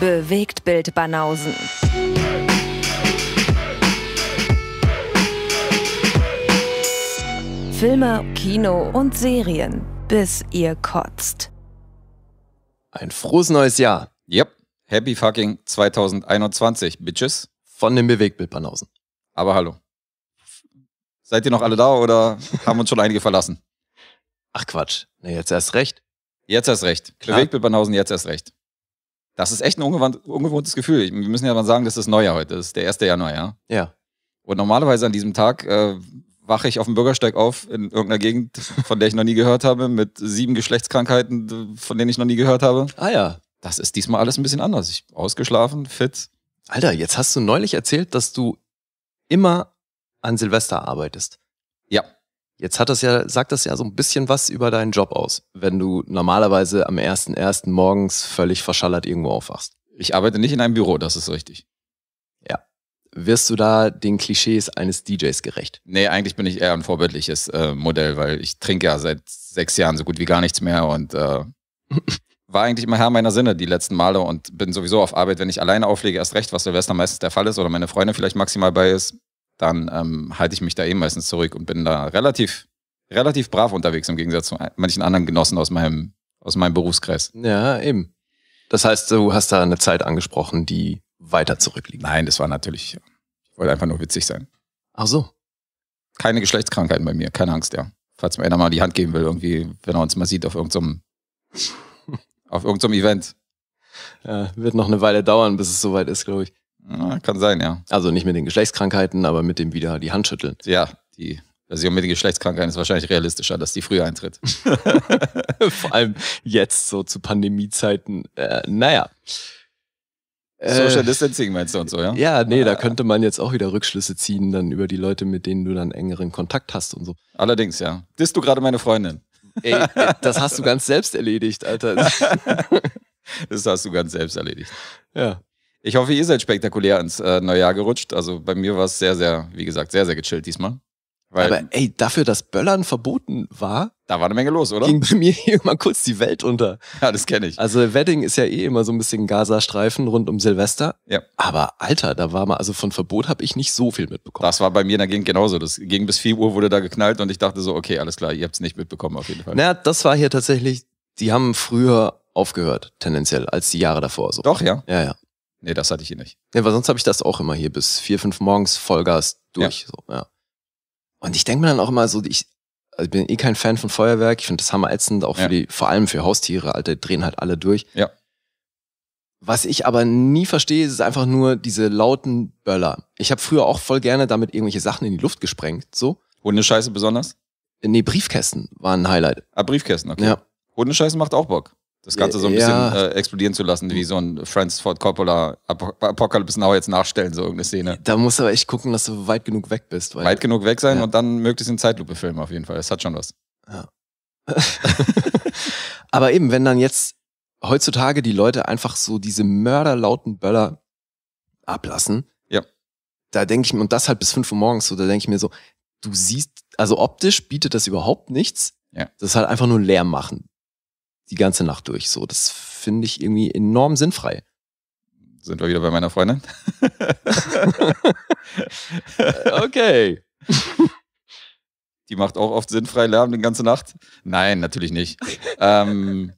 Bewegt Bild Banausen. Filme, Kino und Serien, bis ihr kotzt. Ein frohes neues Jahr. Yep. Happy fucking 2021, Bitches. Von den Bewegtbildbanausen. Aber hallo. Seid ihr noch alle da oder haben uns schon einige verlassen? Ach Quatsch. Nee, jetzt erst recht. Jetzt erst recht. Bewegtbildbanausen, jetzt erst recht. Das ist echt ein ungewohntes Gefühl. Wir müssen ja mal sagen, das ist Neujahr heute. Das ist der 1. Januar, ja? Ja. Und normalerweise an diesem Tag äh, wache ich auf dem Bürgersteig auf in irgendeiner Gegend, von der ich noch nie gehört habe, mit sieben Geschlechtskrankheiten, von denen ich noch nie gehört habe. Ah ja. Das ist diesmal alles ein bisschen anders. Ich ausgeschlafen, fit. Alter, jetzt hast du neulich erzählt, dass du immer an Silvester arbeitest. Ja. Jetzt hat das ja, sagt das ja so ein bisschen was über deinen Job aus, wenn du normalerweise am 1.1. morgens völlig verschallert irgendwo aufwachst. Ich arbeite nicht in einem Büro, das ist richtig. Ja. Wirst du da den Klischees eines DJs gerecht? Nee, eigentlich bin ich eher ein vorbildliches äh, Modell, weil ich trinke ja seit sechs Jahren so gut wie gar nichts mehr und äh, war eigentlich immer Herr meiner Sinne die letzten Male und bin sowieso auf Arbeit, wenn ich alleine auflege, erst recht, was Silvester meistens der Fall ist oder meine Freundin vielleicht maximal bei ist, dann ähm, halte ich mich da eh meistens zurück und bin da relativ, relativ brav unterwegs im Gegensatz zu manchen anderen Genossen aus meinem, aus meinem Berufskreis. Ja, eben. Das heißt, du hast da eine Zeit angesprochen, die weiter zurückliegt. Nein, das war natürlich, ich wollte einfach nur witzig sein. Ach so. Keine Geschlechtskrankheiten bei mir, keine Angst, ja. Falls mir einer mal die Hand geben will, irgendwie, wenn er uns mal sieht auf irgendeinem, auf irgendeinem Event. Ja, wird noch eine Weile dauern, bis es soweit ist, glaube ich. Ja, kann sein, ja. Also nicht mit den Geschlechtskrankheiten, aber mit dem wieder die Hand schütteln. Ja, die also mit den Geschlechtskrankheiten ist wahrscheinlich realistischer, dass die früher eintritt. Vor allem jetzt, so zu Pandemiezeiten. Äh, naja. Äh, Social Distancing meinst du und so, ja? Ja, nee, da ah. könnte man jetzt auch wieder Rückschlüsse ziehen, dann über die Leute, mit denen du dann engeren Kontakt hast und so. Allerdings, ja. Bist du gerade meine Freundin? Ey, äh, das hast du ganz selbst erledigt, Alter. das hast du ganz selbst erledigt. Ja. Ich hoffe, ihr seid spektakulär ins äh, neue Jahr gerutscht. Also bei mir war es sehr, sehr, wie gesagt, sehr, sehr gechillt diesmal. Weil Aber ey, dafür, dass Böllern verboten war, da war eine Menge los, oder? Ging bei mir hier mal kurz die Welt unter. Ja, das kenne ich. Also Wedding ist ja eh immer so ein bisschen Gaza-Streifen rund um Silvester. Ja. Aber Alter, da war mal, also von Verbot habe ich nicht so viel mitbekommen. Das war bei mir in der Gegend genauso. Das ging bis 4 Uhr wurde da geknallt und ich dachte so, okay, alles klar, ihr habt es nicht mitbekommen auf jeden Fall. Naja, das war hier tatsächlich, die haben früher aufgehört, tendenziell, als die Jahre davor so. Doch, ja. Ja, ja. Nee, das hatte ich hier nicht. Nee, weil sonst habe ich das auch immer hier bis vier, fünf morgens Vollgas durch. Ja. So, ja. Und ich denke mir dann auch immer so, ich, also ich bin eh kein Fan von Feuerwerk. Ich finde das hammer ätzend, auch für die, vor allem für Haustiere, Alter, drehen halt alle durch. Ja. Was ich aber nie verstehe, ist einfach nur diese lauten Böller. Ich habe früher auch voll gerne damit irgendwelche Sachen in die Luft gesprengt, so. Hundescheiße besonders? Nee, Briefkästen waren ein Highlight. Ah, Briefkästen, okay. Ja. Hundescheiße macht auch Bock das Ganze so ein bisschen äh, explodieren zu lassen, wie so ein Francis Ford Coppola Ap Apocalypse Now jetzt nachstellen, so irgendeine Szene. Da musst du aber echt gucken, dass du weit genug weg bist. Weil weit genug weg sein ja. und dann möglichst in Zeitlupe filmen auf jeden Fall. Das hat schon was. Ja. aber eben, wenn dann jetzt heutzutage die Leute einfach so diese mörderlauten Böller ablassen, ja. da denke ich mir, und das halt bis fünf Uhr morgens, so, da denke ich mir so, du siehst, also optisch bietet das überhaupt nichts. Ja. Das ist halt einfach nur Lärm machen die ganze Nacht durch. So, das finde ich irgendwie enorm sinnfrei. Sind wir wieder bei meiner Freundin? okay. Die macht auch oft sinnfrei Lärm die ganze Nacht? Nein, natürlich nicht. ähm,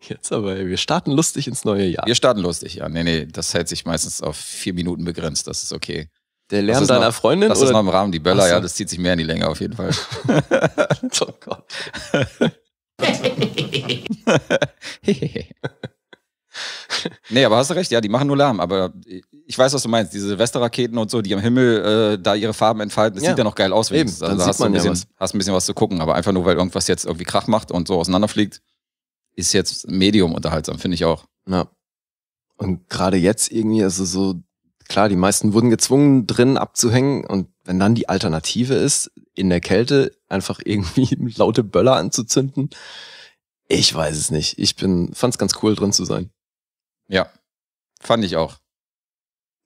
Jetzt aber, wir starten lustig ins neue Jahr. Wir starten lustig, ja. Nee, nee, das hält sich meistens auf vier Minuten begrenzt, das ist okay. Der Lärm deiner noch, Freundin? Das oder? ist noch im Rahmen, die Böller, so. ja, das zieht sich mehr in die Länge auf jeden Fall. oh Gott. nee, aber hast du recht, ja, die machen nur Lärm. Aber ich weiß, was du meinst. Diese Silvesterraketen und so, die am Himmel äh, da ihre Farben entfalten, das ja. sieht ja noch geil aus. Eben, also, hast, ja hast ein bisschen was zu gucken. Aber einfach nur, weil irgendwas jetzt irgendwie Krach macht und so auseinanderfliegt, ist jetzt Medium unterhaltsam, finde ich auch. Ja. Und gerade jetzt irgendwie, also so klar, die meisten wurden gezwungen, drin abzuhängen. Und wenn dann die Alternative ist, in der Kälte einfach irgendwie laute Böller anzuzünden, ich weiß es nicht. Ich bin, fand's ganz cool, drin zu sein. Ja, fand ich auch.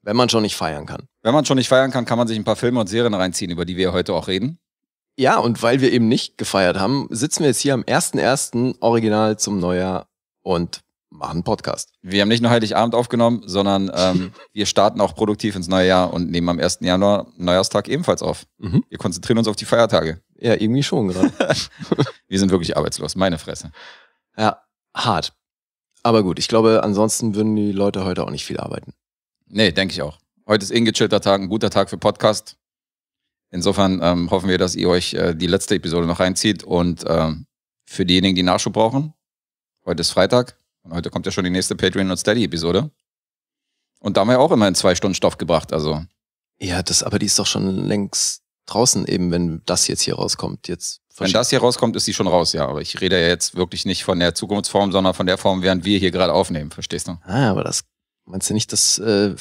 Wenn man schon nicht feiern kann. Wenn man schon nicht feiern kann, kann man sich ein paar Filme und Serien reinziehen, über die wir heute auch reden. Ja, und weil wir eben nicht gefeiert haben, sitzen wir jetzt hier am 1.1. original zum Neujahr und machen Podcast. Wir haben nicht nur Heiligabend aufgenommen, sondern ähm, wir starten auch produktiv ins neue Jahr und nehmen am 1. Januar Neujahrstag ebenfalls auf. Mhm. Wir konzentrieren uns auf die Feiertage. Ja, irgendwie schon gerade. wir sind wirklich arbeitslos, meine Fresse. Ja, hart. Aber gut, ich glaube, ansonsten würden die Leute heute auch nicht viel arbeiten. Nee, denke ich auch. Heute ist eh ingechillter Tag, ein guter Tag für Podcast. Insofern ähm, hoffen wir, dass ihr euch äh, die letzte Episode noch reinzieht und ähm, für diejenigen, die Nachschub brauchen, heute ist Freitag, und heute kommt ja schon die nächste Patreon und Steady-Episode. Und da haben wir auch immer in zwei Stunden Stoff gebracht, also. Ja, das, aber die ist doch schon längst draußen eben, wenn das jetzt hier rauskommt. Jetzt wenn das hier rauskommt, ist sie schon raus, ja. Aber ich rede ja jetzt wirklich nicht von der Zukunftsform, sondern von der Form, während wir hier gerade aufnehmen, verstehst du? Ah, aber das meinst du nicht, das äh,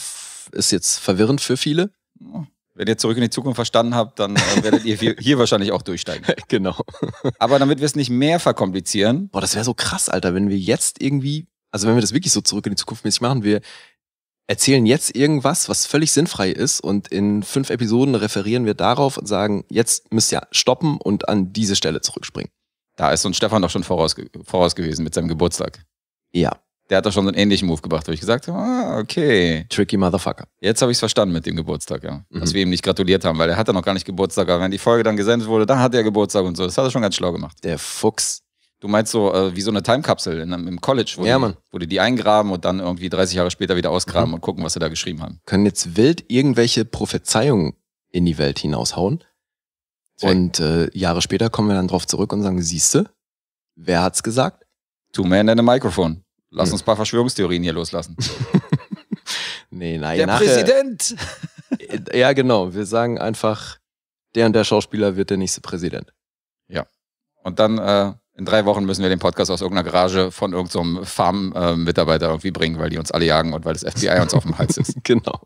ist jetzt verwirrend für viele? Wenn ihr zurück in die Zukunft verstanden habt, dann äh, werdet ihr hier, hier, wahrscheinlich auch durchsteigen. genau. Aber damit wir es nicht mehr verkomplizieren. Boah, das wäre so krass, Alter, wenn wir jetzt irgendwie, also wenn wir das wirklich so zurück in die Zukunft mäßig machen, wir erzählen jetzt irgendwas, was völlig sinnfrei ist und in fünf Episoden referieren wir darauf und sagen, jetzt müsst ihr stoppen und an diese Stelle zurückspringen. Da ist uns Stefan doch schon voraus, voraus gewesen mit seinem Geburtstag. Ja der hat doch schon so einen ähnlichen Move gebracht, wo ich gesagt habe, ah, okay. Tricky Motherfucker. Jetzt habe ich es verstanden mit dem Geburtstag, ja. Mhm. Dass wir ihm nicht gratuliert haben, weil er hatte noch gar nicht Geburtstag. Aber wenn die Folge dann gesendet wurde, dann hat er Geburtstag und so. Das hat er schon ganz schlau gemacht. Der Fuchs. Du meinst so äh, wie so eine Timekapsel in, im College, wo, ja, die, wo die die eingraben und dann irgendwie 30 Jahre später wieder ausgraben mhm. und gucken, was sie da geschrieben haben. Können jetzt wild irgendwelche Prophezeiungen in die Welt hinaushauen. Sorry. Und äh, Jahre später kommen wir dann drauf zurück und sagen, siehste, wer hat's gesagt? Two men and a microphone. Lass uns ein paar Verschwörungstheorien hier loslassen. nee, nein. Der nachher, Präsident! ja, genau. Wir sagen einfach, der und der Schauspieler wird der nächste Präsident. Ja. Und dann äh, in drei Wochen müssen wir den Podcast aus irgendeiner Garage von irgendeinem so Farm-Mitarbeiter äh, irgendwie bringen, weil die uns alle jagen und weil das FBI uns auf dem Hals ist. genau.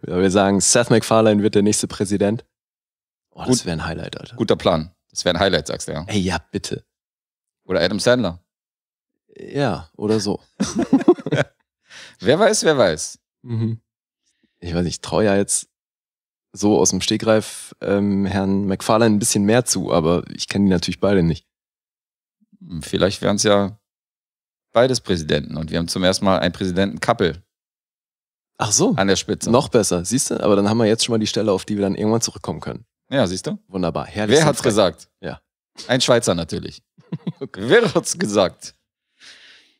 Wir sagen, Seth MacFarlane wird der nächste Präsident. Oh, das wäre ein Highlight, Alter. Guter Plan. Das wäre ein Highlight, sagst du, ja. Ey, ja, bitte. Oder Adam Sandler. Ja, oder so. wer weiß, wer weiß. Mhm. Ich weiß nicht, ich traue ja jetzt so aus dem Stegreif ähm, Herrn McFarlane ein bisschen mehr zu, aber ich kenne die natürlich beide nicht. Hm, vielleicht wären es ja beides Präsidenten und wir haben zum ersten Mal einen präsidenten kappel Ach so. An der Spitze. Noch besser, siehst du? Aber dann haben wir jetzt schon mal die Stelle, auf die wir dann irgendwann zurückkommen können. Ja, siehst du? Wunderbar. Herrlich. Wer hat's frei. gesagt? Ja. Ein Schweizer natürlich. okay. Wer hat's gesagt?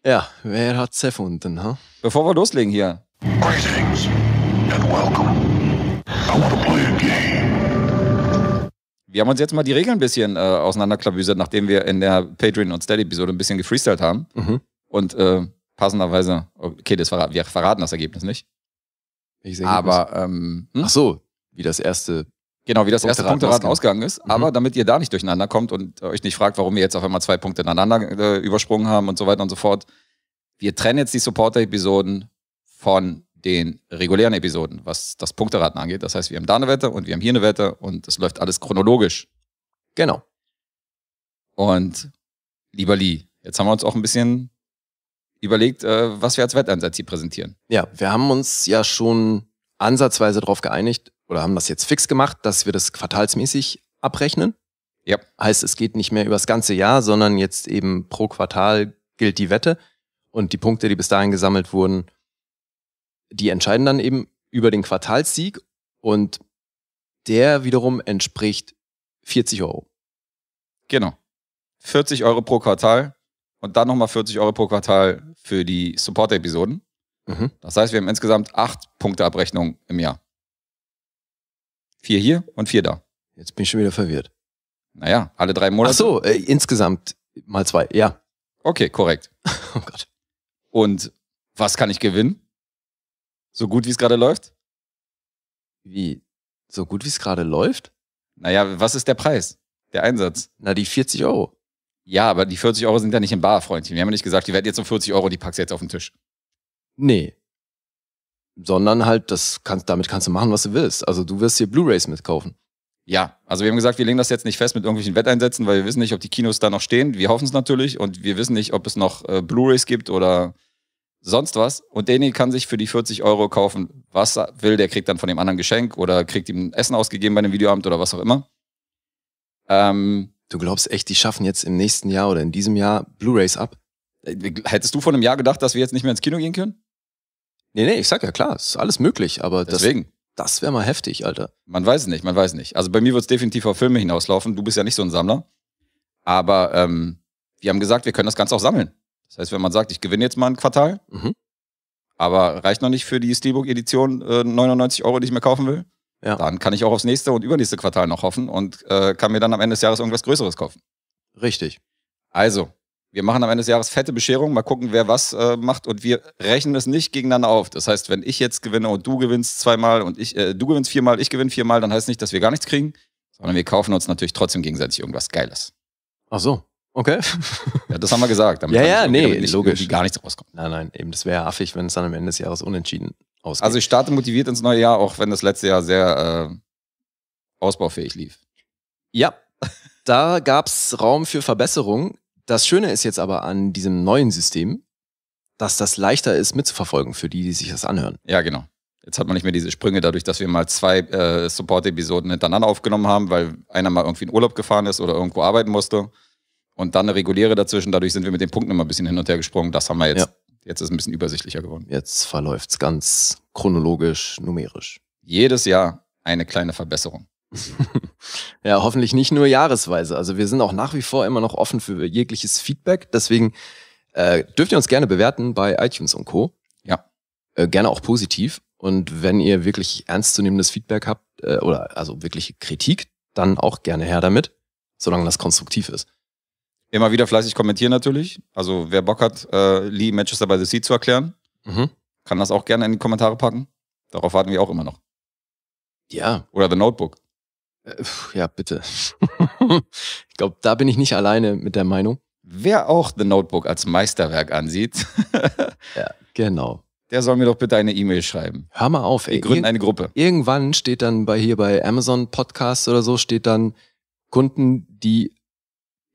Ja, wer hat's erfunden? Huh? Bevor wir loslegen hier. Greetings and welcome. I wanna play a game. Wir haben uns jetzt mal die Regeln ein bisschen äh, auseinanderklabüsert, nachdem wir in der Patreon- und Steady-Episode ein bisschen gefreestylt haben. Mhm. Und äh, passenderweise, okay, das verra wir verraten das Ergebnis nicht. Ich Ergebnis? Aber, ähm, hm? ach so, wie das erste Genau, wie das Punkte erste Punkterad ausgegangen ist. Mhm. Aber damit ihr da nicht durcheinander kommt und euch nicht fragt, warum wir jetzt auf einmal zwei Punkte ineinander äh, übersprungen haben und so weiter und so fort. Wir trennen jetzt die Supporter-Episoden von den regulären Episoden, was das Punkteraten angeht. Das heißt, wir haben da eine Wette und wir haben hier eine Wette und es läuft alles chronologisch. Genau. Und lieber Lee, jetzt haben wir uns auch ein bisschen überlegt, äh, was wir als Wetteinsatz hier präsentieren. Ja, wir haben uns ja schon ansatzweise darauf geeinigt, oder haben das jetzt fix gemacht, dass wir das quartalsmäßig abrechnen. Ja. Heißt, es geht nicht mehr über das ganze Jahr, sondern jetzt eben pro Quartal gilt die Wette und die Punkte, die bis dahin gesammelt wurden, die entscheiden dann eben über den Quartalssieg und der wiederum entspricht 40 Euro. Genau. 40 Euro pro Quartal und dann nochmal 40 Euro pro Quartal für die Support-Episoden. Mhm. Das heißt, wir haben insgesamt acht Punkte Abrechnung im Jahr. Vier hier und vier da. Jetzt bin ich schon wieder verwirrt. Naja, alle drei Monate. Ach so, äh, insgesamt mal zwei, ja. Okay, korrekt. oh Gott. Und was kann ich gewinnen? So gut, wie es gerade läuft? Wie? So gut, wie es gerade läuft? Naja, was ist der Preis? Der Einsatz? Na, die 40 Euro. Ja, aber die 40 Euro sind ja nicht im Bar, Freundchen. Wir haben ja nicht gesagt, die werden jetzt um 40 Euro, die packst du jetzt auf den Tisch. Nee, sondern halt, das kannst, damit kannst du machen, was du willst. Also du wirst hier Blu-rays mitkaufen. Ja, also wir haben gesagt, wir legen das jetzt nicht fest mit irgendwelchen Wetteinsätzen, weil wir wissen nicht, ob die Kinos da noch stehen. Wir hoffen es natürlich und wir wissen nicht, ob es noch äh, Blu-rays gibt oder sonst was. Und derjenige kann sich für die 40 Euro kaufen, was er will. Der kriegt dann von dem anderen Geschenk oder kriegt ihm Essen ausgegeben bei einem Videoamt oder was auch immer. Ähm, du glaubst echt, die schaffen jetzt im nächsten Jahr oder in diesem Jahr Blu-rays ab? Äh, hättest du vor einem Jahr gedacht, dass wir jetzt nicht mehr ins Kino gehen können? Nee, nee, ich sag ja klar, es ist alles möglich, aber deswegen. Das, das wäre mal heftig, Alter. Man weiß es nicht, man weiß nicht. Also bei mir wird es definitiv auf Filme hinauslaufen. Du bist ja nicht so ein Sammler. Aber ähm, wir haben gesagt, wir können das Ganze auch sammeln. Das heißt, wenn man sagt, ich gewinne jetzt mal ein Quartal, mhm. aber reicht noch nicht für die Steelbook-Edition äh, 99 Euro, die ich mir kaufen will, ja. dann kann ich auch aufs nächste und übernächste Quartal noch hoffen und äh, kann mir dann am Ende des Jahres irgendwas Größeres kaufen. Richtig. Also, wir machen am Ende des Jahres fette Bescherungen, mal gucken, wer was äh, macht und wir rechnen es nicht gegeneinander auf. Das heißt, wenn ich jetzt gewinne und du gewinnst zweimal und ich, äh, du gewinnst viermal, ich gewinne viermal, dann heißt nicht, dass wir gar nichts kriegen, sondern wir kaufen uns natürlich trotzdem gegenseitig irgendwas Geiles. Ach so, okay. ja, das haben wir gesagt. Damit ja, ja, nee, nicht, logisch. Gar nichts rauskommt. Nein, nein, eben, das wäre affig, wenn es dann am Ende des Jahres unentschieden ausgeht. Also ich starte motiviert ins neue Jahr, auch wenn das letzte Jahr sehr äh, ausbaufähig lief. Ja, da gab es Raum für Verbesserungen. Das Schöne ist jetzt aber an diesem neuen System, dass das leichter ist mitzuverfolgen für die, die sich das anhören. Ja, genau. Jetzt hat man nicht mehr diese Sprünge dadurch, dass wir mal zwei äh, Support-Episoden hintereinander aufgenommen haben, weil einer mal irgendwie in Urlaub gefahren ist oder irgendwo arbeiten musste. Und dann eine reguläre dazwischen. Dadurch sind wir mit den Punkten immer ein bisschen hin und her gesprungen. Das haben wir jetzt. Ja. Jetzt ist es ein bisschen übersichtlicher geworden. Jetzt verläuft es ganz chronologisch, numerisch. Jedes Jahr eine kleine Verbesserung. ja, hoffentlich nicht nur jahresweise. Also wir sind auch nach wie vor immer noch offen für jegliches Feedback. Deswegen äh, dürft ihr uns gerne bewerten bei iTunes und Co. Ja. Äh, gerne auch positiv. Und wenn ihr wirklich ernstzunehmendes Feedback habt äh, oder also wirklich Kritik, dann auch gerne her damit, solange das konstruktiv ist. Immer wieder fleißig kommentieren natürlich. Also wer Bock hat, äh, Lee Manchester by the Sea zu erklären, mhm. kann das auch gerne in die Kommentare packen. Darauf warten wir auch immer noch. Ja. Oder The Notebook. Äh, ja, bitte. ich glaube, da bin ich nicht alleine mit der Meinung. Wer auch The Notebook als Meisterwerk ansieht, ja, genau. Der soll mir doch bitte eine E-Mail schreiben. Hör mal auf, ey. Wir gründen eine Gruppe. Irgendwann steht dann bei hier bei Amazon Podcasts oder so, steht dann Kunden, die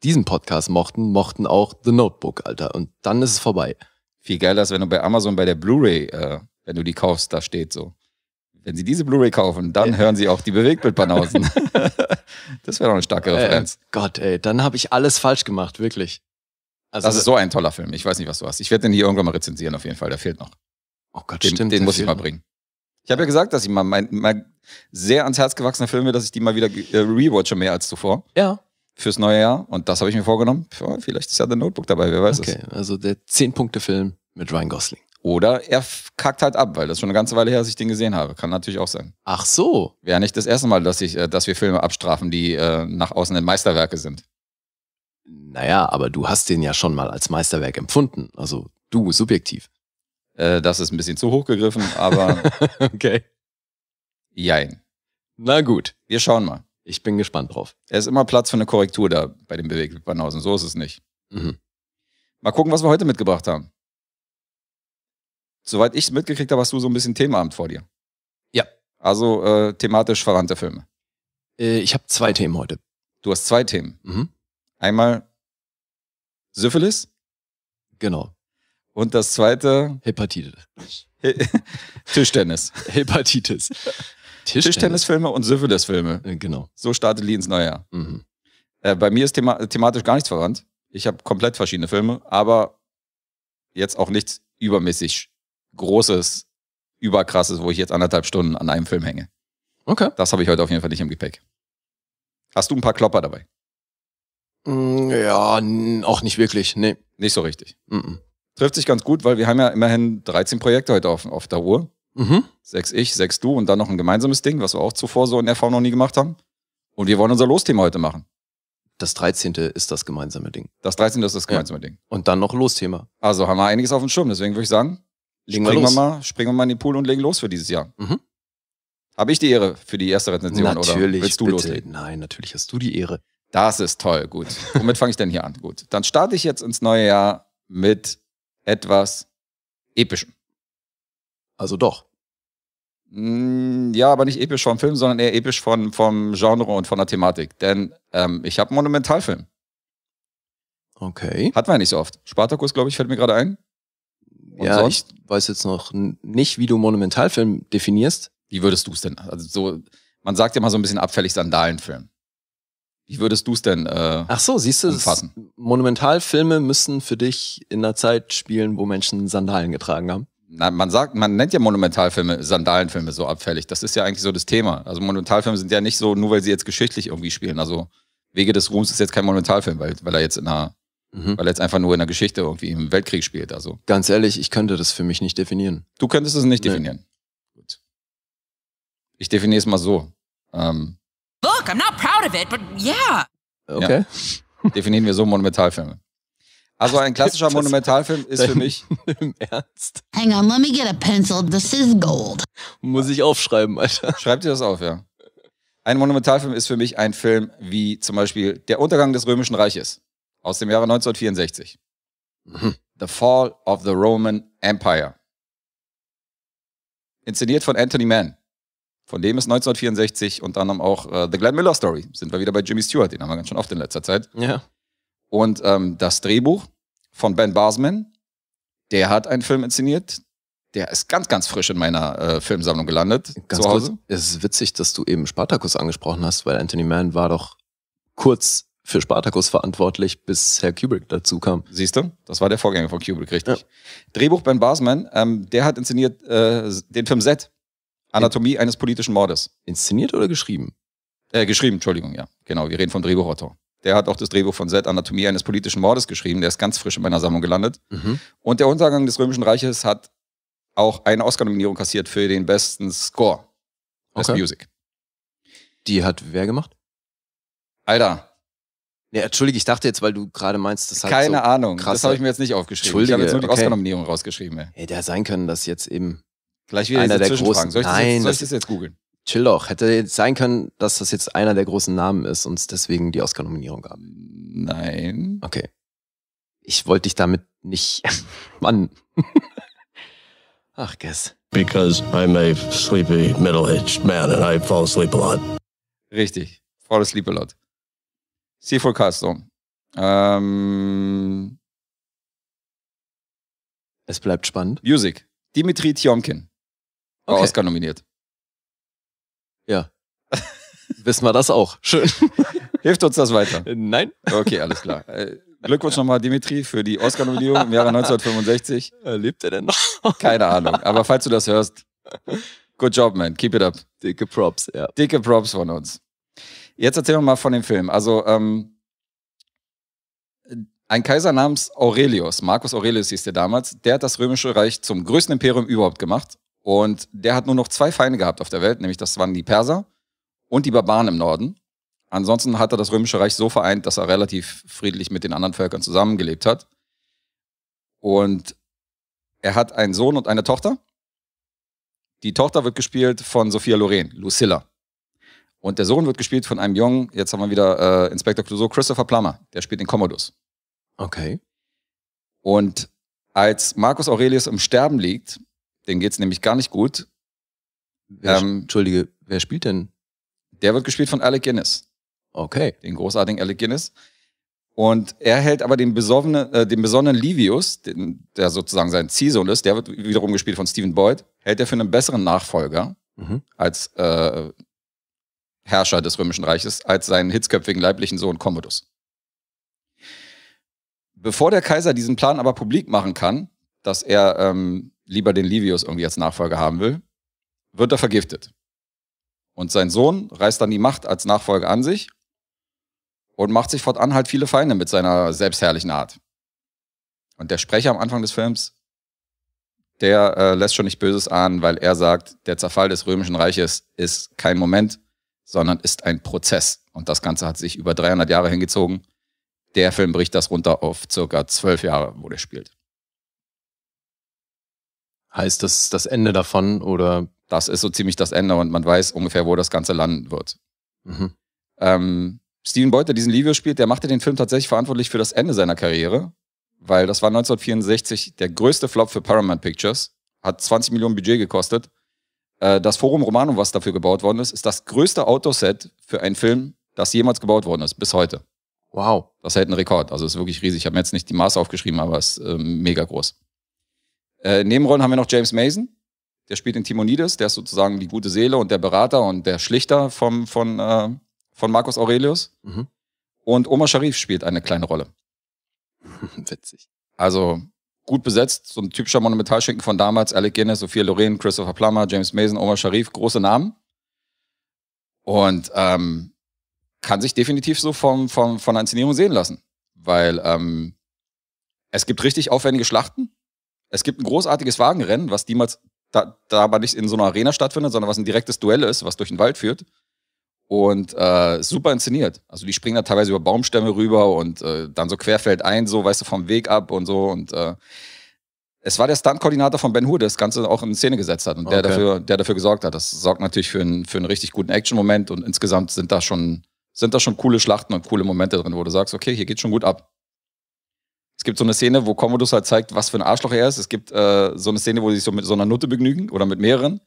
diesen Podcast mochten, mochten auch The Notebook, Alter. Und dann ist es vorbei. Viel geiler ist, wenn du bei Amazon bei der Blu-ray, äh, wenn du die kaufst, da steht so. Wenn Sie diese Blu-ray kaufen, dann ja. hören Sie auch die Bewegtbildbanausen. das wäre doch eine starke äh, Referenz. Äh, Gott, ey, dann habe ich alles falsch gemacht, wirklich. Also, das ist so ein toller Film. Ich weiß nicht, was du hast. Ich werde den hier irgendwann mal rezensieren, auf jeden Fall. Der fehlt noch. Oh Gott, den, stimmt. Den muss ich mal bringen. Ich habe ja gesagt, dass ich mal mein, mein sehr ans Herz gewachsene Filme, dass ich die mal wieder äh, rewatche, mehr als zuvor. Ja. Fürs neue Jahr. Und das habe ich mir vorgenommen. Vielleicht ist ja der Notebook dabei, wer weiß okay. es. Okay, also der 10-Punkte-Film mit Ryan Gosling. Oder er kackt halt ab, weil das schon eine ganze Weile her, dass ich den gesehen habe. Kann natürlich auch sein. Ach so. Wäre nicht das erste Mal, dass, ich, äh, dass wir Filme abstrafen, die äh, nach außen in Meisterwerke sind. Naja, aber du hast den ja schon mal als Meisterwerk empfunden. Also du, subjektiv. Äh, das ist ein bisschen zu hoch gegriffen, aber. okay. Jein. Na gut. Wir schauen mal. Ich bin gespannt drauf. Es ist immer Platz für eine Korrektur da bei dem Banausen. So ist es nicht. Mhm. Mal gucken, was wir heute mitgebracht haben soweit ich es mitgekriegt habe, hast du so ein bisschen Themenabend vor dir. Ja. Also äh, thematisch verwandte Filme. Äh, ich habe zwei Themen heute. Du hast zwei Themen. Mhm. Einmal Syphilis. Genau. Und das zweite? Hepatitis. Tischtennis. Hepatitis. Tischtennisfilme Tischtennis und filme äh, Genau. So startet Lee ins neue Jahr. Mhm. Äh, bei mir ist thema thematisch gar nichts verwandt. Ich habe komplett verschiedene Filme, aber jetzt auch nichts übermäßig Großes, Überkrasses, wo ich jetzt anderthalb Stunden an einem Film hänge. Okay. Das habe ich heute auf jeden Fall nicht im Gepäck. Hast du ein paar Klopper dabei? Mm, ja, auch nicht wirklich, nee. Nicht so richtig. Mm -mm. Trifft sich ganz gut, weil wir haben ja immerhin 13 Projekte heute auf, auf der Uhr. Mhm. Sechs ich, sechs du und dann noch ein gemeinsames Ding, was wir auch zuvor so in der Form noch nie gemacht haben. Und wir wollen unser Losthema heute machen. Das 13. ist das gemeinsame Ding. Das 13. ist das gemeinsame ja. Ding. Und dann noch Losthema. Also haben wir einiges auf dem Schirm, deswegen würde ich sagen, springen wir, los. Wir mal, springen wir mal in den Pool und legen los für dieses Jahr. Mhm. Habe ich die Ehre für die erste Rezension natürlich, oder willst du bitte. loslegen? Nein, natürlich hast du die Ehre. Das ist toll, gut. Womit fange ich denn hier an? Gut, dann starte ich jetzt ins neue Jahr mit etwas Epischem. Also doch. Hm, ja, aber nicht episch vom Film, sondern eher episch von, vom Genre und von der Thematik. Denn ähm, ich habe einen Monumentalfilm. Okay. Hat man nicht so oft. Spartakus, glaube ich, fällt mir gerade ein ja, sonst? ich weiß jetzt noch nicht, wie du Monumentalfilm definierst. Wie würdest du es denn? Also so, man sagt ja mal so ein bisschen abfällig Sandalenfilm. Wie würdest du es denn? Äh, Ach so, siehst du, umfassen? Monumentalfilme müssen für dich in einer Zeit spielen, wo Menschen Sandalen getragen haben. Na, man sagt, man nennt ja Monumentalfilme Sandalenfilme so abfällig. Das ist ja eigentlich so das Thema. Also Monumentalfilme sind ja nicht so, nur weil sie jetzt geschichtlich irgendwie spielen. Also Wege des Ruhms ist jetzt kein Monumentalfilm, weil, weil er jetzt in einer Mhm. Weil er jetzt einfach nur in der Geschichte irgendwie im Weltkrieg spielt. Also. Ganz ehrlich, ich könnte das für mich nicht definieren. Du könntest es nicht nee. definieren. Gut. Ich definiere es mal so. Ähm, Look, I'm not proud of it, but yeah. Okay. Ja. Definieren wir so Monumentalfilme. Also ein klassischer Monumentalfilm ist für mich im Ernst. Hang on, let me get a pencil. This is gold. Muss ich aufschreiben, Alter. Schreib dir das auf, ja. Ein Monumentalfilm ist für mich ein Film wie zum Beispiel Der Untergang des Römischen Reiches aus dem Jahre 1964. Mhm. The Fall of the Roman Empire. Inszeniert von Anthony Mann. Von dem ist 1964 unter anderem auch äh, The Glenn Miller Story. Sind wir wieder bei Jimmy Stewart, den haben wir ganz schön oft in letzter Zeit. Ja. Und ähm, das Drehbuch von Ben Barsman, der hat einen Film inszeniert, der ist ganz, ganz frisch in meiner äh, Filmsammlung gelandet. Ganz zu Hause. Kurz, es ist witzig, dass du eben Spartacus angesprochen hast, weil Anthony Mann war doch kurz für Spartacus verantwortlich, bis Herr Kubrick dazu kam. Siehst du? Das war der Vorgänger von Kubrick, richtig. Ja. Drehbuch Ben Barsman, ähm, der hat inszeniert äh, den Film Set, Anatomie In eines politischen Mordes. Inszeniert oder geschrieben? Äh, geschrieben, Entschuldigung, ja. Genau, wir reden vom Drehbuchautor. Der hat auch das Drehbuch von Set, Anatomie eines politischen Mordes geschrieben. Der ist ganz frisch in meiner Sammlung gelandet. Mhm. Und der Untergang des Römischen Reiches hat auch eine Oscar-Nominierung kassiert für den besten Score. Best okay. Music. Die hat wer gemacht? Alter, Nee, entschuldige, ich dachte jetzt, weil du gerade meinst, das hat Keine so Ahnung, krasse- das habe ich mir jetzt nicht aufgeschrieben. Ich habe jetzt nur die okay. Oscar-Nominierung rausgeschrieben. Ja. Hätte ja sein können, dass jetzt eben Gleich wieder Einer diese der Zwischenfragen. großen- Soll ich, das, jetzt, Nein, soll ich das jetzt googeln? chill doch. Hätte jetzt sein können, dass das jetzt einer der großen Namen ist und es deswegen die Oscar-Nominierung gab. Nein. Okay. Ich wollte dich damit nicht. Mann. Ach, Guess. because I'm a sleepy middle aged man and I fall asleep a lot. Richtig. Fall Asleep a lot. Castle. Ähm, es bleibt spannend. Music. Dimitri Tjomkin. War okay. Oscar nominiert. Ja. Wissen wir das auch. Schön. Hilft uns das weiter? Äh, nein. Okay, alles klar. Äh, Glückwunsch nochmal, Dimitri, für die Oscar-Nominierung im Jahre 1965. Äh, lebt er denn noch? Keine Ahnung. Aber falls du das hörst, good job, man. Keep it up. Dicke Props, ja. Dicke Props von uns. Jetzt erzählen wir mal von dem Film. Also, ähm, ein Kaiser namens Aurelius, Marcus Aurelius hieß der damals, der hat das Römische Reich zum größten Imperium überhaupt gemacht. Und der hat nur noch zwei Feinde gehabt auf der Welt, nämlich das waren die Perser und die Barbaren im Norden. Ansonsten hat er das Römische Reich so vereint, dass er relativ friedlich mit den anderen Völkern zusammengelebt hat. Und er hat einen Sohn und eine Tochter. Die Tochter wird gespielt von Sophia Loren, Lucilla. Und der Sohn wird gespielt von einem Jungen, jetzt haben wir wieder äh, Inspektor Clouseau, Christopher Plummer, der spielt den Commodus. Okay. Und als Marcus Aurelius im Sterben liegt, dem geht es nämlich gar nicht gut. Wer, ähm, Entschuldige, wer spielt denn? Der wird gespielt von Alec Guinness. Okay. Den großartigen Alec Guinness. Und er hält aber den, besoffene, äh, den besonnenen Livius, den, der sozusagen sein Ziehsohn ist, der wird wiederum gespielt von Stephen Boyd, hält er für einen besseren Nachfolger mhm. als äh, Herrscher des Römischen Reiches, als seinen hitzköpfigen leiblichen Sohn Commodus. Bevor der Kaiser diesen Plan aber publik machen kann, dass er ähm, lieber den Livius irgendwie als Nachfolger haben will, wird er vergiftet. Und sein Sohn reißt dann die Macht als Nachfolger an sich und macht sich fortan halt viele Feinde mit seiner selbstherrlichen Art. Und der Sprecher am Anfang des Films, der äh, lässt schon nicht Böses ahnen, weil er sagt, der Zerfall des Römischen Reiches ist kein Moment sondern ist ein Prozess. Und das Ganze hat sich über 300 Jahre hingezogen. Der Film bricht das runter auf circa zwölf Jahre, wo der spielt. Heißt das das Ende davon oder? Das ist so ziemlich das Ende und man weiß ungefähr, wo das Ganze landen wird. Mhm. Ähm, Steven Boyd, der diesen Livio spielt, der machte den Film tatsächlich verantwortlich für das Ende seiner Karriere, weil das war 1964 der größte Flop für Paramount Pictures, hat 20 Millionen Budget gekostet äh, das Forum Romanum, was dafür gebaut worden ist, ist das größte Autoset für einen Film, das jemals gebaut worden ist, bis heute. Wow. Das hält einen Rekord. Also ist wirklich riesig. Ich habe mir jetzt nicht die Maße aufgeschrieben, aber es ist äh, mega groß. Äh, Nebenrollen haben wir noch James Mason. Der spielt den Timonides. Der ist sozusagen die gute Seele und der Berater und der Schlichter vom, von, äh, von Marcus Aurelius. Mhm. Und Omar Sharif spielt eine kleine Rolle. Witzig. Also gut besetzt, so ein typischer Monumentalschinken von damals, Alec Guinness, Sophia Loren, Christopher Plummer, James Mason, Omar Sharif, große Namen. Und ähm, kann sich definitiv so vom, vom, von der Inszenierung sehen lassen, weil ähm, es gibt richtig aufwendige Schlachten, es gibt ein großartiges Wagenrennen, was niemals da, da aber nicht in so einer Arena stattfindet, sondern was ein direktes Duell ist, was durch den Wald führt und äh, super inszeniert. Also die springen da teilweise über Baumstämme rüber und äh, dann so querfällt ein, so weißt du, vom Weg ab und so. Und äh, es war der Stunt-Koordinator von Ben Hur, der das Ganze auch in Szene gesetzt hat und okay. der, dafür, der dafür gesorgt hat. Das sorgt natürlich für, ein, für einen richtig guten Action-Moment und insgesamt sind da, schon, sind da schon coole Schlachten und coole Momente drin, wo du sagst, okay, hier geht schon gut ab. Es gibt so eine Szene, wo Commodus halt zeigt, was für ein Arschloch er ist. Es gibt äh, so eine Szene, wo sie sich so mit so einer Nutte begnügen oder mit mehreren.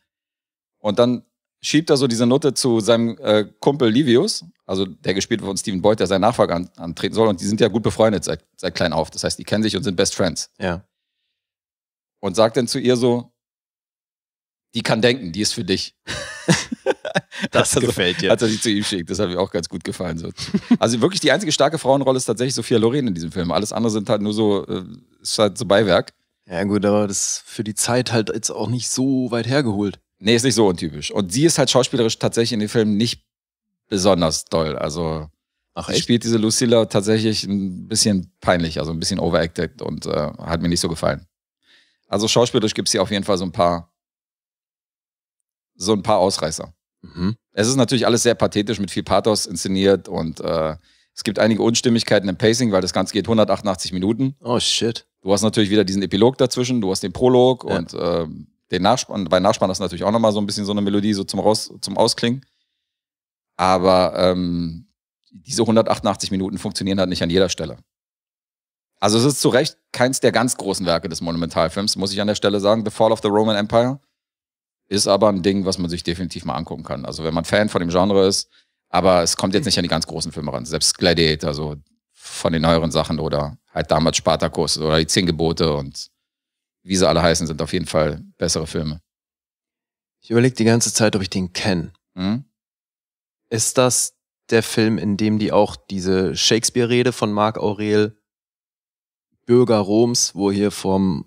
Und dann schiebt er so diese Note zu seinem äh, Kumpel Livius, also der gespielt wird von Steven Boyd, der seinen Nachfolger an, antreten soll. Und die sind ja gut befreundet seit, seit klein auf. Das heißt, die kennen sich und sind Best Friends. Ja. Und sagt dann zu ihr so, die kann denken, die ist für dich. das also, gefällt dir. Als er sie zu ihm schickt, das hat mir auch ganz gut gefallen. So. Also wirklich die einzige starke Frauenrolle ist tatsächlich Sophia Loren in diesem Film. Alles andere sind halt nur so, äh, ist halt so Beiwerk. Ja gut, aber das ist für die Zeit halt jetzt auch nicht so weit hergeholt. Nee, ist nicht so untypisch. Und sie ist halt schauspielerisch tatsächlich in den Filmen nicht besonders doll. Also Ach, echt? spielt diese Lucilla tatsächlich ein bisschen peinlich, also ein bisschen overacted und äh, hat mir nicht so gefallen. Also schauspielerisch gibt es hier auf jeden Fall so ein paar, so ein paar Ausreißer. Mhm. Es ist natürlich alles sehr pathetisch mit viel Pathos inszeniert und äh, es gibt einige Unstimmigkeiten im Pacing, weil das Ganze geht 188 Minuten. Oh shit. Du hast natürlich wieder diesen Epilog dazwischen, du hast den Prolog ja. und äh, den Nachspann, bei Nachspann ist natürlich auch nochmal so ein bisschen so eine Melodie so zum, Raus, zum Ausklingen. Aber ähm, diese 188 Minuten funktionieren halt nicht an jeder Stelle. Also es ist zu Recht keins der ganz großen Werke des Monumentalfilms, muss ich an der Stelle sagen. The Fall of the Roman Empire ist aber ein Ding, was man sich definitiv mal angucken kann. Also wenn man Fan von dem Genre ist, aber es kommt jetzt nicht an die ganz großen Filme ran. Selbst Gladiator, so von den neueren Sachen oder halt damals Spartakus oder die Zehn Gebote und wie sie alle heißen, sind auf jeden Fall bessere Filme. Ich überlege die ganze Zeit, ob ich den kenne. Hm? Ist das der Film, in dem die auch diese Shakespeare-Rede von Marc Aurel, Bürger Roms, wo hier vom,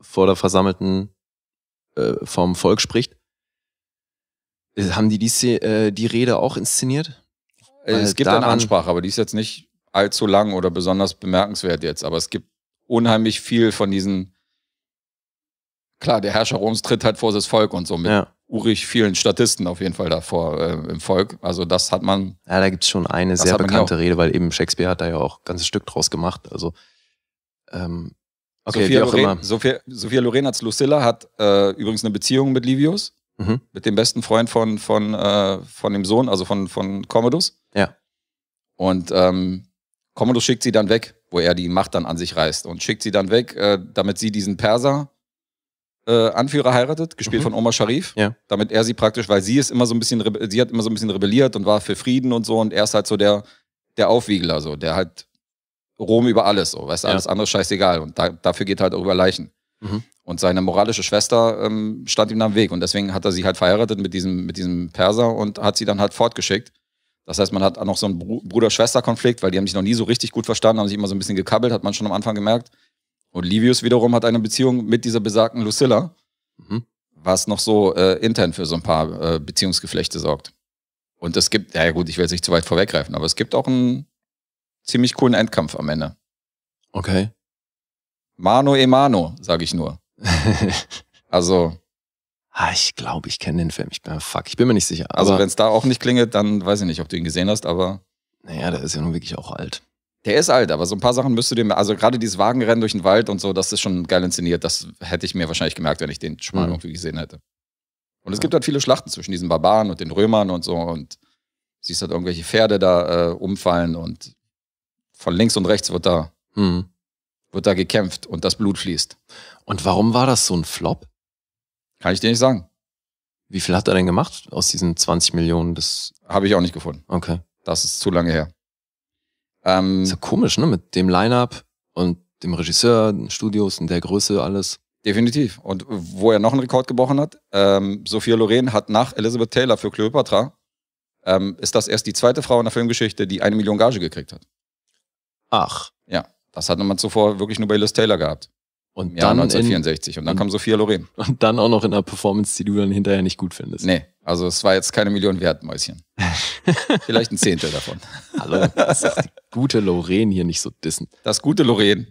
vor der versammelten, äh, vom Volk spricht? Äh, haben die die, äh, die Rede auch inszeniert? Äh, Weil es gibt eine Ansprache, aber die ist jetzt nicht allzu lang oder besonders bemerkenswert jetzt, aber es gibt unheimlich viel von diesen klar, der Herrscher Roms tritt halt vor das Volk und so mit ja. urig vielen Statisten auf jeden Fall davor äh, im Volk. Also das hat man. Ja, da gibt es schon eine sehr bekannte Rede, weil eben Shakespeare hat da ja auch ein ganzes Stück draus gemacht. Also ähm, okay, Sophia, Loren, Sophia, Sophia Loren als Lucilla hat äh, übrigens eine Beziehung mit Livius, mhm. mit dem besten Freund von, von, äh, von dem Sohn, also von, von Commodus. Ja. Und ähm, Commodus schickt sie dann weg, wo er die Macht dann an sich reißt und schickt sie dann weg, äh, damit sie diesen Perser äh, Anführer heiratet, gespielt mhm. von Omar Sharif, ja. damit er sie praktisch, weil sie ist immer so ein bisschen, sie hat immer so ein bisschen rebelliert und war für Frieden und so und er ist halt so der, der Aufwiegler, so, der halt Rom über alles, so, weißt du, ja. alles andere scheißegal und da, dafür geht halt auch über Leichen. Mhm. Und seine moralische Schwester ähm, stand ihm am Weg und deswegen hat er sie halt verheiratet mit diesem, mit diesem Perser und hat sie dann halt fortgeschickt. Das heißt, man hat auch noch so einen Bruder-Schwester-Konflikt, weil die haben sich noch nie so richtig gut verstanden, haben sich immer so ein bisschen gekabbelt, hat man schon am Anfang gemerkt. Und Livius wiederum hat eine Beziehung mit dieser besagten Lucilla, mhm. was noch so äh, intern für so ein paar äh, Beziehungsgeflechte sorgt. Und es gibt, ja gut, ich will jetzt nicht zu weit vorweggreifen, aber es gibt auch einen ziemlich coolen Endkampf am Ende. Okay. Mano e Mano, sage ich nur. also. Ah, ich glaube, ich kenne den Film. Ich bin fuck, ich bin mir nicht sicher. Also wenn es da auch nicht klingelt, dann weiß ich nicht, ob du ihn gesehen hast, aber. Naja, der ist ja nun wirklich auch alt. Der ist alt, aber so ein paar Sachen müsstest du dem, also gerade dieses Wagenrennen durch den Wald und so, das ist schon geil inszeniert. Das hätte ich mir wahrscheinlich gemerkt, wenn ich den schon mal mhm. irgendwie gesehen hätte. Und es gibt halt viele Schlachten zwischen diesen Barbaren und den Römern und so und siehst halt irgendwelche Pferde da äh, umfallen und von links und rechts wird da, mhm. wird da gekämpft und das Blut fließt. Und warum war das so ein Flop? Kann ich dir nicht sagen. Wie viel hat er denn gemacht aus diesen 20 Millionen? Das habe ich auch nicht gefunden. Okay. Das ist zu lange her. Ähm, ist ja komisch, ne? Mit dem Line-Up und dem Regisseur, den Studios und der Größe, alles. Definitiv. Und wo er noch einen Rekord gebrochen hat, ähm, Sophia Loren hat nach Elizabeth Taylor für Cleopatra, ähm, ist das erst die zweite Frau in der Filmgeschichte, die eine Million Gage gekriegt hat. Ach. Ja, das hat man zuvor wirklich nur bei Liz Taylor gehabt. Und Im dann Jahr 1964. In, und dann kam Sophia Loren. Und dann auch noch in einer Performance, die du dann hinterher nicht gut findest. Nee. Also es war jetzt keine Million wert, Mäuschen. Vielleicht ein Zehntel davon. Hallo, das ist die gute Lorraine hier nicht so dissen. Das gute Lorraine.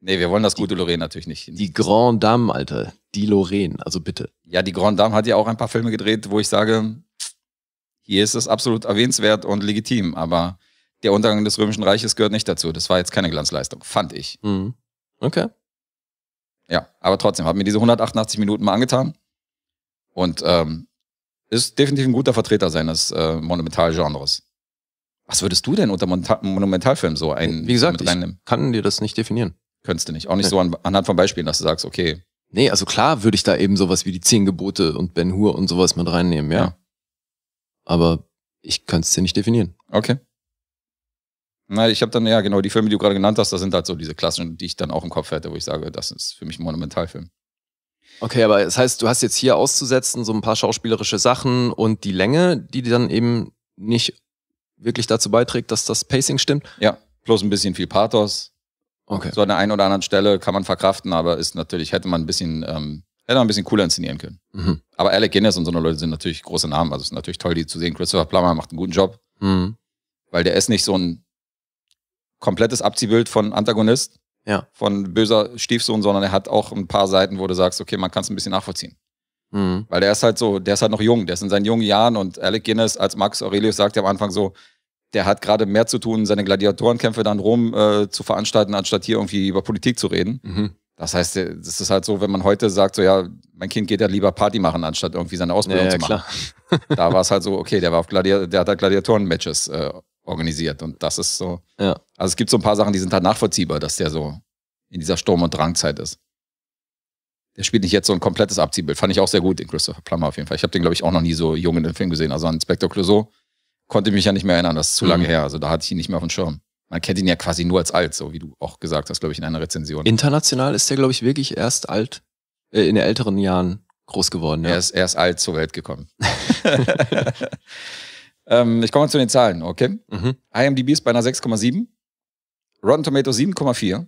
Nee, wir wollen das die, gute Lorraine natürlich nicht. Die Grand Dame, Alter. Die Lorraine, also bitte. Ja, die Grand Dame hat ja auch ein paar Filme gedreht, wo ich sage, hier ist es absolut erwähnenswert und legitim, aber der Untergang des Römischen Reiches gehört nicht dazu. Das war jetzt keine Glanzleistung, fand ich. Mhm. Okay. Ja, aber trotzdem, hat mir diese 188 Minuten mal angetan. Und ähm, ist definitiv ein guter Vertreter seines äh, Monumentalgenres. Was würdest du denn unter Monta Monumentalfilm so ein Wie gesagt, mit reinnehmen? Ich kann dir das nicht definieren. Könntest du nicht. Auch nicht nee. so an, anhand von Beispielen, dass du sagst, okay. Nee, also klar würde ich da eben sowas wie die Zehn Gebote und Ben Hur und sowas mit reinnehmen, ja. ja. Aber ich kann es dir nicht definieren. Okay. Na, ich habe dann, ja genau, die Filme, die du gerade genannt hast, das sind halt so diese klassischen, die ich dann auch im Kopf hätte, wo ich sage, das ist für mich ein Monumentalfilm. Okay, aber das heißt, du hast jetzt hier auszusetzen, so ein paar schauspielerische Sachen und die Länge, die dann eben nicht wirklich dazu beiträgt, dass das Pacing stimmt. Ja, plus ein bisschen viel Pathos. Okay. So an der einen oder anderen Stelle kann man verkraften, aber ist natürlich, hätte man ein bisschen, ähm, hätte man ein bisschen cooler inszenieren können. Mhm. Aber Alec Guinness und so eine Leute sind natürlich große Namen. Also es ist natürlich toll, die zu sehen. Christopher Plummer macht einen guten Job. Mhm. Weil der ist nicht so ein komplettes Abziehbild von Antagonist, ja. von böser Stiefsohn, sondern er hat auch ein paar Seiten, wo du sagst, okay, man kann es ein bisschen nachvollziehen. Mhm. Weil der ist halt so, der ist halt noch jung, der ist in seinen jungen Jahren und Alec Guinness als Max Aurelius sagt ja am Anfang so, der hat gerade mehr zu tun, seine Gladiatorenkämpfe dann Rom äh, zu veranstalten, anstatt hier irgendwie über Politik zu reden. Mhm. Das heißt, es ist halt so, wenn man heute sagt, so ja, mein Kind geht ja lieber Party machen, anstatt irgendwie seine Ausbildung ja, ja, zu machen. da war es halt so, okay, der war auf Gladi der hat halt Gladiatoren-Matches äh, organisiert. Und das ist so. Ja. Also es gibt so ein paar Sachen, die sind halt nachvollziehbar, dass der so in dieser Sturm- und Drangzeit ist. Der spielt nicht jetzt so ein komplettes Abziehbild. Fand ich auch sehr gut, den Christopher Plummer auf jeden Fall. Ich habe den, glaube ich, auch noch nie so jung in dem Film gesehen. Also an Inspector Clouseau konnte ich mich ja nicht mehr erinnern. Das ist zu mhm. lange her. Also da hatte ich ihn nicht mehr auf dem Schirm. Man kennt ihn ja quasi nur als alt, so wie du auch gesagt hast, glaube ich, in einer Rezension. International ist der, glaube ich, wirklich erst alt, äh, in den älteren Jahren groß geworden. Ja. Er, ist, er ist alt zur Welt gekommen. Ähm, ich komme zu den Zahlen, okay? Mhm. IMDb ist bei einer 6,7, Rotten Tomato 7,4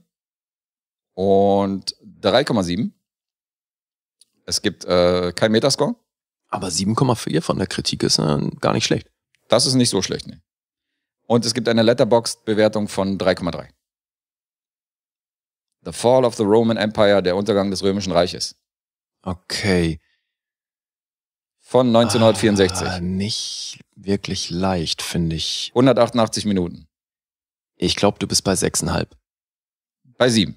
und 3,7. Es gibt äh, kein Metascore. Aber 7,4 von der Kritik ist äh, gar nicht schlecht. Das ist nicht so schlecht, ne? Und es gibt eine Letterboxd-Bewertung von 3,3. The Fall of the Roman Empire, der Untergang des Römischen Reiches. Okay von 1964. Ah, nicht wirklich leicht, finde ich. 188 Minuten. Ich glaube, du bist bei 6,5. Bei 7.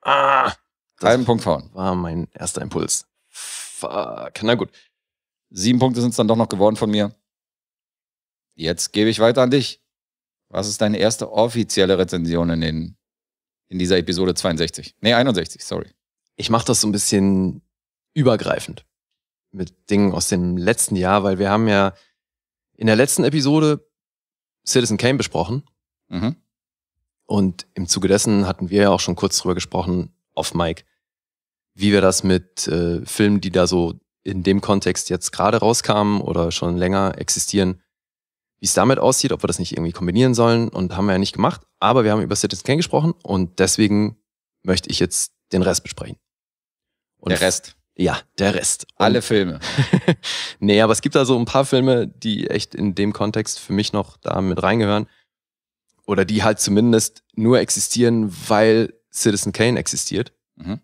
Ah! Halben Punkt fahren. War mein erster Impuls. Fuck. Na gut. Sieben Punkte sind es dann doch noch geworden von mir. Jetzt gebe ich weiter an dich. Was ist deine erste offizielle Rezension in, den, in dieser Episode 62? Nee, 61, sorry. Ich mache das so ein bisschen übergreifend mit Dingen aus dem letzten Jahr, weil wir haben ja in der letzten Episode Citizen Kane besprochen. Mhm. Und im Zuge dessen hatten wir ja auch schon kurz drüber gesprochen, auf Mike, wie wir das mit äh, Filmen, die da so in dem Kontext jetzt gerade rauskamen oder schon länger existieren, wie es damit aussieht, ob wir das nicht irgendwie kombinieren sollen und haben wir ja nicht gemacht. Aber wir haben über Citizen Kane gesprochen und deswegen möchte ich jetzt den Rest besprechen. Und der Rest. Ja, der Rest. Und Alle Filme. nee, aber es gibt da so ein paar Filme, die echt in dem Kontext für mich noch da mit reingehören. Oder die halt zumindest nur existieren, weil Citizen Kane existiert. Mhm.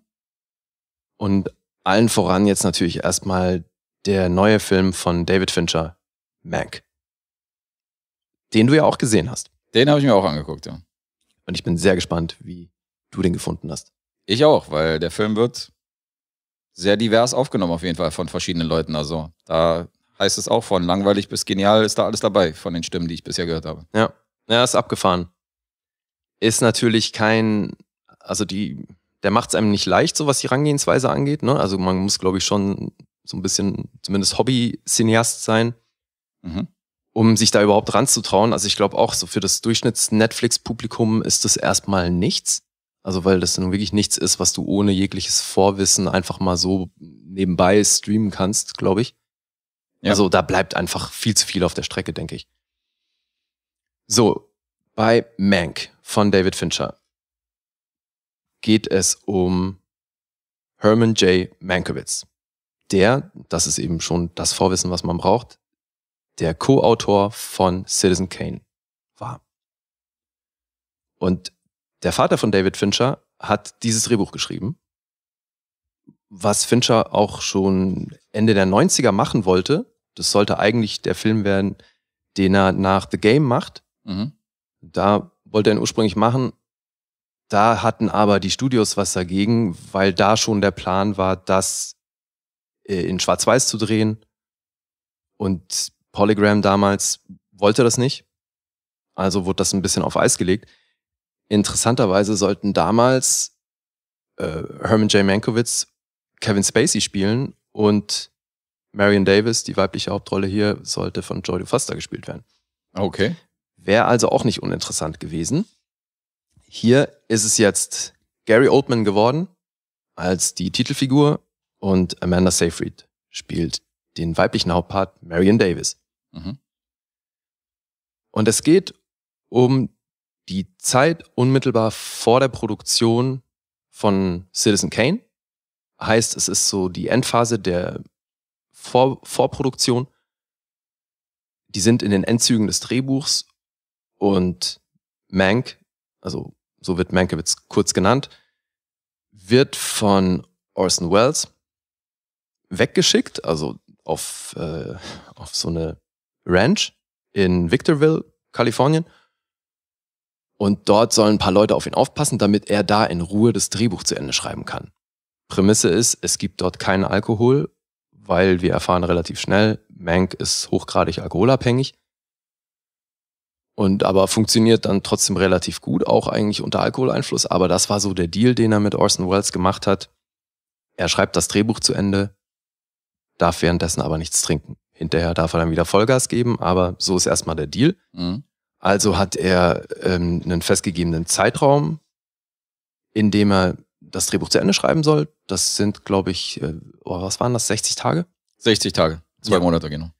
Und allen voran jetzt natürlich erstmal der neue Film von David Fincher, Mank. Den du ja auch gesehen hast. Den habe ich mir auch angeguckt, ja. Und ich bin sehr gespannt, wie du den gefunden hast. Ich auch, weil der Film wird sehr divers aufgenommen, auf jeden Fall von verschiedenen Leuten. Also da heißt es auch von langweilig bis genial ist da alles dabei von den Stimmen, die ich bisher gehört habe. Ja, ja, ist abgefahren. Ist natürlich kein, also die, der macht es einem nicht leicht, so was die Rangehensweise angeht. Ne? Also man muss, glaube ich, schon so ein bisschen zumindest Hobby-Cineast sein, mhm. um sich da überhaupt ranzutrauen. Also ich glaube auch, so für das Durchschnitts-Netflix-Publikum ist das erstmal nichts. Also weil das nun wirklich nichts ist, was du ohne jegliches Vorwissen einfach mal so nebenbei streamen kannst, glaube ich. Ja. Also da bleibt einfach viel zu viel auf der Strecke, denke ich. So, bei Mank von David Fincher geht es um Herman J. Mankiewicz. Der, das ist eben schon das Vorwissen, was man braucht, der Co-Autor von Citizen Kane war. Und der Vater von David Fincher hat dieses Drehbuch geschrieben, was Fincher auch schon Ende der 90er machen wollte. Das sollte eigentlich der Film werden, den er nach The Game macht. Mhm. Da wollte er ihn ursprünglich machen. Da hatten aber die Studios was dagegen, weil da schon der Plan war, das äh, in Schwarz-Weiß zu drehen. Und Polygram damals wollte das nicht. Also wurde das ein bisschen auf Eis gelegt. Interessanterweise sollten damals äh, Herman J. Mankowitz Kevin Spacey spielen und Marion Davis, die weibliche Hauptrolle hier, sollte von Jodie Foster gespielt werden. Okay. Wäre also auch nicht uninteressant gewesen. Hier ist es jetzt Gary Oldman geworden als die Titelfigur und Amanda Seyfried spielt den weiblichen Hauptpart Marion Davis. Mhm. Und es geht um die Zeit unmittelbar vor der Produktion von Citizen Kane. Heißt, es ist so die Endphase der vor Vorproduktion. Die sind in den Endzügen des Drehbuchs und Mank, also so wird Mankiewicz kurz genannt, wird von Orson Welles weggeschickt, also auf, äh, auf so eine Ranch in Victorville, Kalifornien und dort sollen ein paar Leute auf ihn aufpassen, damit er da in Ruhe das Drehbuch zu Ende schreiben kann. Prämisse ist, es gibt dort keinen Alkohol, weil wir erfahren relativ schnell, Mank ist hochgradig alkoholabhängig. Und aber funktioniert dann trotzdem relativ gut, auch eigentlich unter Alkoholeinfluss. Aber das war so der Deal, den er mit Orson Welles gemacht hat. Er schreibt das Drehbuch zu Ende, darf währenddessen aber nichts trinken. Hinterher darf er dann wieder Vollgas geben, aber so ist erstmal der Deal. Mhm. Also hat er ähm, einen festgegebenen Zeitraum, in dem er das Drehbuch zu Ende schreiben soll. Das sind, glaube ich, äh, oh, was waren das, 60 Tage? 60 Tage, zwei ja. Monate, genau.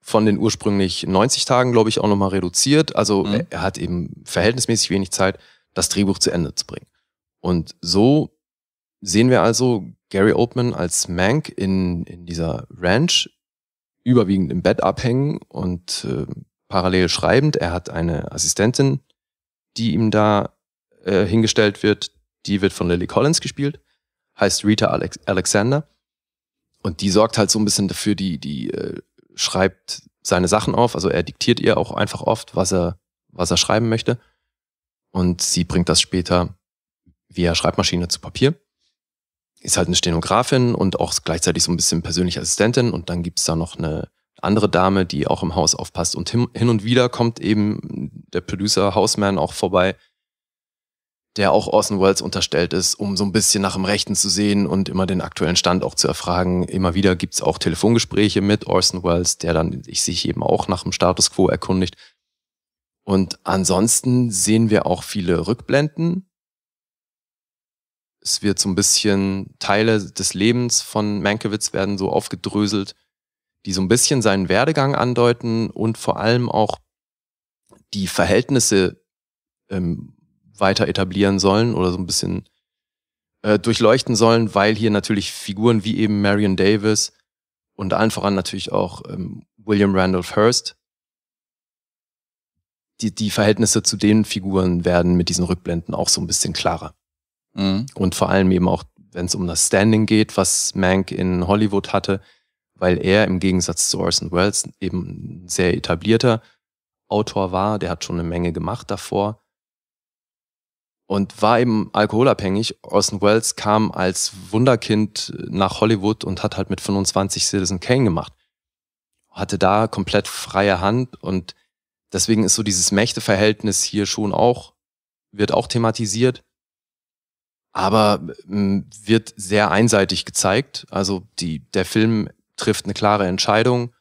Von den ursprünglich 90 Tagen, glaube ich, auch nochmal reduziert. Also mhm. er hat eben verhältnismäßig wenig Zeit, das Drehbuch zu Ende zu bringen. Und so sehen wir also Gary Oldman als Mank in, in dieser Ranch überwiegend im Bett abhängen und äh, parallel schreibend. Er hat eine Assistentin, die ihm da äh, hingestellt wird. Die wird von Lily Collins gespielt, heißt Rita Alex Alexander. Und die sorgt halt so ein bisschen dafür, die, die äh, schreibt seine Sachen auf. Also er diktiert ihr auch einfach oft, was er, was er schreiben möchte. Und sie bringt das später via Schreibmaschine zu Papier. Ist halt eine Stenografin und auch gleichzeitig so ein bisschen persönliche Assistentin. Und dann gibt es da noch eine andere Dame, die auch im Haus aufpasst. Und hin und wieder kommt eben der Producer Houseman auch vorbei, der auch Orson Welles unterstellt ist, um so ein bisschen nach dem Rechten zu sehen und immer den aktuellen Stand auch zu erfragen. Immer wieder gibt's auch Telefongespräche mit Orson Welles, der dann sich eben auch nach dem Status quo erkundigt. Und ansonsten sehen wir auch viele Rückblenden. Es wird so ein bisschen Teile des Lebens von Mankiewicz werden so aufgedröselt die so ein bisschen seinen Werdegang andeuten und vor allem auch die Verhältnisse ähm, weiter etablieren sollen oder so ein bisschen äh, durchleuchten sollen, weil hier natürlich Figuren wie eben Marion Davis und allen voran natürlich auch ähm, William Randolph Hearst, die, die Verhältnisse zu den Figuren werden mit diesen Rückblenden auch so ein bisschen klarer. Mhm. Und vor allem eben auch, wenn es um das Standing geht, was Mank in Hollywood hatte, weil er im Gegensatz zu Orson Welles eben ein sehr etablierter Autor war, der hat schon eine Menge gemacht davor und war eben alkoholabhängig. Orson Welles kam als Wunderkind nach Hollywood und hat halt mit 25 Citizen Kane gemacht. Hatte da komplett freie Hand und deswegen ist so dieses Mächteverhältnis hier schon auch, wird auch thematisiert, aber wird sehr einseitig gezeigt. Also die, der Film trifft eine klare Entscheidung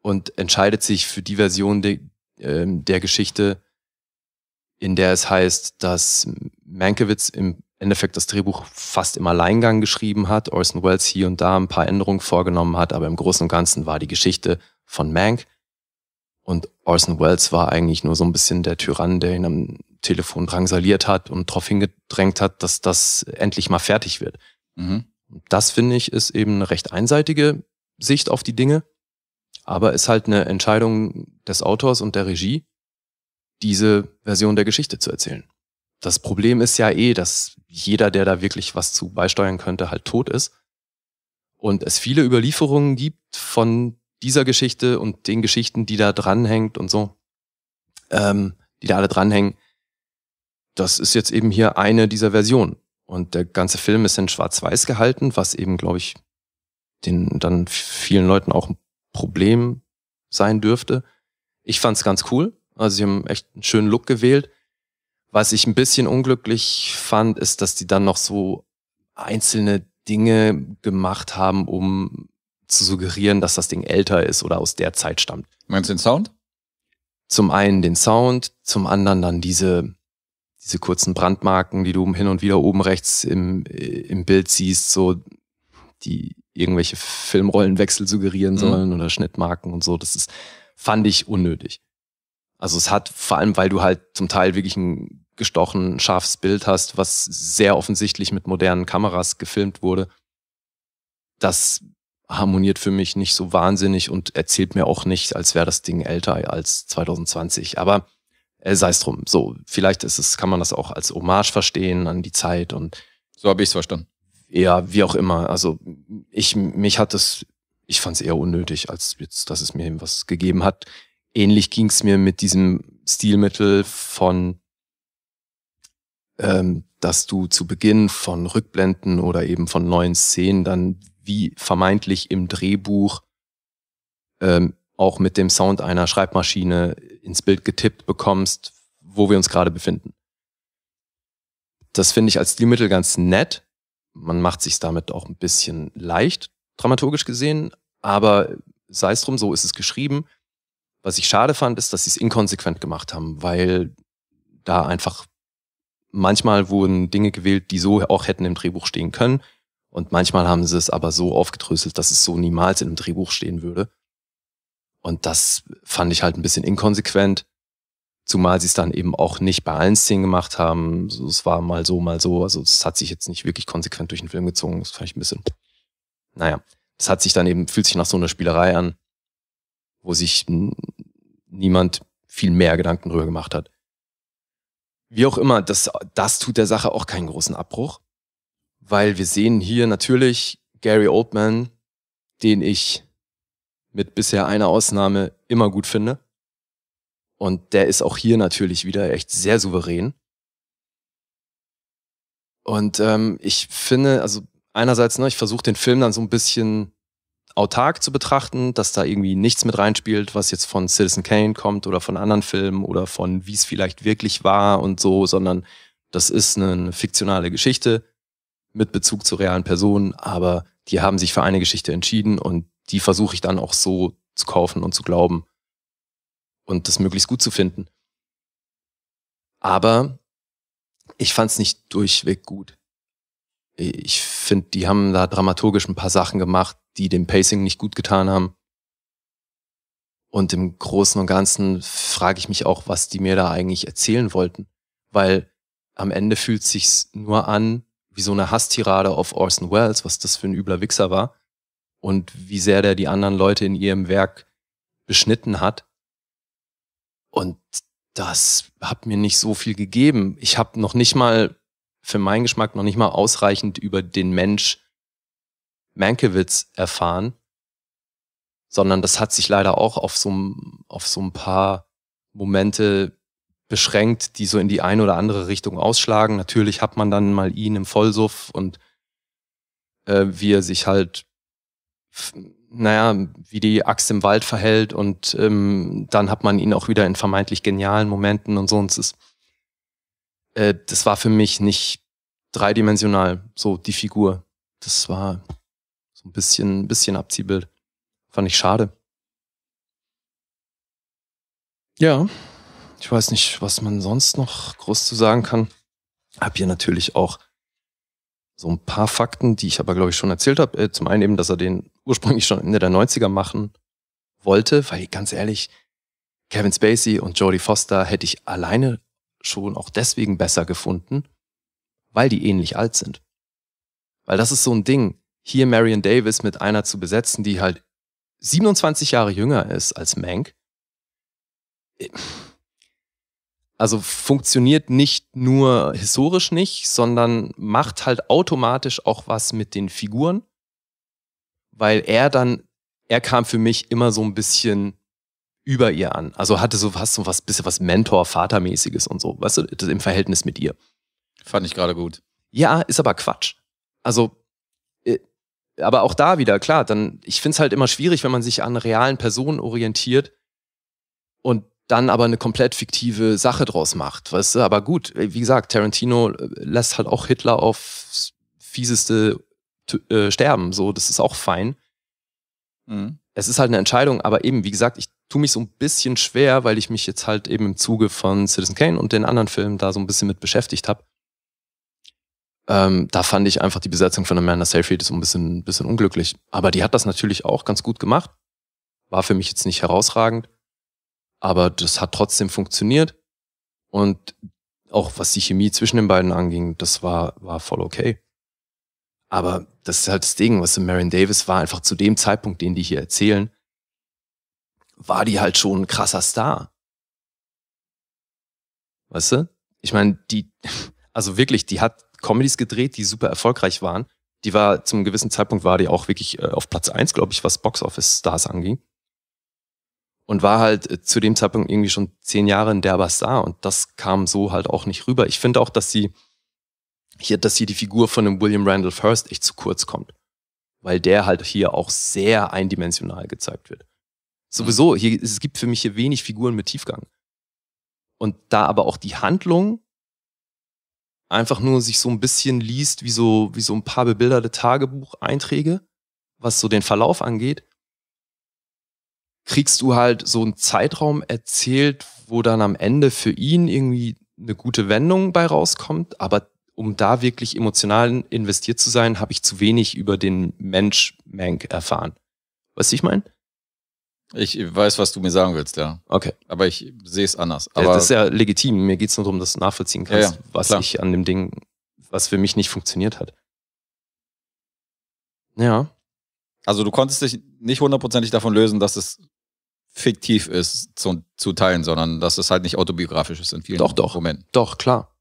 und entscheidet sich für die Version de, äh, der Geschichte, in der es heißt, dass Mankiewicz im Endeffekt das Drehbuch fast im Alleingang geschrieben hat, Orson Welles hier und da ein paar Änderungen vorgenommen hat, aber im Großen und Ganzen war die Geschichte von Mank und Orson Welles war eigentlich nur so ein bisschen der Tyrann, der ihn am Telefon drangsaliert hat und darauf hingedrängt hat, dass das endlich mal fertig wird. Mhm. Das finde ich ist eben eine recht einseitige Sicht auf die Dinge. Aber ist halt eine Entscheidung des Autors und der Regie, diese Version der Geschichte zu erzählen. Das Problem ist ja eh, dass jeder, der da wirklich was zu beisteuern könnte, halt tot ist. Und es viele Überlieferungen gibt von dieser Geschichte und den Geschichten, die da dranhängt und so, ähm, die da alle dranhängen. Das ist jetzt eben hier eine dieser Versionen. Und der ganze Film ist in Schwarz-Weiß gehalten, was eben, glaube ich, den dann vielen Leuten auch ein Problem sein dürfte. Ich fand's ganz cool. Also sie haben echt einen schönen Look gewählt. Was ich ein bisschen unglücklich fand, ist, dass die dann noch so einzelne Dinge gemacht haben, um zu suggerieren, dass das Ding älter ist oder aus der Zeit stammt. Meinst du den Sound? Zum einen den Sound, zum anderen dann diese, diese kurzen Brandmarken, die du hin und wieder oben rechts im, im Bild siehst, so die irgendwelche Filmrollenwechsel suggerieren mhm. sollen mhm. oder Schnittmarken und so. Das ist, fand ich unnötig. Also es hat vor allem, weil du halt zum Teil wirklich ein gestochen scharfes Bild hast, was sehr offensichtlich mit modernen Kameras gefilmt wurde. Das harmoniert für mich nicht so wahnsinnig und erzählt mir auch nicht, als wäre das Ding älter als 2020. Aber äh, sei es drum. So, vielleicht ist es, kann man das auch als Hommage verstehen an die Zeit und so habe ich es verstanden ja, wie auch immer. Also ich, mich hat das, ich fand es eher unnötig, als jetzt, dass es mir eben was gegeben hat. Ähnlich ging es mir mit diesem Stilmittel von, ähm, dass du zu Beginn von Rückblenden oder eben von neuen Szenen dann wie vermeintlich im Drehbuch ähm, auch mit dem Sound einer Schreibmaschine ins Bild getippt bekommst, wo wir uns gerade befinden. Das finde ich als Stilmittel ganz nett, man macht sich damit auch ein bisschen leicht, dramaturgisch gesehen, aber sei es drum, so ist es geschrieben. Was ich schade fand, ist, dass sie es inkonsequent gemacht haben, weil da einfach manchmal wurden Dinge gewählt, die so auch hätten im Drehbuch stehen können. Und manchmal haben sie es aber so aufgedröselt, dass es so niemals in einem Drehbuch stehen würde. Und das fand ich halt ein bisschen inkonsequent. Zumal sie es dann eben auch nicht bei allen Szenen gemacht haben. Also es war mal so, mal so. Also es hat sich jetzt nicht wirklich konsequent durch den Film gezogen. Das fand ich ein bisschen. Naja, es hat sich dann eben, fühlt sich nach so einer Spielerei an, wo sich niemand viel mehr Gedanken drüber gemacht hat. Wie auch immer, das, das tut der Sache auch keinen großen Abbruch, weil wir sehen hier natürlich Gary Oldman, den ich mit bisher einer Ausnahme immer gut finde. Und der ist auch hier natürlich wieder echt sehr souverän. Und ähm, ich finde, also einerseits, ne, ich versuche den Film dann so ein bisschen autark zu betrachten, dass da irgendwie nichts mit reinspielt, was jetzt von Citizen Kane kommt oder von anderen Filmen oder von wie es vielleicht wirklich war und so, sondern das ist eine fiktionale Geschichte mit Bezug zu realen Personen, aber die haben sich für eine Geschichte entschieden und die versuche ich dann auch so zu kaufen und zu glauben und das möglichst gut zu finden. Aber ich fand es nicht durchweg gut. Ich finde, die haben da dramaturgisch ein paar Sachen gemacht, die dem Pacing nicht gut getan haben. Und im Großen und Ganzen frage ich mich auch, was die mir da eigentlich erzählen wollten. Weil am Ende fühlt sich's nur an wie so eine Hasstirade auf Orson Welles, was das für ein übler Wichser war. Und wie sehr der die anderen Leute in ihrem Werk beschnitten hat. Und das hat mir nicht so viel gegeben. Ich habe noch nicht mal, für meinen Geschmack, noch nicht mal ausreichend über den Mensch Mankiewicz erfahren, sondern das hat sich leider auch auf so, auf so ein paar Momente beschränkt, die so in die eine oder andere Richtung ausschlagen. Natürlich hat man dann mal ihn im Vollsuff und äh, wie er sich halt naja, wie die Axt im Wald verhält und ähm, dann hat man ihn auch wieder in vermeintlich genialen Momenten und so. Und es ist, äh, das war für mich nicht dreidimensional, so die Figur. Das war so ein bisschen, ein bisschen Abziehbild. Fand ich schade. Ja, ich weiß nicht, was man sonst noch groß zu sagen kann. Hab hier natürlich auch so ein paar Fakten, die ich aber, glaube ich, schon erzählt habe. Äh, zum einen eben, dass er den ursprünglich schon Ende der 90er machen wollte, weil ganz ehrlich, Kevin Spacey und Jodie Foster hätte ich alleine schon auch deswegen besser gefunden, weil die ähnlich alt sind. Weil das ist so ein Ding, hier Marion Davis mit einer zu besetzen, die halt 27 Jahre jünger ist als Mank. Äh, also funktioniert nicht nur historisch nicht, sondern macht halt automatisch auch was mit den Figuren, weil er dann, er kam für mich immer so ein bisschen über ihr an. Also hatte so fast so was, bisschen was Mentor-Vatermäßiges und so, weißt du, das im Verhältnis mit ihr. Fand ich gerade gut. Ja, ist aber Quatsch. Also, äh, aber auch da wieder, klar, dann, ich finde es halt immer schwierig, wenn man sich an realen Personen orientiert und dann aber eine komplett fiktive Sache draus macht, weißt du? Aber gut, äh, wie gesagt, Tarantino äh, lässt halt auch Hitler aufs fieseste äh, sterben, so, das ist auch fein. Mhm. Es ist halt eine Entscheidung, aber eben, wie gesagt, ich tue mich so ein bisschen schwer, weil ich mich jetzt halt eben im Zuge von Citizen Kane und den anderen Filmen da so ein bisschen mit beschäftigt habe. Ähm, da fand ich einfach die Besetzung von Amanda Seyfried so ein bisschen, bisschen unglücklich. Aber die hat das natürlich auch ganz gut gemacht. War für mich jetzt nicht herausragend. Aber das hat trotzdem funktioniert. Und auch was die Chemie zwischen den beiden anging, das war, war voll okay. Aber das ist halt das Ding, was in Marion Davis war, einfach zu dem Zeitpunkt, den die hier erzählen, war die halt schon ein krasser Star. Weißt du? Ich meine, die, also wirklich, die hat Comedies gedreht, die super erfolgreich waren. Die war, zum gewissen Zeitpunkt war die auch wirklich äh, auf Platz eins, glaube ich, was Box Office Stars anging und war halt äh, zu dem Zeitpunkt irgendwie schon zehn Jahre in der Star und das kam so halt auch nicht rüber. Ich finde auch, dass sie hier, dass hier die Figur von dem William Randall First echt zu kurz kommt, weil der halt hier auch sehr eindimensional gezeigt wird. Sowieso, mhm. hier, es gibt für mich hier wenig Figuren mit Tiefgang. Und da aber auch die Handlung einfach nur sich so ein bisschen liest, wie so, wie so ein paar bebilderte Tagebucheinträge, was so den Verlauf angeht, kriegst du halt so einen Zeitraum erzählt, wo dann am Ende für ihn irgendwie eine gute Wendung bei rauskommt, aber um da wirklich emotional investiert zu sein, habe ich zu wenig über den Mensch Mank erfahren. Weißt du, ich meine? Ich weiß, was du mir sagen willst, ja. Okay. Aber ich sehe es anders. Aber ja, das ist ja legitim. Mir geht es nur darum, dass du nachvollziehen kannst, ja, ja. was Klar. ich an dem Ding, was für mich nicht funktioniert hat. Ja. Also du konntest dich nicht hundertprozentig davon lösen, dass es fiktiv ist zu, zu teilen, sondern dass es halt nicht autobiografisch ist in vielen doch, doch, Momenten. Doch, klar.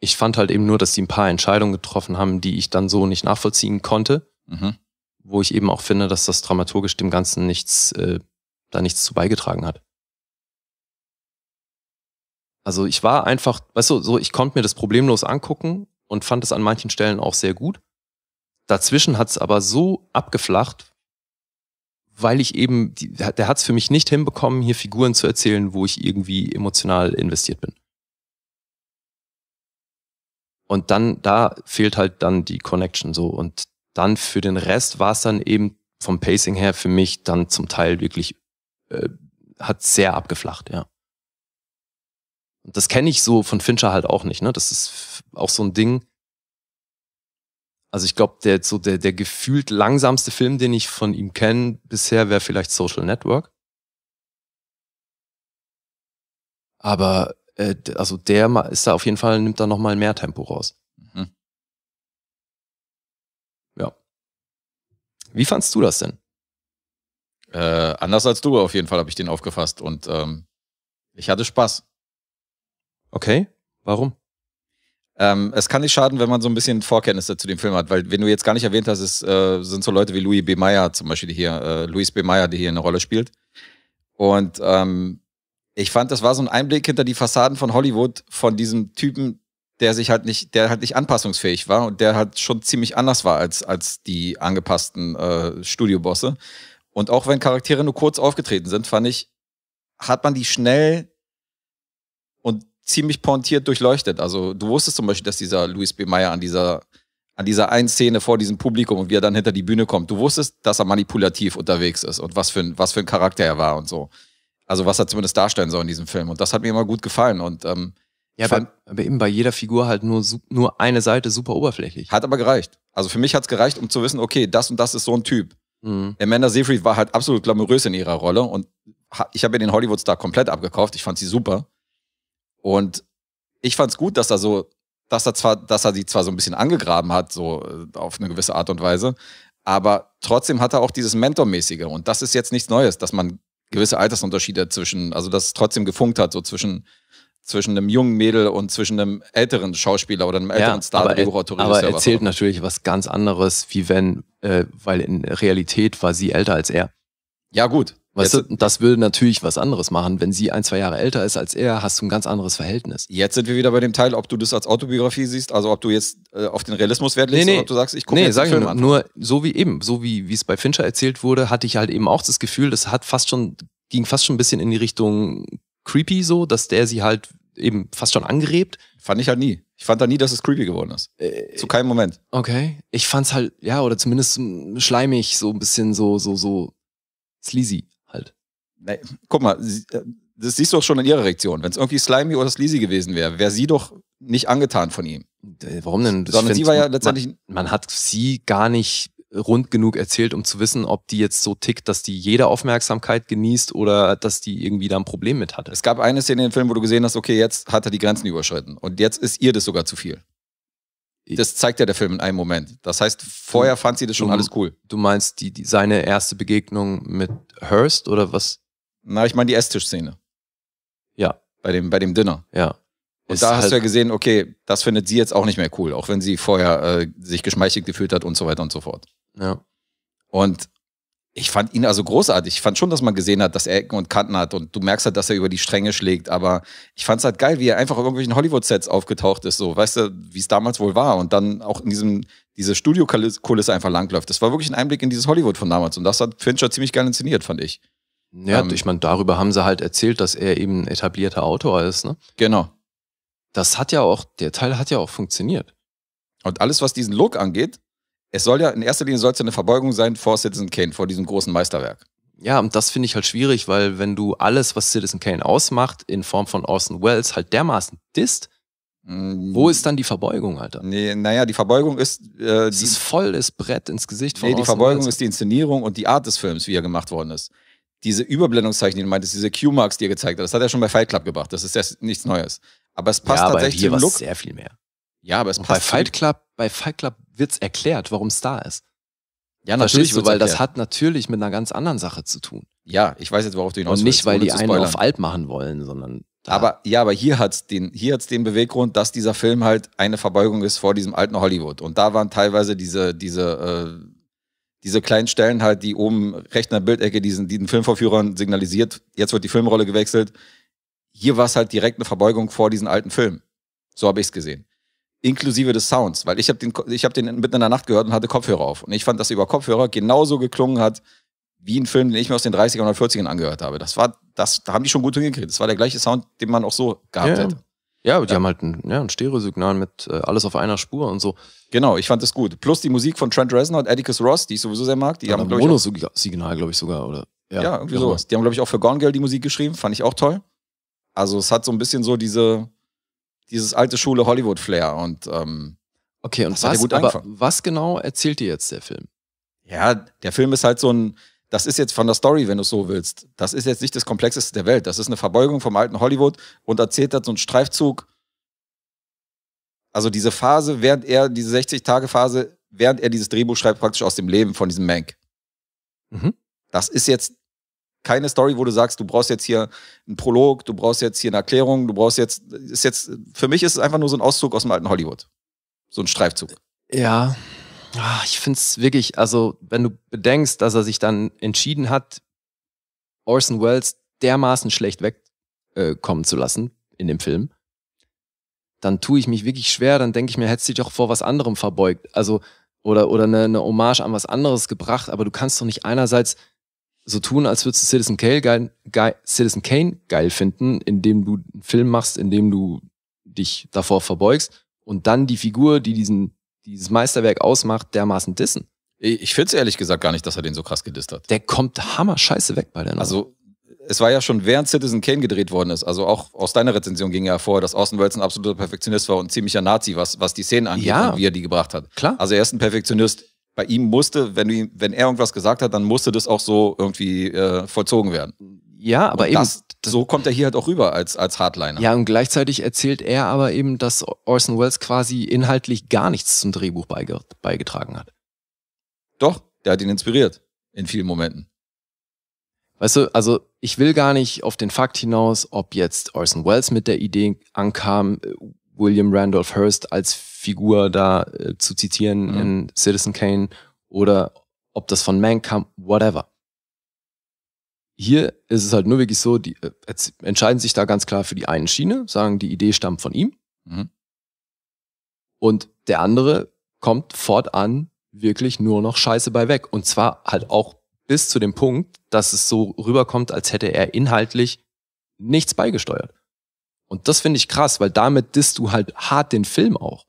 Ich fand halt eben nur, dass sie ein paar Entscheidungen getroffen haben, die ich dann so nicht nachvollziehen konnte, mhm. wo ich eben auch finde, dass das dramaturgisch dem Ganzen nichts, äh, da nichts zu beigetragen hat. Also ich war einfach, weißt du, so ich konnte mir das problemlos angucken und fand es an manchen Stellen auch sehr gut. Dazwischen hat es aber so abgeflacht, weil ich eben, die, der hat es für mich nicht hinbekommen, hier Figuren zu erzählen, wo ich irgendwie emotional investiert bin. Und dann, da fehlt halt dann die Connection so. Und dann für den Rest war es dann eben vom Pacing her für mich dann zum Teil wirklich, äh, hat sehr abgeflacht, ja. Und das kenne ich so von Fincher halt auch nicht, ne? Das ist auch so ein Ding, also ich glaube, der, so der, der gefühlt langsamste Film, den ich von ihm kenne bisher, wäre vielleicht Social Network. Aber äh, also der ist da auf jeden Fall, nimmt da nochmal mehr Tempo raus. Mhm. Ja. Wie fandst du das denn? Äh, anders als du auf jeden Fall habe ich den aufgefasst und ähm, ich hatte Spaß. Okay, warum? Ähm, es kann nicht schaden, wenn man so ein bisschen Vorkenntnisse zu dem Film hat, weil wenn du jetzt gar nicht erwähnt hast, ist, äh, sind so Leute wie Louis B. Meyer zum Beispiel, hier, äh, Louis B. Meyer, die hier eine Rolle spielt. Und ähm, ich fand, das war so ein Einblick hinter die Fassaden von Hollywood von diesem Typen, der sich halt nicht, der halt nicht anpassungsfähig war und der halt schon ziemlich anders war als, als die angepassten äh, Studiobosse. Und auch wenn Charaktere nur kurz aufgetreten sind, fand ich, hat man die schnell ziemlich pointiert durchleuchtet. Also du wusstest zum Beispiel, dass dieser Louis B. Meyer an dieser, an dieser einen Szene vor diesem Publikum und wie er dann hinter die Bühne kommt, du wusstest, dass er manipulativ unterwegs ist und was für ein, was für ein Charakter er war und so. Also was er zumindest darstellen soll in diesem Film. Und das hat mir immer gut gefallen. Und ähm, ja, aber, aber, eben bei jeder Figur halt nur, nur eine Seite super oberflächlich. Hat aber gereicht. Also für mich hat es gereicht, um zu wissen, okay, das und das ist so ein Typ. Mhm. Amanda Seyfried war halt absolut glamourös in ihrer Rolle und ich habe ihr den Hollywood-Star komplett abgekauft. Ich fand sie super. Und ich fand es gut, dass er so, dass er zwar, dass er sie zwar so ein bisschen angegraben hat, so äh, auf eine gewisse Art und Weise, aber trotzdem hat er auch dieses Mentormäßige. Und das ist jetzt nichts Neues, dass man gewisse Altersunterschiede zwischen, also dass es trotzdem gefunkt hat, so zwischen zwischen einem jungen Mädel und zwischen einem älteren Schauspieler oder einem älteren ja, Star, aber, er, aber erzählt natürlich was ganz anderes, wie wenn, äh, weil in Realität war sie älter als er. Ja, gut, Weißt jetzt, du, das würde natürlich was anderes machen. Wenn sie ein, zwei Jahre älter ist als er, hast du ein ganz anderes Verhältnis. Jetzt sind wir wieder bei dem Teil, ob du das als Autobiografie siehst, also ob du jetzt äh, auf den Realismus Wert legst nee, nee. oder ob du sagst, ich gucke nee, jetzt sag Film nur, an. Nur so wie eben, so wie es bei Fincher erzählt wurde, hatte ich halt eben auch das Gefühl, das hat fast schon, ging fast schon ein bisschen in die Richtung creepy so, dass der sie halt eben fast schon angerebt. Fand ich halt nie. Ich fand da nie, dass es creepy geworden ist. Äh, Zu keinem Moment. Okay. Ich fand's halt, ja, oder zumindest hm, schleimig, so ein bisschen so, so, so sleazy. Nee. guck mal, äh, das siehst du doch schon in ihrer Reaktion. Wenn es irgendwie Slimy oder Sleazy gewesen wäre, wäre sie doch nicht angetan von ihm. Warum denn? Das Sondern sie war ja letztendlich. Man, man, hat sie gar nicht rund genug erzählt, um zu wissen, ob die jetzt so tickt, dass die jede Aufmerksamkeit genießt oder dass die irgendwie da ein Problem mit hatte. Es gab eine Szene in dem Film, wo du gesehen hast, okay, jetzt hat er die Grenzen überschritten und jetzt ist ihr das sogar zu viel. Das zeigt ja der Film in einem Moment. Das heißt, vorher fand sie das schon du, alles cool. Du meinst die, die, seine erste Begegnung mit Hurst oder was? Na, ich meine die Esstischszene. Ja. Bei dem, bei dem Dinner. Ja. Und ist da hast halt du ja halt gesehen, okay, das findet sie jetzt auch nicht mehr cool, auch wenn sie vorher äh, sich geschmeichelt gefühlt hat und so weiter und so fort. Ja. Und ich fand ihn also großartig. Ich fand schon, dass man gesehen hat, dass er Ecken und Kanten hat und du merkst halt, dass er über die Stränge schlägt. Aber ich fand es halt geil, wie er einfach auf irgendwelchen Hollywood-Sets aufgetaucht ist, so, weißt du, wie es damals wohl war und dann auch in diesem, diese Studio-Kulisse einfach langläuft. Das war wirklich ein Einblick in dieses Hollywood von damals und das hat Fincher ziemlich geil inszeniert, fand ich. Ja, ähm, ich meine, darüber haben sie halt erzählt, dass er eben ein etablierter Autor ist, ne? Genau. Das hat ja auch, der Teil hat ja auch funktioniert. Und alles, was diesen Look angeht, es soll ja, in erster Linie soll es ja eine Verbeugung sein vor Citizen Kane, vor diesem großen Meisterwerk. Ja, und das finde ich halt schwierig, weil wenn du alles, was Citizen Kane ausmacht, in Form von Orson Welles halt dermaßen disst, mm. wo ist dann die Verbeugung, Alter? Nee, naja, die Verbeugung ist. Äh, die, ist voll das Brett ins Gesicht von Nee, die Verbeugung Welles. ist die Inszenierung und die Art des Films, wie er gemacht worden ist diese Überblendungszeichen, die du meintest, diese Q-Marks, die er gezeigt hat, das hat er schon bei Fight Club gebracht. Das ist ja nichts Neues. Aber es passt ja, tatsächlich zum Look. sehr viel mehr. Ja, aber es Und passt. Bei Fight Club, bei Fight Club wird's erklärt, warum es da ist. Ja, natürlich. Du, weil erklärt. das hat natürlich mit einer ganz anderen Sache zu tun. Ja, ich weiß jetzt, worauf du hinaus willst. Und nicht, weil die einen auf alt machen wollen, sondern. Da. Aber ja, aber hier hat's den, hier hat's den Beweggrund, dass dieser Film halt eine Verbeugung ist vor diesem alten Hollywood. Und da waren teilweise diese, diese äh, diese kleinen Stellen halt, die oben rechts in der Bildecke diesen, diesen Filmvorführern signalisiert, jetzt wird die Filmrolle gewechselt. Hier war es halt direkt eine Verbeugung vor diesen alten Film. So habe ich es gesehen. Inklusive des Sounds, weil ich habe den, ich hab den mitten in der Nacht gehört und hatte Kopfhörer auf. Und ich fand, dass über Kopfhörer genauso geklungen hat, wie ein Film, den ich mir aus den 30ern oder 40ern angehört habe. Das war, das, da haben die schon gut hingekriegt. Das war der gleiche Sound, den man auch so gehabt ja. hätte. Ja, die ja. haben halt ein, ja, ein Stereo-Signal mit äh, alles auf einer Spur und so. Genau, ich fand das gut. Plus die Musik von Trent Reznor und Atticus Ross, die ich sowieso sehr mag. Die ja, haben, ein Monosignal, signal glaube ich, sogar, oder? Ja, ja irgendwie sowas. Die haben, glaube ich, auch für Gone Girl die Musik geschrieben, fand ich auch toll. Also es hat so ein bisschen so diese, dieses alte Schule Hollywood-Flair und ähm, Okay, und was, was genau erzählt dir jetzt der Film? Ja, der Film ist halt so ein, das ist jetzt von der Story, wenn du es so willst, das ist jetzt nicht das Komplexeste der Welt. Das ist eine Verbeugung vom alten Hollywood und erzählt dann so einen Streifzug. Also diese Phase, während er, diese 60-Tage-Phase, während er dieses Drehbuch schreibt, praktisch aus dem Leben von diesem Mank. Mhm. Das ist jetzt keine Story, wo du sagst, du brauchst jetzt hier einen Prolog, du brauchst jetzt hier eine Erklärung, du brauchst jetzt, ist jetzt, für mich ist es einfach nur so ein Auszug aus dem alten Hollywood. So ein Streifzug. Ja, Ah, ich finde es wirklich, also wenn du bedenkst, dass er sich dann entschieden hat, Orson Welles dermaßen schlecht wegkommen äh, zu lassen in dem Film, dann tue ich mich wirklich schwer, dann denke ich mir, hättest du dich doch vor was anderem verbeugt. Also, oder, oder eine, eine Hommage an was anderes gebracht, aber du kannst doch nicht einerseits so tun, als würdest du Citizen Kane geil, geil, Citizen Kane geil finden, indem du einen Film machst, indem du dich davor verbeugst und dann die Figur, die diesen dieses Meisterwerk ausmacht, dermaßen dissen. Ich finde es ehrlich gesagt gar nicht, dass er den so krass gedisst hat. Der kommt hammer scheiße weg bei der Nummer. Also es war ja schon während Citizen Kane gedreht worden ist, also auch aus deiner Rezension ging ja hervor, dass Austin Welles ein absoluter Perfektionist war und ein ziemlicher Nazi, was, was die Szenen angeht ja. und wie er die gebracht hat. Klar. Also er ist ein Perfektionist. Bei ihm musste, wenn, wenn er irgendwas gesagt hat, dann musste das auch so irgendwie äh, vollzogen werden. Ja, aber und eben. Das, so kommt er hier halt auch rüber als, als Hardliner. Ja, und gleichzeitig erzählt er aber eben, dass Orson Welles quasi inhaltlich gar nichts zum Drehbuch beigetragen hat. Doch, der hat ihn inspiriert. In vielen Momenten. Weißt du, also ich will gar nicht auf den Fakt hinaus, ob jetzt Orson Welles mit der Idee ankam, William Randolph Hearst als Figur da äh, zu zitieren mhm. in Citizen Kane oder ob das von Mank kam, whatever hier ist es halt nur wirklich so, die äh, entscheiden sich da ganz klar für die einen Schiene, sagen, die Idee stammt von ihm. Mhm. Und der andere kommt fortan wirklich nur noch Scheiße bei weg. Und zwar halt auch bis zu dem Punkt, dass es so rüberkommt, als hätte er inhaltlich nichts beigesteuert. Und das finde ich krass, weil damit disst du halt hart den Film auch.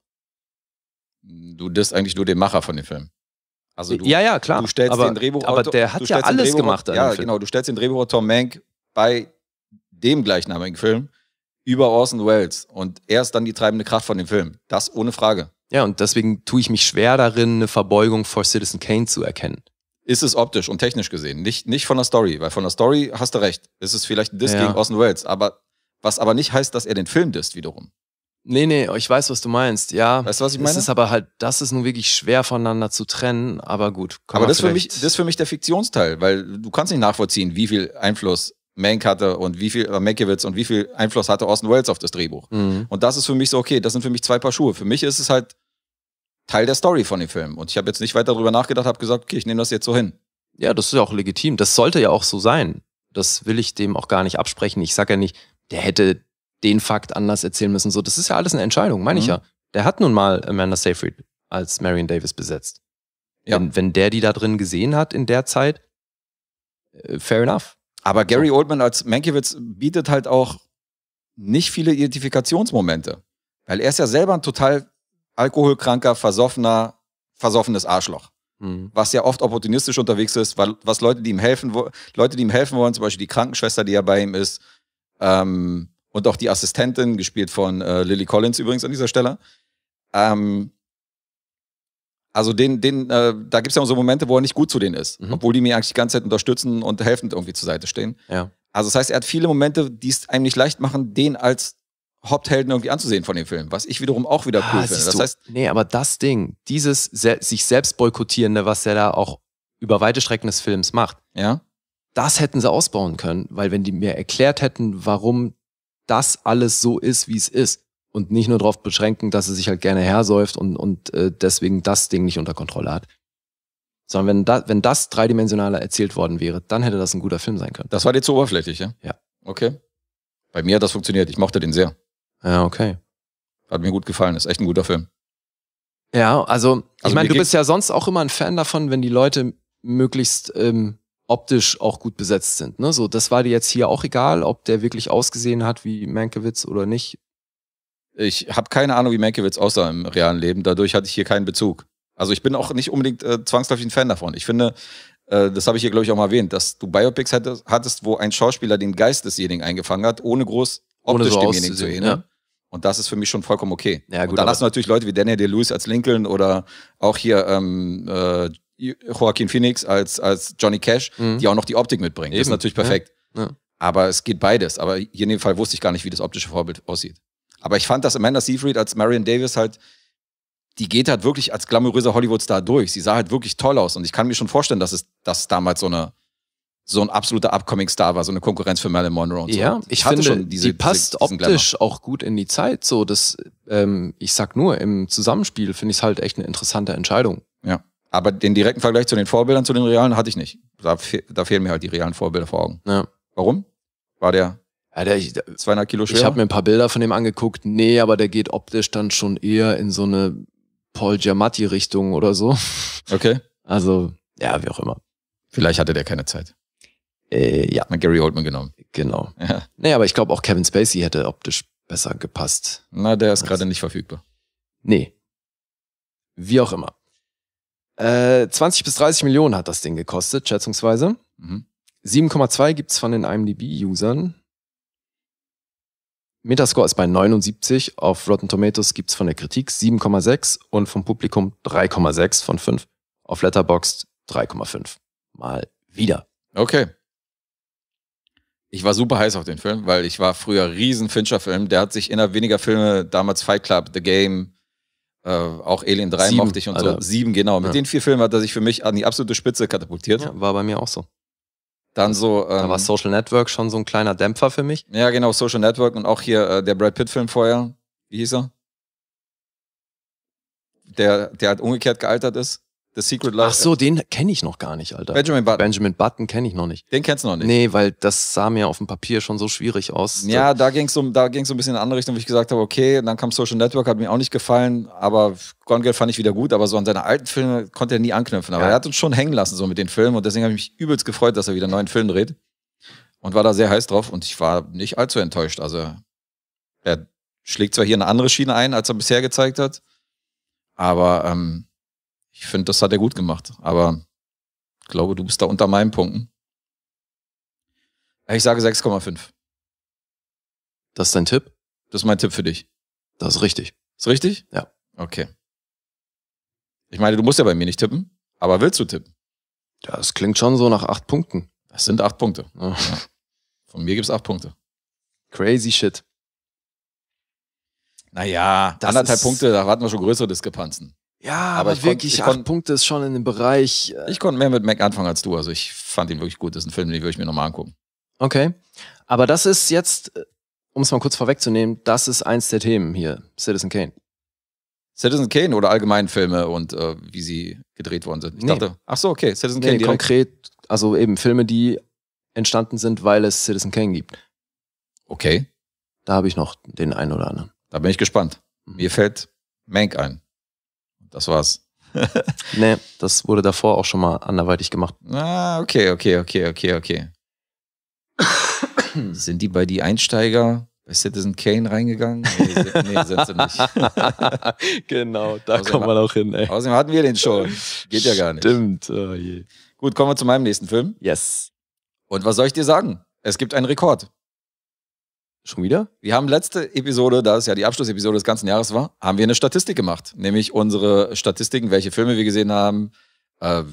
Du disst eigentlich nur den Macher von dem Film. Also äh, du, ja, ja, klar. Du stellst aber, den Drehbuchautor. Aber der hat ja alles gemacht. Ja, genau. Du stellst den Drehbuchautor Tom Mank bei dem gleichnamigen Film über Orson Welles. Und er ist dann die treibende Kraft von dem Film. Das ohne Frage. Ja, und deswegen tue ich mich schwer darin, eine Verbeugung vor Citizen Kane zu erkennen. Ist es optisch und technisch gesehen. Nicht, nicht von der Story, weil von der Story hast du recht. Ist es vielleicht ein Diss ja. gegen Orson Welles. Aber was aber nicht heißt, dass er den Film disst wiederum. Nee, nee, ich weiß, was du meinst. Ja. Weißt du, was ich meine? Das ist aber halt, das ist nun wirklich schwer voneinander zu trennen, aber gut. Aber das ist, für mich, das ist für mich der Fiktionsteil, weil du kannst nicht nachvollziehen, wie viel Einfluss Mank hatte und wie viel, äh, Mankiewicz und wie viel Einfluss hatte Orson Welles auf das Drehbuch. Mhm. Und das ist für mich so, okay, das sind für mich zwei Paar Schuhe. Für mich ist es halt Teil der Story von dem Film. Und ich habe jetzt nicht weiter darüber nachgedacht, habe gesagt, okay, ich nehme das jetzt so hin. Ja, das ist ja auch legitim. Das sollte ja auch so sein. Das will ich dem auch gar nicht absprechen. Ich sage ja nicht, der hätte den Fakt anders erzählen müssen. So, das ist ja alles eine Entscheidung, meine mhm. ich ja. Der hat nun mal Amanda Seyfried als Marion Davis besetzt. Ja. Wenn, wenn der die da drin gesehen hat in der Zeit, äh, fair enough. Aber Gary so. Oldman als Mankiewicz bietet halt auch nicht viele Identifikationsmomente. Weil er ist ja selber ein total alkoholkranker, versoffener, versoffenes Arschloch. Mhm. Was ja oft opportunistisch unterwegs ist, weil, was Leute, die ihm helfen, Leute, die ihm helfen wollen, zum Beispiel die Krankenschwester, die ja bei ihm ist, ähm, und auch die Assistentin, gespielt von äh, Lily Collins übrigens an dieser Stelle. Ähm, also den, den, äh, da gibt es ja so Momente, wo er nicht gut zu denen ist, mhm. obwohl die mir eigentlich die ganze Zeit unterstützen und helfend irgendwie zur Seite stehen. Ja. Also das heißt, er hat viele Momente, die es einem nicht leicht machen, den als Haupthelden irgendwie anzusehen von dem Film, was ich wiederum auch wieder ah, cool ah, finde. Das heißt, nee, aber das Ding, dieses se sich selbst boykottierende, was er da auch über weite Strecken des Films macht, ja? das hätten sie ausbauen können, weil wenn die mir erklärt hätten, warum das alles so ist, wie es ist. Und nicht nur darauf beschränken, dass sie sich halt gerne hersäuft und, und äh, deswegen das Ding nicht unter Kontrolle hat. Sondern wenn, da, wenn das dreidimensionaler erzählt worden wäre, dann hätte das ein guter Film sein können. Das war dir zu oberflächlich, ja? Ja. Okay. Bei mir hat das funktioniert. Ich mochte den sehr. Ja, okay. Hat mir gut gefallen. Ist echt ein guter Film. Ja, also, also ich meine, du bist ja sonst auch immer ein Fan davon, wenn die Leute möglichst ähm, optisch auch gut besetzt sind. Ne? So, das war dir jetzt hier auch egal, ob der wirklich ausgesehen hat wie Mankiewicz oder nicht. Ich habe keine Ahnung, wie Mankiewicz aussah im realen Leben. Dadurch hatte ich hier keinen Bezug. Also ich bin auch nicht unbedingt äh, zwangsläufig ein Fan davon. Ich finde, äh, das habe ich hier, glaube ich, auch mal erwähnt, dass du Biopics hattest, hattest, wo ein Schauspieler den Geist desjenigen eingefangen hat, ohne groß optisch ohne so demjenigen zu ähneln. Ja. Und das ist für mich schon vollkommen okay. Ja, gut, und da lassen natürlich Leute wie Daniel De Lewis als Lincoln oder auch hier ähm, äh, Joaquin Phoenix als, als Johnny Cash, mhm. die auch noch die Optik mitbringen. Eben. Das ist natürlich perfekt. Ja. Ja. Aber es geht beides. Aber hier in dem Fall wusste ich gar nicht, wie das optische Vorbild aussieht. Aber ich fand, dass Amanda Seyfried als Marion Davis halt, die geht halt wirklich als glamouröser Hollywood-Star durch. Sie sah halt wirklich toll aus. Und ich kann mir schon vorstellen, dass es, dass damals so eine, so ein absoluter Upcoming-Star war, so eine Konkurrenz für Marilyn Monroe und so. Ja, ich, hatte finde, schon diese, die passt diese, optisch auch gut in die Zeit. So, das, ähm, ich sag nur, im Zusammenspiel finde ich es halt echt eine interessante Entscheidung. Ja. Aber den direkten Vergleich zu den Vorbildern, zu den realen, hatte ich nicht. Da, fe da fehlen mir halt die realen Vorbilder vor Augen. Ja. Warum? War der, ja, der ich, 200 Kilo schwer? Ich habe mir ein paar Bilder von dem angeguckt. Nee, aber der geht optisch dann schon eher in so eine Paul Giamatti-Richtung oder so. Okay. Also, ja, wie auch immer. Vielleicht hatte der keine Zeit. Äh, ja. Hat Gary Oldman genommen. Genau. Ja. Nee, aber ich glaube auch Kevin Spacey hätte optisch besser gepasst. Na, der ist gerade nicht verfügbar. Nee. Wie auch immer. Äh, 20 bis 30 Millionen hat das Ding gekostet, schätzungsweise. Mhm. 7,2 gibt's von den IMDb-Usern. Metascore ist bei 79, auf Rotten Tomatoes gibt's von der Kritik 7,6 und vom Publikum 3,6 von 5. Auf Letterboxd 3,5. Mal wieder. Okay. Ich war super heiß auf den Film, weil ich war früher riesen Fincher-Film. Der hat sich innerhalb weniger Filme, damals Fight Club, The Game, äh, auch Alien 3 Sieben, mochte ich und Alter. so. Sieben, genau. Mit ja. den vier Filmen hat er sich für mich an die absolute Spitze katapultiert. Ja, war bei mir auch so. Dann so. Ähm, da war ähm, Social Network schon so ein kleiner Dämpfer für mich. Ja, genau, Social Network und auch hier äh, der Brad Pitt-Film vorher. Wie hieß er? Der, der halt umgekehrt gealtert ist. The Secret Life. Ach so, den kenne ich noch gar nicht, Alter. Benjamin Button. Benjamin Button kenne ich noch nicht. Den kennst du noch nicht. Nee, weil das sah mir auf dem Papier schon so schwierig aus. Ja, da ging es so, da ging's so ein bisschen in eine andere Richtung, wo ich gesagt habe, okay, dann kam Social Network, hat mir auch nicht gefallen, aber Gone Girl fand ich wieder gut, aber so an seine alten Filme konnte er nie anknüpfen. Aber ja. er hat uns schon hängen lassen so mit den Filmen und deswegen habe ich mich übelst gefreut, dass er wieder einen neuen Film dreht und war da sehr heiß drauf und ich war nicht allzu enttäuscht. Also er schlägt zwar hier eine andere Schiene ein, als er bisher gezeigt hat, aber... Ähm, ich finde, das hat er gut gemacht. Aber ich glaube, du bist da unter meinen Punkten. Ich sage 6,5. Das ist dein Tipp? Das ist mein Tipp für dich. Das ist richtig. Ist richtig? Ja. Okay. Ich meine, du musst ja bei mir nicht tippen, aber willst du tippen? Das klingt schon so nach acht Punkten. Das sind acht Punkte. Ja. Von mir gibt es acht Punkte. Crazy shit. Naja, das anderthalb Punkte, da warten wir schon größere Diskrepanzen. Ja, aber, aber wirklich, konnt, acht konnt, Punkte ist schon in dem Bereich. Äh ich konnte mehr mit Mac anfangen als du. Also ich fand ihn wirklich gut. Das ist ein Film, den würde ich mir nochmal angucken. Okay. Aber das ist jetzt, äh, um es mal kurz vorwegzunehmen, das ist eins der Themen hier, Citizen Kane. Citizen Kane oder allgemein Filme und äh, wie sie gedreht worden sind. Ich nee. dachte, ach so, okay, Citizen nee, Kane. Direkt. Konkret, also eben Filme, die entstanden sind, weil es Citizen Kane gibt. Okay. Da habe ich noch den einen oder anderen. Da bin ich gespannt. Mhm. Mir fällt Mank ein das war's. nee, das wurde davor auch schon mal anderweitig gemacht. Ah, okay, okay, okay, okay, okay. sind die bei die Einsteiger bei Citizen Kane reingegangen? Nee, sind, nee, sind sie nicht. genau, da außerdem, kommt man auch hin, ey. Außerdem hatten wir den schon. Geht ja gar nicht. Stimmt. Oh Gut, kommen wir zu meinem nächsten Film. Yes. Und was soll ich dir sagen? Es gibt einen Rekord. Schon wieder? Wir haben letzte Episode, da es ja die Abschlussepisode des ganzen Jahres war, haben wir eine Statistik gemacht. Nämlich unsere Statistiken, welche Filme wir gesehen haben, äh,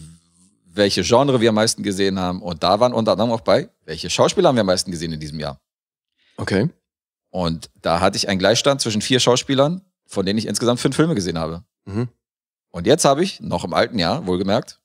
welche Genre wir am meisten gesehen haben. Und da waren unter anderem auch bei, welche Schauspieler haben wir am meisten gesehen in diesem Jahr. Okay. Und da hatte ich einen Gleichstand zwischen vier Schauspielern, von denen ich insgesamt fünf Filme gesehen habe. Mhm. Und jetzt habe ich, noch im alten Jahr, wohlgemerkt,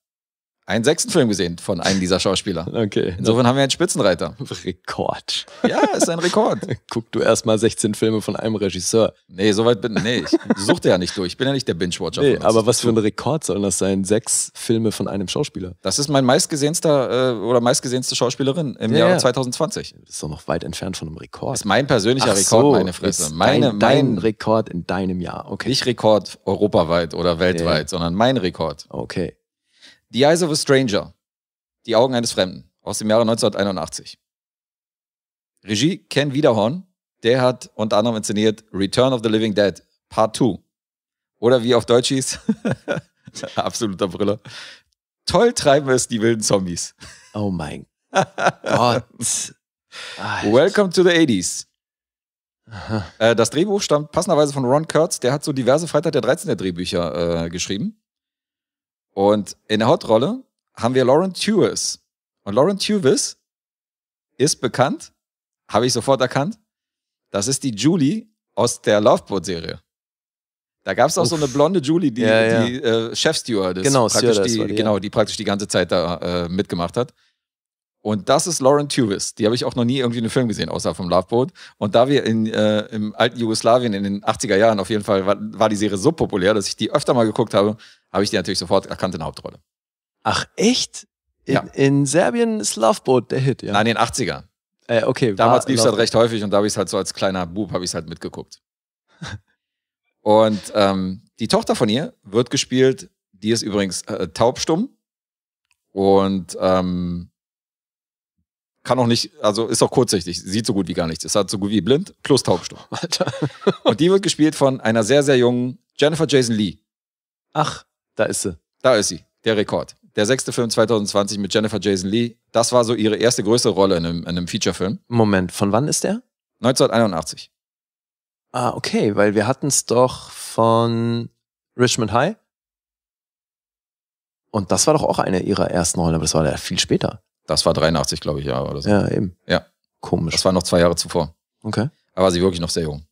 einen sechsten Film gesehen von einem dieser Schauspieler. Okay. Ne? Insofern haben wir einen Spitzenreiter. Rekord. Ja, ist ein Rekord. Guck du erstmal 16 Filme von einem Regisseur. Nee, soweit bin nee, ich. Such dir ja nicht durch. Ich bin ja nicht der Binge-Watcher. Nee, aber was für ein Rekord sollen das sein? Sechs Filme von einem Schauspieler. Das ist mein meistgesehenster äh, oder meistgesehenste Schauspielerin im ja, Jahr 2020. Das ist doch noch weit entfernt von einem Rekord. Das ist mein persönlicher Ach Rekord, so, meine Fresse. Meine, dein, dein mein Rekord in deinem Jahr. Okay. Nicht Rekord europaweit oder weltweit, nee. sondern mein Rekord. Okay. The Eyes of a Stranger. Die Augen eines Fremden aus dem Jahre 1981. Regie Ken Wiederhorn. Der hat unter anderem inszeniert Return of the Living Dead Part 2. Oder wie auf Deutsch hieß, absoluter Brille. Toll treiben es die wilden Zombies. Oh mein Gott. Welcome to the 80s. Aha. Äh, das Drehbuch stammt passenderweise von Ron Kurtz, der hat so diverse Freitag der 13 Drehbücher äh, geschrieben. Und in der Hauptrolle haben wir Lauren Tewis. Und Lauren Tewis ist bekannt, habe ich sofort erkannt. Das ist die Julie aus der Loveboat-Serie. Da gab es auch Uff. so eine blonde Julie, die, ja, ja. die äh, Chef-Stewardess, genau, praktisch die, genau, die praktisch die ganze Zeit da äh, mitgemacht hat. Und das ist Lauren Tuvis. Die habe ich auch noch nie irgendwie in einem Film gesehen, außer vom Love Boat. Und da wir in, äh, im alten Jugoslawien in den 80er Jahren auf jeden Fall war, war, die Serie so populär, dass ich die öfter mal geguckt habe, habe ich die natürlich sofort erkannt in der Hauptrolle. Ach, echt? In, ja. in Serbien ist Love Boat der Hit, ja? Nein, in den 80 er Äh, okay. Damals lief es halt recht häufig und da habe ich es halt so als kleiner Bub, habe ich es halt mitgeguckt. und ähm, die Tochter von ihr wird gespielt, die ist übrigens äh, taubstumm und ähm, kann auch nicht, also ist auch kurzsichtig, sieht so gut wie gar nichts, ist halt so gut wie blind, plus taubstumm. Alter. Und die wird gespielt von einer sehr, sehr jungen Jennifer Jason Lee. Ach, da ist sie. Da ist sie, der Rekord. Der sechste Film 2020 mit Jennifer Jason Lee. Das war so ihre erste größere Rolle in einem, in einem Featurefilm. Moment, von wann ist der? 1981. Ah, okay, weil wir hatten es doch von Richmond High. Und das war doch auch eine ihrer ersten Rollen, aber das war ja viel später. Das war 83, glaube ich, ja, oder so. Ja, eben. Ja. Komisch. Das war noch zwei Jahre zuvor. Okay. Da war sie wirklich noch sehr jung.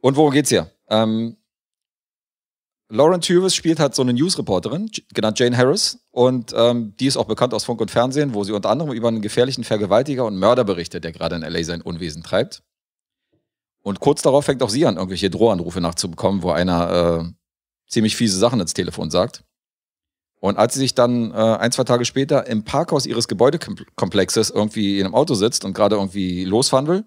Und worum geht's hier? Ähm, Lauren Tuvis spielt halt so eine News-Reporterin, genannt Jane Harris, und ähm, die ist auch bekannt aus Funk und Fernsehen, wo sie unter anderem über einen gefährlichen Vergewaltiger und Mörder berichtet, der gerade in LA sein Unwesen treibt. Und kurz darauf fängt auch sie an, irgendwelche Drohanrufe nachzubekommen, wo einer äh, ziemlich fiese Sachen ins Telefon sagt. Und als sie sich dann äh, ein, zwei Tage später im Parkhaus ihres Gebäudekomplexes irgendwie in einem Auto sitzt und gerade irgendwie losfahren will,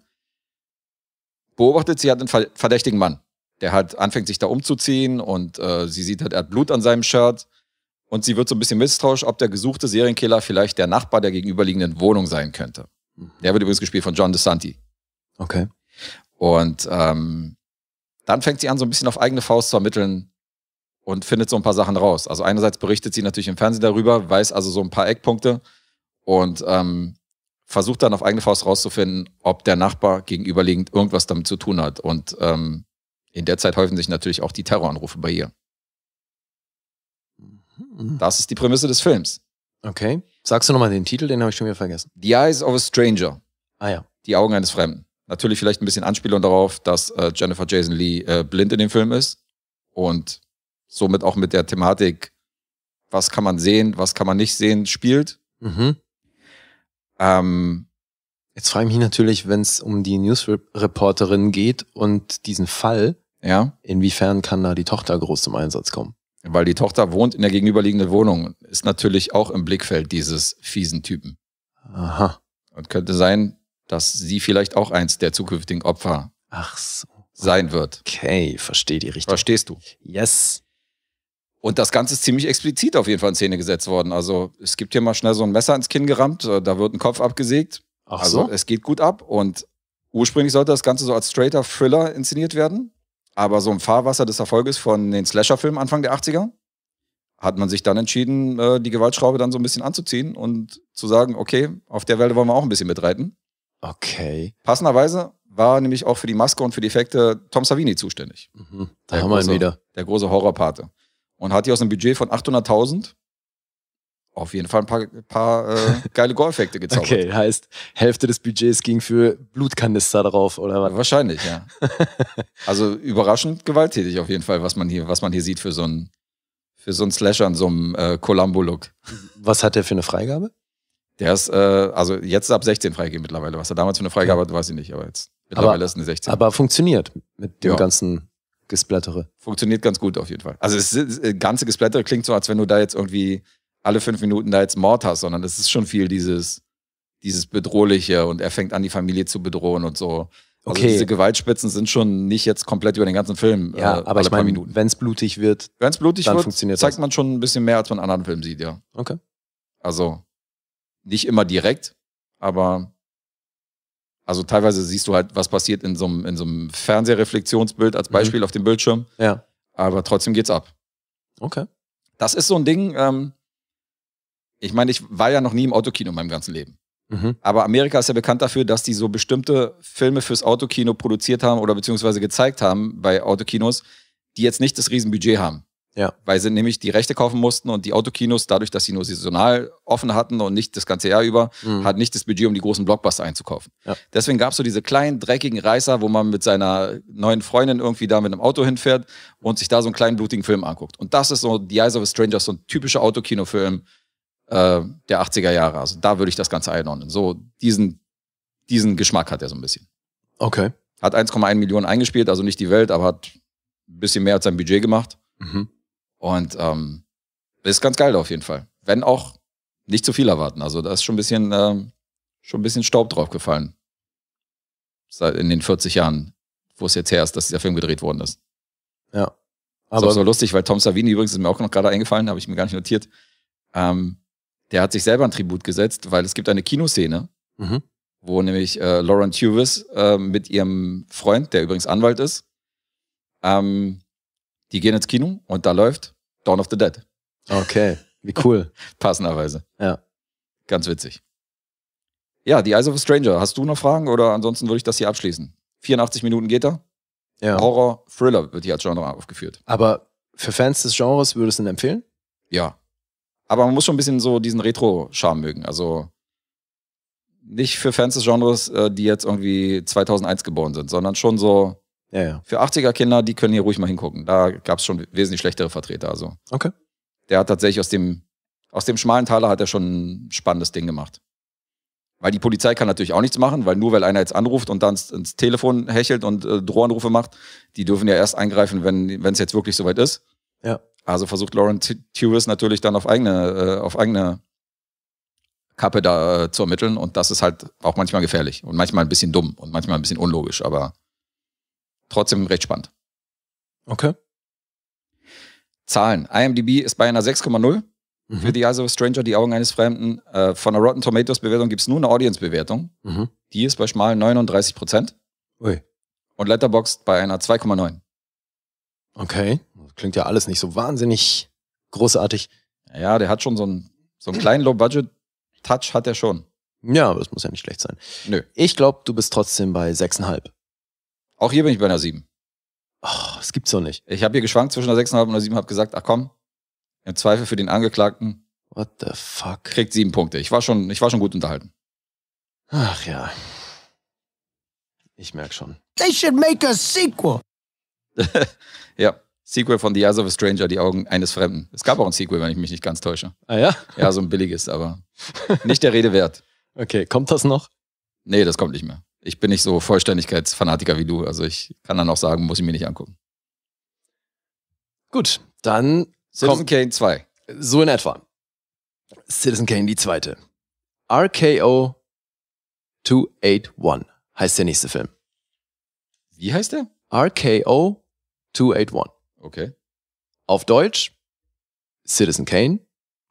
beobachtet sie halt einen verdächtigen Mann, der halt anfängt, sich da umzuziehen und äh, sie sieht halt, er hat Blut an seinem Shirt und sie wird so ein bisschen misstrauisch, ob der gesuchte Serienkiller vielleicht der Nachbar der gegenüberliegenden Wohnung sein könnte. Mhm. Der wird übrigens gespielt von John DeSanti. Okay. Und ähm, dann fängt sie an, so ein bisschen auf eigene Faust zu ermitteln, und findet so ein paar Sachen raus. Also einerseits berichtet sie natürlich im Fernsehen darüber, weiß also so ein paar Eckpunkte und ähm, versucht dann auf eigene Faust rauszufinden, ob der Nachbar gegenüberliegend irgendwas damit zu tun hat. Und ähm, in der Zeit häufen sich natürlich auch die Terroranrufe bei ihr. Mhm. Das ist die Prämisse des Films. Okay. Sagst du nochmal den Titel, den habe ich schon wieder vergessen. The Eyes of a Stranger. Ah ja. Die Augen eines Fremden. Natürlich vielleicht ein bisschen Anspielung darauf, dass äh, Jennifer Jason Lee äh, blind in dem Film ist und somit auch mit der Thematik, was kann man sehen, was kann man nicht sehen, spielt. Mhm. Ähm, Jetzt frage ich mich natürlich, wenn es um die Newsreporterin geht und diesen Fall, ja. inwiefern kann da die Tochter groß zum Einsatz kommen? Weil die Tochter wohnt in der gegenüberliegenden Wohnung, ist natürlich auch im Blickfeld dieses fiesen Typen. Aha. Und könnte sein, dass sie vielleicht auch eins der zukünftigen Opfer Ach so. sein wird. Okay, verstehe die Richtung. Verstehst du? Yes. Und das Ganze ist ziemlich explizit auf jeden Fall in Szene gesetzt worden. Also es gibt hier mal schnell so ein Messer ins Kinn gerammt, äh, da wird ein Kopf abgesägt. Ach also, so. es geht gut ab. Und ursprünglich sollte das Ganze so als straighter Thriller inszeniert werden. Aber so im Fahrwasser des Erfolges von den Slasher-Filmen Anfang der 80er hat man sich dann entschieden, äh, die Gewaltschraube dann so ein bisschen anzuziehen und zu sagen, okay, auf der Welle wollen wir auch ein bisschen mitreiten. Okay. Passenderweise war nämlich auch für die Maske und für die Effekte Tom Savini zuständig. Mhm. Da der haben große, wir ihn wieder. Der große Horrorpate und hat die aus einem Budget von 800.000 auf jeden Fall ein paar, paar äh, geile Gore-Effekte gezaubert. Okay, heißt, Hälfte des Budgets ging für Blutkanister drauf, oder was? Wahrscheinlich, ja. also überraschend gewalttätig auf jeden Fall, was man hier, was man hier sieht für so ein für so einen Slasher in so einem äh, Columbo-Look. Was hat der für eine Freigabe? Der ist, äh, also jetzt ab 16 freigegeben mittlerweile. Was er damals für eine Freigabe hat, weiß ich nicht, aber jetzt mittlerweile aber, ist eine 16. Aber funktioniert mit dem ja. ganzen Gesplättere. Funktioniert ganz gut auf jeden Fall. Also das äh, ganze Gesplättere klingt so, als wenn du da jetzt irgendwie alle fünf Minuten da jetzt Mord hast, sondern es ist schon viel dieses, dieses Bedrohliche und er fängt an, die Familie zu bedrohen und so. Also okay. diese Gewaltspitzen sind schon nicht jetzt komplett über den ganzen Film. Ja, äh, aber ich meine, wenn es blutig wird, wenn's blutig dann wird, funktioniert zeigt das. man schon ein bisschen mehr, als man anderen Filmen sieht, ja. Okay. Also nicht immer direkt, aber also teilweise siehst du halt, was passiert in so einem, in so einem Fernsehreflektionsbild als mhm. Beispiel mhm. auf dem Bildschirm. Ja. Aber trotzdem geht's ab. Okay. Das ist so ein Ding, ähm, ich meine, ich war ja noch nie im Autokino in meinem ganzen Leben. Mhm. Aber Amerika ist ja bekannt dafür, dass die so bestimmte Filme fürs Autokino produziert haben oder beziehungsweise gezeigt haben bei Autokinos, die jetzt nicht das Riesenbudget haben. Ja. Weil sie nämlich die Rechte kaufen mussten und die Autokinos, dadurch, dass sie nur saisonal offen hatten und nicht das ganze Jahr über, mhm. hatten nicht das Budget, um die großen Blockbuster einzukaufen. Ja. Deswegen gab es so diese kleinen, dreckigen Reißer, wo man mit seiner neuen Freundin irgendwie da mit einem Auto hinfährt und sich da so einen kleinen, blutigen Film anguckt. Und das ist so The Eyes of a Stranger, so ein typischer Autokinofilm äh, der 80er Jahre. Also da würde ich das Ganze einordnen. So diesen, diesen Geschmack hat er so ein bisschen. Okay. Hat 1,1 Millionen eingespielt, also nicht die Welt, aber hat ein bisschen mehr als sein Budget gemacht. Mhm. Und ähm, ist ganz geil auf jeden Fall. Wenn auch nicht zu viel erwarten. Also da ist schon ein bisschen, ähm, schon ein bisschen Staub drauf gefallen. Seit in den 40 Jahren, wo es jetzt her ist, dass dieser Film gedreht worden ist. Ja. Aber das ist so lustig, weil Tom Savini übrigens ist mir auch noch gerade eingefallen, habe ich mir gar nicht notiert. Ähm, der hat sich selber ein Tribut gesetzt, weil es gibt eine Kinoszene, mhm. wo nämlich äh, Lauren Tuvis äh, mit ihrem Freund, der übrigens Anwalt ist, ähm, die gehen ins Kino und da läuft Dawn of the Dead. Okay, wie cool. Passenderweise. Ja. Ganz witzig. Ja, die Eyes of a Stranger. Hast du noch Fragen oder ansonsten würde ich das hier abschließen? 84 Minuten geht da. Ja. Horror, Thriller wird hier als Genre aufgeführt. Aber für Fans des Genres würdest du ihn empfehlen? Ja. Aber man muss schon ein bisschen so diesen Retro-Charme mögen. Also nicht für Fans des Genres, äh, die jetzt irgendwie 2001 geboren sind, sondern schon so ja, ja. Für 80er-Kinder, die können hier ruhig mal hingucken. Da gab es schon wesentlich schlechtere Vertreter. Also. Okay. Der hat tatsächlich aus dem, aus dem schmalen Taler hat er schon ein spannendes Ding gemacht. Weil die Polizei kann natürlich auch nichts machen, weil nur weil einer jetzt anruft und dann ins, Telefon hechelt und äh, Drohanrufe macht, die dürfen ja erst eingreifen, wenn es jetzt wirklich soweit ist. Ja. Also versucht Lauren Tewis natürlich dann auf eigene, äh, auf eigene Kappe da äh, zu ermitteln und das ist halt auch manchmal gefährlich und manchmal ein bisschen dumm und manchmal ein bisschen unlogisch, aber trotzdem recht spannend. Okay. Zahlen. IMDb ist bei einer 6,0 mhm. für The Eyes of a Stranger, die Augen eines Fremden. Äh, von der Rotten Tomatoes Bewertung gibt es nur eine Audience-Bewertung. Mhm. Die ist bei schmalen 39 Prozent. Ui. Und Letterboxd bei einer 2,9. Okay. Klingt ja alles nicht so wahnsinnig großartig. Ja, der hat schon so einen, so einen kleinen Low-Budget-Touch hat er schon. Ja, aber es muss ja nicht schlecht sein. Nö. Ich glaube, du bist trotzdem bei 6,5. Auch hier bin ich bei einer 7. Oh, das gibt's doch nicht. Ich habe hier geschwankt zwischen einer 6,5 und einer 7, habe gesagt, ach komm, im Zweifel für den Angeklagten. What the fuck? Kriegt sieben Punkte. Ich war schon, ich war schon gut unterhalten. Ach ja. Ich merk schon. They should make a sequel. ja, Sequel von The Eyes of a Stranger, die Augen eines Fremden. Es gab auch ein Sequel, wenn ich mich nicht ganz täusche. Ah ja? Ja, so ein billiges, aber nicht der Rede wert. Okay, kommt das noch? Nee, das kommt nicht mehr ich bin nicht so Vollständigkeitsfanatiker wie du. Also ich kann dann auch sagen, muss ich mir nicht angucken. Gut, dann. Citizen Kane 2. So in etwa. Citizen Kane die zweite. RKO 281 heißt der nächste Film. Wie heißt der? RKO 281. Okay. Auf Deutsch Citizen Kane,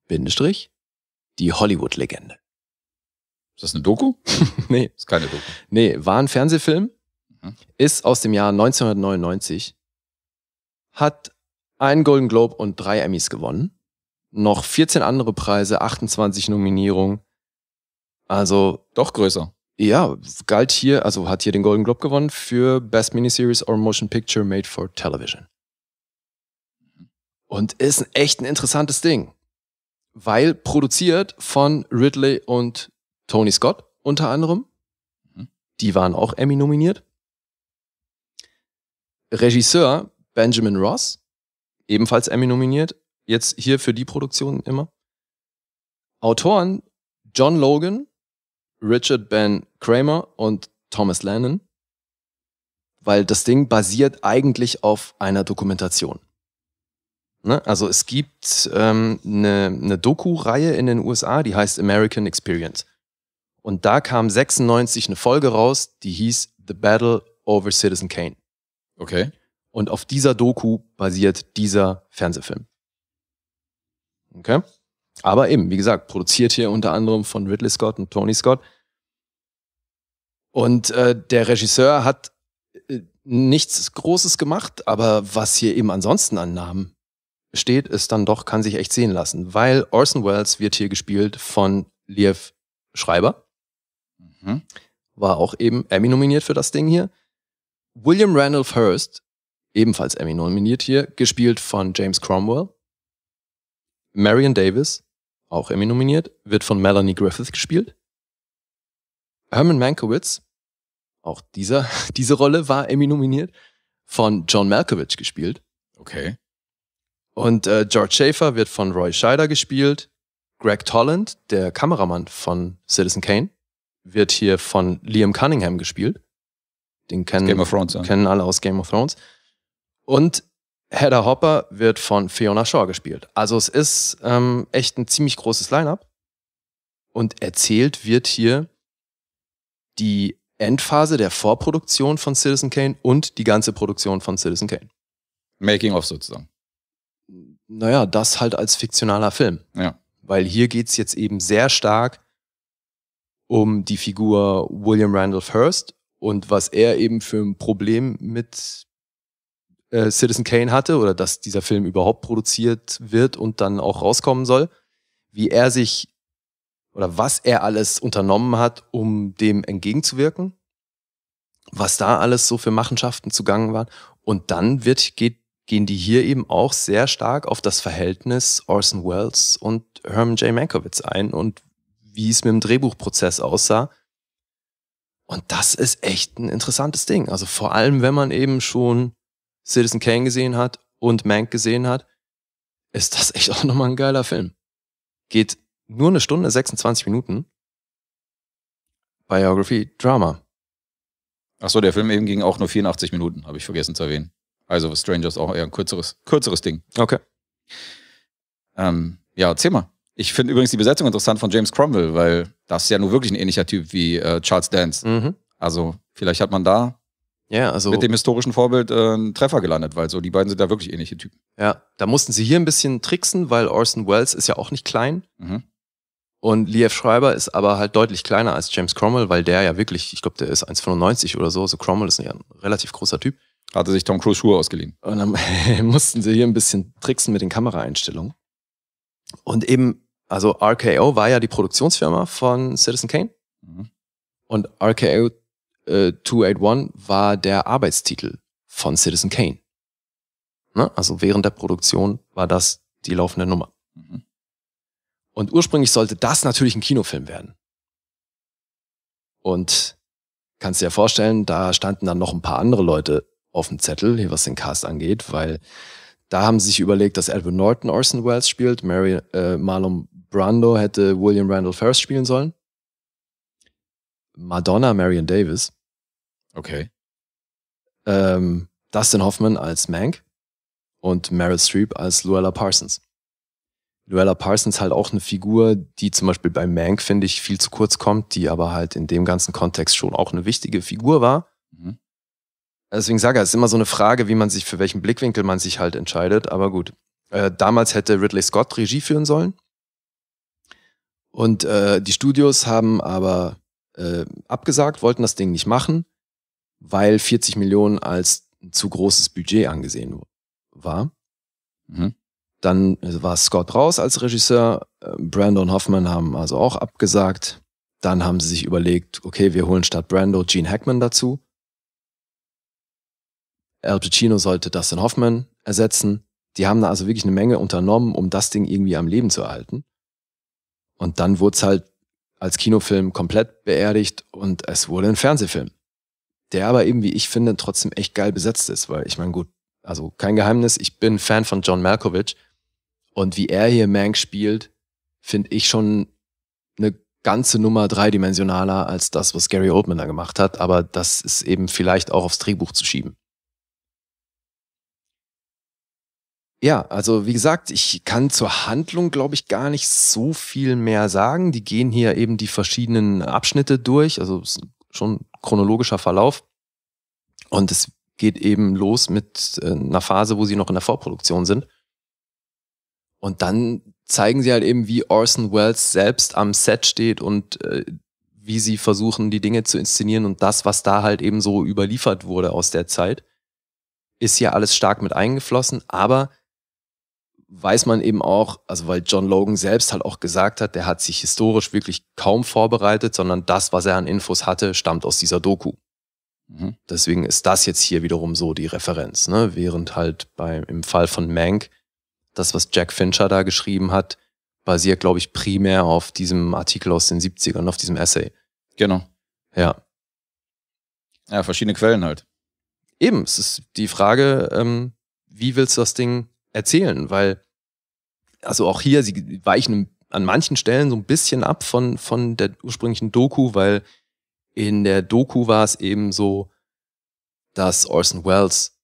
Bindestrich, die Hollywood-Legende. Ist das eine Doku? nee. Ist keine Doku. Nee, war ein Fernsehfilm, mhm. ist aus dem Jahr 1999, hat einen Golden Globe und drei Emmys gewonnen, noch 14 andere Preise, 28 Nominierungen. Also. Doch größer. Ja, galt hier, also hat hier den Golden Globe gewonnen für Best Miniseries or Motion Picture Made for Television. Mhm. Und ist echt ein interessantes Ding. Weil produziert von Ridley und Tony Scott unter anderem. Mhm. Die waren auch Emmy nominiert. Regisseur Benjamin Ross, ebenfalls Emmy nominiert, jetzt hier für die Produktion immer. Autoren John Logan, Richard Ben Kramer und Thomas Lennon, weil das Ding basiert eigentlich auf einer Dokumentation. Ne? Also es gibt ähm, ne, eine Doku-Reihe in den USA, die heißt American Experience. Und da kam 96 eine Folge raus, die hieß The Battle over Citizen Kane. Okay. Und auf dieser Doku basiert dieser Fernsehfilm. Okay. Aber eben, wie gesagt, produziert hier unter anderem von Ridley Scott und Tony Scott. Und äh, der Regisseur hat äh, nichts Großes gemacht, aber was hier eben ansonsten an Namen steht, ist dann doch, kann sich echt sehen lassen, weil Orson Welles wird hier gespielt von Liev Schreiber. Mhm. War auch eben Emmy nominiert für das Ding hier. William Randolph Hearst, ebenfalls Emmy nominiert hier, gespielt von James Cromwell. Marion Davis, auch Emmy nominiert, wird von Melanie Griffith gespielt. Herman Mankiewicz, auch dieser, diese Rolle war Emmy nominiert, von John Malkovich gespielt. Okay. Und äh, George Schaefer wird von Roy Scheider gespielt. Greg Tolland, der Kameramann von Citizen Kane, wird hier von Liam Cunningham gespielt. Den kennen, Thrones, ja. kennen alle aus Game of Thrones. Und Heather Hopper wird von Fiona Shaw gespielt. Also es ist ähm, echt ein ziemlich großes Line-up. Und erzählt wird hier die Endphase der Vorproduktion von Citizen Kane und die ganze Produktion von Citizen Kane. Making of sozusagen. Naja, das halt als fiktionaler Film. Ja. Weil hier geht's jetzt eben sehr stark um die Figur William Randolph Hearst und was er eben für ein Problem mit äh, Citizen Kane hatte oder dass dieser Film überhaupt produziert wird und dann auch rauskommen soll, wie er sich oder was er alles unternommen hat, um dem entgegenzuwirken, was da alles so für Machenschaften zugange waren. Und dann wird, geht, gehen die hier eben auch sehr stark auf das Verhältnis Orson Welles und Herman J. Mankiewicz ein und wie es mit dem Drehbuchprozess aussah. Und das ist echt ein interessantes Ding. Also vor allem, wenn man eben schon Citizen Kane gesehen hat und Mank gesehen hat, ist das echt auch nochmal ein geiler Film. Geht nur eine Stunde, 26 Minuten. Biography, Drama. Ach so, der Film eben ging auch nur 84 Minuten, habe ich vergessen zu erwähnen. Also Strangers auch eher ein kürzeres, kürzeres Ding. Okay. Ähm, ja, erzähl mal. Ich finde übrigens die Besetzung interessant von James Cromwell, weil das ist ja nur wirklich ein ähnlicher Typ wie äh, Charles Dance. Mhm. Also vielleicht hat man da ja, also mit dem historischen Vorbild äh, einen Treffer gelandet, weil so die beiden sind da wirklich ähnliche Typen. Ja, da mussten sie hier ein bisschen tricksen, weil Orson Welles ist ja auch nicht klein. Mhm. Und Lief Schreiber ist aber halt deutlich kleiner als James Cromwell, weil der ja wirklich, ich glaube, der ist 1,95 oder so. So also Cromwell ist ja ein relativ großer Typ. Hatte sich Tom Cruise Schuhe ausgeliehen. Und dann mussten sie hier ein bisschen tricksen mit den Kameraeinstellungen. Und eben also RKO war ja die Produktionsfirma von Citizen Kane. Mhm. Und RKO äh, 281 war der Arbeitstitel von Citizen Kane. Ne? Also während der Produktion war das die laufende Nummer. Mhm. Und ursprünglich sollte das natürlich ein Kinofilm werden. Und kannst dir ja vorstellen, da standen dann noch ein paar andere Leute auf dem Zettel, hier was den Cast angeht, weil da haben sie sich überlegt, dass Edward Norton Orson Welles spielt, Mary äh, Marlon Brando hätte William Randall Ferris spielen sollen. Madonna Marion Davis. Okay. Ähm, Dustin Hoffman als Mank und Meryl Streep als Luella Parsons. Luella Parsons halt auch eine Figur, die zum Beispiel bei Mank, finde ich, viel zu kurz kommt, die aber halt in dem ganzen Kontext schon auch eine wichtige Figur war. Mhm. Deswegen sage ich, es ist immer so eine Frage, wie man sich, für welchen Blickwinkel man sich halt entscheidet, aber gut. Äh, damals hätte Ridley Scott Regie führen sollen. Und äh, die Studios haben aber äh, abgesagt, wollten das Ding nicht machen, weil 40 Millionen als zu großes Budget angesehen war. Mhm. Dann also, war Scott raus als Regisseur. Äh, Brandon Hoffman haben also auch abgesagt. Dann haben sie sich überlegt, okay, wir holen statt Brando Gene Hackman dazu. Al Pacino sollte Dustin Hoffman ersetzen. Die haben da also wirklich eine Menge unternommen, um das Ding irgendwie am Leben zu erhalten. Und dann wurde es halt als Kinofilm komplett beerdigt und es wurde ein Fernsehfilm. Der aber eben, wie ich finde, trotzdem echt geil besetzt ist, weil ich meine, gut, also kein Geheimnis, ich bin Fan von John Malkovich und wie er hier Mank spielt, finde ich schon eine ganze Nummer dreidimensionaler als das, was Gary Oldman da gemacht hat, aber das ist eben vielleicht auch aufs Drehbuch zu schieben. Ja, also wie gesagt, ich kann zur Handlung, glaube ich, gar nicht so viel mehr sagen. Die gehen hier eben die verschiedenen Abschnitte durch, also schon chronologischer Verlauf. Und es geht eben los mit äh, einer Phase, wo sie noch in der Vorproduktion sind. Und dann zeigen sie halt eben, wie Orson Welles selbst am Set steht und äh, wie sie versuchen, die Dinge zu inszenieren und das, was da halt eben so überliefert wurde aus der Zeit, ist ja alles stark mit eingeflossen, aber weiß man eben auch, also weil John Logan selbst halt auch gesagt hat, der hat sich historisch wirklich kaum vorbereitet, sondern das, was er an Infos hatte, stammt aus dieser Doku. Mhm. Deswegen ist das jetzt hier wiederum so die Referenz, ne? während halt bei, im Fall von Mank das, was Jack Fincher da geschrieben hat, basiert, glaube ich, primär auf diesem Artikel aus den 70ern, auf diesem Essay. Genau. Ja. Ja, verschiedene Quellen halt. Eben, es ist die Frage, ähm, wie willst du das Ding erzählen, weil, also auch hier, sie weichen an manchen Stellen so ein bisschen ab von, von der ursprünglichen Doku, weil in der Doku war es eben so, dass Orson Welles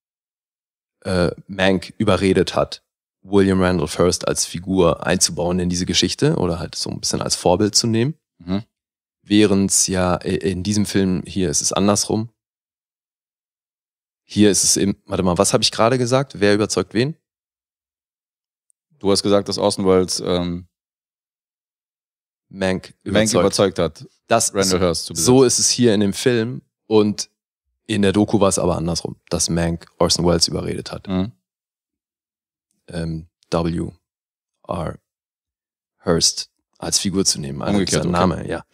äh, Mank überredet hat, William Randall First als Figur einzubauen in diese Geschichte oder halt so ein bisschen als Vorbild zu nehmen. Mhm. Während ja äh, in diesem Film hier ist es andersrum. Hier ist es eben, warte mal, was habe ich gerade gesagt? Wer überzeugt wen? Du hast gesagt, dass Austin Wells ähm, Mank, Mank überzeugt. überzeugt. hat, das Randall Hurst zu besetzen. So ist es hier in dem Film und in der Doku war es aber andersrum, dass Mank Orson Welles überredet hat. Mhm. Ähm, w. R. Hurst als Figur zu nehmen, also Umgekehrt, Name, okay. ja.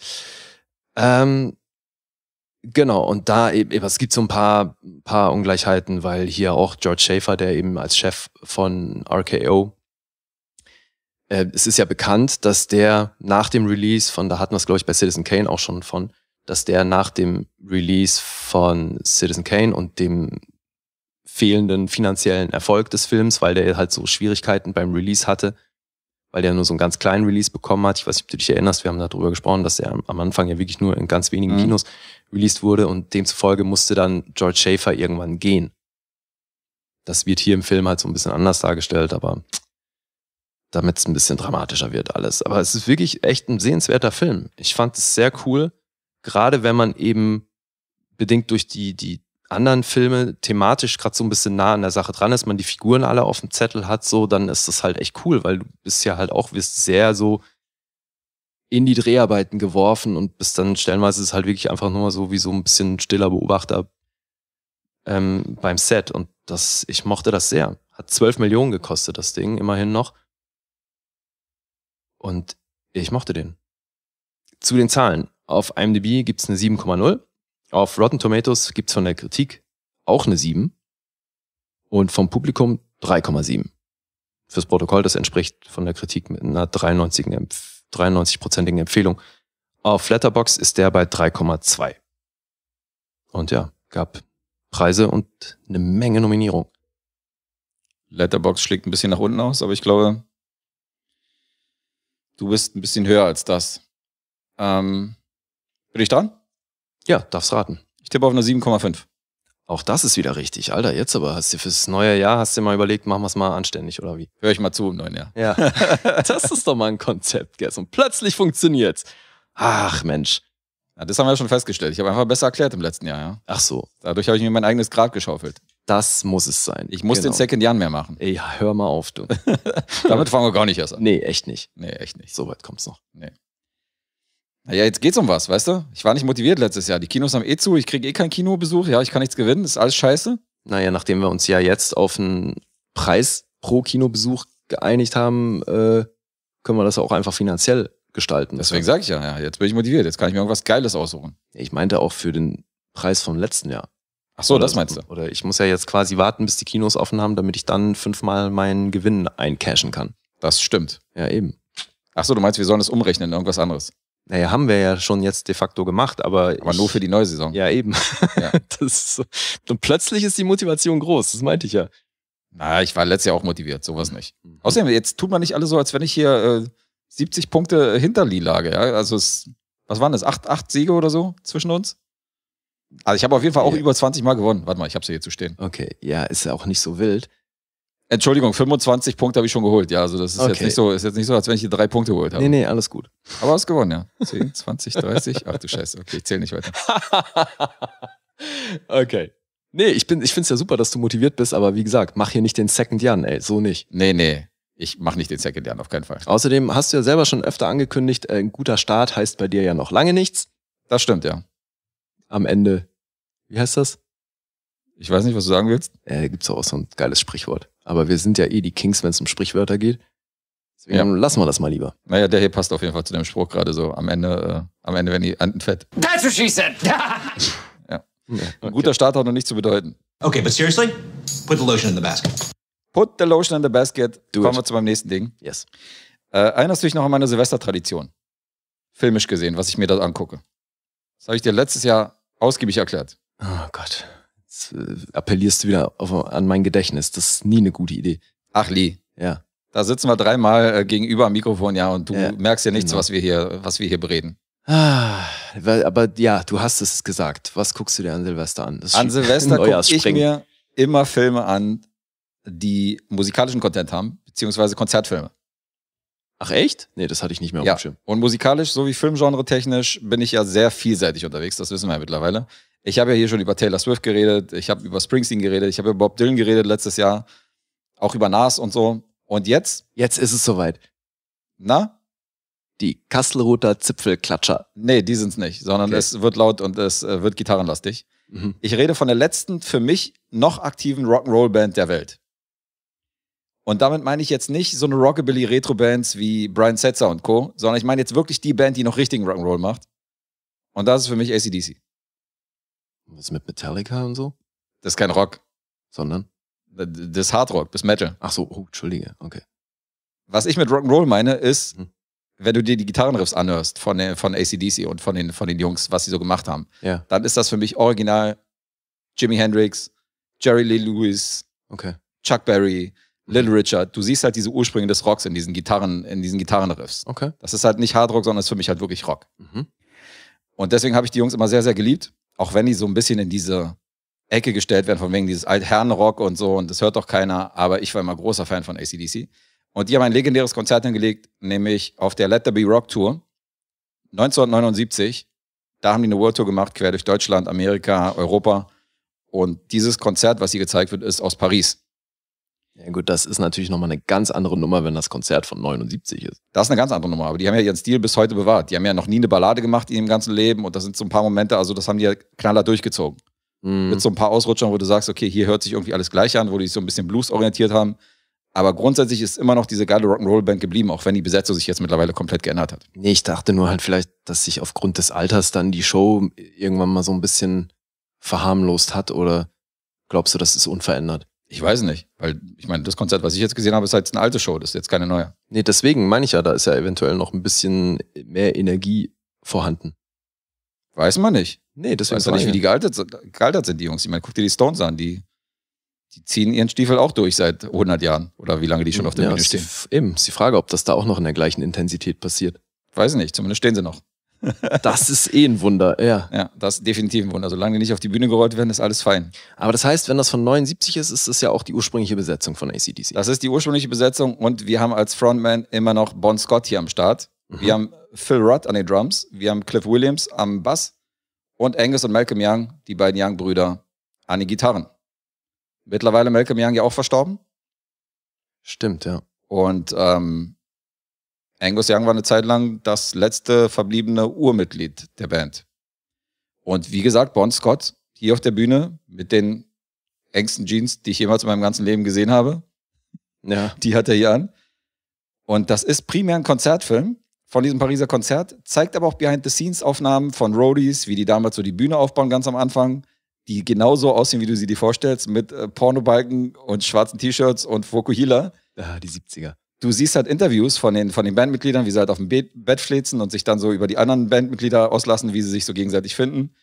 Ähm, genau, und da eben, es gibt so ein paar, paar Ungleichheiten, weil hier auch George Schaefer, der eben als Chef von RKO äh, es ist ja bekannt, dass der nach dem Release von, da hatten wir es, glaube ich, bei Citizen Kane auch schon von, dass der nach dem Release von Citizen Kane und dem fehlenden finanziellen Erfolg des Films, weil der halt so Schwierigkeiten beim Release hatte, weil der nur so einen ganz kleinen Release bekommen hat. Ich weiß nicht, ob du dich erinnerst, wir haben darüber gesprochen, dass er am Anfang ja wirklich nur in ganz wenigen mhm. Kinos released wurde und demzufolge musste dann George Schaefer irgendwann gehen. Das wird hier im Film halt so ein bisschen anders dargestellt, aber damit es ein bisschen dramatischer wird alles. Aber es ist wirklich echt ein sehenswerter Film. Ich fand es sehr cool, gerade wenn man eben bedingt durch die, die anderen Filme thematisch gerade so ein bisschen nah an der Sache dran ist, man die Figuren alle auf dem Zettel hat, so, dann ist das halt echt cool, weil du bist ja halt auch, wirst sehr so in die Dreharbeiten geworfen und bist dann stellenweise ist halt wirklich einfach nur mal so wie so ein bisschen stiller Beobachter ähm, beim Set und das, ich mochte das sehr. Hat 12 Millionen gekostet, das Ding, immerhin noch. Und ich mochte den. Zu den Zahlen. Auf IMDb gibt's eine 7,0. Auf Rotten Tomatoes gibt's von der Kritik auch eine 7. Und vom Publikum 3,7. Fürs Protokoll, das entspricht von der Kritik mit einer 93%igen 93 Empfehlung. Auf Letterbox ist der bei 3,2. Und ja, gab Preise und eine Menge Nominierung. Letterbox schlägt ein bisschen nach unten aus, aber ich glaube, du bist ein bisschen höher als das. Ähm, bin ich dran? Ja, darfst raten. Ich tippe auf eine 7,5. Auch das ist wieder richtig. Alter, jetzt aber hast du fürs neue Jahr, hast du mal überlegt, machen wir es mal anständig oder wie? Hör ich mal zu im neuen Jahr. Ja. das ist doch mal ein Konzept, gell? Und plötzlich funktioniert's. Ach, Mensch. Ja, das haben wir ja schon festgestellt. Ich habe einfach besser erklärt im letzten Jahr, ja. Ach so. Dadurch habe ich mir mein eigenes Grab geschaufelt. Das muss es sein. Ich muss genau. den Second Jan mehr machen. Ey, hör mal auf, du. Damit fangen wir gar nicht erst an. Nee, echt nicht. Nee, echt nicht. So weit kommt's noch. Nee. Naja, jetzt geht's um was, weißt du? Ich war nicht motiviert letztes Jahr. Die Kinos haben eh zu, ich kriege eh keinen Kinobesuch, ja, ich kann nichts gewinnen, ist alles scheiße. Naja, nachdem wir uns ja jetzt auf einen Preis pro Kinobesuch geeinigt haben, äh, können wir das auch einfach finanziell gestalten. Deswegen sage ich ja, ja, jetzt bin ich motiviert, jetzt kann ich mir irgendwas Geiles aussuchen. Ich meinte auch für den Preis vom letzten Jahr. Ach so, oder, das meinst du? Oder ich muss ja jetzt quasi warten, bis die Kinos offen haben, damit ich dann fünfmal meinen Gewinn eincashen kann. Das stimmt. Ja, eben. Ach so, du meinst, wir sollen das umrechnen in irgendwas anderes? Naja, haben wir ja schon jetzt de facto gemacht, aber. Aber ich, nur für die neue Saison. Ja, eben. Ja. Das ist So. Und plötzlich ist die Motivation groß, das meinte ich ja. Naja, ich war letztes Jahr auch motiviert, sowas mhm. nicht. Mhm. Außerdem, jetzt tut man nicht alle so, als wenn ich hier äh, 70 Punkte hinter Lee lage. Ja? Also, es, was waren das? Acht, acht Siege oder so zwischen uns? Also ich habe auf jeden Fall auch ja. über 20 Mal gewonnen. Warte mal, ich habe sie hier zu stehen. Okay, ja, ist ja auch nicht so wild. Entschuldigung, 25 Punkte habe ich schon geholt. Ja, also das ist, okay. jetzt nicht so, ist jetzt nicht so, als wenn ich hier drei Punkte geholt habe. Nee, nee, alles gut. Aber hast gewonnen, ja. 10, 20, 30. Ach du Scheiße, okay, ich zähle nicht weiter. okay. Nee, ich, bin, ich finde es ja super, dass du motiviert bist, aber wie gesagt, mach hier nicht den Second Jan, ey, so nicht. Nee, nee, ich mach nicht den Second Jan, auf keinen Fall. Außerdem hast du ja selber schon öfter angekündigt, äh, ein guter Start heißt bei dir ja noch lange nichts. Das stimmt, ja am Ende. Wie heißt das? Ich weiß nicht, was du sagen willst. Äh, gibt's auch so ein geiles Sprichwort. Aber wir sind ja eh die Kings, wenn es um Sprichwörter geht. Deswegen ja. lassen wir das mal lieber. Naja, der hier passt auf jeden Fall zu dem Spruch gerade so. Am Ende, äh, am Ende, wenn die Anden fett. That's what she said. ja. Okay. Ein guter Start hat noch nichts zu bedeuten. Okay, but seriously, put the lotion in the basket. Put the lotion in the basket. Do Kommen it. wir zu meinem nächsten Ding. Yes. Äh, erinnerst du dich noch an meine Silvestertradition? Filmisch gesehen, was ich mir da angucke. Das habe ich dir letztes Jahr Ausgiebig erklärt. Oh Gott. Jetzt äh, appellierst du wieder auf, an mein Gedächtnis. Das ist nie eine gute Idee. Ach, Lee. Ja. Da sitzen wir dreimal äh, gegenüber am Mikrofon, ja, und du ja, merkst ja nichts, genau. was wir hier, was wir hier bereden. Ah, aber ja, du hast es gesagt. Was guckst du dir an Silvester an? an Silvester gucke ich mir immer Filme an, die musikalischen Content haben, beziehungsweise Konzertfilme. Ach echt? Nee, das hatte ich nicht mehr auf ja. dem Schirm. Und musikalisch sowie filmgenre-technisch bin ich ja sehr vielseitig unterwegs, das wissen wir ja mittlerweile. Ich habe ja hier schon über Taylor Swift geredet, ich habe über Springsteen geredet, ich habe über Bob Dylan geredet letztes Jahr, auch über Nas und so. Und jetzt? Jetzt ist es soweit. Na? Die Kasselruther Zipfelklatscher. Nee, die sind's nicht, sondern okay. es wird laut und es äh, wird gitarrenlastig. Mhm. Ich rede von der letzten für mich noch aktiven Rock'n'Roll-Band der Welt. Und damit meine ich jetzt nicht so eine Rockabilly-Retro-Bands wie Brian Setzer und Co., sondern ich meine jetzt wirklich die Band, die noch richtigen Rock'n'Roll macht. Und das ist für mich ACDC. Was mit Metallica und so? Das ist kein Rock. Sondern? Das ist Hard Rock, das ist Metal. Ach so, oh, Entschuldige, okay. Was ich mit Rock'n'Roll meine, ist, hm. wenn du dir die Gitarrenriffs anhörst von, äh, von ACDC und von den, von den Jungs, was sie so gemacht haben, ja. dann ist das für mich original Jimi Hendrix, Jerry Lee Lewis, okay. Chuck Berry, Little Richard, du siehst halt diese Ursprünge des Rocks in diesen Gitarren, in diesen Gitarrenriffs. Okay. Das ist halt nicht Hardrock, sondern ist für mich halt wirklich Rock. Mhm. Und deswegen habe ich die Jungs immer sehr, sehr geliebt, auch wenn die so ein bisschen in diese Ecke gestellt werden, von wegen dieses Altherrenrock und so, und das hört doch keiner, aber ich war immer großer Fan von ACDC. Und die haben ein legendäres Konzert hingelegt, nämlich auf der Let There Be Rock Tour 1979. Da haben die eine World Tour gemacht, quer durch Deutschland, Amerika, Europa. Und dieses Konzert, was hier gezeigt wird, ist aus Paris. Ja gut, das ist natürlich nochmal eine ganz andere Nummer, wenn das Konzert von 79 ist. Das ist eine ganz andere Nummer, aber die haben ja ihren Stil bis heute bewahrt. Die haben ja noch nie eine Ballade gemacht in ihrem ganzen Leben und das sind so ein paar Momente, also das haben die ja knaller durchgezogen. Mhm. Mit so ein paar Ausrutschern, wo du sagst, okay, hier hört sich irgendwie alles gleich an, wo die sich so ein bisschen bluesorientiert haben. Aber grundsätzlich ist immer noch diese geile Rock'n'Roll-Band geblieben, auch wenn die Besetzung sich jetzt mittlerweile komplett geändert hat. Nee, ich dachte nur halt vielleicht, dass sich aufgrund des Alters dann die Show irgendwann mal so ein bisschen verharmlost hat oder glaubst du, das ist unverändert? Ich weiß nicht, weil ich meine, das Konzert, was ich jetzt gesehen habe, ist halt eine alte Show, das ist jetzt keine neue. Nee, deswegen meine ich ja, da ist ja eventuell noch ein bisschen mehr Energie vorhanden. Weiß man nicht. Nee, deswegen. Weiß man nicht, wie die gealtert, gealtert sind, die Jungs. Ich meine, guck dir die Stones an, die, die ziehen ihren Stiefel auch durch seit 100 Jahren oder wie lange die schon auf der ja, Bühne stehen. Eben, ist die Frage, ob das da auch noch in der gleichen Intensität passiert. Weiß nicht, zumindest stehen sie noch. Das ist eh ein Wunder, ja. Ja, das ist definitiv ein Wunder. Solange die nicht auf die Bühne gerollt werden, ist alles fein. Aber das heißt, wenn das von 79 ist, ist das ja auch die ursprüngliche Besetzung von ACDC. Das ist die ursprüngliche Besetzung und wir haben als Frontman immer noch Bon Scott hier am Start. Mhm. Wir haben Phil Rudd an den Drums, wir haben Cliff Williams am Bass und Angus und Malcolm Young, die beiden Young-Brüder, an den Gitarren. Mittlerweile Malcolm Young ja auch verstorben. Stimmt, ja. Und ähm, Angus Young war eine Zeit lang das letzte verbliebene Urmitglied der Band. Und wie gesagt, Bon Scott hier auf der Bühne mit den engsten Jeans, die ich jemals in meinem ganzen Leben gesehen habe. Ja. Die hat er hier an. Und das ist primär ein Konzertfilm von diesem Pariser Konzert, zeigt aber auch Behind-the-Scenes-Aufnahmen von Roadies, wie die damals so die Bühne aufbauen, ganz am Anfang, die genauso aussehen, wie du sie dir vorstellst, mit äh, Pornobalken und schwarzen T-Shirts und Vokuhila. Ah, die 70er du siehst halt Interviews von den, von den Bandmitgliedern, wie sie halt auf dem Bett flitzen und sich dann so über die anderen Bandmitglieder auslassen, wie sie sich so gegenseitig finden.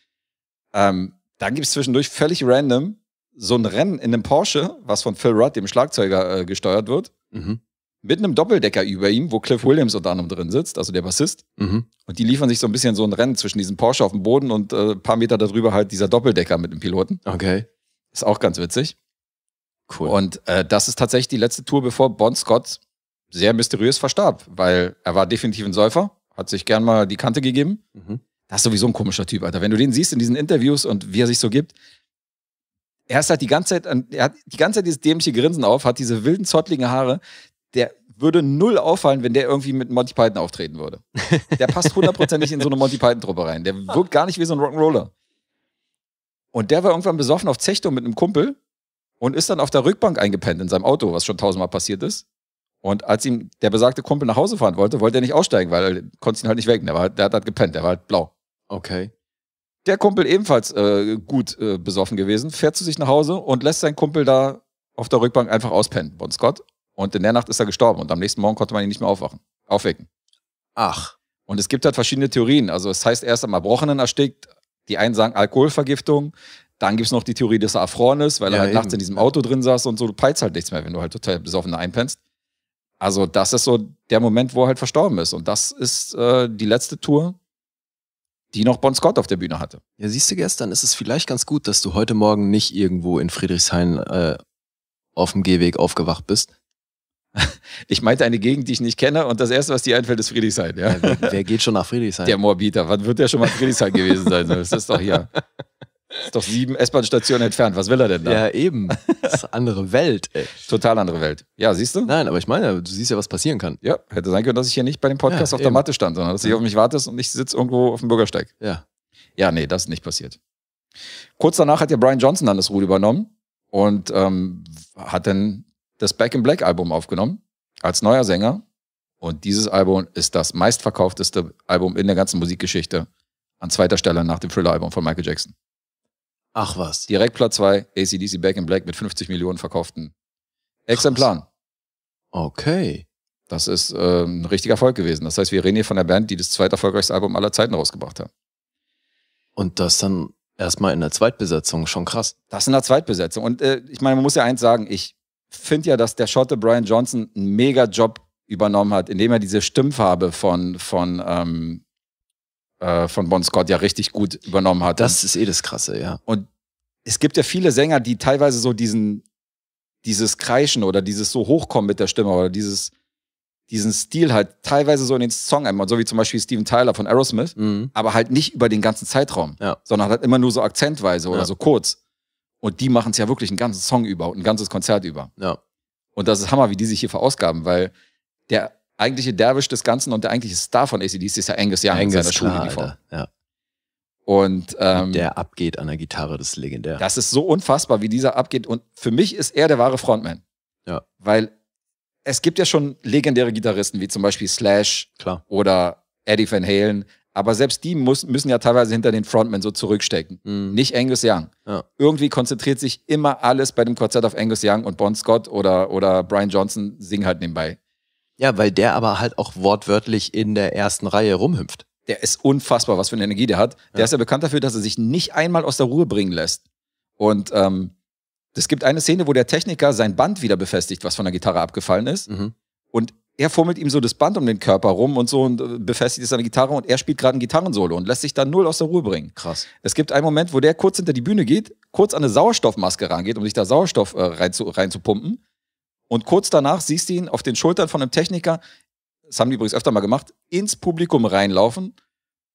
Ähm, dann gibt es zwischendurch völlig random so ein Rennen in einem Porsche, was von Phil Rudd, dem Schlagzeuger, äh, gesteuert wird. Mhm. Mit einem Doppeldecker über ihm, wo Cliff Williams unter anderem drin sitzt, also der Bassist. Mhm. Und die liefern sich so ein bisschen so ein Rennen zwischen diesem Porsche auf dem Boden und äh, ein paar Meter darüber halt dieser Doppeldecker mit dem Piloten. Okay. Ist auch ganz witzig. Cool. Und äh, das ist tatsächlich die letzte Tour, bevor Bon Scott sehr mysteriös verstarb, weil er war definitiv ein Säufer, hat sich gern mal die Kante gegeben. Mhm. Das ist sowieso ein komischer Typ, Alter. Wenn du den siehst in diesen Interviews und wie er sich so gibt, er ist halt die ganze Zeit, er hat die ganze Zeit dieses dämliche Grinsen auf, hat diese wilden, zottligen Haare. Der würde null auffallen, wenn der irgendwie mit Monty Python auftreten würde. Der passt hundertprozentig in so eine Monty Python-Truppe rein. Der wirkt gar nicht wie so ein Rock'n'Roller. Und der war irgendwann besoffen auf Zechtung mit einem Kumpel und ist dann auf der Rückbank eingepennt in seinem Auto, was schon tausendmal passiert ist. Und als ihm der besagte Kumpel nach Hause fahren wollte, wollte er nicht aussteigen, weil er konnte ihn halt nicht wecken. Der, war, halt, der hat halt gepennt, der war halt blau. Okay. Der Kumpel ebenfalls äh, gut äh, besoffen gewesen, fährt zu sich nach Hause und lässt seinen Kumpel da auf der Rückbank einfach auspennen, Bon Scott. Und in der Nacht ist er gestorben und am nächsten Morgen konnte man ihn nicht mehr aufwachen, aufwecken. Ach. Und es gibt halt verschiedene Theorien. Also es heißt erst am Erbrochenen erstickt, die einen sagen Alkoholvergiftung, dann gibt es noch die Theorie, dass er erfroren ist, weil ja, er halt eben. nachts in diesem Auto drin saß und so, du peitst halt nichts mehr, wenn du halt total besoffen einpennst. Also das ist so der Moment, wo er halt verstorben ist. Und das ist äh, die letzte Tour, die noch Bon Scott auf der Bühne hatte. Ja, siehst du gestern, ist es vielleicht ganz gut, dass du heute Morgen nicht irgendwo in Friedrichshain äh, auf dem Gehweg aufgewacht bist. Ich meinte eine Gegend, die ich nicht kenne und das erste, was dir einfällt, ist Friedrichshain. Ja. Ja, wer, wer, geht schon nach Friedrichshain? Der Morbiter. Wann wird der schon mal in Friedrichshain gewesen sein? Das ist doch hier. Ist doch sieben S-Bahn-Stationen entfernt. Was will er denn da? Ja, eben. Das ist eine andere Welt, ey. Total andere Welt. Ja, siehst du? Nein, aber ich meine, du siehst ja, was passieren kann. Ja, hätte sein können, dass ich hier nicht bei dem Podcast ja, auf eben. der Matte stand, sondern dass du hier auf mich wartest und ich sitze irgendwo auf dem Bürgersteig. Ja. Ja, nee, das ist nicht passiert. Kurz danach hat ja Brian Johnson dann das Ruder übernommen und ähm, hat dann das Back in Black Album aufgenommen als neuer Sänger. Und dieses Album ist das meistverkaufteste Album in der ganzen Musikgeschichte. An zweiter Stelle nach dem Thriller-Album von Michael Jackson. Ach was. Direkt Platz 2, ACDC Back in Black mit 50 Millionen verkauften Exemplaren. Okay. Das ist äh, ein richtiger Erfolg gewesen. Das heißt, wir reden hier von der Band, die das zweite erfolgreichste Album aller Zeiten rausgebracht hat. Und das dann erstmal in der Zweitbesetzung, schon krass. Das in der Zweitbesetzung. Und äh, ich meine, man muss ja eins sagen, ich finde ja, dass der Schotte Brian Johnson einen mega Job übernommen hat, indem er diese Stimmfarbe von, von ähm, äh, von Bon Scott ja richtig gut übernommen hat. Das ist eh das Krasse, ja. Und es gibt ja viele Sänger, die teilweise so diesen, dieses Kreischen oder dieses so hochkommen mit der Stimme oder dieses, diesen Stil halt teilweise so in den Song einmal, so wie zum Beispiel Steven Tyler von Aerosmith, mhm. aber halt nicht über den ganzen Zeitraum, ja. sondern halt immer nur so akzentweise oder ja. so kurz. Und die machen es ja wirklich einen ganzen Song über und ein ganzes Konzert über. Ja. Und das ist Hammer, wie die sich hier verausgaben, weil der eigentliche Derwisch des Ganzen und der eigentliche Star von ACDC ist ja Angus Young Angus, in seiner Schuluniform. Ja. Und ähm, der abgeht an der Gitarre, das ist legendär. Das ist so unfassbar, wie dieser abgeht. Und für mich ist er der wahre Frontman. Ja. Weil es gibt ja schon legendäre Gitarristen, wie zum Beispiel Slash Klar. oder Eddie Van Halen. Aber selbst die muss, müssen ja teilweise hinter den Frontman so zurückstecken. Mhm. Nicht Angus Young. Ja. Irgendwie konzentriert sich immer alles bei dem Konzert auf Angus Young und Bon Scott oder, oder Brian Johnson singen halt nebenbei. Ja, weil der aber halt auch wortwörtlich in der ersten Reihe rumhüpft. Der ist unfassbar, was für eine Energie der hat. Der ja. ist ja bekannt dafür, dass er sich nicht einmal aus der Ruhe bringen lässt. Und ähm, es gibt eine Szene, wo der Techniker sein Band wieder befestigt, was von der Gitarre abgefallen ist. Mhm. Und er fummelt ihm so das Band um den Körper rum und so und äh, befestigt es an der Gitarre und er spielt gerade ein Gitarrensolo und lässt sich dann null aus der Ruhe bringen. Krass. Es gibt einen Moment, wo der kurz hinter die Bühne geht, kurz an eine Sauerstoffmaske rangeht, um sich da Sauerstoff äh, rein zu, reinzupumpen und kurz danach siehst du ihn auf den Schultern von einem Techniker, das haben die übrigens öfter mal gemacht, ins Publikum reinlaufen,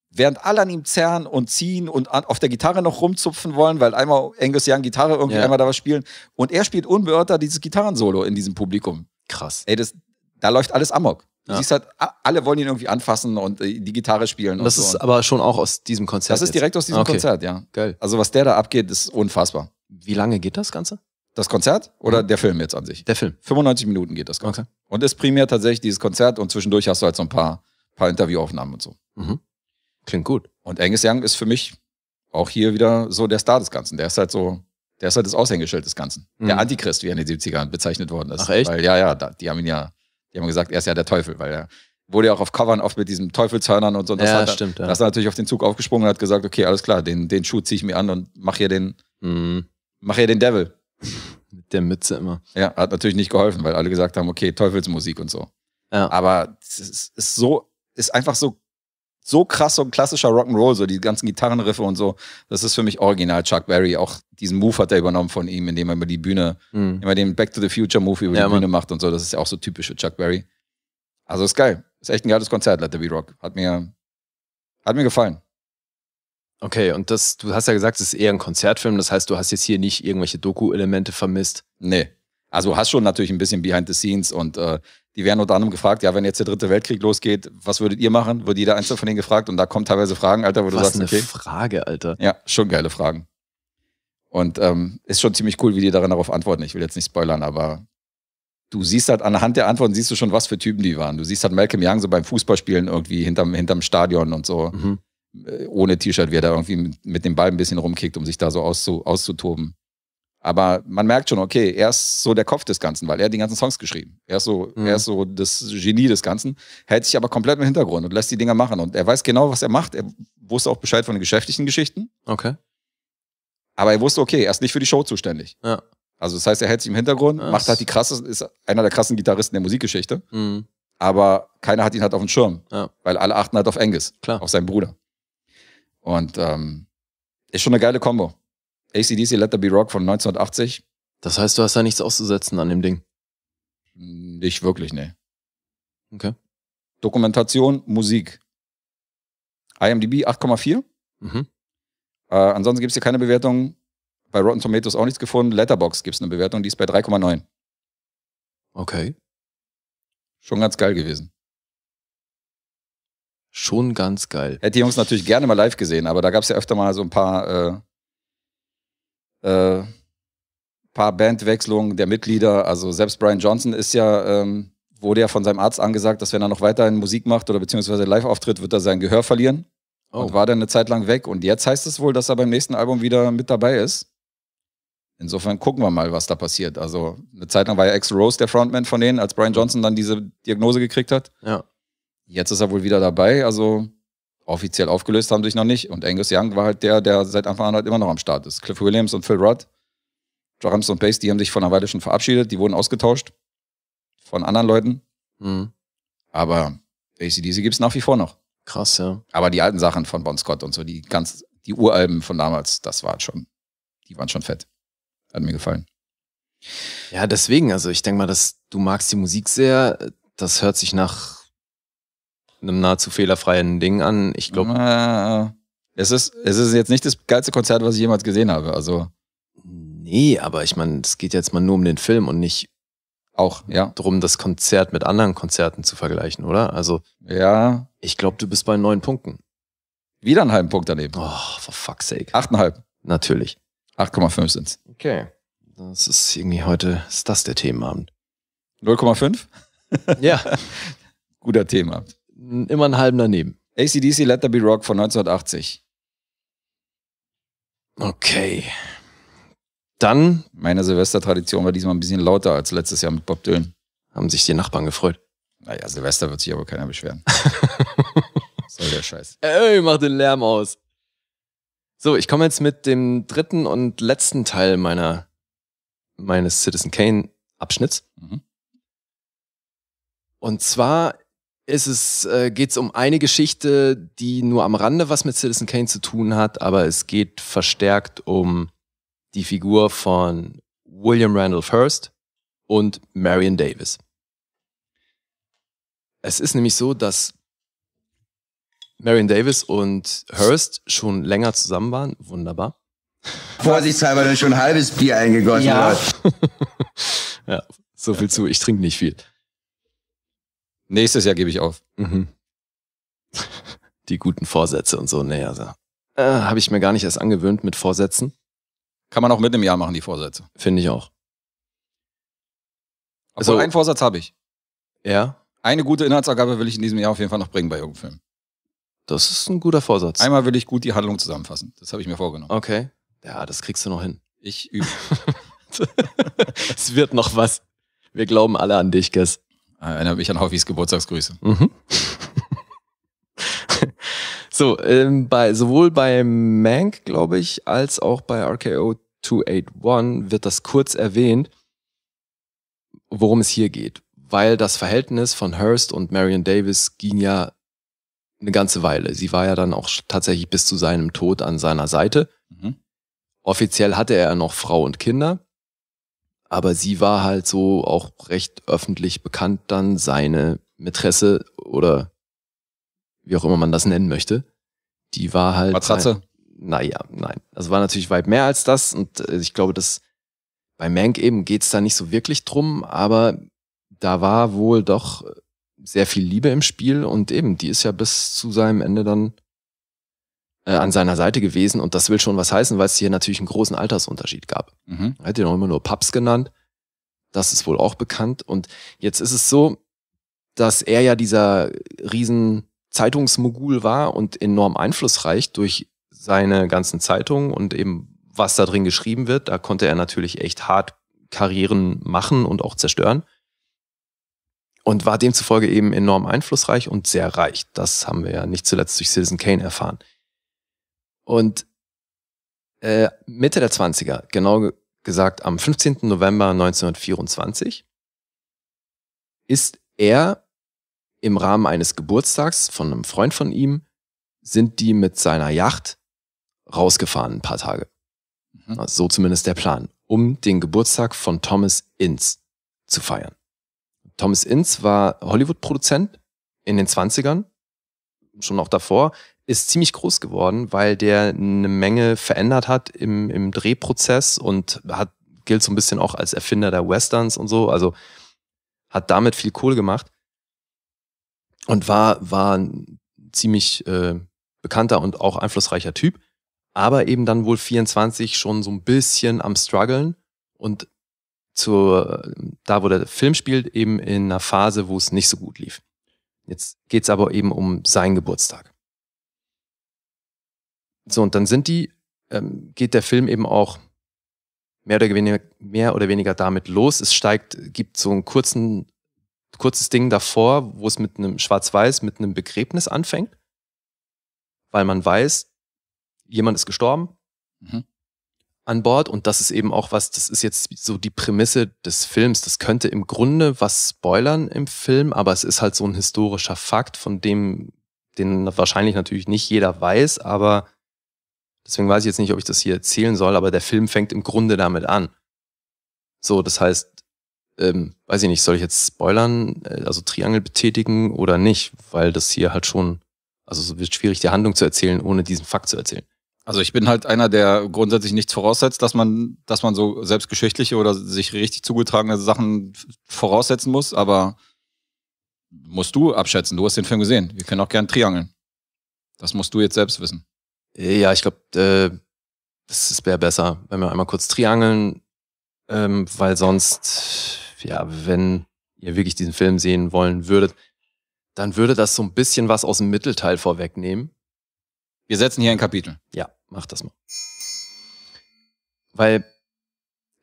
während alle an ihm zerren und ziehen und an, auf der Gitarre noch rumzupfen wollen, weil einmal Angus Young Gitarre irgendwie ja. einmal da was spielen. Und er spielt unbeirrter dieses Gitarrensolo in diesem Publikum. Krass. Ey, das, da läuft alles amok. Ja. Du siehst halt, alle wollen ihn irgendwie anfassen und äh, die Gitarre spielen. Und das so. ist aber schon auch aus diesem Konzert. Das ist direkt aus diesem ah, okay. Konzert, ja. Geil. Also was der da abgeht, ist unfassbar. Wie lange geht das Ganze? Das Konzert oder mhm. der Film jetzt an sich? Der Film. 95 Minuten geht das Ganze. Okay. Und ist primär tatsächlich dieses Konzert und zwischendurch hast du halt so ein paar, paar Interviewaufnahmen und so. Mhm. Klingt gut. Und Angus Young ist für mich auch hier wieder so der Star des Ganzen. Der ist halt so, der ist halt das Aushängeschild des Ganzen. Mhm. Der Antichrist, wie er in den 70ern bezeichnet worden ist. Ach echt? Weil, ja, ja, die haben ihn ja, die haben gesagt, er ist ja der Teufel, weil er wurde ja auch auf Covern oft mit diesen Teufelshörnern und so. Und das ja, hat, stimmt. Ja. Das ist natürlich auf den Zug aufgesprungen und hat gesagt, okay, alles klar, den, den Schuh ziehe ich mir an und mach hier den, mhm. mach hier den Devil. Mit der Mütze immer. Ja, hat natürlich nicht geholfen, weil alle gesagt haben, okay, Teufelsmusik und so. Ja. Aber es ist, so, ist einfach so, so krass so ein klassischer Rock'n'Roll, so die ganzen Gitarrenriffe und so. Das ist für mich original Chuck Berry. Auch diesen Move hat er übernommen von ihm, indem er über die Bühne, mhm. immer den Back to the Future Move über ja, die Bühne macht und so. Das ist ja auch so typisch für Chuck Berry. Also ist geil. Ist echt ein geiles Konzert, Let There Be Rock. Hat mir, hat mir gefallen. Okay, und das, du hast ja gesagt, es ist eher ein Konzertfilm, das heißt, du hast jetzt hier nicht irgendwelche Doku-Elemente vermisst. Nee. Also hast schon natürlich ein bisschen behind the scenes und äh, die werden unter anderem gefragt, ja, wenn jetzt der dritte Weltkrieg losgeht, was würdet ihr machen? Wird jeder einzelne von denen gefragt und da kommen teilweise Fragen, Alter, wo was du sagst, eine okay. Frage, Alter. Ja, schon geile Fragen. Und ähm, ist schon ziemlich cool, wie die darin darauf antworten. Ich will jetzt nicht spoilern, aber du siehst halt anhand der Antworten, siehst du schon, was für Typen die waren. Du siehst halt Malcolm Young so beim Fußballspielen irgendwie hinterm, hinterm Stadion und so. Mhm. Äh, ohne T-Shirt, wie er da irgendwie mit dem Ball ein bisschen rumkickt, um sich da so auszu, auszutoben. Aber man merkt schon, okay, er ist so der Kopf des Ganzen, weil er hat die ganzen Songs geschrieben. Er ist so, mhm. er ist so das Genie des Ganzen, hält sich aber komplett im Hintergrund und lässt die Dinger machen. Und er weiß genau, was er macht. Er wusste auch Bescheid von den geschäftlichen Geschichten. Okay. Aber er wusste, okay, er ist nicht für die Show zuständig. Ja. Also das heißt, er hält sich im Hintergrund, das macht halt die krasse, ist einer der krassen Gitarristen der Musikgeschichte. Mhm. Aber keiner hat ihn halt auf dem Schirm. Ja. Weil alle achten halt auf Angus, Klar. auf seinen Bruder. Und ähm, ist schon eine geile Combo. ACDC Let There Be Rock von 1980. Das heißt, du hast da nichts auszusetzen an dem Ding? Nicht wirklich, nee. Okay. Dokumentation, Musik. IMDb 8,4. Mhm. Äh, ansonsten gibt es hier keine Bewertung. Bei Rotten Tomatoes auch nichts gefunden. Letterbox gibt es eine Bewertung, die ist bei 3,9. Okay. Schon ganz geil gewesen schon ganz geil. Hätte die Jungs natürlich gerne mal live gesehen, aber da gab es ja öfter mal so ein paar, äh, äh, paar Bandwechslungen der Mitglieder. Also selbst Brian Johnson ist ja, ähm, wurde ja von seinem Arzt angesagt, dass wenn er noch weiterhin Musik macht oder beziehungsweise live auftritt, wird er sein Gehör verlieren. Oh. Und war dann eine Zeit lang weg. Und jetzt heißt es wohl, dass er beim nächsten Album wieder mit dabei ist. Insofern gucken wir mal, was da passiert. Also eine Zeit lang war ja Ex Rose der Frontman von denen, als Brian Johnson dann diese Diagnose gekriegt hat. Ja. Jetzt ist er wohl wieder dabei, also offiziell aufgelöst haben sich noch nicht. Und Angus Young war halt der, der seit Anfang an halt immer noch am Start ist. Cliff Williams und Phil Rudd, Drums und Bass, die haben sich von einer Weile schon verabschiedet, die wurden ausgetauscht von anderen Leuten. Mhm. Aber ACDC gibt es nach wie vor noch. Krass, ja. Aber die alten Sachen von Bon Scott und so, die ganz, die Uralben von damals, das war schon, die waren schon fett. Hat mir gefallen. Ja, deswegen, also ich denke mal, dass du magst die Musik sehr, das hört sich nach einem nahezu fehlerfreien Ding an. Ich glaube, äh, es, ist, es ist jetzt nicht das geilste Konzert, was ich jemals gesehen habe. Also. Nee, aber ich meine, es geht jetzt mal nur um den Film und nicht auch, ja. Drum, das Konzert mit anderen Konzerten zu vergleichen, oder? Also. Ja. Ich glaube, du bist bei neun Punkten. Wieder einen halben Punkt daneben. Oh, for fuck's sake. Achteinhalb. Natürlich. 8,5 sind's. Okay. Das ist irgendwie heute, ist das der Themenabend? 0,5? ja. Guter Themenabend immer einen halben daneben. ACDC Let There Be Rock von 1980. Okay. Dann. Meine Silvestertradition war diesmal ein bisschen lauter als letztes Jahr mit Bob Dylan. Haben sich die Nachbarn gefreut. Naja, Silvester wird sich aber keiner beschweren. Soll der Scheiß. Ey, mach den Lärm aus. So, ich komme jetzt mit dem dritten und letzten Teil meiner, meines Citizen Kane Abschnitts. Mhm. Und zwar ist es, äh, geht es um eine Geschichte, die nur am Rande was mit Citizen Kane zu tun hat, aber es geht verstärkt um die Figur von William Randolph Hearst und Marion Davis. Es ist nämlich so, dass Marion Davis und Hearst schon länger zusammen waren. Wunderbar. Vorsichtshalber dann schon ein halbes Bier eingegossen ja. hat. ja, so viel zu. Ich trinke nicht viel. Nächstes Jahr gebe ich auf. Mhm. Die guten Vorsätze und so. Nee, also. Äh, Habe ich mir gar nicht erst angewöhnt mit Vorsätzen. Kann man auch mit einem Jahr machen, die Vorsätze. Finde ich auch. Also, einen Vorsatz habe ich. Ja, Eine gute Inhaltsangabe will ich in diesem Jahr auf jeden Fall noch bringen bei irgendeinem Film. das ist ein guter Vorsatz. Einmal will ich gut die Handlung zusammenfassen. Das habe ich mir vorgenommen. Okay. Ja, das kriegst du noch hin. Ich übe. es wird noch was. Wir glauben alle an dich, Guess. Erinnere mich an Hoffis Geburtstagsgrüße. Mhm. so, ähm, bei, sowohl bei Mank, glaube ich, als auch bei RKO 281 wird das kurz erwähnt, worum es hier geht. Weil das Verhältnis von Hearst und Marion Davis ging ja eine ganze Weile. Sie war ja dann auch tatsächlich bis zu seinem Tod an seiner Seite. Mhm. Offiziell hatte er noch Frau und Kinder aber sie war halt so auch recht öffentlich bekannt dann, seine Mätresse oder wie auch immer man das nennen möchte. Die war halt. Matratze? Naja, nein. Also war natürlich weit mehr als das und äh, ich glaube, dass bei Mank eben geht's da nicht so wirklich drum, aber da war wohl doch sehr viel Liebe im Spiel und eben, die ist ja bis zu seinem Ende dann äh, an seiner Seite gewesen und das will schon was heißen, weil es hier natürlich einen großen Altersunterschied gab. Mhm. Er hat ihn auch immer nur Paps genannt. Das ist wohl auch bekannt. Und jetzt ist es so, dass er ja dieser riesen Zeitungsmogul war und enorm einflussreich durch seine ganzen Zeitungen und eben was da drin geschrieben wird. Da konnte er natürlich echt hart Karrieren machen und auch zerstören. Und war demzufolge eben enorm einflussreich und sehr reich. Das haben wir ja nicht zuletzt durch Citizen Kane erfahren. Und äh, Mitte der 20er, genau gesagt am 15. November 1924, ist er im Rahmen eines Geburtstags von einem Freund von ihm, sind die mit seiner Yacht rausgefahren ein paar Tage. Mhm. so zumindest der Plan, um den Geburtstag von Thomas Inns zu feiern. Thomas Inns war Hollywood-Produzent in den 20ern, schon auch davor ist ziemlich groß geworden, weil der eine Menge verändert hat im, im Drehprozess und hat, gilt so ein bisschen auch als Erfinder der Westerns und so. Also hat damit viel Kohle gemacht und war, war ein ziemlich äh, bekannter und auch einflussreicher Typ. Aber eben dann wohl 24 schon so ein bisschen am struggeln und zur, da wo der Film spielt, eben in einer Phase, wo es nicht so gut lief. Jetzt geht's aber eben um seinen Geburtstag. So, und dann sind die, ähm, geht der Film eben auch mehr oder weniger, mehr oder weniger damit los. Es steigt, gibt so einen kurzen, kurzes Ding davor, wo es mit einem Schwarz-Weiß, mit einem Begräbnis anfängt. Weil man weiß, jemand ist gestorben mhm. an Bord und das ist eben auch was, das ist jetzt so die Prämisse des Films. Das könnte im Grunde was spoilern im Film, aber es ist halt so ein historischer Fakt, von dem den wahrscheinlich natürlich nicht jeder weiß, aber Deswegen weiß ich jetzt nicht, ob ich das hier erzählen soll, aber der Film fängt im Grunde damit an. So, das heißt, ähm, weiß ich nicht, soll ich jetzt spoilern, äh, also Triangel betätigen oder nicht, weil das hier halt schon, also es wird schwierig, die Handlung zu erzählen, ohne diesen Fakt zu erzählen. Also ich bin halt einer, der grundsätzlich nichts voraussetzt, dass man, dass man so selbstgeschichtliche oder sich richtig zugetragene Sachen voraussetzen muss, aber musst du abschätzen. Du hast den Film gesehen. Wir können auch gern triangeln. Das musst du jetzt selbst wissen. Ja, ich glaube, äh, das wäre besser, wenn wir einmal kurz triangeln, ähm, weil sonst, ja, wenn ihr wirklich diesen Film sehen wollen würdet, dann würde das so ein bisschen was aus dem Mittelteil vorwegnehmen. Wir setzen hier ein Kapitel. Ja, mach das mal. Weil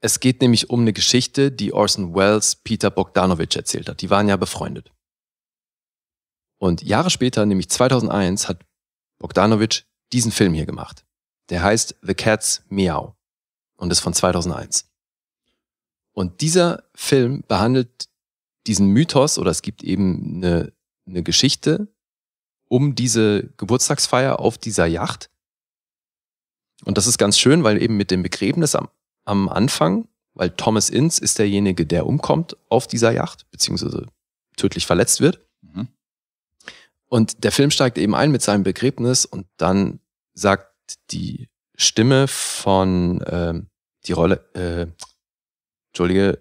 es geht nämlich um eine Geschichte, die Orson Welles Peter Bogdanovich erzählt hat. Die waren ja befreundet. Und Jahre später, nämlich 2001, hat Bogdanovich diesen Film hier gemacht. Der heißt The Cat's Meow und ist von 2001. Und dieser Film behandelt diesen Mythos oder es gibt eben eine, eine Geschichte um diese Geburtstagsfeier auf dieser Yacht. Und das ist ganz schön, weil eben mit dem Begräbnis am, am Anfang, weil Thomas Inns ist derjenige, der umkommt auf dieser Yacht, beziehungsweise tödlich verletzt wird. Und der Film steigt eben ein mit seinem Begräbnis und dann sagt die Stimme von ähm, die Rolle, äh, Entschuldige,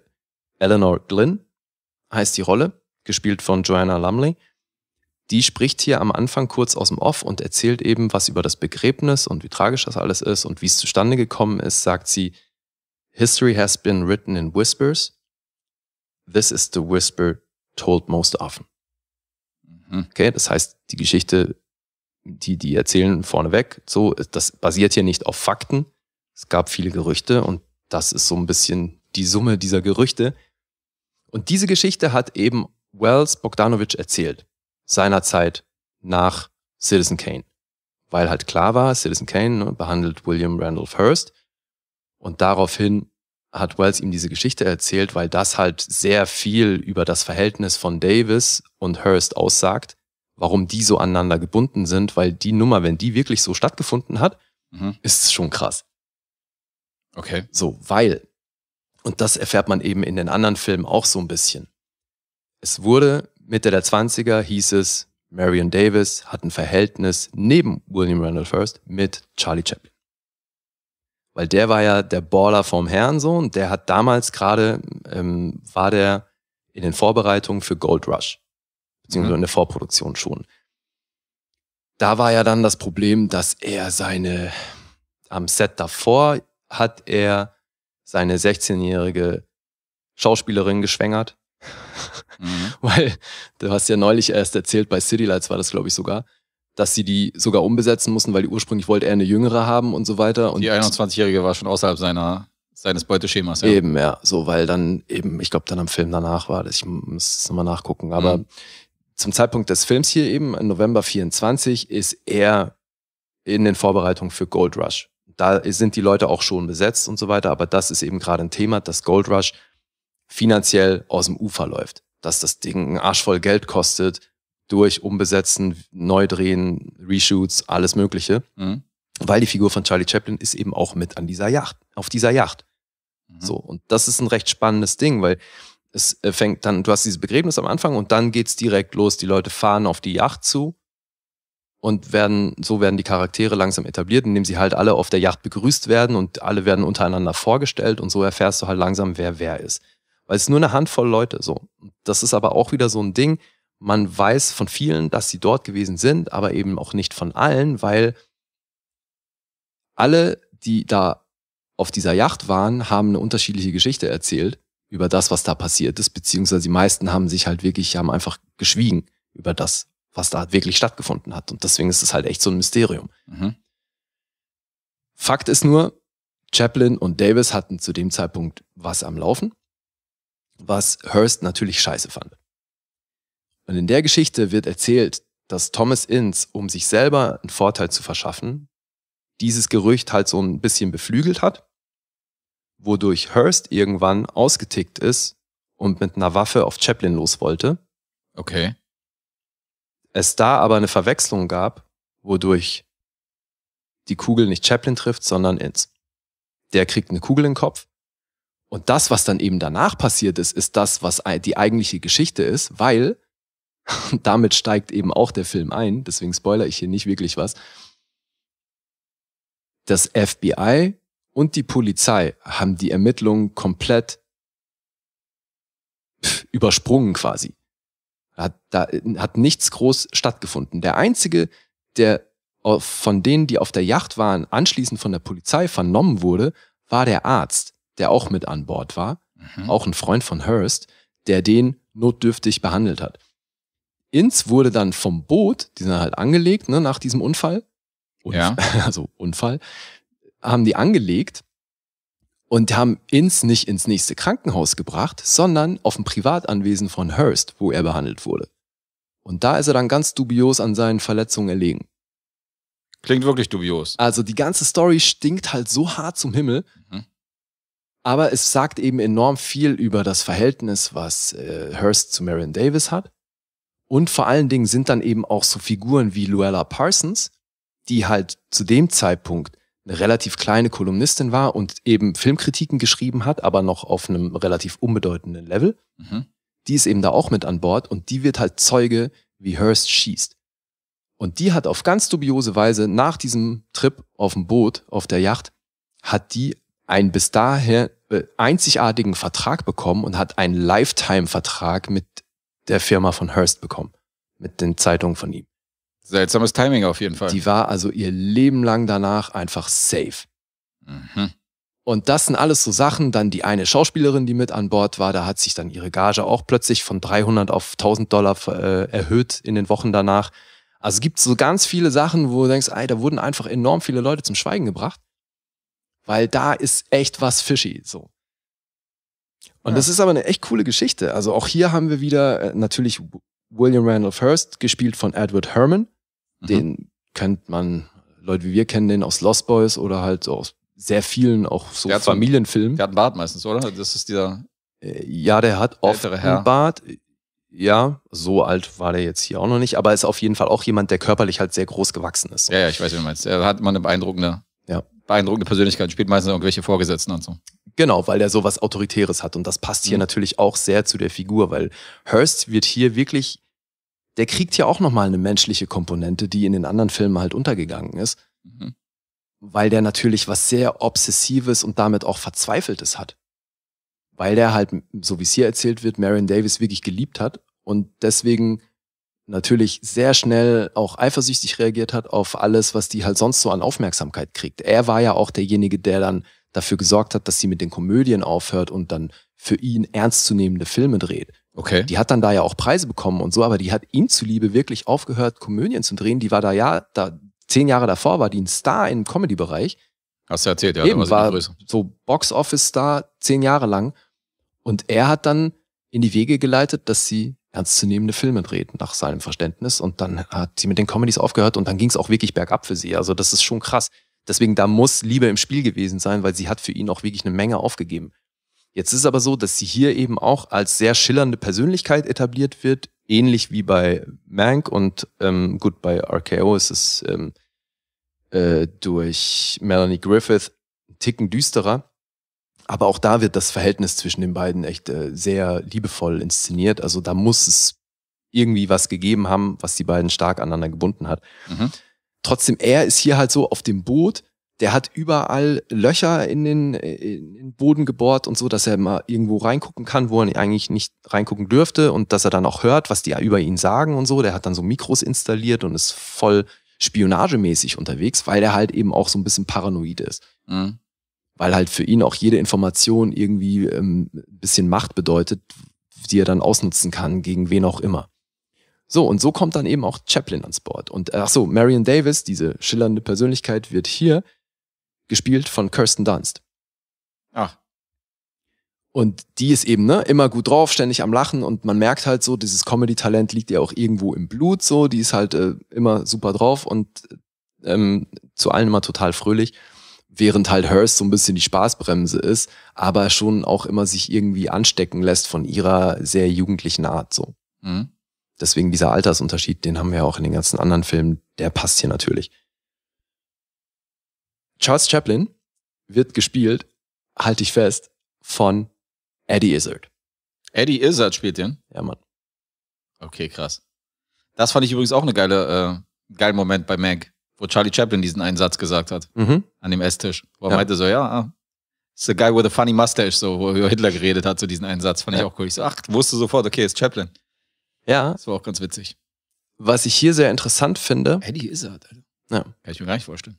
Eleanor Glynn heißt die Rolle, gespielt von Joanna Lumley. Die spricht hier am Anfang kurz aus dem Off und erzählt eben was über das Begräbnis und wie tragisch das alles ist und wie es zustande gekommen ist, sagt sie, History has been written in whispers. This is the whisper told most often. Hm, okay, das heißt, die Geschichte, die die erzählen vorneweg, so, das basiert hier nicht auf Fakten. Es gab viele Gerüchte und das ist so ein bisschen die Summe dieser Gerüchte. Und diese Geschichte hat eben Wells Bogdanovich erzählt, seinerzeit nach Citizen Kane. Weil halt klar war, Citizen Kane ne, behandelt William Randolph Hearst und daraufhin hat Wells ihm diese Geschichte erzählt, weil das halt sehr viel über das Verhältnis von Davis und Hearst aussagt, warum die so aneinander gebunden sind, weil die Nummer, wenn die wirklich so stattgefunden hat, mhm. ist schon krass. Okay. So, weil, und das erfährt man eben in den anderen Filmen auch so ein bisschen. Es wurde Mitte der 20er hieß es, Marion Davis hat ein Verhältnis neben William Randolph Hearst mit Charlie Chaplin. Weil der war ja der Baller vom Herrn so und der hat damals gerade, ähm, war der in den Vorbereitungen für Gold Rush, beziehungsweise mhm. in der Vorproduktion schon. Da war ja dann das Problem, dass er seine, am Set davor hat er seine 16-jährige Schauspielerin geschwängert. Mhm. Weil du hast ja neulich erst erzählt, bei City Lights war das, glaube ich, sogar, dass sie die sogar umbesetzen mussten, weil die ursprünglich wollte er eine jüngere haben und so weiter. Und die 21-Jährige war schon außerhalb seiner, seines Beuteschemas, ja. Eben, ja. So, weil dann eben, ich glaube, dann am Film danach war das. Ich muss es nochmal nachgucken. Aber mhm. zum Zeitpunkt des Films hier eben, im November 24, ist er in den Vorbereitungen für Gold Rush. Da sind die Leute auch schon besetzt und so weiter, aber das ist eben gerade ein Thema, dass Gold Rush finanziell aus dem Ufer läuft dass das Ding einen Arsch voll Geld kostet, durch Umbesetzen, Neudrehen, Reshoots, alles Mögliche. Mhm. Weil die Figur von Charlie Chaplin ist eben auch mit an dieser Yacht, auf dieser Yacht. Mhm. So, und das ist ein recht spannendes Ding, weil es äh, fängt dann, du hast dieses Begräbnis am Anfang und dann geht's direkt los. Die Leute fahren auf die Yacht zu und werden, so werden die Charaktere langsam etabliert, indem sie halt alle auf der Yacht begrüßt werden und alle werden untereinander vorgestellt und so erfährst du halt langsam, wer wer ist. Weil es nur eine Handvoll Leute so. Das ist aber auch wieder so ein Ding, man weiß von vielen, dass sie dort gewesen sind, aber eben auch nicht von allen, weil alle, die da auf dieser Yacht waren, haben eine unterschiedliche Geschichte erzählt über das, was da passiert ist, beziehungsweise die meisten haben sich halt wirklich, haben einfach geschwiegen über das, was da wirklich stattgefunden hat. Und deswegen ist es halt echt so ein Mysterium. Mhm. Fakt ist nur, Chaplin und Davis hatten zu dem Zeitpunkt was am Laufen, was Hearst natürlich scheiße fand. Und in der Geschichte wird erzählt, dass Thomas Inns, um sich selber einen Vorteil zu verschaffen, dieses Gerücht halt so ein bisschen beflügelt hat, wodurch Hearst irgendwann ausgetickt ist und mit einer Waffe auf Chaplin los wollte. Okay. Es da aber eine Verwechslung gab, wodurch die Kugel nicht Chaplin trifft, sondern Inns. Der kriegt eine Kugel in den Kopf. Und das, was dann eben danach passiert ist, ist das, was die eigentliche Geschichte ist, weil und damit steigt eben auch der Film ein, deswegen spoiler ich hier nicht wirklich was. Das FBI und die Polizei haben die Ermittlungen komplett übersprungen quasi. Hat, da hat nichts groß stattgefunden. Der einzige, der von denen, die auf der Yacht waren, anschließend von der Polizei vernommen wurde, war der Arzt, der auch mit an Bord war, mhm. auch ein Freund von Hearst, der den notdürftig behandelt hat. Inz wurde dann vom Boot, die sind halt angelegt, ne, nach diesem Unfall. Und, ja. Also Unfall. Haben die angelegt und haben Inz nicht ins nächste Krankenhaus gebracht, sondern auf ein Privatanwesen von Hearst, wo er behandelt wurde. Und da ist er dann ganz dubios an seinen Verletzungen erlegen. Klingt wirklich dubios. Also die ganze Story stinkt halt so hart zum Himmel. Mhm. Aber es sagt eben enorm viel über das Verhältnis, was äh, Hearst zu Marion Davis hat. Und vor allen Dingen sind dann eben auch so Figuren wie Luella Parsons, die halt zu dem Zeitpunkt eine relativ kleine Kolumnistin war und eben Filmkritiken geschrieben hat, aber noch auf einem relativ unbedeutenden Level. Mhm. Die ist eben da auch mit an Bord und die wird halt Zeuge, wie Hearst schießt. Und die hat auf ganz dubiose Weise nach diesem Trip auf dem Boot, auf der Yacht, hat die einen bis daher äh, einzigartigen Vertrag bekommen und hat einen Lifetime-Vertrag mit der Firma von Hearst bekommen, mit den Zeitungen von ihm. Seltsames Timing auf jeden Fall. Die war also ihr Leben lang danach einfach safe. Mhm. Und das sind alles so Sachen. Dann die eine Schauspielerin, die mit an Bord war, da hat sich dann ihre Gage auch plötzlich von 300 auf 1000 Dollar äh, erhöht in den Wochen danach. Also es gibt so ganz viele Sachen, wo du denkst, ey, da wurden einfach enorm viele Leute zum Schweigen gebracht, weil da ist echt was fishy. So. Und ja. das ist aber eine echt coole Geschichte. Also auch hier haben wir wieder äh, natürlich William Randolph Hearst, gespielt von Edward Herman. Mhm. Den kennt man, Leute wie wir kennen den aus Lost Boys oder halt so aus sehr vielen auch so der Familienfilmen. der hat einen Bart meistens, oder? Das ist dieser. Äh, ja, der hat oft einen Bart. Ja, so alt war der jetzt hier auch noch nicht, aber ist auf jeden Fall auch jemand, der körperlich halt sehr groß gewachsen ist. Ja, ja, ich weiß, wie du meinst. Er hat immer eine beeindruckende, ja. beeindruckende Persönlichkeit, spielt meistens irgendwelche Vorgesetzten und so. Genau, weil der sowas Autoritäres hat. Und das passt hier mhm. natürlich auch sehr zu der Figur, weil Hearst wird hier wirklich, der kriegt ja auch nochmal eine menschliche Komponente, die in den anderen Filmen halt untergegangen ist. Mhm. Weil der natürlich was sehr Obsessives und damit auch Verzweifeltes hat. Weil der halt, so wie es hier erzählt wird, Marion Davis wirklich geliebt hat und deswegen natürlich sehr schnell auch eifersüchtig reagiert hat auf alles, was die halt sonst so an Aufmerksamkeit kriegt. Er war ja auch derjenige, der dann dafür gesorgt hat, dass sie mit den Komödien aufhört und dann für ihn ernstzunehmende Filme dreht. Okay. Die hat dann da ja auch Preise bekommen und so, aber die hat ihm zuliebe wirklich aufgehört, Komödien zu drehen. Die war da ja, da, zehn Jahre davor war die ein Star im Comedy-Bereich. Hast du erzählt, ja, Eben, war so Box-Office-Star zehn Jahre lang. Und er hat dann in die Wege geleitet, dass sie ernstzunehmende Filme dreht, nach seinem Verständnis. Und dann hat sie mit den Comedies aufgehört und dann ging es auch wirklich bergab für sie. Also das ist schon krass. Deswegen, da muss Liebe im Spiel gewesen sein, weil sie hat für ihn auch wirklich eine Menge aufgegeben. Jetzt ist es aber so, dass sie hier eben auch als sehr schillernde Persönlichkeit etabliert wird, ähnlich wie bei Mank und ähm, gut, bei RKO ist es ähm, äh, durch Melanie Griffith ein Ticken düsterer. Aber auch da wird das Verhältnis zwischen den beiden echt äh, sehr liebevoll inszeniert. Also da muss es irgendwie was gegeben haben, was die beiden stark aneinander gebunden hat. Mhm trotzdem, er ist hier halt so auf dem Boot, der hat überall Löcher in den, äh, in den Boden gebohrt und so, dass er mal irgendwo reingucken kann, wo er eigentlich nicht reingucken dürfte und dass er dann auch hört, was die über ihn sagen und so. Der hat dann so Mikros installiert und ist voll spionagemäßig unterwegs, weil er halt eben auch so ein bisschen paranoid ist. Mhm. Weil halt für ihn auch jede Information irgendwie ähm, ein bisschen Macht bedeutet, die er dann ausnutzen kann, gegen wen auch immer. So, und so kommt dann eben auch Chaplin ans Board. Und äh, ach so, Marion Davis, diese schillernde Persönlichkeit, wird hier gespielt von Kirsten Dunst. Ach. Und die ist eben ne, immer gut drauf, ständig am Lachen und man merkt halt so, dieses Comedy-Talent liegt ja auch irgendwo im Blut so, die ist halt äh, immer super drauf und ähm, zu allen immer total fröhlich, während halt Hearst so ein bisschen die Spaßbremse ist, aber schon auch immer sich irgendwie anstecken lässt von ihrer sehr jugendlichen Art so. Mhm. Deswegen dieser Altersunterschied, den haben wir ja auch in den ganzen anderen Filmen, der passt hier natürlich. Charles Chaplin wird gespielt, halte ich fest, von Eddie Izzard. Eddie Izzard spielt den? Ja, Mann. Okay, krass. Das fand ich übrigens auch eine geile, äh, geilen Moment bei Meg, wo Charlie Chaplin diesen einen Satz gesagt hat. Mhm. An dem Esstisch. Wo er ja. meinte so, ja, ah, it's the guy with a funny mustache, so, wo Hitler geredet hat, so diesen einen Satz. Fand ja. ich auch cool. Ich so, ach, wusste sofort, okay, ist Chaplin. Ja. Das war auch ganz witzig. Was ich hier sehr interessant finde. Eddie ist er, Alter. Ja. Kann ich mir gar nicht vorstellen.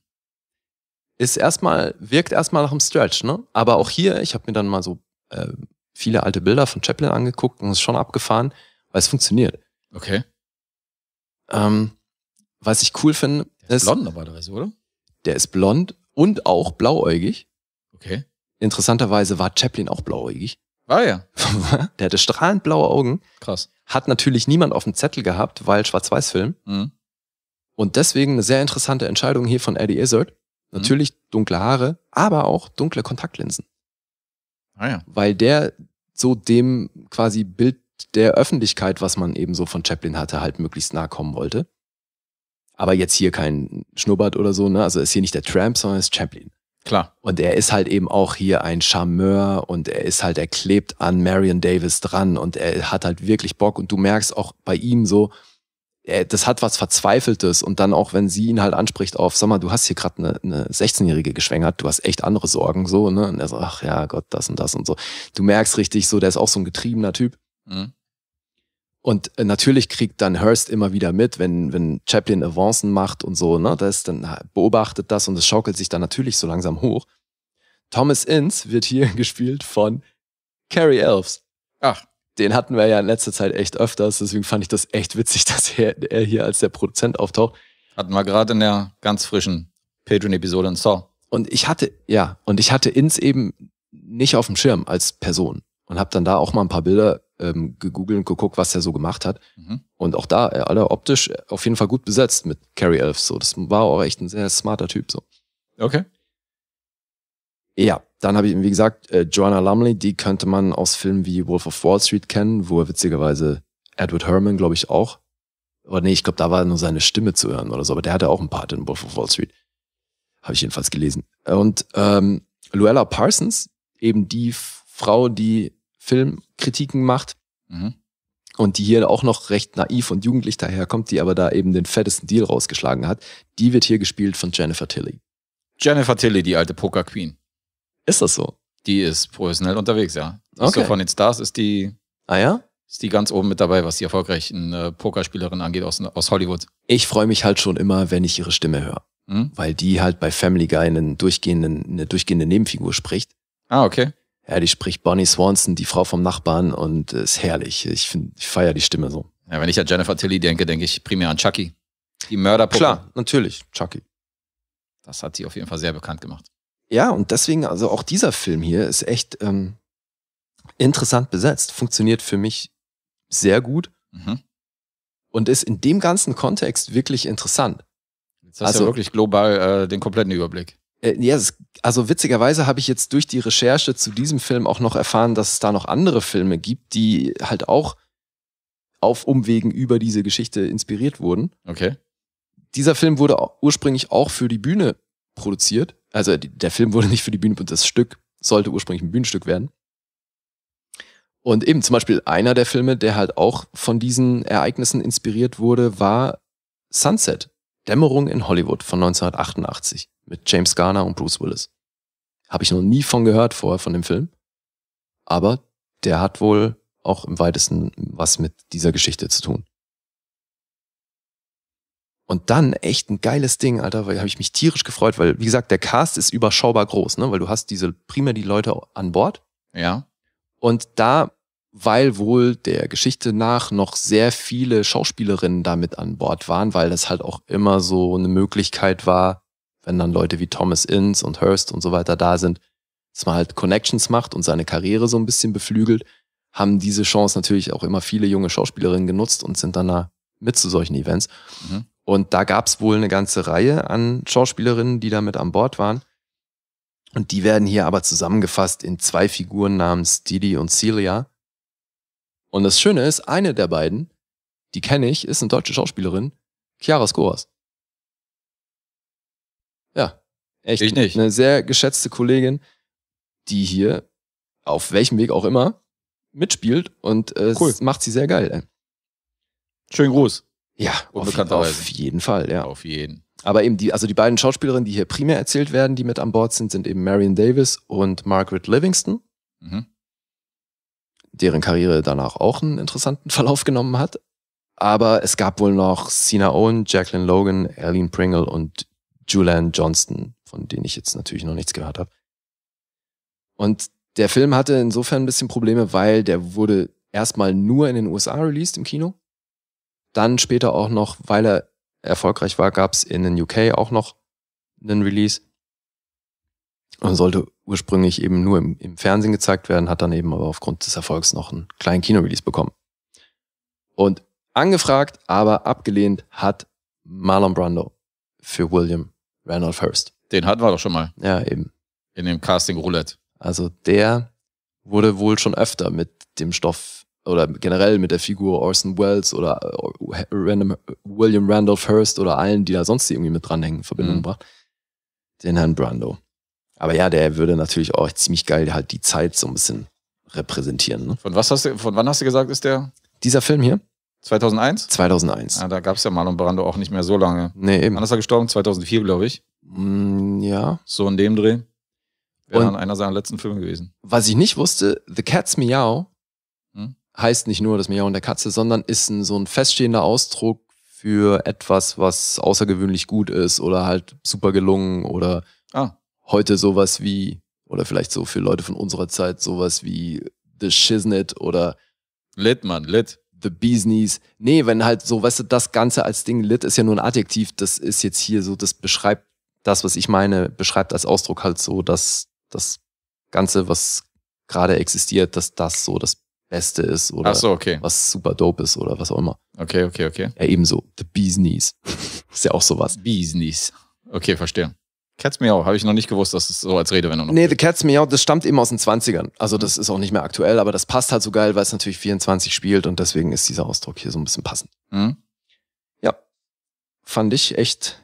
Ist erstmal, wirkt erstmal nach einem Stretch, ne? Aber auch hier, ich habe mir dann mal so äh, viele alte Bilder von Chaplin angeguckt und es ist schon abgefahren, weil es funktioniert. Okay. Ähm, was ich cool finde, der ist. Blond normalerweise, oder? Der ist blond und auch blauäugig. Okay. Interessanterweise war Chaplin auch blauäugig. Ah ja. Der hatte strahlend blaue Augen. Krass. Hat natürlich niemand auf dem Zettel gehabt, weil Schwarz-Weiß-Film. Mhm. Und deswegen eine sehr interessante Entscheidung hier von Eddie Izzard. Mhm. Natürlich mhm. dunkle Haare, aber auch dunkle Kontaktlinsen. Ah ja. Weil der so dem quasi Bild der Öffentlichkeit, was man eben so von Chaplin hatte, halt möglichst nahe kommen wollte. Aber jetzt hier kein Schnurrbart oder so, ne? Also ist hier nicht der Tramp, sondern ist Chaplin. Klar. Und er ist halt eben auch hier ein Charmeur und er ist halt, er klebt an Marion Davis dran und er hat halt wirklich Bock und du merkst auch bei ihm so, er, das hat was Verzweifeltes und dann auch, wenn sie ihn halt anspricht auf, sag mal, du hast hier gerade eine, eine 16-Jährige geschwängert, du hast echt andere Sorgen, so, ne? Und er sagt, so, ach ja, Gott, das und das und so. Du merkst richtig so, der ist auch so ein getriebener Typ. Mhm. Und äh, natürlich kriegt dann Hearst immer wieder mit, wenn, wenn Chaplin Avancen macht und so, ne, das, dann beobachtet das und es schaukelt sich dann natürlich so langsam hoch. Thomas Inns wird hier gespielt von Carrie Elves. Ach. Den hatten wir ja in letzter Zeit echt öfters, deswegen fand ich das echt witzig, dass er, er hier als der Produzent auftaucht. Hatten wir gerade in der ganz frischen Patreon-Episode in Saw. Und ich hatte, ja, und ich hatte Inns eben nicht auf dem Schirm als Person und habe dann da auch mal ein paar Bilder ähm, gegoogelt und geguckt, was er so gemacht hat. Mhm. Und auch da, äh, alle optisch äh, auf jeden Fall gut besetzt mit Carrie Elves. So, das war auch echt ein sehr smarter Typ. So. Okay. Ja, dann habe ich, wie gesagt, äh, Joanna Lumley, die könnte man aus Filmen wie Wolf of Wall Street kennen, wo er witzigerweise Edward Herman, glaube ich, auch. Oder nee, ich glaube, da war nur seine Stimme zu hören oder so, aber der hatte auch einen Part in Wolf of Wall Street. Habe ich jedenfalls gelesen. Und ähm, Luella Parsons, eben die Frau, die Filmkritiken macht. Mhm. Und die hier auch noch recht naiv und jugendlich daherkommt, die aber da eben den fettesten Deal rausgeschlagen hat. Die wird hier gespielt von Jennifer Tilly. Jennifer Tilly, die alte Poker Queen. Ist das so? Die ist professionell unterwegs, ja. Okay. So von den Stars ist die. Ah ja? Ist die ganz oben mit dabei, was die erfolgreichen äh, Pokerspielerinnen angeht aus, aus Hollywood. Ich freue mich halt schon immer, wenn ich ihre Stimme höre. Hm? Weil die halt bei Family Guy einen durchgehenden, eine durchgehende Nebenfigur spricht. Ah, okay. Ja, die spricht Bonnie Swanson, die Frau vom Nachbarn, und äh, ist herrlich. Ich, find, ich feiere die Stimme so. Ja, wenn ich an Jennifer Tilly denke, denke ich primär an Chucky. Die Mörderpuppe. Klar, natürlich, Chucky. Das hat sie auf jeden Fall sehr bekannt gemacht. Ja, und deswegen, also auch dieser Film hier ist echt ähm, interessant besetzt, funktioniert für mich sehr gut mhm. und ist in dem ganzen Kontext wirklich interessant. Jetzt hast also, ja wirklich global äh, den kompletten Überblick. Äh, ja, yes. also witzigerweise habe ich jetzt durch die Recherche zu diesem Film auch noch erfahren, dass es da noch andere Filme gibt, die halt auch auf Umwegen über diese Geschichte inspiriert wurden. Okay. Dieser Film wurde ursprünglich auch für die Bühne produziert. Also äh, der Film wurde nicht für die Bühne, das Stück sollte ursprünglich ein Bühnenstück werden. Und eben zum Beispiel einer der Filme, der halt auch von diesen Ereignissen inspiriert wurde, war Sunset, Dämmerung in Hollywood von 1988 mit James Garner und Bruce Willis. Habe ich noch nie von gehört vorher von dem Film. Aber der hat wohl auch im weitesten was mit dieser Geschichte zu tun. Und dann echt ein geiles Ding, Alter, weil habe ich mich tierisch gefreut, weil wie gesagt, der Cast ist überschaubar groß, ne, weil du hast diese primär die Leute an Bord. Ja. Und da weil wohl der Geschichte nach noch sehr viele Schauspielerinnen damit an Bord waren, weil das halt auch immer so eine Möglichkeit war, wenn dann Leute wie Thomas Inns und Hearst und so weiter da sind, dass man halt Connections macht und seine Karriere so ein bisschen beflügelt, haben diese Chance natürlich auch immer viele junge Schauspielerinnen genutzt und sind dann da mit zu solchen Events. Mhm. Und da gab es wohl eine ganze Reihe an Schauspielerinnen, die damit an Bord waren. Und die werden hier aber zusammengefasst in zwei Figuren namens Didi und Celia. Und das Schöne ist, eine der beiden, die kenne ich, ist eine deutsche Schauspielerin, Chiara Skoras. Echt ich nicht. eine sehr geschätzte Kollegin, die hier auf welchem Weg auch immer mitspielt und äh, cool. macht sie sehr geil. Ey. Schönen Gruß. Ja, auf, auf jeden Fall, ja. Auf jeden. Aber eben die, also die beiden Schauspielerinnen, die hier primär erzählt werden, die mit an Bord sind, sind eben Marion Davis und Margaret Livingston, mhm. deren Karriere danach auch einen interessanten Verlauf genommen hat. Aber es gab wohl noch Sina Owen, Jacqueline Logan, Eileen Pringle und Julian Johnston, von denen ich jetzt natürlich noch nichts gehört habe. Und der Film hatte insofern ein bisschen Probleme, weil der wurde erstmal nur in den USA released im Kino. Dann später auch noch, weil er erfolgreich war, gab es in den UK auch noch einen Release. Und sollte ursprünglich eben nur im, im, Fernsehen gezeigt werden, hat dann eben aber aufgrund des Erfolgs noch einen kleinen Kinorelease bekommen. Und angefragt, aber abgelehnt hat Marlon Brando für William Randolph Hearst. Den hatten wir doch schon mal. Ja, eben. In dem Casting Roulette. Also der wurde wohl schon öfter mit dem Stoff oder generell mit der Figur Orson Welles oder äh, William Randolph Hearst oder allen, die da sonst irgendwie mit dranhängen, Verbindung mhm. gebracht. Den Herrn Brando. Aber ja, der würde natürlich auch ziemlich geil halt die Zeit so ein bisschen repräsentieren. Ne? Von was hast du, von wann hast du gesagt, ist der? Dieser Film hier? 2001? 2001. Ja, da gab es ja Marlon Brando auch nicht mehr so lange. Nee, eben. Wann ist er gestorben? 2004, glaube ich. Mm, ja. So in dem Dreh. Wäre dann einer seiner letzten Filme gewesen. Was ich nicht wusste, The Cat's Meow hm? heißt nicht nur das Miauen der Katze, sondern ist ein, so ein feststehender Ausdruck für etwas, was außergewöhnlich gut ist oder halt super gelungen oder ah. heute sowas wie, oder vielleicht so für Leute von unserer Zeit, sowas wie The Shiznit oder Lit, man, Lit. The Business. Nee, wenn halt so, weißt du, das Ganze als Ding lit ist ja nur ein Adjektiv, das ist jetzt hier so, das beschreibt das, was ich meine, beschreibt als Ausdruck halt so, dass das Ganze, was gerade existiert, dass das so das Beste ist oder so, okay. was super dope ist oder was auch immer. Okay, okay, okay. Ja, ebenso. The Bees Knees. ist ja auch sowas. Bees Knees. Okay, verstehe. Cats Meow, habe ich noch nicht gewusst, dass es so als Redewendung noch Nee, The Cats Meow, das stammt eben aus den 20ern. Also das ist auch nicht mehr aktuell, aber das passt halt so geil, weil es natürlich 24 spielt und deswegen ist dieser Ausdruck hier so ein bisschen passend. Mhm. Ja, fand ich echt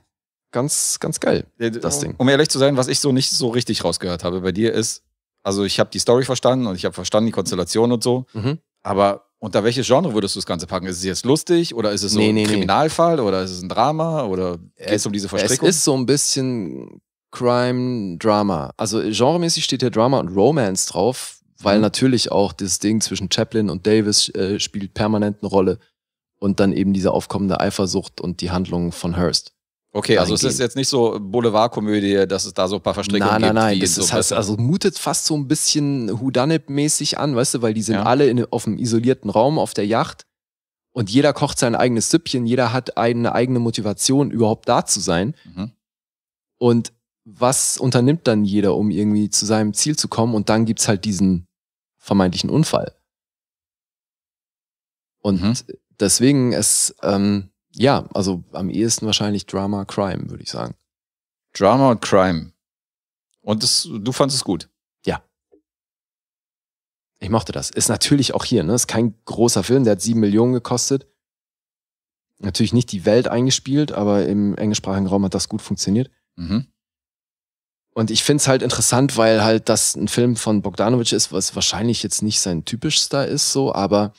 ganz, ganz geil, das Ding. Um ehrlich zu sein, was ich so nicht so richtig rausgehört habe bei dir ist, also ich habe die Story verstanden und ich habe verstanden die Konstellation und so, mhm. aber unter welches Genre würdest du das Ganze packen? Ist es jetzt lustig oder ist es so nee, nee, ein Kriminalfall nee. oder ist es ein Drama oder geht es um diese Verstrickung? Es ist so ein bisschen Crime-Drama. Also genremäßig steht hier Drama und Romance drauf, weil mhm. natürlich auch das Ding zwischen Chaplin und Davis äh, spielt permanent eine Rolle und dann eben diese aufkommende Eifersucht und die Handlungen von Hearst. Okay, also es ist jetzt nicht so Boulevardkomödie, dass es da so ein paar Verstrickungen nein, gibt. Nein, nein, nein. Das so halt, also mutet fast so ein bisschen Houdanip-mäßig an, weißt du, weil die sind ja. alle in, auf einem isolierten Raum auf der Yacht und jeder kocht sein eigenes Süppchen, jeder hat eine eigene Motivation, überhaupt da zu sein. Mhm. Und was unternimmt dann jeder, um irgendwie zu seinem Ziel zu kommen? Und dann gibt's halt diesen vermeintlichen Unfall. Und mhm. deswegen, ist. ähm, ja, also am ehesten wahrscheinlich Drama Crime, würde ich sagen. Drama und Crime. Und das, du fandest es gut. Ja. Ich mochte das. Ist natürlich auch hier, ne? Ist kein großer Film, der hat sieben Millionen gekostet. Natürlich nicht die Welt eingespielt, aber im englischsprachigen Raum hat das gut funktioniert. Mhm. Und ich finde es halt interessant, weil halt das ein Film von Bogdanovich ist, was wahrscheinlich jetzt nicht sein typischster ist, so, aber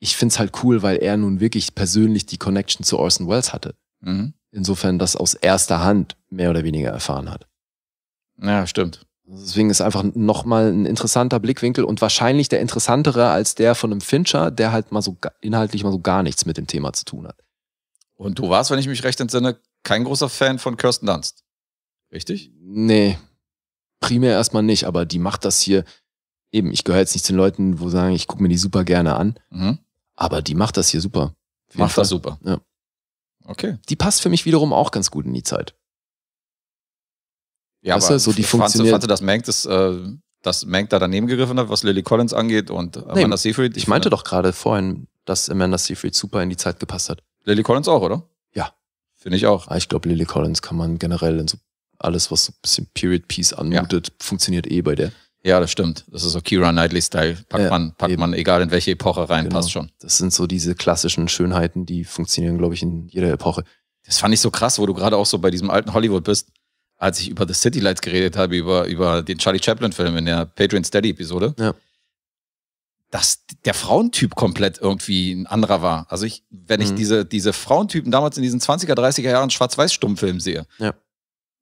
ich finde es halt cool, weil er nun wirklich persönlich die Connection zu Orson Welles hatte. Mhm. Insofern das aus erster Hand mehr oder weniger erfahren hat. Ja, stimmt. Also deswegen ist einfach nochmal ein interessanter Blickwinkel und wahrscheinlich der interessantere als der von einem Fincher, der halt mal so inhaltlich mal so gar nichts mit dem Thema zu tun hat. Und du warst, wenn ich mich recht entsinne, kein großer Fan von Kirsten Dunst. Richtig? Nee. Primär erstmal nicht, aber die macht das hier eben. Ich gehöre jetzt nicht zu den Leuten, wo sagen, ich gucke mir die super gerne an. Mhm. Aber die macht das hier super. Macht Fall. das super. Ja. Okay. Die passt für mich wiederum auch ganz gut in die Zeit. Ja, weißt aber du, so die funktioniert. Fandst du, dass Mank das, äh, dass Mank da daneben gegriffen hat, was Lily Collins angeht und Amanda nee, Seyfried? Ich, ich meinte doch gerade vorhin, dass Amanda Seyfried super in die Zeit gepasst hat. Lily Collins auch, oder? Ja. Finde ich auch. Ah, ich glaube, Lily Collins kann man generell in so alles, was so ein bisschen Period Piece anmutet, ja. funktioniert eh bei der. Ja, das stimmt. Das ist so Kira Knightley-Style. Packt, ja, man, packt man, egal in welche Epoche rein, genau. passt schon. Das sind so diese klassischen Schönheiten, die funktionieren, glaube ich, in jeder Epoche. Das fand ich so krass, wo du gerade auch so bei diesem alten Hollywood bist, als ich über The City Lights geredet habe, über, über den Charlie Chaplin-Film in der Patreon Steady-Episode. Ja. Dass der Frauentyp komplett irgendwie ein anderer war. Also ich, wenn mhm. ich diese, diese Frauentypen damals in diesen 20er, 30er Jahren schwarz weiß stummfilm sehe, ja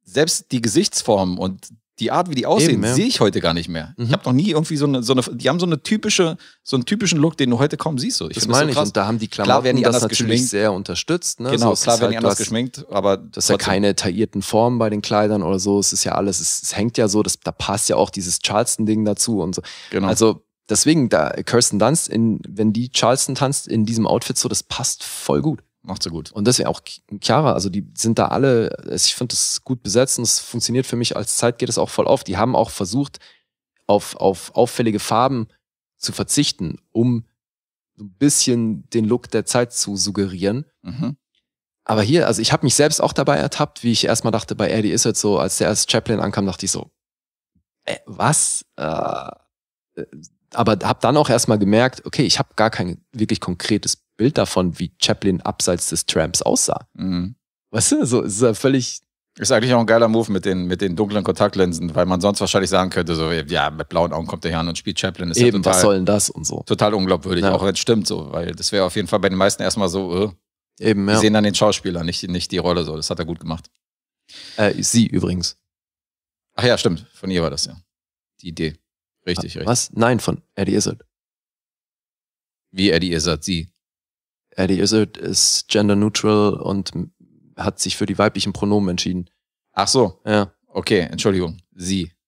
selbst die Gesichtsform und die Art, wie die aussehen, ja. sehe ich heute gar nicht mehr. Mhm. Ich habe noch nie irgendwie so eine, so eine, die haben so eine typische, so einen typischen Look, den du heute kaum siehst. So. Ich das meine das so ich. Und da haben die Klamotten klar werden die das natürlich geschminkt. sehr unterstützt. Ne? Genau, so, klar werden halt, die anders geschminkt, aber das ist ja keine taillierten Formen bei den Kleidern oder so. Es ist ja alles, es, es hängt ja so, das, da passt ja auch dieses Charleston-Ding dazu und so. Genau. Also deswegen, da Kirsten Dunst, in, wenn die Charleston tanzt in diesem Outfit so, das passt voll gut. Macht so gut. Und deswegen auch Chiara, also die sind da alle, ich finde das gut besetzt und es funktioniert für mich als Zeit geht es auch voll auf. Die haben auch versucht, auf, auf auffällige Farben zu verzichten, um so ein bisschen den Look der Zeit zu suggerieren. Mhm. Aber hier, also ich habe mich selbst auch dabei ertappt, wie ich erstmal dachte, bei Eddie es so, als der erste Chaplin ankam, dachte ich so, äh, was? Äh, äh aber habe dann auch erstmal gemerkt, okay, ich habe gar kein wirklich konkretes Bild davon, wie Chaplin abseits des Tramps aussah. Mhm. Weißt du, so ist ja völlig. Ist eigentlich auch ein geiler Move mit den, mit den dunklen Kontaktlinsen, weil man sonst wahrscheinlich sagen könnte, so, ja, mit blauen Augen kommt der hier an und spielt Chaplin. Ist Eben, ja total, was soll denn das und so. Total unglaubwürdig, ja. auch wenn es stimmt so, weil das wäre auf jeden Fall bei den meisten erstmal so, äh, Eben, ja. Die sehen dann den Schauspieler, nicht, nicht die Rolle so. Das hat er gut gemacht. Äh, sie übrigens. Ach ja, stimmt. Von ihr war das, ja. Die Idee. Richtig, was? Ah, richtig. Was? Nein, von Eddie Izzard. Wie Eddie Izzard, sie. Eddie Izzard ist gender neutral und hat sich für die weiblichen Pronomen entschieden. Ach so. Ja. Okay, Entschuldigung. Sie.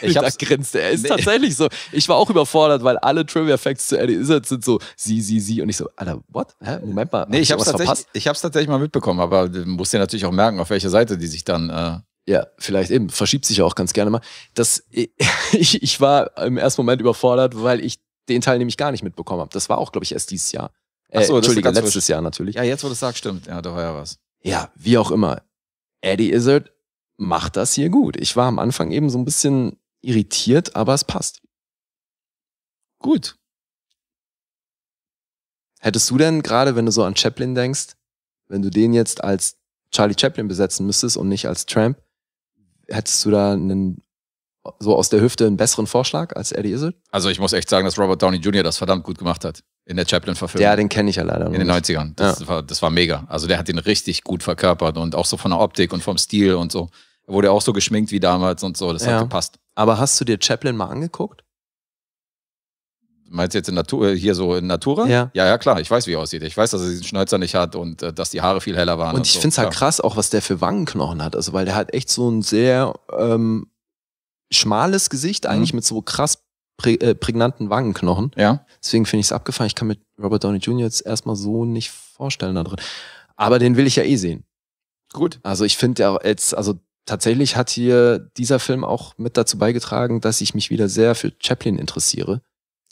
Ich hab's grinste. Er ist nee. tatsächlich so. Ich war auch überfordert, weil alle Trivia Facts zu Eddie Izzard sind so sie, sie, sie. Und ich so, Alter, what? Hä? Moment mal. Nee, ich hab's, tatsächlich, ich hab's tatsächlich mal mitbekommen, aber du musst dir natürlich auch merken, auf welcher Seite die sich dann. Äh ja, vielleicht eben, verschiebt sich ja auch ganz gerne mal. Das, ich, ich war im ersten Moment überfordert, weil ich den Teil nämlich gar nicht mitbekommen habe. Das war auch, glaube ich, erst dieses Jahr. Äh, so, Entschuldige, letztes frisch. Jahr natürlich. Ja, jetzt wo du es sagst, stimmt. Ja, da war ja was. Ja, wie auch immer. Eddie Izzard macht das hier gut. Ich war am Anfang eben so ein bisschen irritiert, aber es passt. Gut. Hättest du denn gerade, wenn du so an Chaplin denkst, wenn du den jetzt als Charlie Chaplin besetzen müsstest und nicht als Tramp, hättest du da einen so aus der Hüfte einen besseren Vorschlag als Eddie Izzard? Also ich muss echt sagen, dass Robert Downey Jr. das verdammt gut gemacht hat in der Chaplin-Verfilmung. Ja, den kenne ich ja leider. In den 90ern. Das, ja. war, das war mega. Also der hat den richtig gut verkörpert und auch so von der Optik und vom Stil und so. Er wurde auch so geschminkt wie damals und so. Das ja. hat gepasst. Aber hast du dir Chaplin mal angeguckt? Meinst du jetzt in Natur, äh, hier so in Natura? Ja. ja, ja, klar, ich weiß, wie er aussieht. Ich weiß, dass er diesen Schnäuzer nicht hat und äh, dass die Haare viel heller waren. Und, und ich so. finde es halt ja. krass, auch was der für Wangenknochen hat. Also, weil der hat echt so einen sehr ähm, schmales Gesicht, eigentlich mhm. mit so krass prä, äh, prägnanten Wangenknochen. Ja. Deswegen finde ich es abgefahren. Ich kann mit Robert Downey Jr. jetzt erstmal so nicht vorstellen da drin. Aber den will ich ja eh sehen. Gut. Also ich finde ja jetzt, also tatsächlich hat hier dieser Film auch mit dazu beigetragen, dass ich mich wieder sehr für Chaplin interessiere.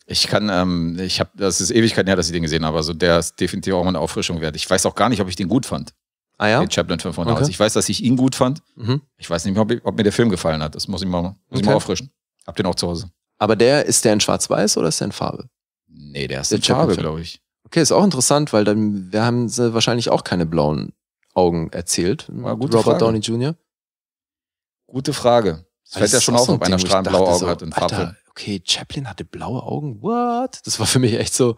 Ich kann, ähm, ich habe, das ist Ewigkeiten her, dass ich den gesehen habe. Also der ist definitiv auch mal eine Auffrischung wert. Ich weiß auch gar nicht, ob ich den gut fand. Ah ja? Den Chaplin 500 okay. Ich weiß, dass ich ihn gut fand. Mhm. Ich weiß nicht mehr, ob, ob, mir der Film gefallen hat. Das muss ich mal, muss okay. ich mal auffrischen. Hab den auch zu Hause. Aber der, ist der in Schwarz-Weiß oder ist der in Farbe? Nee, der ist der in Farbe, glaube ich. Okay, ist auch interessant, weil dann wir haben sie wahrscheinlich auch keine blauen Augen erzählt. War gute Robert Frage. Downey Jr. Gute Frage. Das fällt ja schon auf, ob einer strahlend blaue Augen so, hat in Farbe. Alter, okay, Chaplin hatte blaue Augen. What? Das war für mich echt so.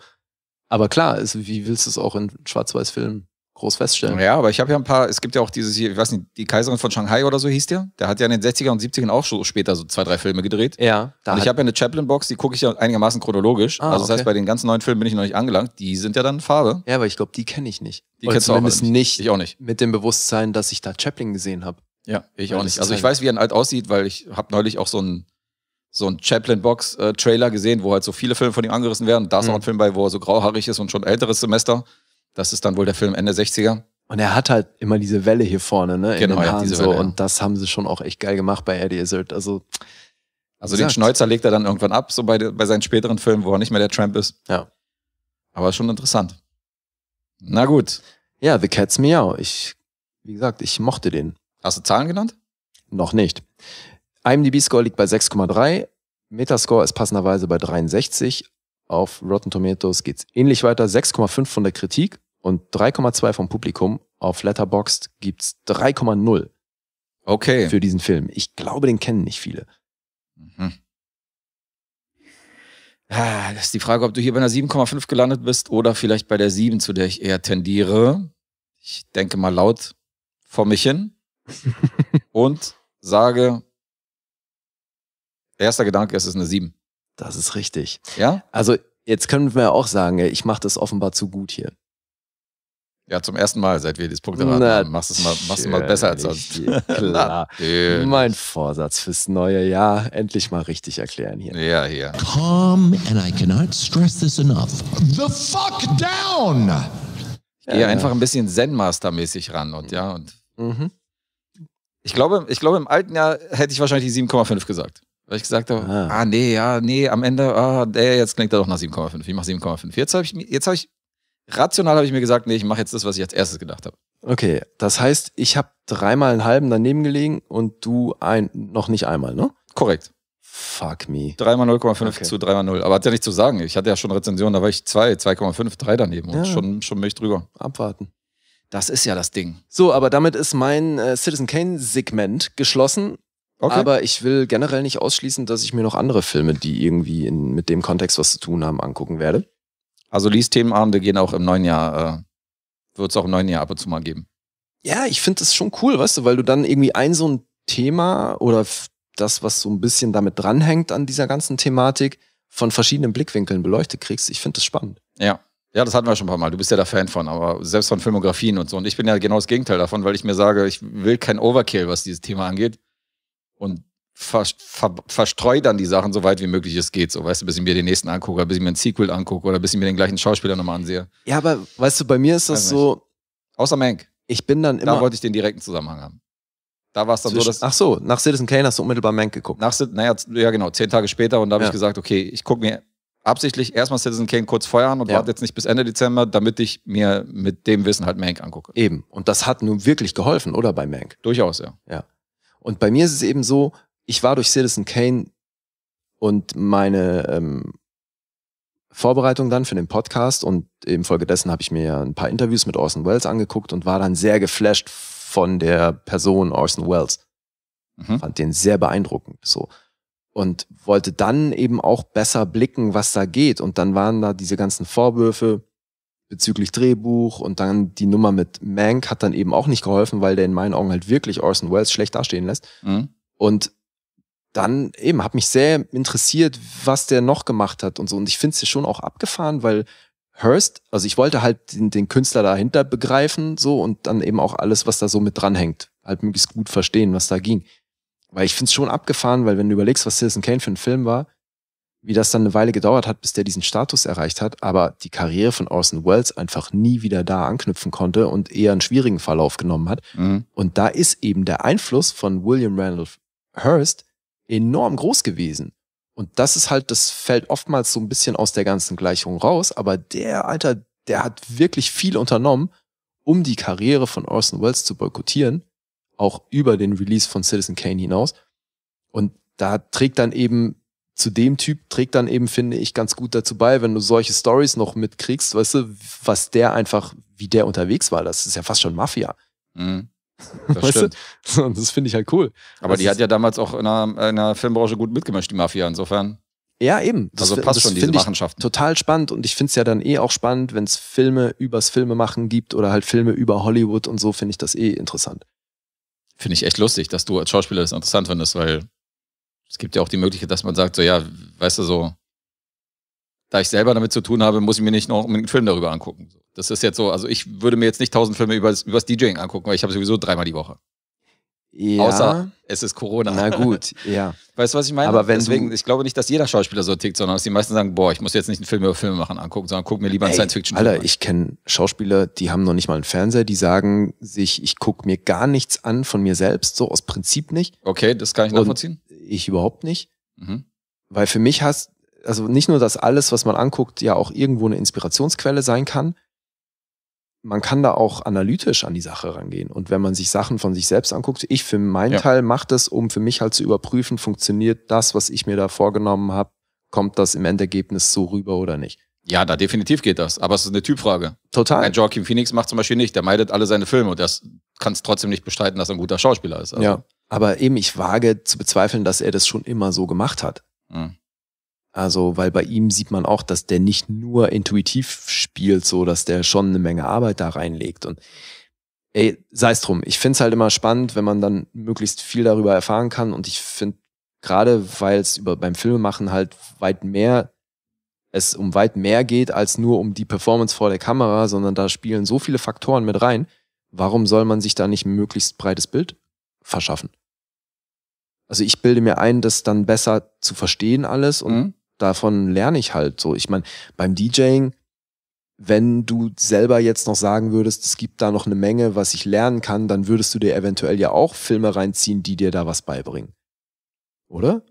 Aber klar, ist, wie willst du es auch in Schwarz-Weiß filmen? groß feststellen. Ja, aber ich habe ja ein paar, es gibt ja auch dieses hier, ich weiß nicht, die Kaiserin von Shanghai oder so hieß der. Der hat ja in den 60 ern und 70ern auch schon später so zwei, drei Filme gedreht. Ja. Da und ich habe ja eine Chaplin-Box, die gucke ich ja einigermaßen chronologisch. Ah, also das okay. heißt, bei den ganzen neuen Filmen bin ich noch nicht angelangt. Die sind ja dann Farbe. Ja, aber ich glaube, die kenne ich nicht. Die kennst du auch nicht. nicht. Ich auch nicht. Mit dem Bewusstsein, dass ich da Chaplin gesehen habe. Ja, ich weil auch nicht. Also ich halt weiß, wie er alt aussieht, weil ich habe neulich auch so einen so ein Chaplin-Box-Trailer äh, gesehen, wo halt so viele Filme von ihm angerissen werden. Da ist mhm. auch ein Film bei, wo er so grauhaarig ist und schon älteres Semester. Das ist dann wohl der Film Ende 60er. Und er hat halt immer diese Welle hier vorne, ne? In genau, den Haaren diese Welle, so. Ja. Und das haben sie schon auch echt geil gemacht bei Eddie Izzard. Also, also den Schnäuzer legt er dann irgendwann ab, so bei, bei seinen späteren Filmen, wo er nicht mehr der Tramp ist. Ja. Aber schon interessant. Na gut. Ja, The Cat's Meow. Ich, wie gesagt, ich mochte den. Hast du Zahlen genannt? Noch nicht. IMDb-Score liegt bei 6,3. Metascore ist passenderweise bei 63. Auf Rotten Tomatoes geht's ähnlich weiter. 6,5 von der Kritik und 3,2 vom Publikum. Auf Letterboxd gibt's 3,0. Okay. Für diesen Film. Ich glaube, den kennen nicht viele. Mhm. Ah, das ist die Frage, ob du hier bei einer 7,5 gelandet bist oder vielleicht bei der 7, zu der ich eher tendiere. Ich denke mal laut vor mich hin und sage, erster Gedanke ist, es ist eine 7. Das ist richtig. Ja? Also jetzt können wir auch sagen, ich mache das offenbar zu gut hier. Ja, zum ersten Mal, seit wir dieses Punkt haben, machst du es mal, machst mal besser als sonst. Klar. mein Vorsatz fürs neue Jahr, endlich mal richtig erklären hier. Ja, hier. Calm, and I cannot stress this enough. The fuck down! Ich gehe einfach ein bisschen Zen-Master-mäßig ran und ja, und. Mhm. Ich glaube, ich glaube, im alten Jahr hätte ich wahrscheinlich die 7,5 gesagt. Weil ich gesagt habe, ah. ah, nee, ja, nee, am Ende, ah, nee, jetzt klingt er doch nach 7,5. Ich mach 7,5. Jetzt habe ich, hab ich rational habe ich mir gesagt, nee, ich mache jetzt das, was ich als erstes gedacht habe. Okay, das heißt, ich habe dreimal einen halben daneben gelegen und du ein, noch nicht einmal, ne? Korrekt. Fuck me. Dreimal 0,5 okay. zu dreimal 0. Aber hat ja nichts zu sagen. Ich hatte ja schon Rezensionen, da war ich 2, 2,5, 3 daneben ja. und schon, schon bin drüber. Abwarten. Das ist ja das Ding. So, aber damit ist mein äh, Citizen Kane-Segment geschlossen. Okay. Aber ich will generell nicht ausschließen, dass ich mir noch andere Filme, die irgendwie in, mit dem Kontext was zu tun haben, angucken werde. Also Lies-Themenabende gehen auch im neuen Jahr, äh, wird es auch im neuen Jahr ab und zu mal geben. Ja, ich finde das schon cool, weißt du, weil du dann irgendwie ein so ein Thema oder das, was so ein bisschen damit dranhängt an dieser ganzen Thematik, von verschiedenen Blickwinkeln beleuchtet kriegst. Ich finde das spannend. Ja. Ja, das hatten wir schon ein paar Mal. Du bist ja da Fan von, aber selbst von Filmografien und so. Und ich bin ja genau das Gegenteil davon, weil ich mir sage, ich will kein Overkill, was dieses Thema angeht. Und ver, ver, verstreue dann die Sachen so weit wie möglich es geht. So, weißt du, bis ich mir den nächsten angucke, oder bis ich mir ein Sequel angucke oder bis ich mir den gleichen Schauspieler nochmal ansehe. Ja, aber weißt du, bei mir ist das so. Außer Mank. Ich bin dann immer. Da wollte ich den direkten Zusammenhang haben. Da war es dann so, dass. Ach so, nach Citizen Kane hast du unmittelbar Mank geguckt. Nach, naja, ja, genau, zehn Tage später und da habe ja. ich gesagt, okay, ich gucke mir absichtlich erstmal Citizen Kane kurz feuern und ja. warte jetzt nicht bis Ende Dezember, damit ich mir mit dem Wissen halt Mank angucke. Eben. Und das hat nun wirklich geholfen, oder bei Mank? Durchaus, ja. Ja. Und bei mir ist es eben so, ich war durch Citizen Kane und meine ähm, Vorbereitung dann für den Podcast und infolgedessen habe ich mir ein paar Interviews mit Orson Welles angeguckt und war dann sehr geflasht von der Person Orson Welles. Mhm. Fand den sehr beeindruckend so. Und wollte dann eben auch besser blicken, was da geht. Und dann waren da diese ganzen Vorwürfe bezüglich Drehbuch und dann die Nummer mit Mank hat dann eben auch nicht geholfen, weil der in meinen Augen halt wirklich Orson Welles schlecht dastehen lässt. Mhm. Und dann eben, hat mich sehr interessiert, was der noch gemacht hat und so. Und ich finde es schon auch abgefahren, weil Hearst, also ich wollte halt den, den, Künstler dahinter begreifen, so und dann eben auch alles, was da so mit dranhängt, halt möglichst gut verstehen, was da ging. Weil ich finde es schon abgefahren, weil wenn du überlegst, was Citizen Kane für ein Film war, wie das dann eine Weile gedauert hat, bis der diesen Status erreicht hat, aber die Karriere von Orson Welles einfach nie wieder da anknüpfen konnte und eher einen schwierigen Verlauf genommen hat. Mhm. Und da ist eben der Einfluss von William Randolph Hearst enorm groß gewesen. Und das ist halt, das fällt oftmals so ein bisschen aus der ganzen Gleichung raus, aber der Alter, der hat wirklich viel unternommen, um die Karriere von Orson Welles zu boykottieren, auch über den Release von Citizen Kane hinaus. Und da trägt dann eben zu dem Typ trägt dann eben, finde ich, ganz gut dazu bei, wenn du solche Stories noch mitkriegst, weißt du, was der einfach, wie der unterwegs war, das ist ja fast schon Mafia. Mhm. Das weißt stimmt. Du? Das finde ich halt cool. Aber das die also hat ja damals auch in einer Filmbranche gut mitgemischt, die Mafia, insofern. Ja, eben. Das, also passt das schon diese Machenschaften. Total spannend und ich finde es ja dann eh auch spannend, wenn es Filme übers Filmemachen gibt oder halt Filme über Hollywood und so, finde ich das eh interessant. Finde ich echt lustig, dass du als Schauspieler das interessant findest, weil es gibt ja auch die Möglichkeit, dass man sagt, so ja, weißt du so, da ich selber damit zu tun habe, muss ich mir nicht noch einen Film darüber angucken. So. Das ist jetzt so, also ich würde mir jetzt nicht tausend Filme übers, übers DJing angucken, weil ich habe sowieso dreimal die Woche. Ja. Außer es ist Corona. Na gut, ja. Weißt du, was ich meine? Aber wenn Deswegen, du, ich glaube nicht, dass jeder Schauspieler so tickt, sondern dass die meisten sagen, boah, ich muss jetzt nicht einen Film über Filme machen angucken, sondern guck mir lieber einen Science-Fiction Alter, ich kenne Schauspieler, die haben noch nicht mal einen Fernseher, die sagen sich, ich gucke mir gar nichts an von mir selbst, so aus Prinzip nicht. Okay, das kann ich nachvollziehen. Und ich überhaupt nicht. Mhm. Weil für mich hast, also nicht nur, dass alles, was man anguckt, ja auch irgendwo eine Inspirationsquelle sein kann, man kann da auch analytisch an die Sache rangehen. Und wenn man sich Sachen von sich selbst anguckt, ich für meinen ja. Teil mache das, um für mich halt zu überprüfen, funktioniert das, was ich mir da vorgenommen habe, kommt das im Endergebnis so rüber oder nicht. Ja, da definitiv geht das. Aber es ist eine Typfrage. Total. Ein Joaquin Phoenix macht zum Beispiel nicht. Der meidet alle seine Filme. Und das kannst trotzdem nicht bestreiten, dass er ein guter Schauspieler ist. Also. Ja. Aber eben, ich wage zu bezweifeln, dass er das schon immer so gemacht hat. Mhm. Also, weil bei ihm sieht man auch, dass der nicht nur intuitiv spielt, so dass der schon eine Menge Arbeit da reinlegt. Und ey, sei es drum, ich finde es halt immer spannend, wenn man dann möglichst viel darüber erfahren kann. Und ich finde, gerade weil es über beim Filmemachen halt weit mehr, es um weit mehr geht, als nur um die Performance vor der Kamera, sondern da spielen so viele Faktoren mit rein. Warum soll man sich da nicht ein möglichst breites Bild verschaffen? Also ich bilde mir ein, das dann besser zu verstehen alles und mhm davon lerne ich halt so. Ich meine, beim DJing, wenn du selber jetzt noch sagen würdest, es gibt da noch eine Menge, was ich lernen kann, dann würdest du dir eventuell ja auch Filme reinziehen, die dir da was beibringen. Oder?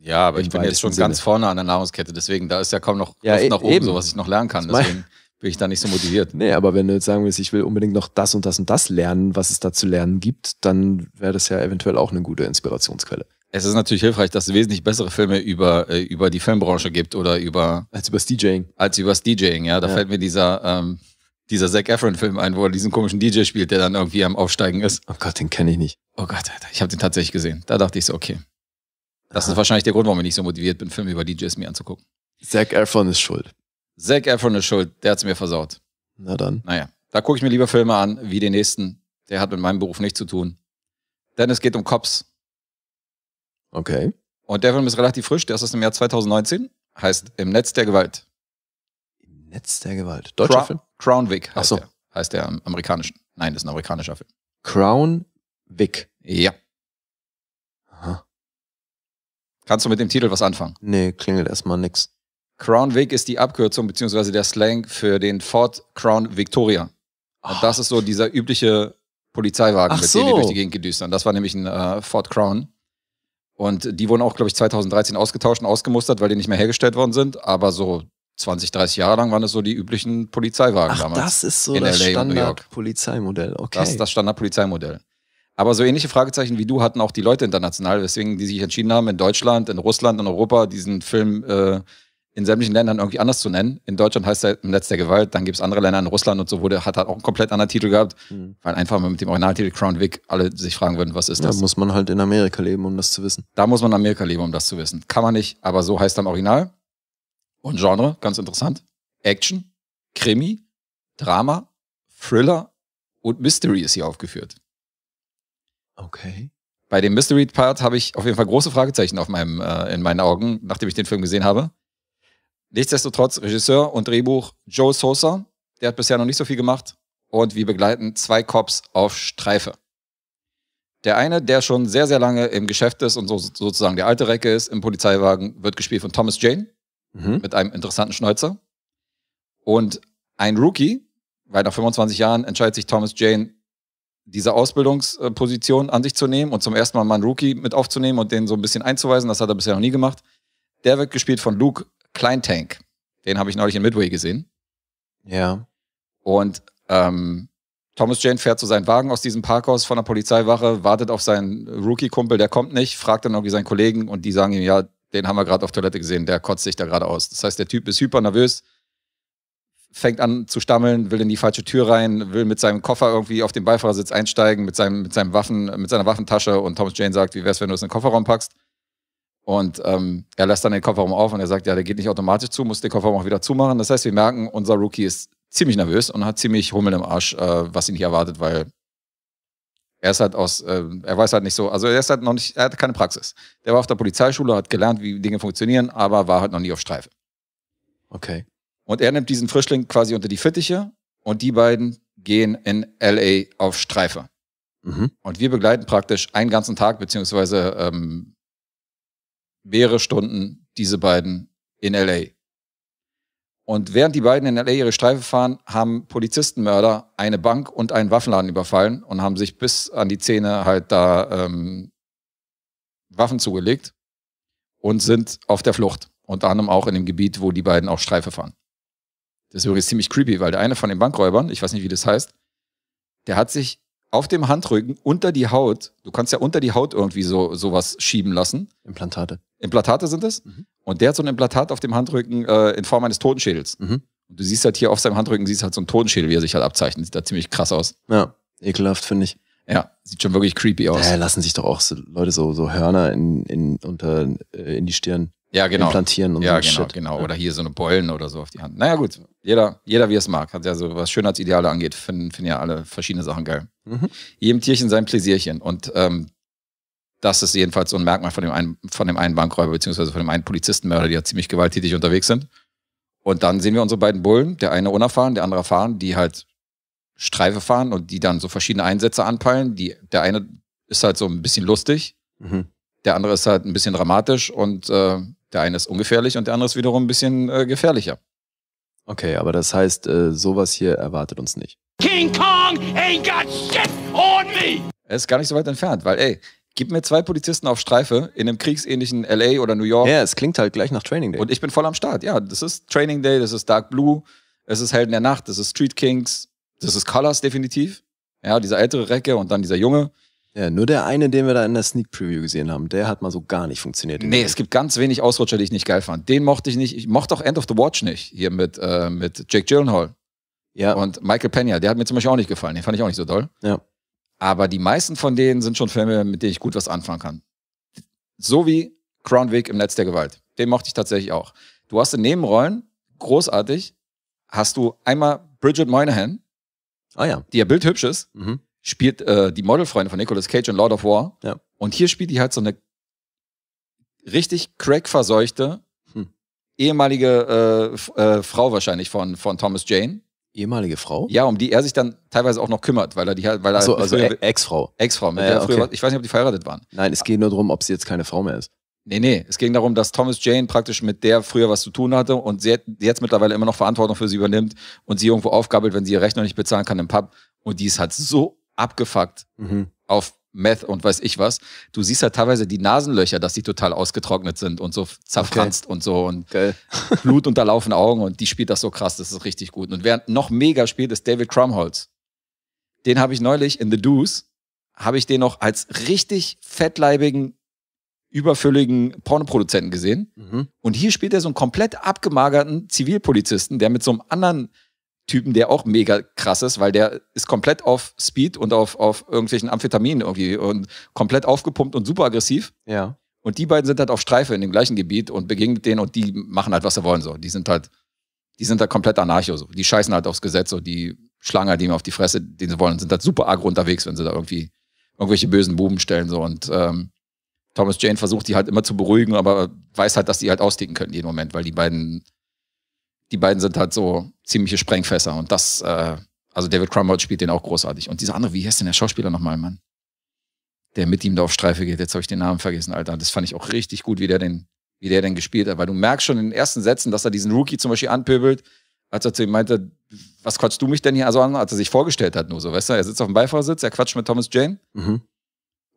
Ja, aber Im ich bin jetzt schon Sinne. ganz vorne an der Nahrungskette, deswegen, da ist ja kaum noch ja, Luft e- nach oben, eben. so was ich noch lernen kann. Deswegen bin ich da nicht so motiviert. Nee, aber wenn du jetzt sagen willst, ich will unbedingt noch das und das und das lernen, was es da zu lernen gibt, dann wäre das ja eventuell auch eine gute Inspirationsquelle es ist natürlich hilfreich, dass es wesentlich bessere Filme über, äh, über die Filmbranche gibt oder über. Als übers DJing. Als übers DJing, ja. Da ja. fällt mir dieser, ähm, dieser Zac Efron-Film ein, wo er diesen komischen DJ spielt, der dann irgendwie am Aufsteigen ist. Oh Gott, den kenne ich nicht. Oh Gott, ich habe den tatsächlich gesehen. Da dachte ich so, okay. Das Aha. ist wahrscheinlich der Grund, warum ich nicht so motiviert bin, Filme über DJs mir anzugucken. Zac Efron ist schuld. Zac Efron ist schuld, der hat's mir versaut. Na dann. Naja, da gucke ich mir lieber Filme an, wie den nächsten. Der hat mit meinem Beruf nichts zu tun. Denn es geht um Cops. Okay. Und der Film ist relativ frisch, der ist aus dem Jahr 2019, heißt Im Netz der Gewalt. Im Netz der Gewalt. Deutscher Crown, Film? Crown Vic heißt, so. der, heißt der amerikanischen. Nein, das ist ein amerikanischer Film. Crown Vic. Ja. Aha. Kannst du mit dem Titel was anfangen? Nee, klingelt erstmal nix. Crown Vic ist die Abkürzung beziehungsweise der Slang für den Ford Crown Victoria. Oh. Und ah. das ist so dieser übliche Polizeiwagen, Ach mit so. dem die durch die Gegend gedüstern. Das war nämlich ein äh, Ford Crown und die wurden auch, glaube ich, 2013 ausgetauscht und ausgemustert, weil die nicht mehr hergestellt worden sind. Aber so 20, 30 Jahre lang waren es so die üblichen Polizeiwagen Ach, damals. Das ist so in das Standard-Polizeimodell, okay. Das ist das Standard-Polizeimodell. Aber so ähnliche Fragezeichen wie du hatten auch die Leute international, weswegen die sich entschieden haben, in Deutschland, in Russland, in Europa diesen Film äh, in sämtlichen Ländern irgendwie anders zu nennen. In Deutschland heißt er im Netz der Gewalt, dann gibt es andere Länder in Russland und so, wurde, hat halt auch einen komplett anderen Titel gehabt, mhm. weil einfach mit dem Originaltitel Crown Vic alle sich fragen würden, was ist das? Da muss man halt in Amerika leben, um das zu wissen. Da muss man in Amerika leben, um das zu wissen. Kann man nicht, aber so heißt er im Original. Und Genre, ganz interessant. Action, Krimi, Drama, Thriller und Mystery ist hier aufgeführt. Okay. Bei dem Mystery-Part habe ich auf jeden Fall große Fragezeichen auf meinem, äh, in meinen Augen, nachdem ich den Film gesehen habe. Nichtsdestotrotz Regisseur und Drehbuch Joe Sosa, der hat bisher noch nicht so viel gemacht und wir begleiten zwei Cops auf Streife. Der eine, der schon sehr, sehr lange im Geschäft ist und so, sozusagen der alte Recke ist, im Polizeiwagen, wird gespielt von Thomas Jane mhm. mit einem interessanten Schnäuzer. Und ein Rookie, weil nach 25 Jahren entscheidet sich Thomas Jane, diese Ausbildungsposition an sich zu nehmen und zum ersten Mal mal einen Rookie mit aufzunehmen und den so ein bisschen einzuweisen, das hat er bisher noch nie gemacht. Der wird gespielt von Luke Kleintank. Den habe ich neulich in Midway gesehen. Ja. Und ähm, Thomas Jane fährt zu so seinem Wagen aus diesem Parkhaus von der Polizeiwache, wartet auf seinen Rookie-Kumpel, der kommt nicht, fragt dann irgendwie seinen Kollegen und die sagen ihm, ja, den haben wir gerade auf Toilette gesehen, der kotzt sich da gerade aus. Das heißt, der Typ ist hyper nervös, fängt an zu stammeln, will in die falsche Tür rein, will mit seinem Koffer irgendwie auf den Beifahrersitz einsteigen, mit, seinem, mit, seinem Waffen, mit seiner Waffentasche und Thomas Jane sagt, wie wär's, wenn du es in den Kofferraum packst? Und ähm, er lässt dann den Kofferraum auf und er sagt, ja, der geht nicht automatisch zu, muss den Kofferraum auch wieder zumachen. Das heißt, wir merken, unser Rookie ist ziemlich nervös und hat ziemlich Hummel im Arsch, äh, was ihn nicht erwartet, weil er ist halt aus, äh, er weiß halt nicht so, also er ist halt noch nicht, er hat keine Praxis. Der war auf der Polizeischule, hat gelernt, wie Dinge funktionieren, aber war halt noch nie auf Streife. Okay. Und er nimmt diesen Frischling quasi unter die Fittiche und die beiden gehen in LA auf Streife. Mhm. Und wir begleiten praktisch einen ganzen Tag, beziehungsweise ähm, mehrere Stunden diese beiden in LA. Und während die beiden in LA ihre Streife fahren, haben Polizistenmörder eine Bank und einen Waffenladen überfallen und haben sich bis an die Zähne halt da ähm, Waffen zugelegt und sind auf der Flucht. Unter anderem auch in dem Gebiet, wo die beiden auch Streife fahren. Das ist übrigens ziemlich creepy, weil der eine von den Bankräubern, ich weiß nicht, wie das heißt, der hat sich auf dem Handrücken unter die Haut, du kannst ja unter die Haut irgendwie so sowas schieben lassen. Implantate. Implantate sind es. Mhm. Und der hat so ein Implantat auf dem Handrücken äh, in Form eines Totenschädels. Mhm. Und du siehst halt hier auf seinem Handrücken, siehst halt so einen Totenschädel, wie er sich halt abzeichnet. Sieht da ziemlich krass aus. Ja, ekelhaft, finde ich. Ja, sieht schon wirklich creepy aus. Daher lassen sich doch auch so Leute so, so Hörner in, in, unter, äh, in die Stirn ja, genau. implantieren und ja, so. Genau, genau. Oder hier so eine Beulen oder so auf die Hand. Naja, gut. Jeder, jeder wie es mag. Hat ja so, was Schönheitsideale angeht, finden, finden ja alle verschiedene Sachen geil. Mhm. Jedem Tierchen sein Pläsierchen. Und ähm, das ist jedenfalls so ein Merkmal von dem einen, von dem einen Bankräuber beziehungsweise von dem einen Polizistenmörder, die ja ziemlich gewalttätig unterwegs sind. Und dann sehen wir unsere beiden Bullen, der eine unerfahren, der andere erfahren, die halt Streife fahren und die dann so verschiedene Einsätze anpeilen. Die, der eine ist halt so ein bisschen lustig, mhm. der andere ist halt ein bisschen dramatisch und äh, der eine ist ungefährlich und der andere ist wiederum ein bisschen äh, gefährlicher. Okay, aber das heißt, äh, sowas hier erwartet uns nicht. King Kong ain't got shit on me! Er ist gar nicht so weit entfernt, weil ey, Gib mir zwei Polizisten auf Streife in einem kriegsähnlichen LA oder New York. Ja, es klingt halt gleich nach Training Day. Und ich bin voll am Start. Ja, das ist Training Day, das ist Dark Blue, es ist Helden der Nacht, das ist Street Kings, das ist Colors definitiv. Ja, dieser ältere Recke und dann dieser junge. Ja, nur der eine, den wir da in der Sneak Preview gesehen haben, der hat mal so gar nicht funktioniert. Nee, es gibt ganz wenig Ausrutscher, die ich nicht geil fand. Den mochte ich nicht. Ich mochte auch End of the Watch nicht, hier mit, äh, mit Jake Gyllenhaal. Ja. Und Michael Pena, der hat mir zum Beispiel auch nicht gefallen. Den fand ich auch nicht so doll. Ja. Aber die meisten von denen sind schon Filme, mit denen ich gut was anfangen kann. So wie Crown Vic im Netz der Gewalt. Den mochte ich tatsächlich auch. Du hast in Nebenrollen, großartig, hast du einmal Bridget Moynihan, ah, ja. die ja bildhübsch ist, mhm. spielt äh, die Modelfreundin von Nicolas Cage in Lord of War. Ja. Und hier spielt die halt so eine richtig crackverseuchte, hm. ehemalige äh, äh, Frau wahrscheinlich von, von Thomas Jane, ehemalige Frau? Ja, um die er sich dann teilweise auch noch kümmert, weil er die halt, weil er so, also e- Ex-Frau. Ex-Frau, mit ja, der okay. früher, ich weiß nicht, ob die verheiratet waren. Nein, es geht nur darum, ob sie jetzt keine Frau mehr ist. Nee, nee, es ging darum, dass Thomas Jane praktisch mit der früher was zu tun hatte und sie jetzt mittlerweile immer noch Verantwortung für sie übernimmt und sie irgendwo aufgabelt, wenn sie ihre Rechnung nicht bezahlen kann im Pub. Und die ist halt so abgefuckt mhm. auf Meth und weiß ich was. Du siehst halt teilweise die Nasenlöcher, dass die total ausgetrocknet sind und so zerfranst okay. und so und Geil. Blut unterlaufen Augen und die spielt das so krass, das ist richtig gut. Und wer noch mega spielt, ist David Crumholz. Den habe ich neulich in The Do's, habe ich den noch als richtig fettleibigen, überfülligen Pornoproduzenten gesehen. Mhm. Und hier spielt er so einen komplett abgemagerten Zivilpolizisten, der mit so einem anderen Typen, der auch mega krass ist, weil der ist komplett auf Speed und auf, auf irgendwelchen Amphetaminen irgendwie und komplett aufgepumpt und super aggressiv. Ja. Und die beiden sind halt auf Streife in dem gleichen Gebiet und begegnet denen und die machen halt, was sie wollen. So. Die sind halt, die sind halt komplett anarcho. So. Die scheißen halt aufs Gesetz, so die schlagen halt ihm auf die Fresse, den sie wollen, sind halt super agro unterwegs, wenn sie da irgendwie irgendwelche bösen Buben stellen. So. Und ähm, Thomas Jane versucht die halt immer zu beruhigen, aber weiß halt, dass die halt austicken können jeden Moment, weil die beiden, die beiden sind halt so ziemliche Sprengfässer. Und das, äh, also David Crumbold spielt den auch großartig. Und dieser andere, wie heißt denn der Schauspieler nochmal, Mann? Der mit ihm da auf Streife geht. Jetzt habe ich den Namen vergessen, Alter. Das fand ich auch richtig gut, wie der den, wie der denn gespielt hat. Weil du merkst schon in den ersten Sätzen, dass er diesen Rookie zum Beispiel anpöbelt, als er zu ihm meinte, was quatschst du mich denn hier? Also an, als er sich vorgestellt hat, nur so, weißt du, er sitzt auf dem Beifahrersitz, er quatscht mit Thomas Jane. Mhm.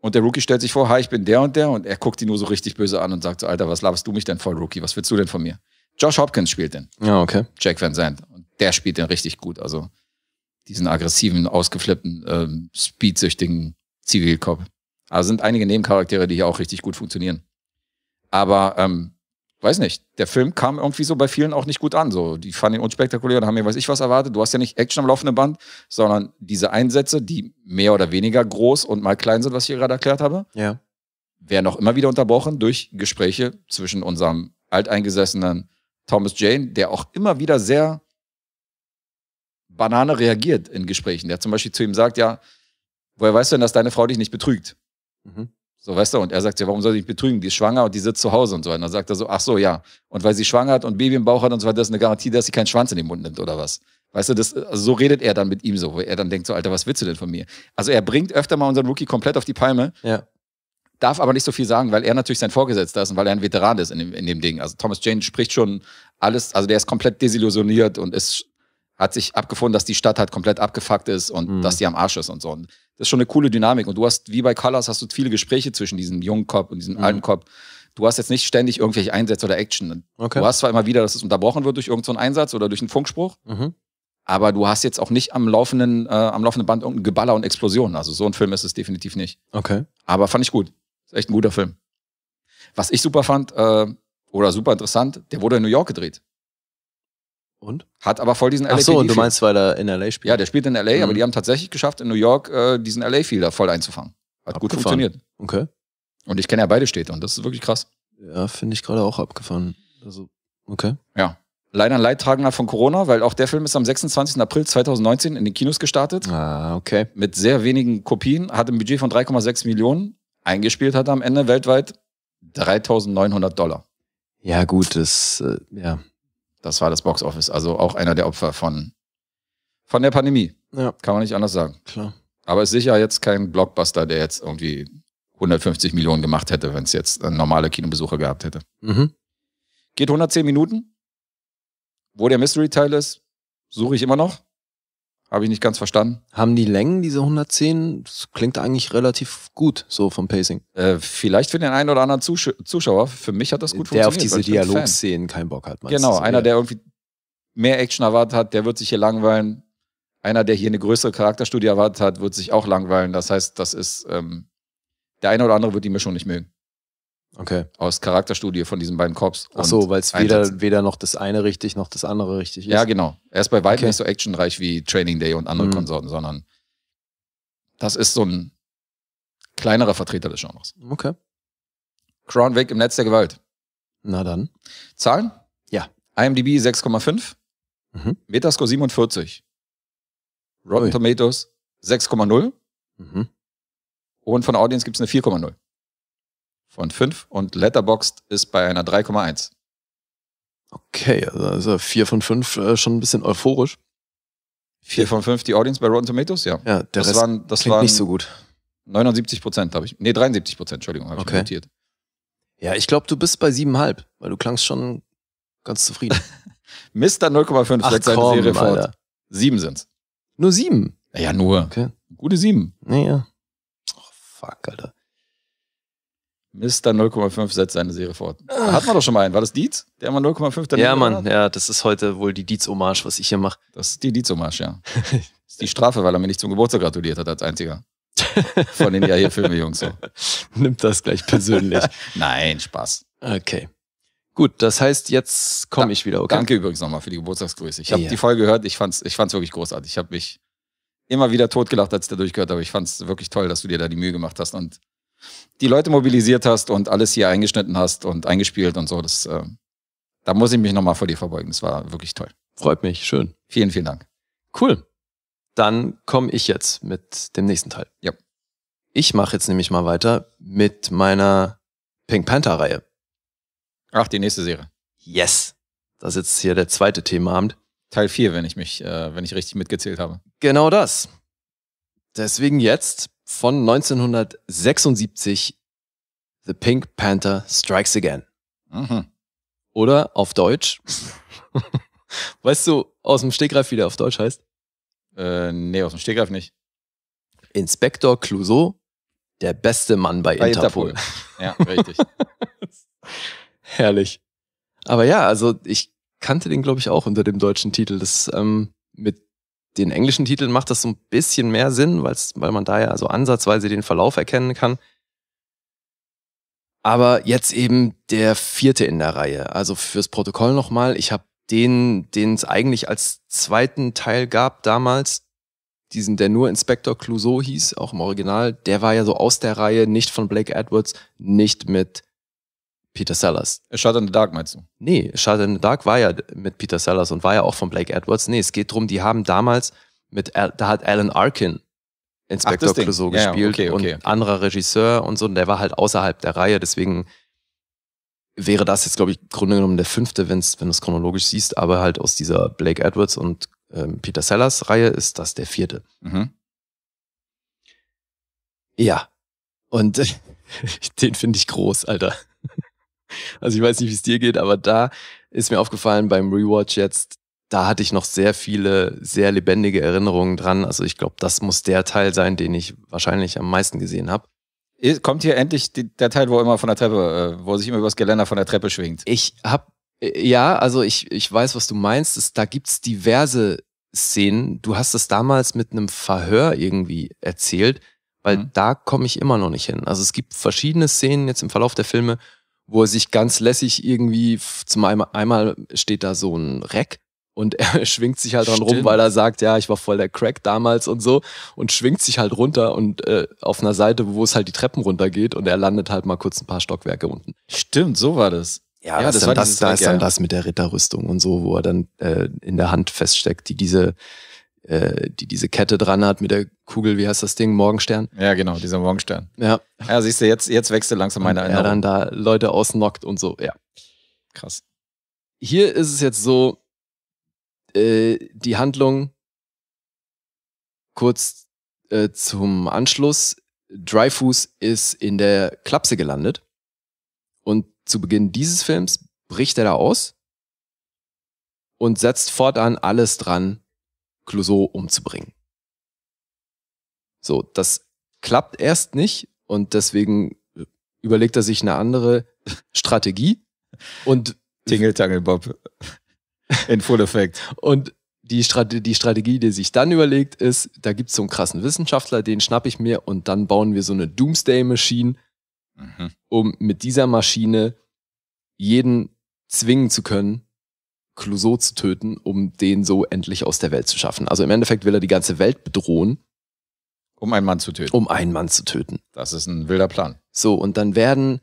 Und der Rookie stellt sich vor, hi, ich bin der und der. Und er guckt ihn nur so richtig böse an und sagt so, Alter, was laberst du mich denn voll, Rookie? Was willst du denn von mir? Josh Hopkins spielt den. Ja, okay. Jack Van Zandt der spielt den richtig gut. Also diesen aggressiven, ausgeflippten, ähm, speedsüchtigen Zivilkopf. Also sind einige Nebencharaktere, die hier auch richtig gut funktionieren. Aber ähm, weiß nicht, der Film kam irgendwie so bei vielen auch nicht gut an. So, die fanden ihn unspektakulär und haben mir weiß ich was erwartet. Du hast ja nicht Action am laufenden Band, sondern diese Einsätze, die mehr oder weniger groß und mal klein sind, was ich hier gerade erklärt habe, ja. werden auch immer wieder unterbrochen durch Gespräche zwischen unserem alteingesessenen Thomas Jane, der auch immer wieder sehr Banane reagiert in Gesprächen. Der zum Beispiel zu ihm sagt, ja, woher weißt du denn, dass deine Frau dich nicht betrügt? Mhm. So, weißt du, und er sagt ja, warum soll ich mich betrügen? Die ist schwanger und die sitzt zu Hause und so. Und dann sagt er so, ach so, ja. Und weil sie schwanger hat und Baby im Bauch hat und so weiter, das ist eine Garantie, dass sie keinen Schwanz in den Mund nimmt oder was. Weißt du, das, also so redet er dann mit ihm so, wo er dann denkt so, Alter, was willst du denn von mir? Also er bringt öfter mal unseren Rookie komplett auf die Palme. Ja. Darf aber nicht so viel sagen, weil er natürlich sein Vorgesetzter ist und weil er ein Veteran ist in dem, in dem Ding. Also Thomas Jane spricht schon alles, also der ist komplett desillusioniert und ist hat sich abgefunden, dass die Stadt halt komplett abgefuckt ist und mhm. dass die am Arsch ist und so. Und das ist schon eine coole Dynamik. Und du hast, wie bei Colors, hast du viele Gespräche zwischen diesem jungen Cop und diesem mhm. alten Cop. Du hast jetzt nicht ständig irgendwelche Einsätze oder Action. Okay. Du hast zwar immer wieder, dass es unterbrochen wird durch irgendeinen so Einsatz oder durch einen Funkspruch, mhm. aber du hast jetzt auch nicht am laufenden, äh, am laufenden Band irgendein Geballer und Explosionen. Also so ein Film ist es definitiv nicht. Okay. Aber fand ich gut. Ist echt ein guter Film. Was ich super fand, äh, oder super interessant, der wurde in New York gedreht. Und? Hat aber voll diesen LA. Ach so, und du meinst, weil er in LA spielt? Ja, der spielt in LA, mhm. aber die haben tatsächlich geschafft, in New York äh, diesen LA-Fielder voll einzufangen. Hat abgefahren. gut funktioniert. Okay. Und ich kenne ja beide Städte und das ist wirklich krass. Ja, finde ich gerade auch abgefahren. Also, okay. Ja. Leider ein Leidtragender von Corona, weil auch der Film ist am 26. April 2019 in den Kinos gestartet. Ah, okay. Mit sehr wenigen Kopien, hat ein Budget von 3,6 Millionen, eingespielt hat er am Ende weltweit 3.900 Dollar. Ja, gut, das, äh, ja, das war das Boxoffice. Also auch einer der Opfer von, von der Pandemie. Ja. Kann man nicht anders sagen. Klar. Aber ist sicher jetzt kein Blockbuster, der jetzt irgendwie 150 Millionen gemacht hätte, wenn es jetzt äh, normale Kinobesucher gehabt hätte. Mhm. Geht 110 Minuten. Wo der Mystery-Teil ist, suche ich immer noch. Habe ich nicht ganz verstanden. Haben die Längen, diese 110? Das klingt eigentlich relativ gut, so vom Pacing. Äh, vielleicht für den einen oder anderen Zusch Zuschauer. Für mich hat das gut der funktioniert. Der auf diese Dialogszenen keinen Bock hat. Genau, einer, der irgendwie mehr Action erwartet hat, der wird sich hier langweilen. Einer, der hier eine größere Charakterstudie erwartet hat, wird sich auch langweilen. Das heißt, das ist, ähm, der eine oder andere wird die Mischung nicht mögen. Okay. Aus Charakterstudie von diesen beiden Cops. Ach so, weil es weder, weder noch das eine richtig noch das andere richtig ist. Ja, genau. Er ist bei weitem okay. nicht so actionreich wie Training Day und andere mhm. Konsorten, sondern das ist so ein kleinerer Vertreter des Genres. Okay. Crown Vic im Netz der Gewalt. Na dann. Zahlen? Ja. IMDb 6,5. Mhm. Metascore 47. Rotten Ui. Tomatoes 6,0. Mhm. Und von Audience gibt es eine 4,0 von 5 und Letterboxd ist bei einer 3,1. Okay, also 4 von 5 äh, schon ein bisschen euphorisch. 4 von 5 die Audience bei Rotten Tomatoes, ja. Ja, der das Rest waren, das klingt waren nicht so gut. 79 Prozent habe ich. Nee, 73 Prozent, Entschuldigung, habe okay. ich notiert. Ja, ich glaube, du bist bei 7,5, weil du klangst schon ganz zufrieden. Mr. 0,5 setzt seine Serie Alter. fort. Sieben sind's. Nur sieben? Naja, nur. Okay. Gute sieben. Naja. Oh, fuck, Alter. Mr. 0,5 setzt seine Serie fort. Hat man doch schon mal einen. War das Dietz, der mal 0,5 Ja, Mann, ja, das ist heute wohl die Dietz-Hommage, was ich hier mache. Das ist die Dietz-Hommage, ja. das ist die Strafe, weil er mir nicht zum Geburtstag gratuliert hat als einziger. Von den ja hier Filme, Jungs. So. Nimmt das gleich persönlich. Nein, Spaß. Okay. Gut, das heißt, jetzt komme ich wieder, okay? Danke übrigens nochmal für die Geburtstagsgrüße. Ich habe ja. die Folge gehört, ich fand's, ich fand's wirklich großartig. Ich habe mich immer wieder totgelacht, als ich da durchgehört habe. Ich fand's wirklich toll, dass du dir da die Mühe gemacht hast und die Leute mobilisiert hast und alles hier eingeschnitten hast und eingespielt und so. Das, äh, da muss ich mich nochmal vor dir verbeugen. Das war wirklich toll. Freut mich, schön. Vielen, vielen Dank. Cool. Dann komme ich jetzt mit dem nächsten Teil. Ja. Ich mache jetzt nämlich mal weiter mit meiner Pink Panther-Reihe. Ach, die nächste Serie. Yes. Das ist jetzt hier der zweite Themenabend. Teil 4, wenn ich mich, äh, wenn ich richtig mitgezählt habe. Genau das. Deswegen jetzt von 1976 The Pink Panther Strikes Again. Mhm. Oder auf Deutsch. weißt du aus dem Stegreif, wie der auf Deutsch heißt? Äh, nee, aus dem Stegreif nicht. Inspektor Clouseau, der beste Mann bei, bei Interpol. Interpol. Ja, richtig. Herrlich. Aber ja, also ich kannte den, glaube ich, auch unter dem deutschen Titel. Das ähm, mit den englischen Titel macht das so ein bisschen mehr Sinn, weil man da ja so ansatzweise den Verlauf erkennen kann. Aber jetzt eben der vierte in der Reihe. Also fürs Protokoll nochmal, ich habe den, den es eigentlich als zweiten Teil gab damals, diesen, der nur Inspector Clouseau hieß, auch im Original, der war ja so aus der Reihe, nicht von Blake Edwards, nicht mit Peter Sellers. A Shot in the Dark meinst du? Nee, Shot in the Dark war ja mit Peter Sellers und war ja auch von Blake Edwards. Nee, es geht darum, die haben damals mit, Al da hat Alan Arkin Inspektor Clouseau ja, gespielt okay, okay, und okay. anderer Regisseur und so. Und der war halt außerhalb der Reihe. Deswegen wäre das jetzt, glaube ich, Grunde genommen der fünfte, wenn's, wenn du es chronologisch siehst. Aber halt aus dieser Blake Edwards und ähm, Peter Sellers Reihe ist das der vierte. Mhm. Ja. Und den finde ich groß, Alter. Also ich weiß nicht, wie es dir geht, aber da ist mir aufgefallen beim Rewatch jetzt, da hatte ich noch sehr viele, sehr lebendige Erinnerungen dran. Also ich glaube, das muss der Teil sein, den ich wahrscheinlich am meisten gesehen habe. Kommt hier endlich die, der Teil, wo immer von der Treppe, äh, wo sich immer übers Geländer von der Treppe schwingt? Ich hab, äh, ja, also ich, ich weiß, was du meinst. Es, da gibt's diverse Szenen. Du hast es damals mit einem Verhör irgendwie erzählt, weil mhm. da komme ich immer noch nicht hin. Also es gibt verschiedene Szenen jetzt im Verlauf der Filme, wo er sich ganz lässig irgendwie zum einen, einmal steht da so ein Reck und er schwingt sich halt dran Stimmt. rum, weil er sagt, ja, ich war voll der Crack damals und so und schwingt sich halt runter und äh, auf einer Seite, wo es halt die Treppen runtergeht und er landet halt mal kurz ein paar Stockwerke unten. Stimmt, so war das. Ja, ja das, das war das, da ist dann ja. das mit der Ritterrüstung und so, wo er dann äh, in der Hand feststeckt, die diese äh, die diese Kette dran hat mit der Kugel, wie heißt das Ding, Morgenstern? Ja, genau, dieser Morgenstern. Ja. Ja, siehst du, jetzt, jetzt wechselt langsam meine Erinnerung. Ja, dann da Leute ausnockt und so, ja. Krass. Hier ist es jetzt so, äh, die Handlung kurz äh, zum Anschluss. Dreyfus ist in der Klapse gelandet und zu Beginn dieses Films bricht er da aus und setzt fortan alles dran, Clouseau umzubringen. So, das klappt erst nicht und deswegen überlegt er sich eine andere Strategie und Tingle Tangle Bob in Full Effect. und die, Strate die Strategie, die sich dann überlegt, ist, da gibt es so einen krassen Wissenschaftler, den schnapp ich mir und dann bauen wir so eine Doomsday-Maschine, mhm. um mit dieser Maschine jeden zwingen zu können, Clouseau zu töten, um den so endlich aus der Welt zu schaffen. Also im Endeffekt will er die ganze Welt bedrohen. Um einen Mann zu töten. Um einen Mann zu töten. Das ist ein wilder Plan. So, und dann werden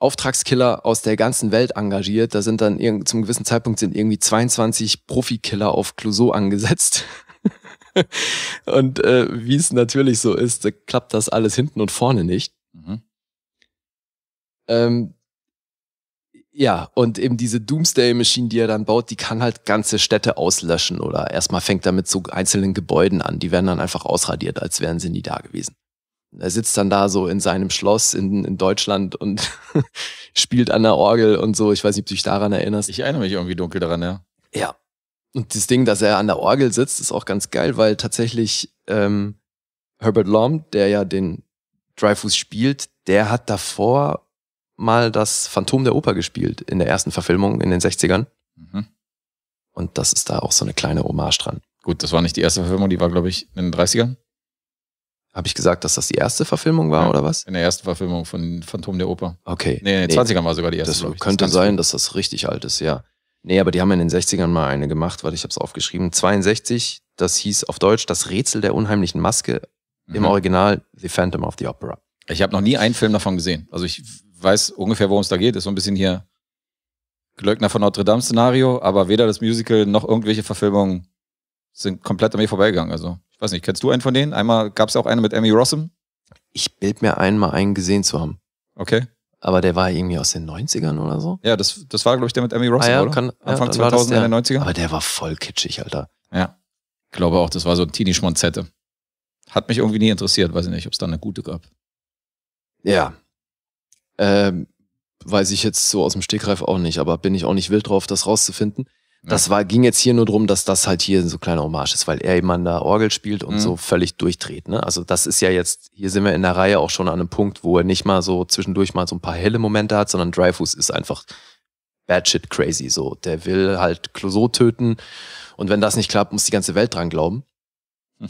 Auftragskiller aus der ganzen Welt engagiert. Da sind dann zum gewissen Zeitpunkt sind irgendwie 22 Profikiller auf Clouseau angesetzt. und äh, wie es natürlich so ist, da äh, klappt das alles hinten und vorne nicht. Mhm. Ähm, ja, und eben diese Doomsday-Machine, die er dann baut, die kann halt ganze Städte auslöschen oder erstmal fängt damit so einzelnen Gebäuden an. Die werden dann einfach ausradiert, als wären sie nie da gewesen. Er sitzt dann da so in seinem Schloss in, in Deutschland und spielt an der Orgel und so. Ich weiß nicht, ob du dich daran erinnerst. Ich erinnere mich irgendwie dunkel daran, ja. Ja. Und das Ding, dass er an der Orgel sitzt, ist auch ganz geil, weil tatsächlich ähm, Herbert Lom, der ja den Dreyfus spielt, der hat davor mal das Phantom der Oper gespielt in der ersten Verfilmung in den 60ern. Mhm. Und das ist da auch so eine kleine Hommage dran. Gut, das war nicht die erste Verfilmung, die war, glaube ich, in den 30ern. Habe ich gesagt, dass das die erste Verfilmung war ja, oder was? In der ersten Verfilmung von Phantom der Oper. Okay. Nee, in den nee, 20ern war sogar die erste. Das könnte das sein, dass das richtig alt ist, ja. Nee, aber die haben in den 60ern mal eine gemacht, weil ich habe es aufgeschrieben. 62, das hieß auf Deutsch Das Rätsel der unheimlichen Maske, mhm. im Original The Phantom of the Opera. Ich habe noch nie einen Film davon gesehen. Also ich weiß ungefähr, worum es da geht. Ist so ein bisschen hier Glöckner von Notre Dame-Szenario, aber weder das Musical noch irgendwelche Verfilmungen sind komplett an mir vorbeigegangen. Also, ich weiß nicht, kennst du einen von denen? Einmal gab es ja auch eine mit Emmy Rossum. Ich bild mir ein, mal einen gesehen zu haben. Okay. Aber der war irgendwie aus den 90ern oder so. Ja, das, das war, glaube ich, der mit Emmy Rossum, ah, ja, oder? Kann, Anfang ja, 2000 der, in den 90ern. Aber der war voll kitschig, Alter. Ja. Ich glaube auch, das war so ein Teenie-Schmonzette. Hat mich irgendwie nie interessiert, weiß ich nicht, ob es da eine gute gab. Ja, ähm, weiß ich jetzt so aus dem Stegreif auch nicht, aber bin ich auch nicht wild drauf, das rauszufinden. Ja. Das war, ging jetzt hier nur drum, dass das halt hier so kleine Hommage ist, weil er jemand da Orgel spielt und mhm. so völlig durchdreht. Ne? Also das ist ja jetzt, hier sind wir in der Reihe auch schon an einem Punkt, wo er nicht mal so zwischendurch mal so ein paar helle Momente hat, sondern Dreyfus ist einfach bad shit crazy. So, der will halt Clouseau töten und wenn das nicht klappt, muss die ganze Welt dran glauben. Mhm.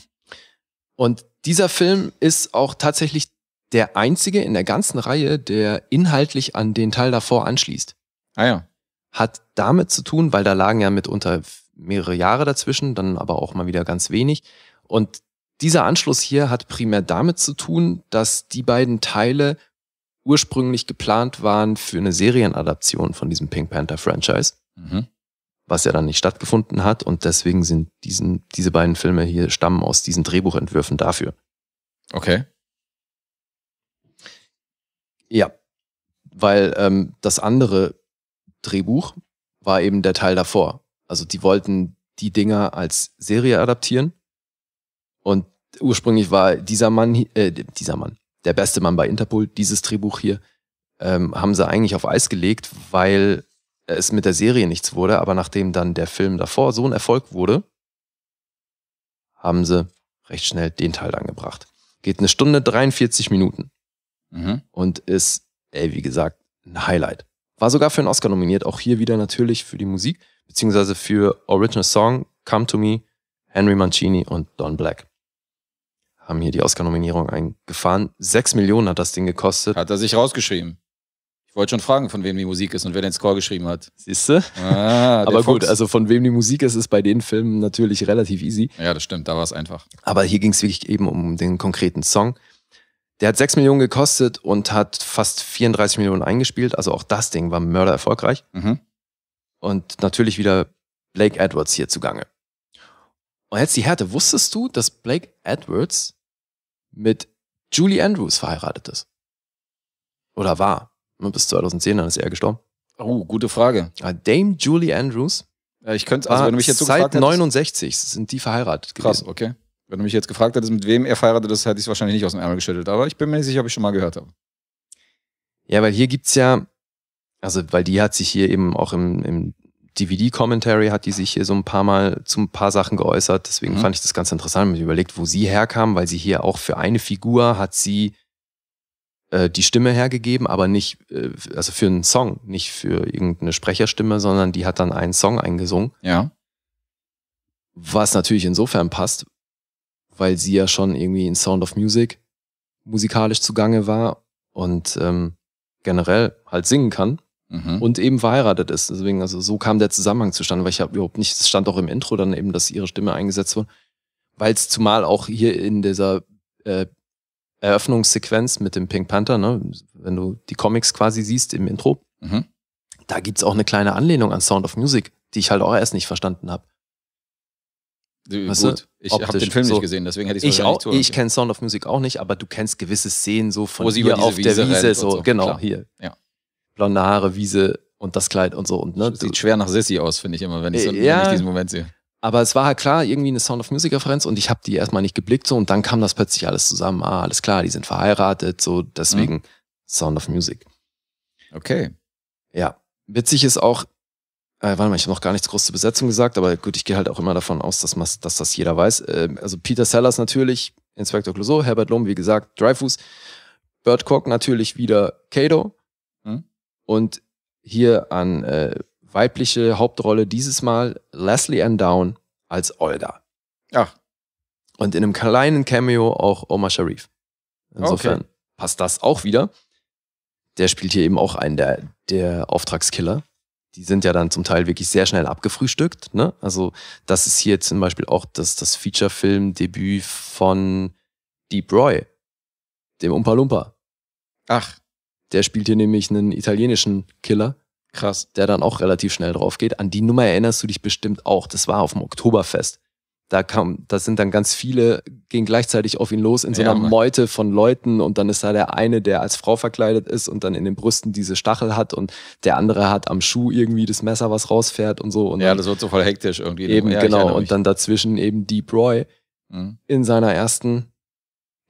Und dieser Film ist auch tatsächlich der einzige in der ganzen Reihe, der inhaltlich an den Teil davor anschließt. Ah ja. Hat damit zu tun, weil da lagen ja mitunter mehrere Jahre dazwischen, dann aber auch mal wieder ganz wenig. Und dieser Anschluss hier hat primär damit zu tun, dass die beiden Teile ursprünglich geplant waren für eine Serienadaption von diesem Pink Panther Franchise, mhm. was ja dann nicht stattgefunden hat und deswegen sind diesen, diese beiden Filme hier stammen aus diesen Drehbuchentwürfen dafür. Okay. Ja, weil ähm, das andere Drehbuch war eben der Teil davor. Also die wollten die Dinger als Serie adaptieren und ursprünglich war dieser Mann, äh, dieser Mann, der beste Mann bei Interpol, dieses Drehbuch hier, ähm, haben sie eigentlich auf Eis gelegt, weil es mit der Serie nichts wurde. Aber nachdem dann der Film davor so ein Erfolg wurde, haben sie recht schnell den Teil angebracht. Geht eine Stunde 43 Minuten. Mhm. Und ist, ey, wie gesagt, ein Highlight. War sogar für einen Oscar nominiert, auch hier wieder natürlich für die Musik, beziehungsweise für Original Song, Come to Me, Henry Mancini und Don Black. Haben hier die Oscar-Nominierung eingefahren. Sechs Millionen hat das Ding gekostet. Hat er sich rausgeschrieben. Ich wollte schon fragen, von wem die Musik ist und wer den Score geschrieben hat. Siehste? Ah, Aber gut, Fox. also von wem die Musik ist, ist bei den Filmen natürlich relativ easy. Ja, das stimmt, da war es einfach. Aber hier ging es wirklich eben um den konkreten Song. Der hat 6 Millionen gekostet und hat fast 34 Millionen eingespielt. Also auch das Ding war Mörder erfolgreich. Mhm. Und natürlich wieder Blake Edwards hier zugange. Und jetzt die Härte. Wusstest du, dass Blake Edwards mit Julie Andrews verheiratet ist? Oder war? Ne, bis 2010, dann ist er gestorben. Oh, gute Frage. Dame Julie Andrews. Ja, äh, ich könnte, also wenn du mich jetzt so Seit 69 sind die verheiratet gewesen. Krass, okay. Wenn du mich jetzt gefragt hättest, mit wem er verheiratet ist, hätte ich es wahrscheinlich nicht aus dem Ärmel geschüttelt. Aber ich bin mir nicht sicher, ob ich schon mal gehört habe. Ja, weil hier gibt's ja, also weil die hat sich hier eben auch im, im DVD-Commentary hat die sich hier so ein paar Mal zu ein paar Sachen geäußert. Deswegen mhm. fand ich das ganz interessant. wenn Ich überlegt, wo sie herkam, weil sie hier auch für eine Figur hat sie äh, die Stimme hergegeben, aber nicht, äh, also für einen Song, nicht für irgendeine Sprecherstimme, sondern die hat dann einen Song eingesungen. Ja. Was natürlich insofern passt, weil sie ja schon irgendwie in Sound of Music musikalisch zugange war und ähm, generell halt singen kann mhm. und eben verheiratet ist. Deswegen, also so kam der Zusammenhang zustande, weil ich habe überhaupt nicht, es stand auch im Intro dann eben, dass ihre Stimme eingesetzt wurde, weil es zumal auch hier in dieser äh, Eröffnungssequenz mit dem Pink Panther, ne, wenn du die Comics quasi siehst im Intro, mhm. da gibt's auch eine kleine Anlehnung an Sound of Music, die ich halt auch erst nicht verstanden habe. Weißt Gut, ich habe den Film so. nicht gesehen, deswegen hätte ich es nicht auch, Ich kenne Sound of Music auch nicht, aber du kennst gewisse Szenen so von Wo hier auf Wiese der Wiese, so, so, genau, Klar. hier. Ja. Blonde Haare, Wiese und das Kleid und so. Und, ne, Sieht du, schwer nach Sissy aus, finde ich immer, wenn ich, so, ja, äh, wenn ich diesen Moment sehe. Aber es war halt klar, irgendwie eine Sound of Music Referenz und ich habe die erstmal nicht geblickt so und dann kam das plötzlich alles zusammen. Ah, alles klar, die sind verheiratet, so deswegen mhm. Sound of Music. Okay. Ja. Witzig ist auch, äh, warte mal, ich habe noch gar nichts groß zur Besetzung gesagt, aber gut, ich gehe halt auch immer davon aus, dass, man, dass das jeder weiß. Äh, also Peter Sellers natürlich, Inspector Clouseau, Herbert Lom, wie gesagt, Dreyfus, Cock natürlich wieder Cato mhm. und hier an äh, weibliche Hauptrolle dieses Mal Leslie Ann Down als Olga. Ach. Und in einem kleinen Cameo auch Omar Sharif. Insofern okay. passt das auch wieder. Der spielt hier eben auch einen der, der Auftragskiller die sind ja dann zum Teil wirklich sehr schnell abgefrühstückt. Ne? Also das ist hier zum Beispiel auch das, das Feature-Film-Debüt von Deep Roy, dem Umpa Lumpa. Ach. Der spielt hier nämlich einen italienischen Killer. Krass. Der dann auch relativ schnell drauf geht. An die Nummer erinnerst du dich bestimmt auch. Das war auf dem Oktoberfest da kam, da sind dann ganz viele, gehen gleichzeitig auf ihn los in so einer ja, Meute von Leuten und dann ist da der eine, der als Frau verkleidet ist und dann in den Brüsten diese Stachel hat und der andere hat am Schuh irgendwie das Messer, was rausfährt und so. Und ja, das wird so voll hektisch irgendwie. Eben, ja, genau. Und dann dazwischen eben Deep Roy mhm. in seiner ersten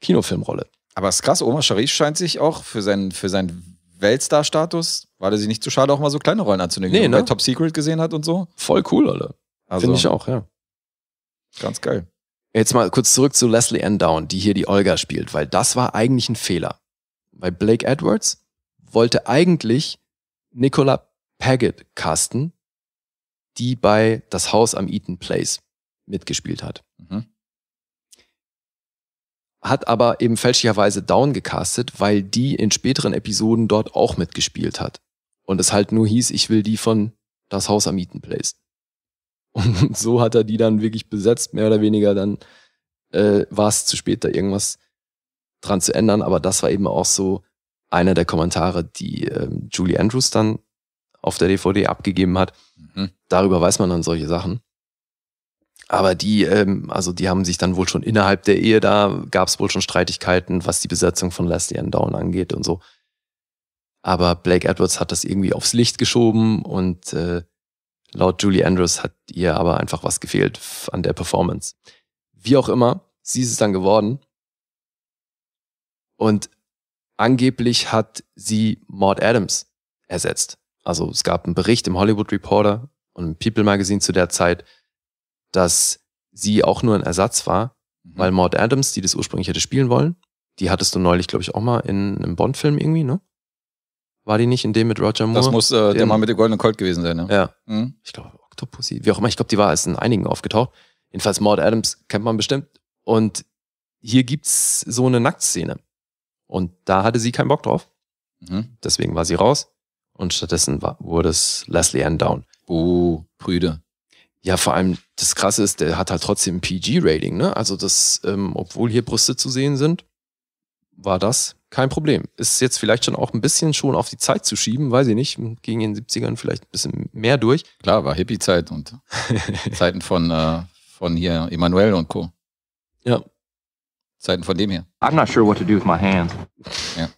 Kinofilmrolle. Aber es ist krass, Omar Sharif scheint sich auch für seinen, für seinen Weltstar-Status, war der sich nicht zu schade, auch mal so kleine Rollen anzunehmen, nee, ne? Top Secret gesehen hat und so. Voll cool, Alter. Also. Finde ich auch, ja. Ganz geil. Jetzt mal kurz zurück zu Leslie Ann Down, die hier die Olga spielt, weil das war eigentlich ein Fehler. Weil Blake Edwards wollte eigentlich Nicola Paget casten, die bei Das Haus am Eaton Place mitgespielt hat. Mhm. Hat aber eben fälschlicherweise Down gecastet, weil die in späteren Episoden dort auch mitgespielt hat. Und es halt nur hieß, ich will die von Das Haus am Eaton Place. Und so hat er die dann wirklich besetzt, mehr oder weniger. Dann äh, war es zu spät, da irgendwas dran zu ändern. Aber das war eben auch so einer der Kommentare, die äh, Julie Andrews dann auf der DVD abgegeben hat. Mhm. Darüber weiß man dann solche Sachen. Aber die, ähm, also die haben sich dann wohl schon innerhalb der Ehe, da gab es wohl schon Streitigkeiten, was die Besetzung von Leslie Ann Down angeht und so. Aber Blake Edwards hat das irgendwie aufs Licht geschoben und äh, Laut Julie Andrews hat ihr aber einfach was gefehlt an der Performance. Wie auch immer, sie ist es dann geworden. Und angeblich hat sie Maud Adams ersetzt. Also es gab einen Bericht im Hollywood Reporter und im People Magazine zu der Zeit, dass sie auch nur ein Ersatz war, mhm. weil Maud Adams, die das ursprünglich hätte spielen wollen, die hattest du neulich, glaube ich, auch mal in einem Bond-Film irgendwie, ne? War die nicht in dem mit Roger Moore? Das muss äh, der Mann mit dem goldenen Colt gewesen sein, ne? Ja. Mhm. Ich glaube, Octopussy, wie auch immer. Ich glaube, die war ist in einigen aufgetaucht. Jedenfalls Maud Adams kennt man bestimmt. Und hier gibt's so eine Nacktszene. Und da hatte sie keinen Bock drauf. Mhm. Deswegen war sie raus. Und stattdessen war, wurde es Leslie Ann Down. Oh, Brüder. Ja, vor allem das Krasse ist, der hat halt trotzdem ein PG-Rating, ne? Also das, ähm, obwohl hier Brüste zu sehen sind, war das kein Problem. Ist jetzt vielleicht schon auch ein bisschen schon auf die Zeit zu schieben, weiß ich nicht. Ging in den 70ern vielleicht ein bisschen mehr durch. Klar, war Hippie-Zeit und Zeiten von, äh, von hier Emanuel und Co. Ja. Zeiten von dem hier. I'm not sure what to do with my hands. Ja.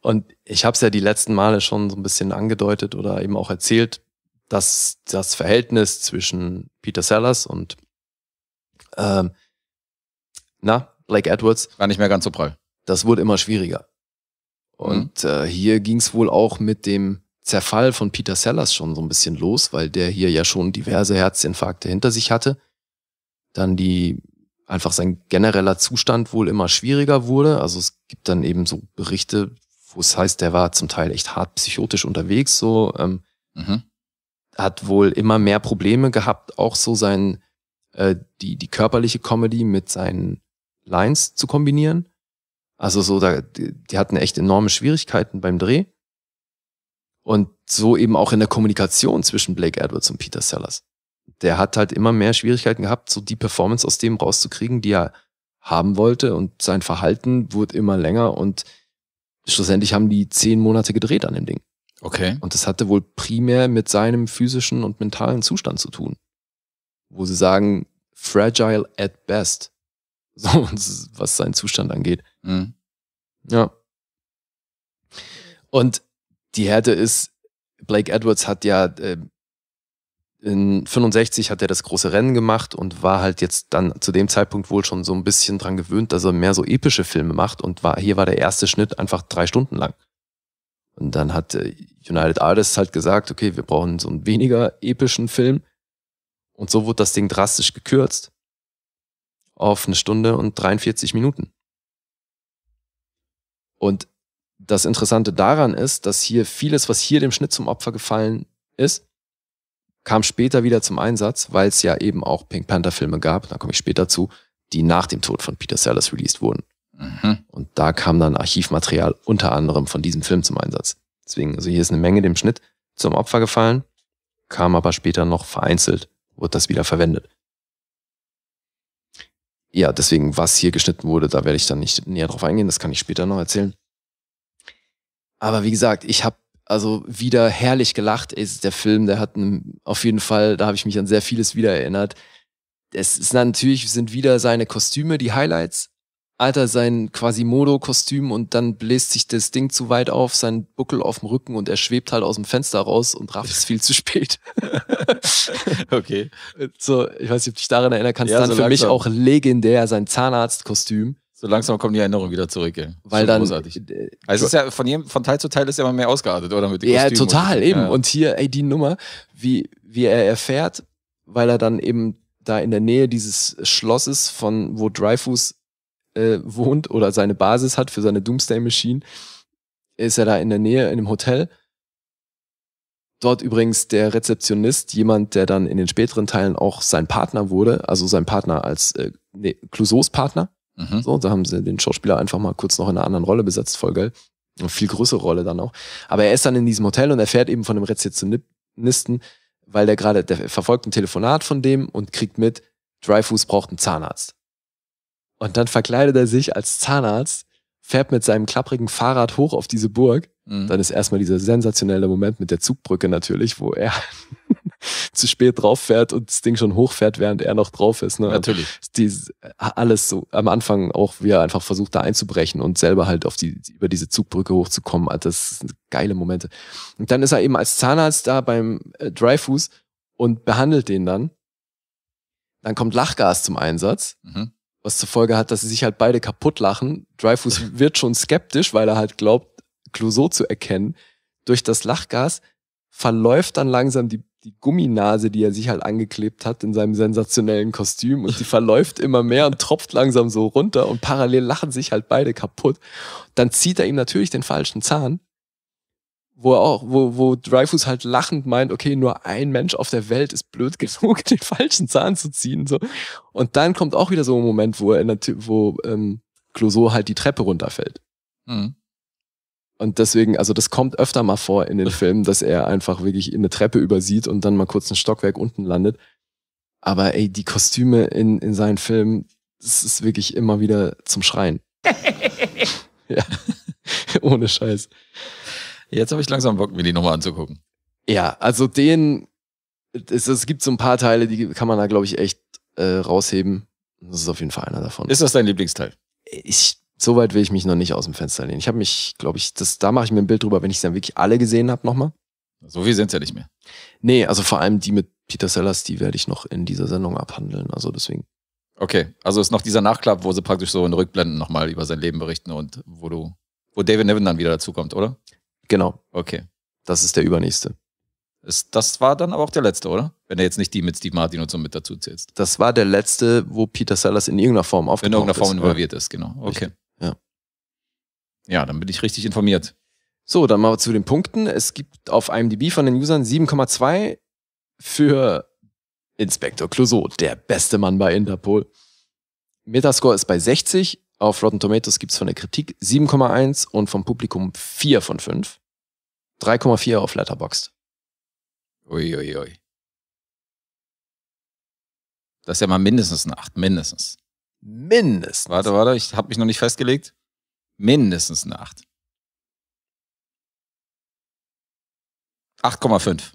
Und ich habe es ja die letzten Male schon so ein bisschen angedeutet oder eben auch erzählt, dass das Verhältnis zwischen Peter Sellers und ähm, na, Blake Edwards war nicht mehr ganz so prall das wurde immer schwieriger. Mhm. Und mhm. äh, hier ging es wohl auch mit dem Zerfall von Peter Sellers schon so ein bisschen los, weil der hier ja schon diverse Herzinfarkte hinter sich hatte. Dann die einfach sein genereller Zustand wohl immer schwieriger wurde. Also es gibt dann eben so Berichte, wo es heißt, der war zum Teil echt hart psychotisch unterwegs, so ähm, mhm. hat wohl immer mehr Probleme gehabt, auch so sein äh, die die körperliche Comedy mit seinen Lines zu kombinieren. Also so, da, die, die hatten echt enorme Schwierigkeiten beim Dreh. Und so eben auch in der Kommunikation zwischen Blake Edwards und Peter Sellers. Der hat halt immer mehr Schwierigkeiten gehabt, so die Performance aus dem rauszukriegen, die er haben wollte. Und sein Verhalten wurde immer länger und schlussendlich haben die zehn Monate gedreht an dem Ding. Okay. Und das hatte wohl primär mit seinem physischen und mentalen Zustand zu tun. Wo sie sagen, fragile at best. So, was seinen Zustand angeht. Mhm. Ja. Und die Härte ist, Blake Edwards hat ja äh, in 65 hat er das große Rennen gemacht und war halt jetzt dann zu dem Zeitpunkt wohl schon so ein bisschen dran gewöhnt, dass er mehr so epische Filme macht und war, hier war der erste Schnitt einfach drei Stunden lang. Und dann hat äh, United Artists halt gesagt, okay, wir brauchen so einen weniger epischen Film. Und so wurde das Ding drastisch gekürzt auf eine Stunde und 43 Minuten. Und das Interessante daran ist, dass hier vieles, was hier dem Schnitt zum Opfer gefallen ist, kam später wieder zum Einsatz, weil es ja eben auch Pink Panther-Filme gab, da komme ich später zu, die nach dem Tod von Peter Sellers released wurden. Mhm. Und da kam dann Archivmaterial unter anderem von diesem Film zum Einsatz. Deswegen, also hier ist eine Menge dem Schnitt zum Opfer gefallen, kam aber später noch vereinzelt, wurde das wieder verwendet ja, deswegen, was hier geschnitten wurde, da werde ich dann nicht näher drauf eingehen, das kann ich später noch erzählen. Aber wie gesagt, ich habe also wieder herrlich gelacht. ist der Film, der hat einen, auf jeden Fall, da habe ich mich an sehr vieles wieder erinnert. Es ist natürlich, sind wieder seine Kostüme, die Highlights, Alter, sein Quasimodo-Kostüm und dann bläst sich das Ding zu weit auf, sein Buckel auf dem Rücken und er schwebt halt aus dem Fenster raus und rafft es viel zu spät. okay. So, ich weiß nicht, ob du dich daran erinnern kannst, ja, dann so für langsam. mich auch legendär sein Zahnarzt-Kostüm. So langsam kommen die Erinnerungen wieder zurück, ey. Weil dann. Großartig. Also, es ist ja von, jedem, von Teil zu Teil ist ja immer mehr ausgeartet, oder? Mit ja, Kostümen total, und eben. Ja. Und hier, ey, die Nummer, wie, wie er erfährt, weil er dann eben da in der Nähe dieses Schlosses von, wo Dreyfus äh, wohnt oder seine Basis hat für seine Doomsday Machine, ist er da in der Nähe in einem Hotel. Dort übrigens der Rezeptionist, jemand, der dann in den späteren Teilen auch sein Partner wurde, also sein Partner als äh, nee, Clouseaus Partner. Mhm. So, da haben sie den Schauspieler einfach mal kurz noch in einer anderen Rolle besetzt, voll geil. Eine viel größere Rolle dann auch. Aber er ist dann in diesem Hotel und erfährt eben von dem Rezeptionisten, weil der gerade, der verfolgt ein Telefonat von dem und kriegt mit, Dryfus braucht einen Zahnarzt. Und dann verkleidet er sich als Zahnarzt, fährt mit seinem klapprigen Fahrrad hoch auf diese Burg. Mhm. Dann ist erstmal dieser sensationelle Moment mit der Zugbrücke natürlich, wo er zu spät drauf fährt und das Ding schon hochfährt, während er noch drauf ist. Ne? Natürlich. Die, alles so am Anfang auch, wie er einfach versucht, da einzubrechen und selber halt auf die, über diese Zugbrücke hochzukommen. Also das sind geile Momente. Und dann ist er eben als Zahnarzt da beim äh, Dreifuß und behandelt den dann. Dann kommt Lachgas zum Einsatz. Mhm. Was zur Folge hat, dass sie sich halt beide kaputt lachen. Dreyfus wird schon skeptisch, weil er halt glaubt, Clouseau zu erkennen. Durch das Lachgas verläuft dann langsam die, die Gumminase, die er sich halt angeklebt hat in seinem sensationellen Kostüm und die verläuft immer mehr und tropft langsam so runter und parallel lachen sich halt beide kaputt. Dann zieht er ihm natürlich den falschen Zahn wo er auch, wo, wo Dreyfus halt lachend meint, okay, nur ein Mensch auf der Welt ist blöd genug, den falschen Zahn zu ziehen. So. Und dann kommt auch wieder so ein Moment, wo er wo ähm, Clouseau halt die Treppe runterfällt. Mhm. Und deswegen, also das kommt öfter mal vor in den Filmen, dass er einfach wirklich eine Treppe übersieht und dann mal kurz ein Stockwerk unten landet. Aber ey, die Kostüme in, in seinen Filmen, das ist wirklich immer wieder zum Schreien. ja, ohne Scheiß. Jetzt habe ich langsam Bock, mir die nochmal anzugucken. Ja, also den, es, es, gibt so ein paar Teile, die kann man da, glaube ich, echt äh, rausheben. Das ist auf jeden Fall einer davon. Ist das dein Lieblingsteil? Ich, so weit will ich mich noch nicht aus dem Fenster lehnen. Ich habe mich, glaube ich, das, da mache ich mir ein Bild drüber, wenn ich es dann wirklich alle gesehen habe nochmal. So viel sind ja nicht mehr. Nee, also vor allem die mit Peter Sellers, die werde ich noch in dieser Sendung abhandeln. Also deswegen. Okay, also ist noch dieser Nachklapp, wo sie praktisch so in Rückblenden nochmal über sein Leben berichten und wo du, wo David Nevin dann wieder dazukommt, oder? Genau. Okay. Das ist der übernächste. Ist, das war dann aber auch der letzte, oder? Wenn er jetzt nicht die mit Steve Martin und so mit dazu zählst. Das war der letzte, wo Peter Sellers in irgendeiner Form aufgetaucht ist. In irgendeiner Form ist, involviert oder? ist, genau. Okay. Richtig. Ja. Ja, dann bin ich richtig informiert. So, dann mal zu den Punkten. Es gibt auf IMDb von den Usern 7,2 für Inspektor Clouseau, der beste Mann bei Interpol. Metascore ist bei 60, auf Rotten Tomatoes gibt es von der Kritik 7,1 und vom Publikum 4 von 5. 3,4 auf Letterboxd. Uiuiui. Ui, ui. Das ist ja mal mindestens eine 8, mindestens. Mindestens. Warte, warte, ich habe mich noch nicht festgelegt. Mindestens eine 8. 8,5.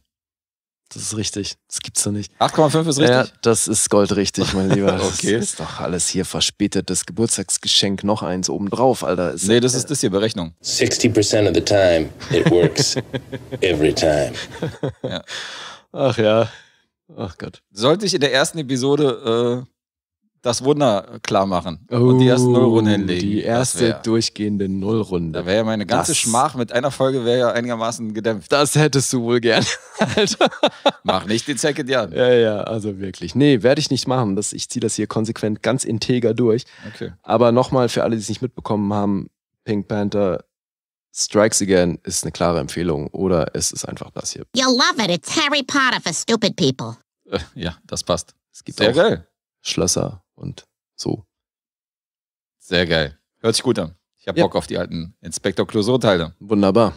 Das ist richtig. Das gibt's doch nicht. 8,5 ist richtig? Ja, das ist goldrichtig, mein Lieber. okay. Das ist doch alles hier verspätetes Geburtstagsgeschenk. Noch eins obendrauf, Alter. Ist nee, das ist das hier, Berechnung. 60% of the time, it works. Every time. Ja. Ach ja. Ach Gott. Sollte ich in der ersten Episode äh das Wunder klar machen oh, und die erste Nullrunde oh, hinlegen. Die erste wär, durchgehende Nullrunde. Da wäre ja meine ganze das, Schmach mit einer Folge wäre ja einigermaßen gedämpft. Das hättest du wohl gern. Alter. Mach nicht den Second Jan. Ja, ja, also wirklich. Nee, werde ich nicht machen. Das, ich ziehe das hier konsequent ganz integer durch. Okay. Aber nochmal für alle, die es nicht mitbekommen haben, Pink Panther Strikes Again ist eine klare Empfehlung oder es ist einfach das hier. You love it. It's Harry Potter for stupid people. Äh, ja, das passt. Es gibt Sehr auch geil. Schlösser und so. Sehr geil. Hört sich gut an. Ich habe ja. Bock auf die alten Inspektor teile Wunderbar.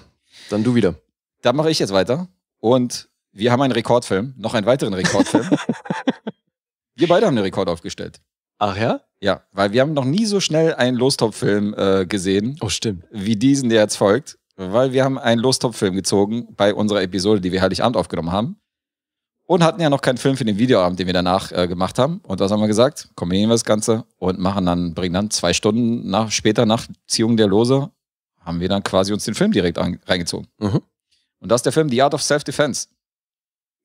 Dann du wieder. Dann mache ich jetzt weiter. Und wir haben einen Rekordfilm, noch einen weiteren Rekordfilm. wir beide haben einen Rekord aufgestellt. Ach ja? Ja, weil wir haben noch nie so schnell einen Lostop-Film äh, gesehen. Oh, stimmt. Wie diesen, der jetzt folgt. Weil wir haben einen Lostop-Film gezogen bei unserer Episode, die wir Heiligabend aufgenommen haben. Und hatten ja noch keinen Film für den Videoabend, den wir danach äh, gemacht haben. Und was haben wir gesagt? Kombinieren wir das Ganze und machen dann, bringen dann zwei Stunden nach, später nach Ziehung der Lose, haben wir dann quasi uns den Film direkt an, reingezogen. Mhm. Und das ist der Film The Art of Self-Defense.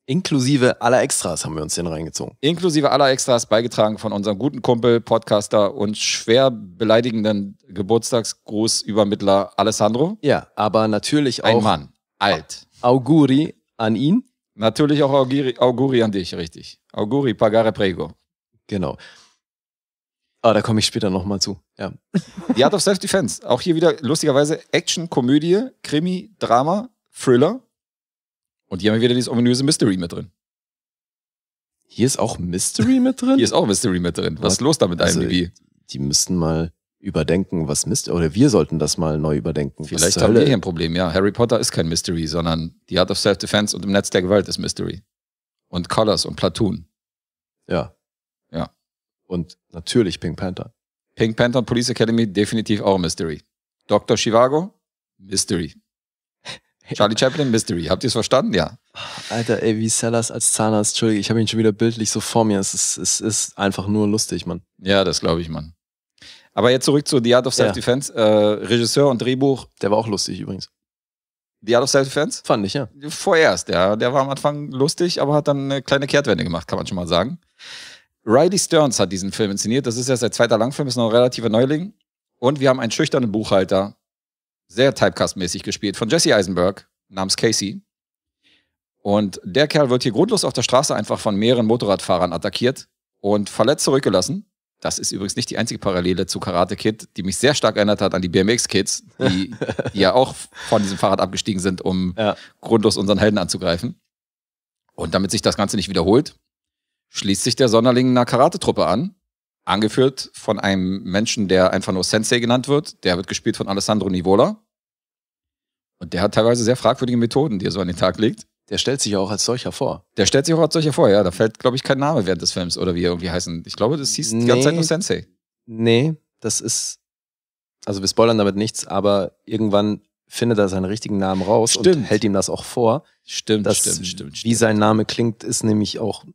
Inklusive aller Extras haben wir uns den reingezogen. Inklusive aller Extras, beigetragen von unserem guten Kumpel, Podcaster und schwer beleidigenden Geburtstagsgrußübermittler Alessandro. Ja, aber natürlich auch. Ein Mann, alt. Auguri an ihn. Natürlich auch Auguri, Auguri an dich, richtig. Auguri pagare prego. Genau. Ah, da komme ich später nochmal zu. Ja. The Art of Self-Defense. Auch hier wieder lustigerweise Action, Komödie, Krimi, Drama, Thriller. Und hier haben wir wieder dieses ominöse Mystery mit drin. Hier ist auch Mystery mit drin? Hier ist auch Mystery mit drin. Was ist los damit, also, IMDb? Die müssten mal überdenken, was Mist oder wir sollten das mal neu überdenken. Vielleicht haben Hölle? wir hier ein Problem, ja. Harry Potter ist kein Mystery, sondern die Art of Self-Defense und im Netz der Gewalt ist Mystery. Und Colors und Platoon. Ja. Ja. Und natürlich Pink Panther. Pink Panther und Police Academy definitiv auch Mystery. Dr. Chivago, Mystery. Charlie Chaplin, Mystery. Habt ihr es verstanden? Ja. Alter, ey, wie Sellers als Zahnarzt. Entschuldigung, ich habe ihn schon wieder bildlich so vor mir. Es ist, es ist einfach nur lustig, Mann. Ja, das glaube ich, Mann. Aber jetzt zurück zu The Art of Self-Defense. Äh, Regisseur und Drehbuch. Der war auch lustig übrigens. The Art of Self-Defense? Fand ich, ja. Vorerst, ja. Der war am Anfang lustig, aber hat dann eine kleine Kehrtwende gemacht, kann man schon mal sagen. Riley Stearns hat diesen Film inszeniert. Das ist ja sein zweiter Langfilm, ist noch ein relativer Neuling. Und wir haben einen schüchternen Buchhalter, sehr typecastmäßig gespielt, von Jesse Eisenberg, namens Casey. Und der Kerl wird hier grundlos auf der Straße einfach von mehreren Motorradfahrern attackiert und verletzt zurückgelassen. Das ist übrigens nicht die einzige Parallele zu Karate Kid, die mich sehr stark erinnert hat an die BMX Kids, die, die ja auch von diesem Fahrrad abgestiegen sind, um ja. grundlos unseren Helden anzugreifen. Und damit sich das Ganze nicht wiederholt, schließt sich der Sonderling einer Karate-Truppe an, angeführt von einem Menschen, der einfach nur Sensei genannt wird. Der wird gespielt von Alessandro Nivola. Und der hat teilweise sehr fragwürdige Methoden, die er so an den Tag legt. Der stellt sich auch als solcher vor. Der stellt sich auch als solcher vor, ja. Da fällt, glaube ich, kein Name während des Films oder wie er irgendwie heißen. Ich glaube, das hieß nee, die ganze Zeit nur Sensei. Nee, das ist. Also wir spoilern damit nichts, aber irgendwann findet er seinen richtigen Namen raus stimmt. und hält ihm das auch vor. Stimmt, dass, stimmt, stimmt. Wie sein Name klingt, ist nämlich auch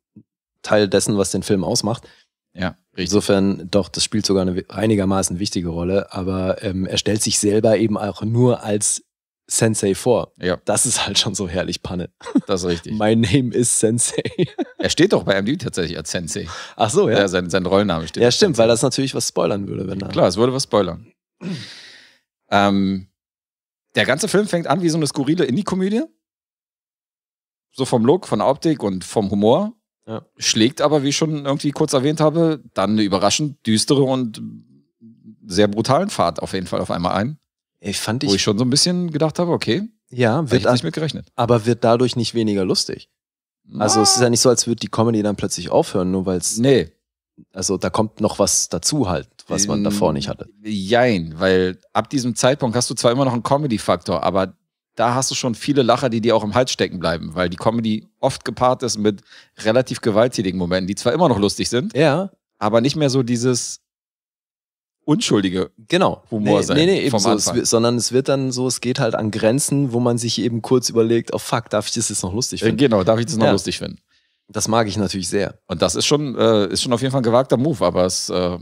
Teil dessen, was den Film ausmacht. Ja, richtig. Insofern, doch, das spielt sogar eine einigermaßen wichtige Rolle, aber ähm, er stellt sich selber eben auch nur als Sensei vor. Ja. Das ist halt schon so herrlich Panne. Das ist richtig. mein name ist Sensei. Er steht doch bei MD tatsächlich als Sensei. Ach so, ja. ja sein, sein Rollenname steht. Ja, stimmt, Sensei. weil das natürlich was spoilern würde, wenn er. Klar, es würde was spoilern. ähm, der ganze Film fängt an wie so eine skurrile Indie-Komödie. So vom Look, von der Optik und vom Humor. Ja. Schlägt aber, wie ich schon irgendwie kurz erwähnt habe, dann eine überraschend düstere und sehr brutalen Fahrt auf jeden Fall auf einmal ein. Ich fand ich, Wo ich schon so ein bisschen gedacht habe, okay, ja, wird ich nicht mit gerechnet. Aber wird dadurch nicht weniger lustig. Also es ist ja ah. nicht so, als würde die Comedy dann plötzlich aufhören, nur weil es. Nee. Also da kommt noch was dazu halt, was man ähm, davor nicht hatte. Ähm, jein, weil ab diesem Zeitpunkt hast du zwar immer noch einen Comedy-Faktor, aber da hast du schon viele Lacher, die dir auch im Hals stecken bleiben, weil die Comedy oft gepaart ist mit relativ gewalttätigen Momenten, die zwar immer noch lustig sind, ja. aber nicht mehr so dieses unschuldige genau. Humor nee, sein. Nee, nee, eben so, es, sondern es wird dann so, es geht halt an Grenzen, wo man sich eben kurz überlegt, oh fuck, darf ich das jetzt noch lustig äh, finden? Genau, darf ich das noch ja. lustig finden? Das mag ich natürlich sehr. Und das ist schon, äh, ist schon auf jeden Fall ein gewagter Move, aber es äh,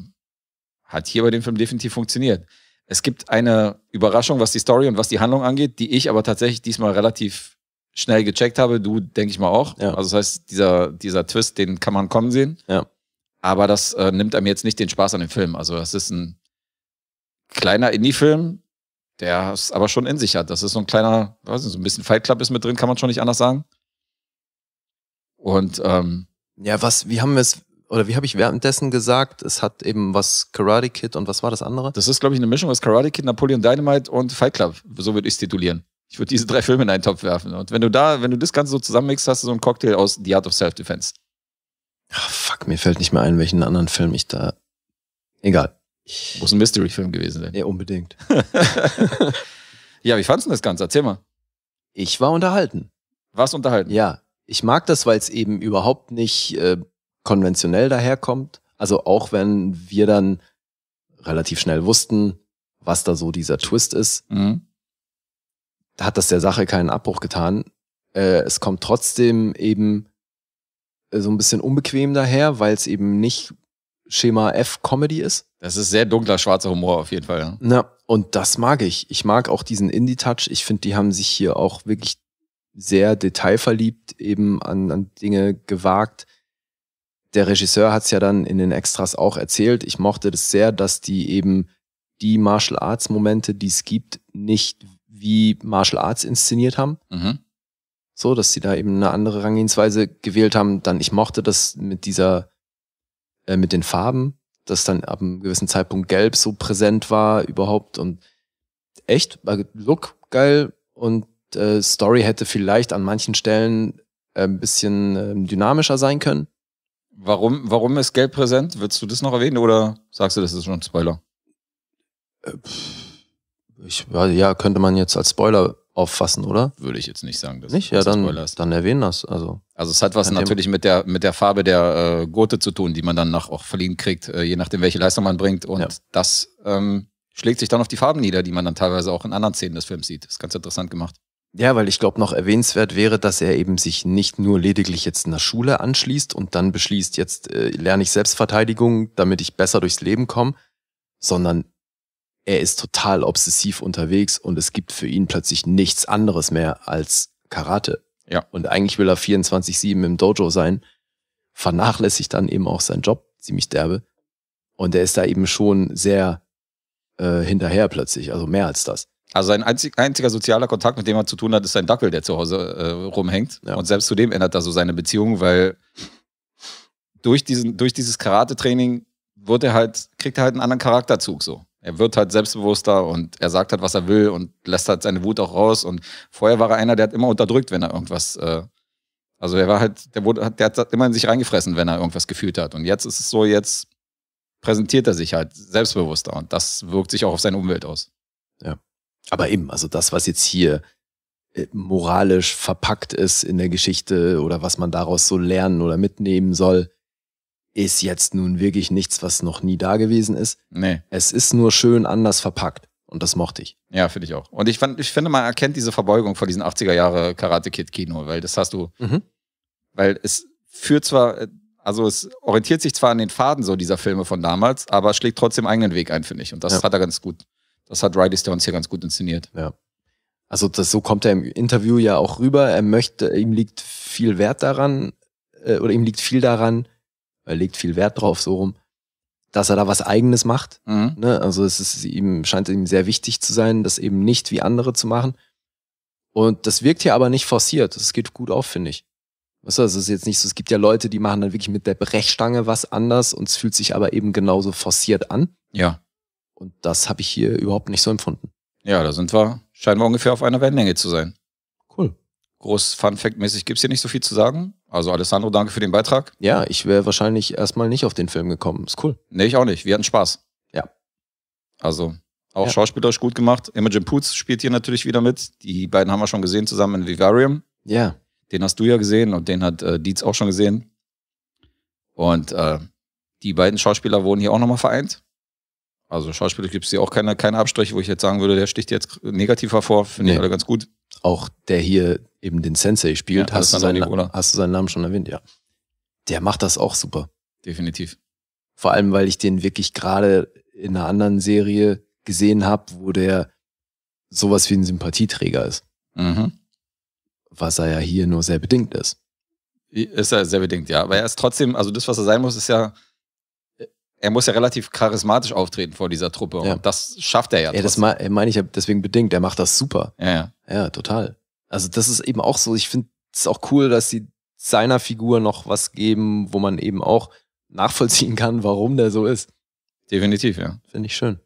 hat hier bei dem Film definitiv funktioniert. Es gibt eine Überraschung, was die Story und was die Handlung angeht, die ich aber tatsächlich diesmal relativ schnell gecheckt habe. Du, denke ich mal, auch. Ja. Also das heißt, dieser, dieser Twist, den kann man kommen sehen. Ja. Aber das äh, nimmt einem jetzt nicht den Spaß an dem Film. Also es ist ein kleiner Indie-Film, der es aber schon in sich hat. Das ist so ein kleiner, weiß nicht, so ein bisschen Fight Club ist mit drin, kann man schon nicht anders sagen. Und ähm, ja, was, wie haben wir es, oder wie habe ich währenddessen gesagt, es hat eben was Karate Kid und was war das andere? Das ist, glaube ich, eine Mischung aus Karate Kid, Napoleon Dynamite und Fight Club. So würde ich es titulieren. Ich würde diese drei Filme in einen Topf werfen. Und wenn du da, wenn du das Ganze so zusammenmixst, hast du so einen Cocktail aus The Art of Self-Defense. Ach, fuck, mir fällt nicht mehr ein, welchen anderen Film ich da. Egal. Muss ein Mystery-Film gewesen sein. Ja, unbedingt. ja, wie fandest du das Ganze? Erzähl mal. Ich war unterhalten. Warst unterhalten? Ja. Ich mag das, weil es eben überhaupt nicht äh, konventionell daherkommt. Also auch wenn wir dann relativ schnell wussten, was da so dieser Twist ist, mhm. hat das der Sache keinen Abbruch getan. Äh, es kommt trotzdem eben äh, so ein bisschen unbequem daher, weil es eben nicht Schema F Comedy ist. Das ist sehr dunkler, schwarzer Humor auf jeden Fall. Ja. Na, und das mag ich. Ich mag auch diesen Indie-Touch. Ich finde, die haben sich hier auch wirklich sehr detailverliebt eben an, an Dinge gewagt. Der Regisseur hat es ja dann in den Extras auch erzählt. Ich mochte das sehr, dass die eben die Martial Arts Momente, die es gibt, nicht wie Martial Arts inszeniert haben, mhm. So, dass sie da eben eine andere Herangehensweise gewählt haben. Dann, ich mochte das mit dieser, äh, mit den Farben, dass dann ab einem gewissen Zeitpunkt Gelb so präsent war überhaupt und echt, war äh, Look geil und äh, Story hätte vielleicht an manchen Stellen äh, ein bisschen äh, dynamischer sein können. Warum, warum ist Gelb präsent? Würdest du das noch erwähnen oder sagst du, das ist schon ein Spoiler? Äh, ich, ja, könnte man jetzt als Spoiler auffassen, oder? Würde ich jetzt nicht sagen. Dass nicht? Ja, dann, Spoilerst. dann erwähnen das. Also, also es hat was natürlich mit der, mit der Farbe der äh, Gurte zu tun, die man dann nach auch verliehen kriegt, äh, je nachdem, welche Leistung man bringt. Und ja. das ähm, schlägt sich dann auf die Farben nieder, die man dann teilweise auch in anderen Szenen des Films sieht. Das ist ganz interessant gemacht. Ja, weil ich glaube, noch erwähnenswert wäre, dass er eben sich nicht nur lediglich jetzt in der Schule anschließt und dann beschließt, jetzt äh, lerne ich Selbstverteidigung, damit ich besser durchs Leben komme, sondern er ist total obsessiv unterwegs und es gibt für ihn plötzlich nichts anderes mehr als Karate. Ja. Und eigentlich will er 24-7 im Dojo sein, vernachlässigt dann eben auch seinen Job ziemlich derbe. Und er ist da eben schon sehr äh, hinterher plötzlich, also mehr als das. Also sein einzig, einziger sozialer Kontakt, mit dem er zu tun hat, ist sein Dackel, der zu Hause äh, rumhängt. Ja. Und selbst zu dem ändert er so seine Beziehung, weil durch, diesen, durch dieses Karate-Training wird er halt, kriegt er halt einen anderen Charakterzug so. Er wird halt selbstbewusster und er sagt halt, was er will und lässt halt seine Wut auch raus. Und vorher war er einer, der hat immer unterdrückt, wenn er irgendwas. Äh, also er war halt, der wurde, der hat immer in sich reingefressen, wenn er irgendwas gefühlt hat. Und jetzt ist es so, jetzt präsentiert er sich halt selbstbewusster und das wirkt sich auch auf seine Umwelt aus. Ja. Aber eben, also das, was jetzt hier äh, moralisch verpackt ist in der Geschichte oder was man daraus so lernen oder mitnehmen soll, ist jetzt nun wirklich nichts, was noch nie da gewesen ist. Nee. Es ist nur schön anders verpackt. Und das mochte ich. Ja, finde ich auch. Und ich, fand, ich finde, man erkennt diese Verbeugung vor diesen 80er Jahre Karate-Kid-Kino, weil das hast du. Mhm. Weil es führt zwar, also es orientiert sich zwar an den Faden so dieser Filme von damals, aber schlägt trotzdem eigenen Weg ein, finde ich. Und das ja. hat er ganz gut, das hat Riley Stones hier ganz gut inszeniert. Ja. Also das, so kommt er im Interview ja auch rüber. Er möchte, ihm liegt viel Wert daran, äh, oder ihm liegt viel daran, er legt viel Wert drauf, so rum, dass er da was Eigenes macht. Mhm. Ne? Also es ist ihm, scheint ihm sehr wichtig zu sein, das eben nicht wie andere zu machen. Und das wirkt hier aber nicht forciert. Das geht gut auf, finde ich. Weißt du, also es ist jetzt nicht so, es gibt ja Leute, die machen dann wirklich mit der Brechstange was anders und es fühlt sich aber eben genauso forciert an. Ja. Und das habe ich hier überhaupt nicht so empfunden. Ja, da sind wir, scheinen wir ungefähr auf einer Wellenlänge zu sein groß Fun-Fact-mäßig gibt es hier nicht so viel zu sagen. Also Alessandro, danke für den Beitrag. Ja, ich wäre wahrscheinlich erstmal nicht auf den Film gekommen. Ist cool. Nee, ich auch nicht. Wir hatten Spaß. Ja. Also auch ja. schauspielerisch gut gemacht. Imogen Poots spielt hier natürlich wieder mit. Die beiden haben wir schon gesehen zusammen in Vivarium. Ja. Den hast du ja gesehen und den hat äh, Dietz auch schon gesehen. Und äh, die beiden Schauspieler wurden hier auch nochmal vereint. Also Schauspieler gibt es hier auch keine, keine Abstriche, wo ich jetzt sagen würde, der sticht jetzt negativ hervor. Finde nee. ich alle ganz gut. Auch der hier, eben den Sensei spielt, ja, hast, du seinen, hast, du seinen, Namen schon erwähnt, ja. Der macht das auch super. Definitiv. Vor allem, weil ich den wirklich gerade in einer anderen Serie gesehen habe, wo der sowas wie ein Sympathieträger ist. Mhm. Was er ja hier nur sehr bedingt ist. Ist er sehr bedingt, ja. Aber er ist trotzdem, also das, was er sein muss, ist ja, er muss ja relativ charismatisch auftreten vor dieser Truppe. Ja. Und das schafft er ja. Ja, trotzdem. das meine ich ja deswegen bedingt. Er macht das super. Ja, ja. Ja, total. Also das ist eben auch so, ich finde es auch cool, dass sie seiner Figur noch was geben, wo man eben auch nachvollziehen kann, warum der so ist. Definitiv, ja. Finde ich schön.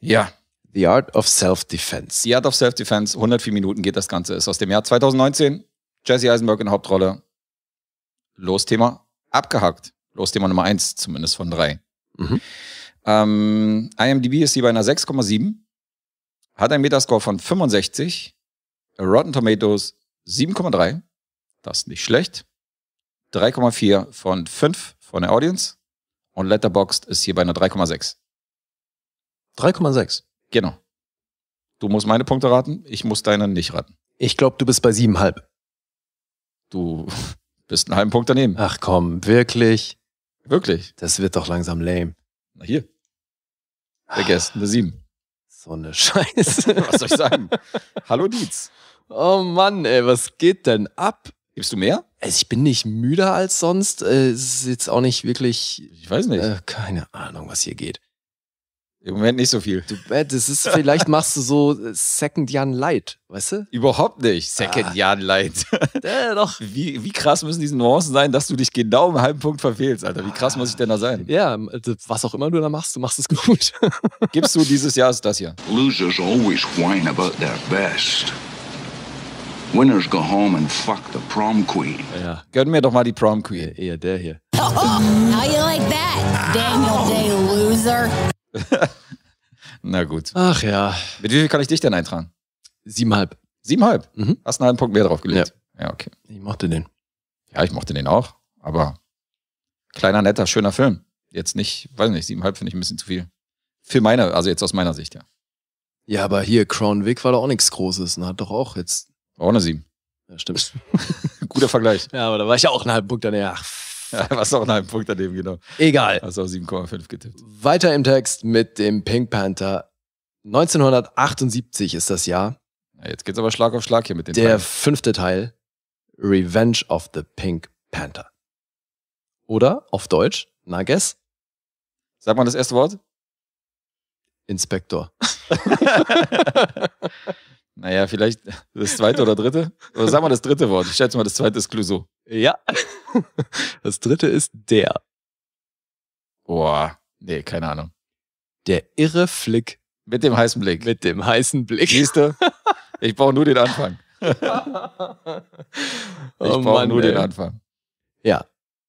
Ja. The Art of Self-Defense. The Art of Self-Defense, 104 Minuten geht das Ganze, ist aus dem Jahr 2019. Jesse Eisenberg in Hauptrolle. Los-Thema abgehackt. Los-Thema Nummer 1, zumindest von drei. Mhm. Ähm, IMDb ist hier bei einer 6,7. Hat einen Metascore von 65. Rotten Tomatoes 7,3. Das ist nicht schlecht. 3,4 von 5 von der Audience. Und Letterboxd ist hier bei einer 3,6. 3,6. Genau. Du musst meine Punkte raten, ich muss deine nicht raten. Ich glaube, du bist bei 7,5. Du bist einen halben Punkt daneben. Ach komm, wirklich? Wirklich? Das wird doch langsam lame. Na hier. Vergesst, eine 7. So eine Scheiße. was soll ich sagen? Hallo Dietz. Oh Mann, ey, was geht denn ab? Gibst du mehr? Also ich bin nicht müder als sonst. Äh, es ist jetzt auch nicht wirklich. Ich weiß nicht. Äh, keine Ahnung, was hier geht. Im Moment nicht so viel. Du, äh, das ist, vielleicht machst du so äh, Second Jan Light, weißt du? Überhaupt nicht. Ah. Second ah. Jan Light. Ja, doch. Wie, wie krass müssen diese Nuancen sein, dass du dich genau im halben Punkt verfehlst, Alter? Wie krass muss ich denn da sein? Ja, ähm, also, was auch immer du da machst, du machst es gut. Gibst du dieses Jahr ist das hier. Losers always whine about their best. Winners go home and fuck the prom queen. Ja. Gönn mir doch mal die prom queen. Eher der hier. Oh, oh. How you like that, Daniel Day, loser? Na gut. Ach ja. Mit wie viel kann ich dich denn eintragen? Siebenhalb. Siebenhalb? Mhm. Hast einen halben Punkt mehr draufgelegt. Ja. ja, okay. Ich mochte den. Ja, ich mochte den auch. Aber kleiner, netter, schöner Film. Jetzt nicht, weiß nicht, siebenhalb finde ich ein bisschen zu viel. Für meine, also jetzt aus meiner Sicht, ja. Ja, aber hier, Crown Vic war doch auch nichts Großes. Und ne? hat doch auch jetzt. Ohne sieben. Ja, stimmt. Guter Vergleich. Ja, aber da war ich ja auch einen halben Punkt danach. Ach, ja, was auch ein Punkt daneben, genau. Egal. Hast auch 7,5 getippt. Weiter im Text mit dem Pink Panther. 1978 ist das Jahr. Ja, jetzt geht's aber Schlag auf Schlag hier mit den Der Teilen. fünfte Teil. Revenge of the Pink Panther. Oder auf Deutsch, Nages. Sag mal das erste Wort. Inspektor. Naja, vielleicht das zweite oder dritte? Oder sag mal das dritte Wort. Ich schätze mal, das zweite ist Clouseau. Ja. Das dritte ist der. Boah, nee, keine Ahnung. Der irre Flick. Mit dem heißen Blick. Mit dem heißen Blick. Siehst du? Ich brauche nur den Anfang. ich oh brauche nur ey. den Anfang. Ja.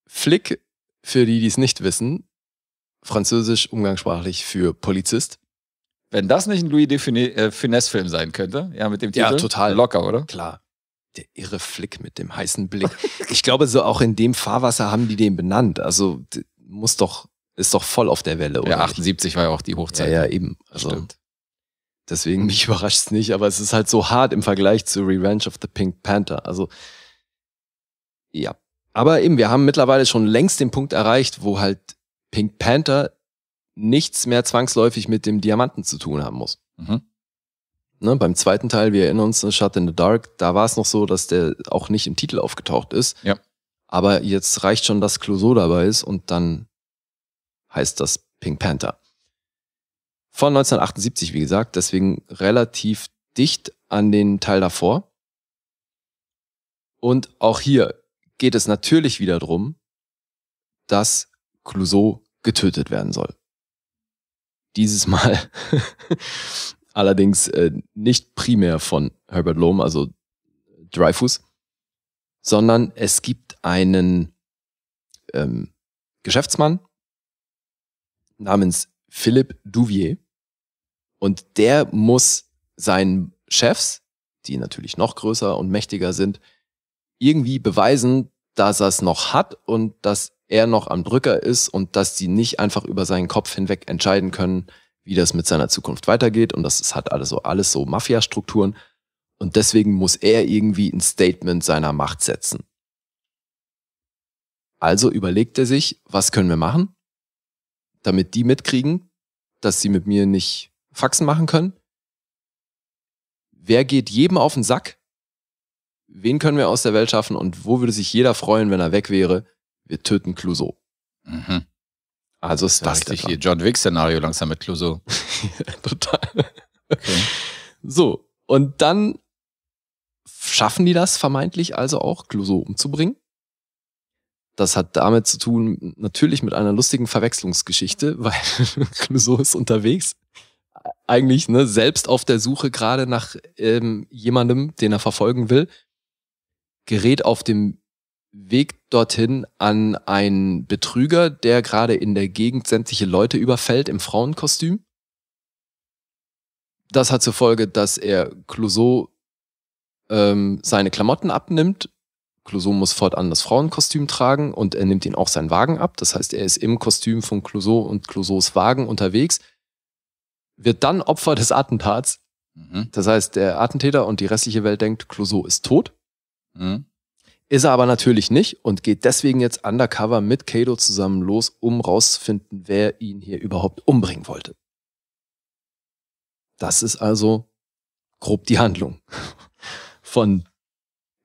Flick, für die, die es nicht wissen, französisch umgangssprachlich für Polizist. Wenn das nicht ein Louis de äh, Finesse-Film sein könnte, ja, mit dem Titel. Ja, total. Locker, oder? Klar. Der irre Flick mit dem heißen Blick. ich glaube, so auch in dem Fahrwasser haben die den benannt. Also muss doch, ist doch voll auf der Welle, oder? Ja, 78 war ja auch die Hochzeit. Ja, ja, eben. Also, Stimmt. Deswegen hm. mich überrascht es nicht, aber es ist halt so hart im Vergleich zu Revenge of the Pink Panther. Also, ja. Aber eben, wir haben mittlerweile schon längst den Punkt erreicht, wo halt Pink Panther nichts mehr zwangsläufig mit dem Diamanten zu tun haben muss. Mhm. Ne, beim zweiten Teil, wir erinnern uns, Shut in the Dark, da war es noch so, dass der auch nicht im Titel aufgetaucht ist. Ja. Aber jetzt reicht schon, dass Clouseau dabei ist und dann heißt das Pink Panther. Von 1978, wie gesagt, deswegen relativ dicht an den Teil davor. Und auch hier geht es natürlich wieder drum, dass Clouseau getötet werden soll. Dieses Mal allerdings äh, nicht primär von Herbert Lohm, also Dreyfus, sondern es gibt einen ähm, Geschäftsmann namens Philippe Duvier und der muss seinen Chefs, die natürlich noch größer und mächtiger sind, irgendwie beweisen, dass er es noch hat und dass er noch am Drücker ist und dass die nicht einfach über seinen Kopf hinweg entscheiden können, wie das mit seiner Zukunft weitergeht. Und das hat alles so, alles so Mafia-Strukturen. Und deswegen muss er irgendwie ein Statement seiner Macht setzen. Also überlegt er sich, was können wir machen, damit die mitkriegen, dass sie mit mir nicht Faxen machen können. Wer geht jedem auf den Sack? Wen können wir aus der Welt schaffen und wo würde sich jeder freuen, wenn er weg wäre? wir töten Clouseau. Mhm. Also ist da das richtig hier John Wick-Szenario langsam mit Clouseau. Total. Okay. So, und dann schaffen die das vermeintlich also auch, Clouseau umzubringen. Das hat damit zu tun, natürlich mit einer lustigen Verwechslungsgeschichte, weil Clouseau ist unterwegs, eigentlich ne, selbst auf der Suche gerade nach ähm, jemandem, den er verfolgen will, gerät auf dem Weg dorthin an einen Betrüger, der gerade in der Gegend sämtliche Leute überfällt im Frauenkostüm. Das hat zur Folge, dass er Clouseau ähm, seine Klamotten abnimmt. Clouseau muss fortan das Frauenkostüm tragen und er nimmt ihn auch seinen Wagen ab. Das heißt, er ist im Kostüm von Clouseau und Clouseaus Wagen unterwegs, wird dann Opfer des Attentats. Mhm. Das heißt, der Attentäter und die restliche Welt denkt, Clouseau ist tot. Mhm. Ist er aber natürlich nicht und geht deswegen jetzt undercover mit Kato zusammen los, um rauszufinden, wer ihn hier überhaupt umbringen wollte. Das ist also grob die Handlung von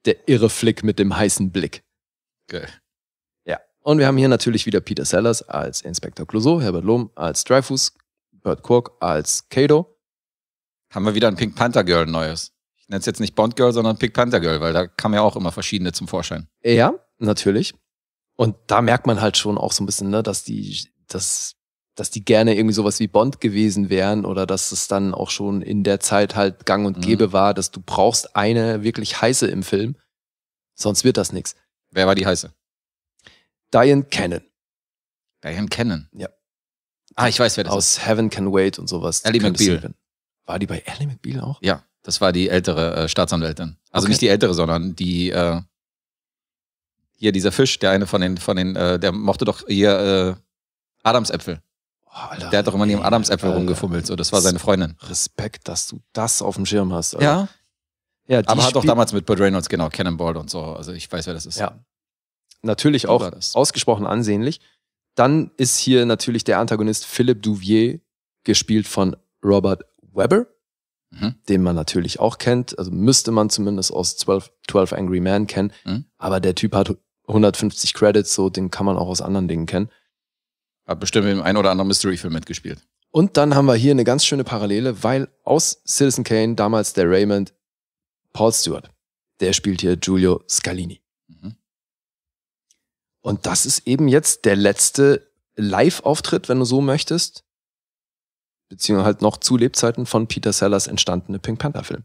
der irre Flick mit dem heißen Blick. Okay. Ja. Und wir haben hier natürlich wieder Peter Sellers als Inspektor Clouseau, Herbert Lohm als Dreyfus, Bert Cork als Kato. Haben wir wieder ein Pink Panther Girl neues? Jetzt jetzt nicht Bond Girl, sondern Pink Panther Girl, weil da kamen ja auch immer verschiedene zum Vorschein. Ja, natürlich. Und da merkt man halt schon auch so ein bisschen, ne, dass die, dass, dass die gerne irgendwie sowas wie Bond gewesen wären oder dass es dann auch schon in der Zeit halt gang und mhm. gäbe mhm. war, dass du brauchst eine wirklich heiße im Film, sonst wird das nichts. Wer war die heiße? Diane Cannon. Diane Cannon? Ja. Ah, ich weiß, wer das Aus ist. Aus Heaven Can Wait und sowas. Ellie McBeal. War die bei Ellie McBeal auch? Ja. Das war die ältere äh, Staatsanwältin. Also okay. nicht die ältere, sondern die äh, hier dieser Fisch, der eine von den von den, äh, der mochte doch hier äh, Adamsäpfel. Oh, Alter, der hat doch immer nee, in Adamsäpfel Alter. rumgefummelt. So, das war seine Freundin. Respekt, dass du das auf dem Schirm hast. Alter. Ja. Ja, die aber hat doch damals mit Burt Reynolds, genau, Cannonball und so. Also ich weiß, wer das ist. Ja. Natürlich auch ausgesprochen ansehnlich. Dann ist hier natürlich der Antagonist Philippe Duvier, gespielt von Robert Weber mhm. den man natürlich auch kennt. Also müsste man zumindest aus 12, 12 Angry Men kennen. Mhm. Aber der Typ hat 150 Credits, so den kann man auch aus anderen Dingen kennen. Hat bestimmt im ein oder anderen Mystery-Film mitgespielt. Und dann haben wir hier eine ganz schöne Parallele, weil aus Citizen Kane damals der Raymond Paul Stewart, der spielt hier Giulio Scalini. Mhm. Und das ist eben jetzt der letzte Live-Auftritt, wenn du so möchtest, beziehungsweise halt noch zu Lebzeiten von Peter Sellers entstandene Pink Panther-Film.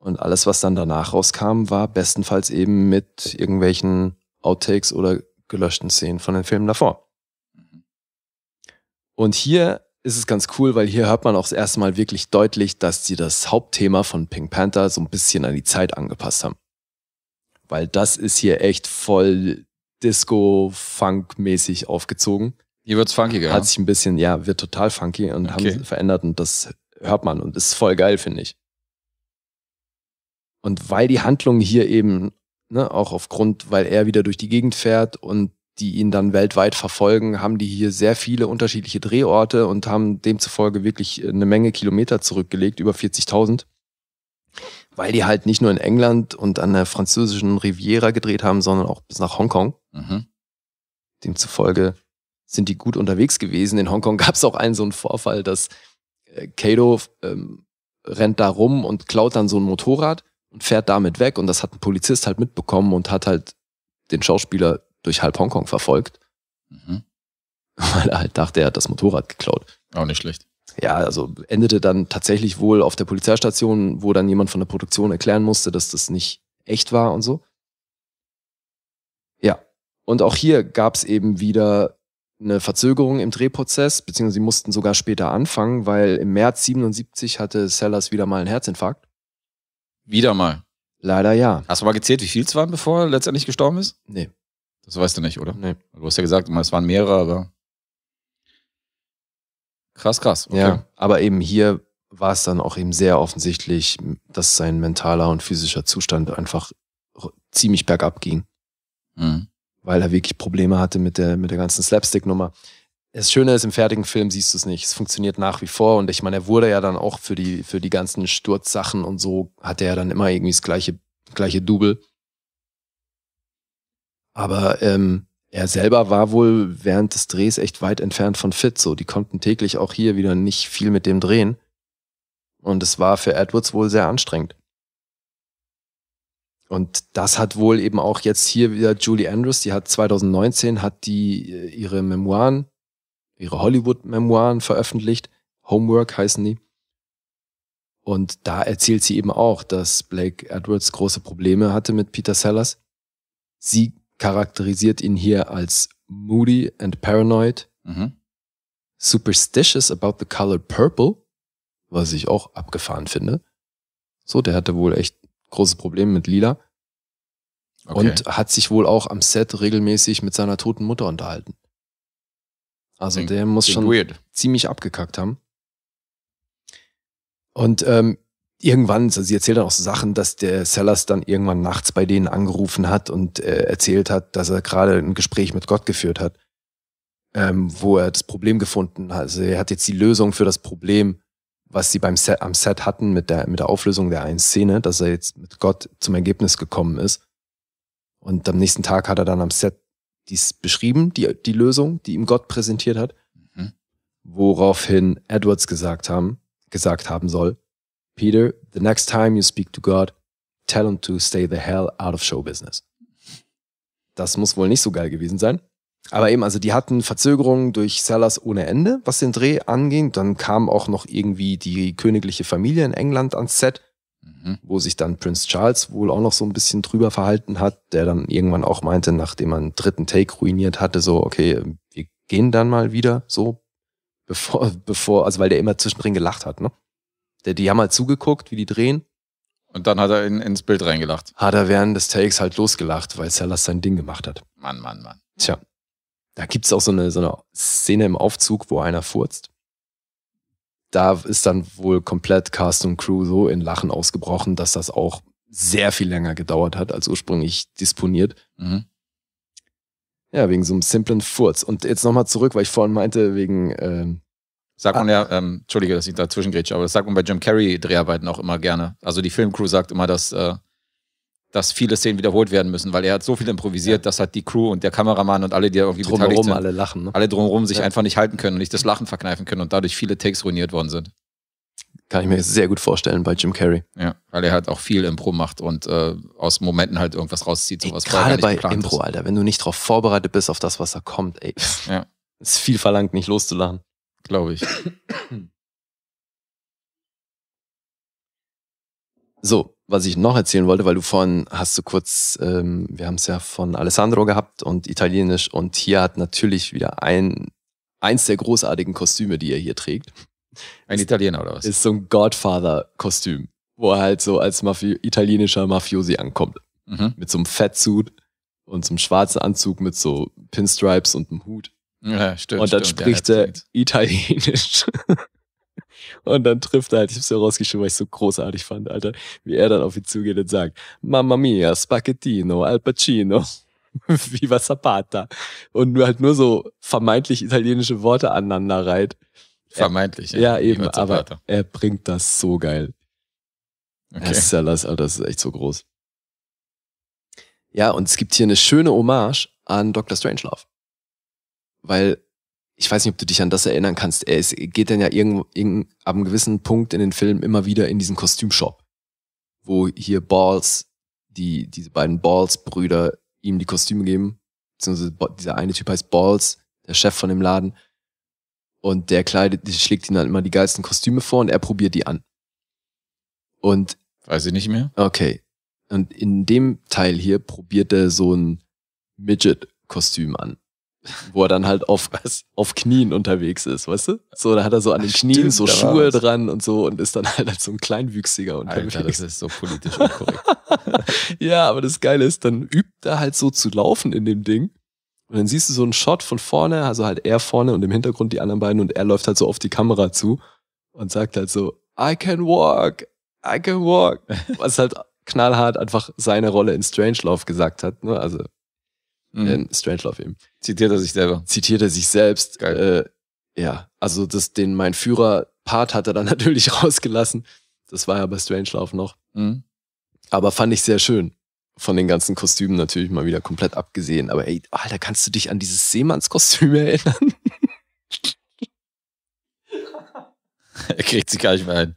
Und alles, was dann danach rauskam, war bestenfalls eben mit irgendwelchen Outtakes oder gelöschten Szenen von den Filmen davor. Mhm. Und hier ist es ganz cool, weil hier hört man auch das erste Mal wirklich deutlich, dass sie das Hauptthema von Pink Panther so ein bisschen an die Zeit angepasst haben. Weil das ist hier echt voll Disco-Funk-mäßig aufgezogen. Hier wird's funkiger. Hat sich ein bisschen, ja, wird total funky und okay. haben verändert und das hört man und ist voll geil, finde ich. Und weil die Handlung hier eben, ne, auch aufgrund, weil er wieder durch die Gegend fährt und die ihn dann weltweit verfolgen, haben die hier sehr viele unterschiedliche Drehorte und haben demzufolge wirklich eine Menge Kilometer zurückgelegt, über 40.000. Weil die halt nicht nur in England und an der französischen Riviera gedreht haben, sondern auch bis nach Hongkong. Mhm. Demzufolge sind die gut unterwegs gewesen. In Hongkong gab es auch einen so einen Vorfall, dass äh, Kato ähm, rennt da rum und klaut dann so ein Motorrad und fährt damit weg. Und das hat ein Polizist halt mitbekommen und hat halt den Schauspieler durch halb Hongkong verfolgt. Mhm. Weil er halt dachte, er hat das Motorrad geklaut. Auch nicht schlecht. Ja, also endete dann tatsächlich wohl auf der Polizeistation, wo dann jemand von der Produktion erklären musste, dass das nicht echt war und so. Ja. Und auch hier gab es eben wieder eine Verzögerung im Drehprozess, beziehungsweise sie mussten sogar später anfangen, weil im März 77 hatte Sellers wieder mal einen Herzinfarkt. Wieder mal. Leider ja. Hast du mal gezählt, wie viel es waren, bevor er letztendlich gestorben ist? Nee. Das weißt du nicht, oder? Nee. Du hast ja gesagt, es waren mehrere, aber. Krass, krass. Okay. Ja, aber eben hier war es dann auch eben sehr offensichtlich, dass sein mentaler und physischer Zustand einfach ziemlich bergab ging. Mhm weil er wirklich Probleme hatte mit der, mit der ganzen Slapstick-Nummer. Das Schöne ist, im fertigen Film siehst du es nicht. Es funktioniert nach wie vor. Und ich meine, er wurde ja dann auch für die, für die ganzen Sturzsachen und so, hatte er dann immer irgendwie das gleiche, gleiche Double. Aber ähm, er selber war wohl während des Drehs echt weit entfernt von fit. So, die konnten täglich auch hier wieder nicht viel mit dem drehen. Und es war für Edwards wohl sehr anstrengend und das hat wohl eben auch jetzt hier wieder Julie Andrews, die hat 2019 hat die äh, ihre Memoiren, ihre Hollywood-Memoiren veröffentlicht. Homework heißen die. Und da erzählt sie eben auch, dass Blake Edwards große Probleme hatte mit Peter Sellers. Sie charakterisiert ihn hier als moody and paranoid, mhm. superstitious about the color purple, was ich auch abgefahren finde. So, der hatte wohl echt großes Problem mit Lila. Okay. Und hat sich wohl auch am Set regelmäßig mit seiner toten Mutter unterhalten. Also klingt, der muss schon weird. ziemlich abgekackt haben. Und ähm, irgendwann, also sie erzählt dann auch so Sachen, dass der Sellers dann irgendwann nachts bei denen angerufen hat und äh, erzählt hat, dass er gerade ein Gespräch mit Gott geführt hat, ähm, wo er das Problem gefunden hat. Also er hat jetzt die Lösung für das Problem was sie beim Set, am Set hatten mit der, mit der Auflösung der einen Szene, dass er jetzt mit Gott zum Ergebnis gekommen ist. Und am nächsten Tag hat er dann am Set dies beschrieben, die, die Lösung, die ihm Gott präsentiert hat. Mhm. Woraufhin Edwards gesagt haben, gesagt haben soll, Peter, the next time you speak to God, tell him to stay the hell out of show business. Das muss wohl nicht so geil gewesen sein. Aber eben, also die hatten Verzögerungen durch Sellers ohne Ende, was den Dreh angeht. Dann kam auch noch irgendwie die königliche Familie in England ans Set, mhm. wo sich dann Prince Charles wohl auch noch so ein bisschen drüber verhalten hat, der dann irgendwann auch meinte, nachdem man einen dritten Take ruiniert hatte, so, okay, wir gehen dann mal wieder so, bevor, bevor, also weil der immer zwischendrin gelacht hat, ne? Der, die haben halt zugeguckt, wie die drehen. Und dann hat er in, ins Bild reingelacht. Hat er während des Takes halt losgelacht, weil Sellers sein Ding gemacht hat. Mann, Mann, Mann. Tja da gibt es auch so eine, so eine Szene im Aufzug, wo einer furzt. Da ist dann wohl komplett Cast und Crew so in Lachen ausgebrochen, dass das auch sehr viel länger gedauert hat, als ursprünglich disponiert. Mhm. Ja, wegen so einem simplen Furz. Und jetzt nochmal zurück, weil ich vorhin meinte, wegen. Ähm, sagt man ja, ah. ähm, Entschuldige, dass ich dazwischen grätsche, aber das sagt man bei Jim Carrey-Dreharbeiten auch immer gerne. Also die Filmcrew sagt immer, dass. Äh, dass viele Szenen wiederholt werden müssen, weil er hat so viel improvisiert, ja. dass halt die Crew und der Kameramann und alle, die irgendwie drumherum beteiligt sind, alle lachen, ne? alle drumherum sich ja. einfach nicht halten können und nicht das Lachen verkneifen können und dadurch viele Takes ruiniert worden sind. Kann ich mir sehr gut vorstellen bei Jim Carrey. Ja, weil er halt auch viel Impro macht und äh, aus Momenten halt irgendwas rauszieht, sowas Gerade bei Impro, ist. Alter, wenn du nicht darauf vorbereitet bist, auf das, was da kommt, ey. Ja. Ist viel verlangt, nicht loszulachen. Glaube ich. so, was ich noch erzählen wollte, weil du vorhin hast du kurz, ähm, wir haben es ja von Alessandro gehabt und Italienisch und hier hat natürlich wieder ein, eins der großartigen Kostüme, die er hier trägt. Ein Italiener oder was? Ist so ein Godfather-Kostüm, wo er halt so als Mafi italienischer Mafiosi ankommt. Mhm. Mit so einem Fettsuit und so einem schwarzen Anzug mit so Pinstripes und einem Hut. Ja, stimmt. Und dann stimmt, spricht er Italienisch. Und dann trifft er halt, ich hab's ja rausgeschrieben, weil ich so großartig fand, Alter, wie er dann auf ihn zugeht und sagt, Mamma mia, Spaghettino, Al Pacino. Viva Zapata. Und nur halt nur so vermeintlich italienische Worte aneinander reiht. Vermeintlich, er, ja. Ja, eben, aber er bringt das so geil. Okay. Das, ist ja, das, das ist echt so groß. Ja, und es gibt hier eine schöne Hommage an Dr. Strangelove. Weil ich weiß nicht, ob du dich an das erinnern kannst, er ist, geht dann ja irgendwo, irgend, ab einem gewissen Punkt in den Film immer wieder in diesen Kostümshop, wo hier Balls, die, diese beiden Balls-Brüder ihm die Kostüme geben, beziehungsweise dieser eine Typ heißt Balls, der Chef von dem Laden, und der kleidet, der schlägt ihm dann halt immer die geilsten Kostüme vor und er probiert die an. Und. Weiß ich nicht mehr. Okay. Und in dem Teil hier probiert er so ein Midget-Kostüm an wo er dann halt auf, auf Knien unterwegs ist, weißt du? So, da hat er so an den Ach, Knien stimmt, so Schuhe dran und so und ist dann halt so ein Kleinwüchsiger unterwegs. Alter, das ist so politisch unkorrekt. ja, aber das Geile ist, dann übt er halt so zu laufen in dem Ding und dann siehst du so einen Shot von vorne, also halt er vorne und im Hintergrund die anderen beiden und er läuft halt so auf die Kamera zu und sagt halt so, I can walk, I can walk. Was halt knallhart einfach seine Rolle in Strangelove gesagt hat, ne? Also, mhm. in Strangelove eben. Zitiert er sich selber. Zitiert er sich selbst. Geil. Äh, ja, also das, den mein Führer-Part hat er dann natürlich rausgelassen. Das war ja bei Strangelove noch. Mhm. Aber fand ich sehr schön. Von den ganzen Kostümen natürlich mal wieder komplett abgesehen. Aber ey, Alter, kannst du dich an dieses Seemannskostüm erinnern? er kriegt sich gar nicht mehr ein.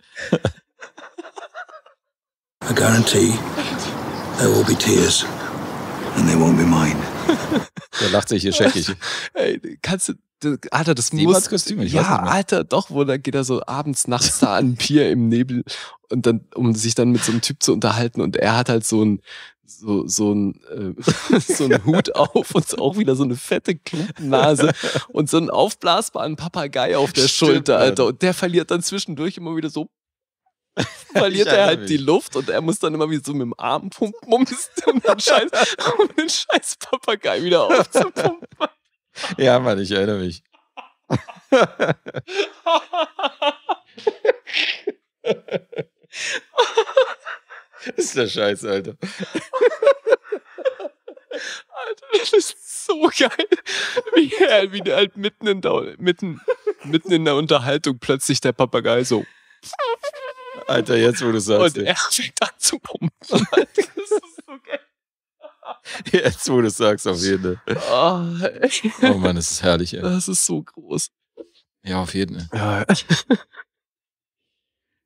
I guarantee there will be tears and they won't be mine. Der lacht sich hier scheckig. Ey, kannst du, das, Alter, das Dem muss. Kostüm, ich ja, Alter, doch, wo da geht er so abends, nachts da an Pier im Nebel und dann, um sich dann mit so einem Typ zu unterhalten und er hat halt so ein, so, so ein, äh, so ein Hut auf und auch wieder so eine fette Klumpennase und so einen aufblasbaren Papagei auf der Stimmt, Schulter, Alter. Und der verliert dann zwischendurch immer wieder so verliert er halt mich. die Luft und er muss dann immer wie so mit dem Arm pumpen, um, den scheiß, um den scheiß Papagei wieder aufzupumpen. Ja, Mann, ich erinnere mich. Das ist der Scheiß, Alter. Alter, das ist so geil, wie er wieder halt mitten in der, mitten, mitten in der Unterhaltung plötzlich der Papagei so. Alter, jetzt wo du sagst. Und er fängt an zu pumpen. das ist so geil. Jetzt, wo du sagst, auf jeden Fall. Oh, oh Mann, das ist herrlich, ey. Das ist so groß. Ja, auf jeden Fall. Ja.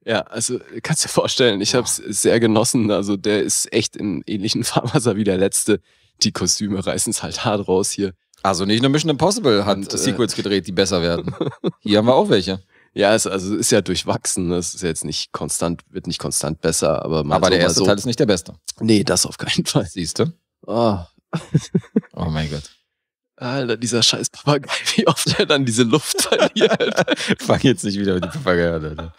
ja, also kannst du dir vorstellen, ich habe es sehr genossen. Also der ist echt in ähnlichen Fahrwasser wie der letzte. Die Kostüme reißen es halt hart raus hier. Also nicht nur Mission Impossible hat Und, äh, Sequels gedreht, die besser werden. hier haben wir auch welche. Ja, es, also ist ja durchwachsen. Ne? Es ist ja jetzt nicht konstant, wird nicht konstant besser, aber mal Aber so, der erste so. Teil ist nicht der beste. Nee, das auf keinen Fall. Siehst du? Oh. oh mein Gott. Alter, dieser scheiß Papagei, wie oft er dann diese Luft verliert. Fang jetzt nicht wieder mit dem Papagei an, Alter.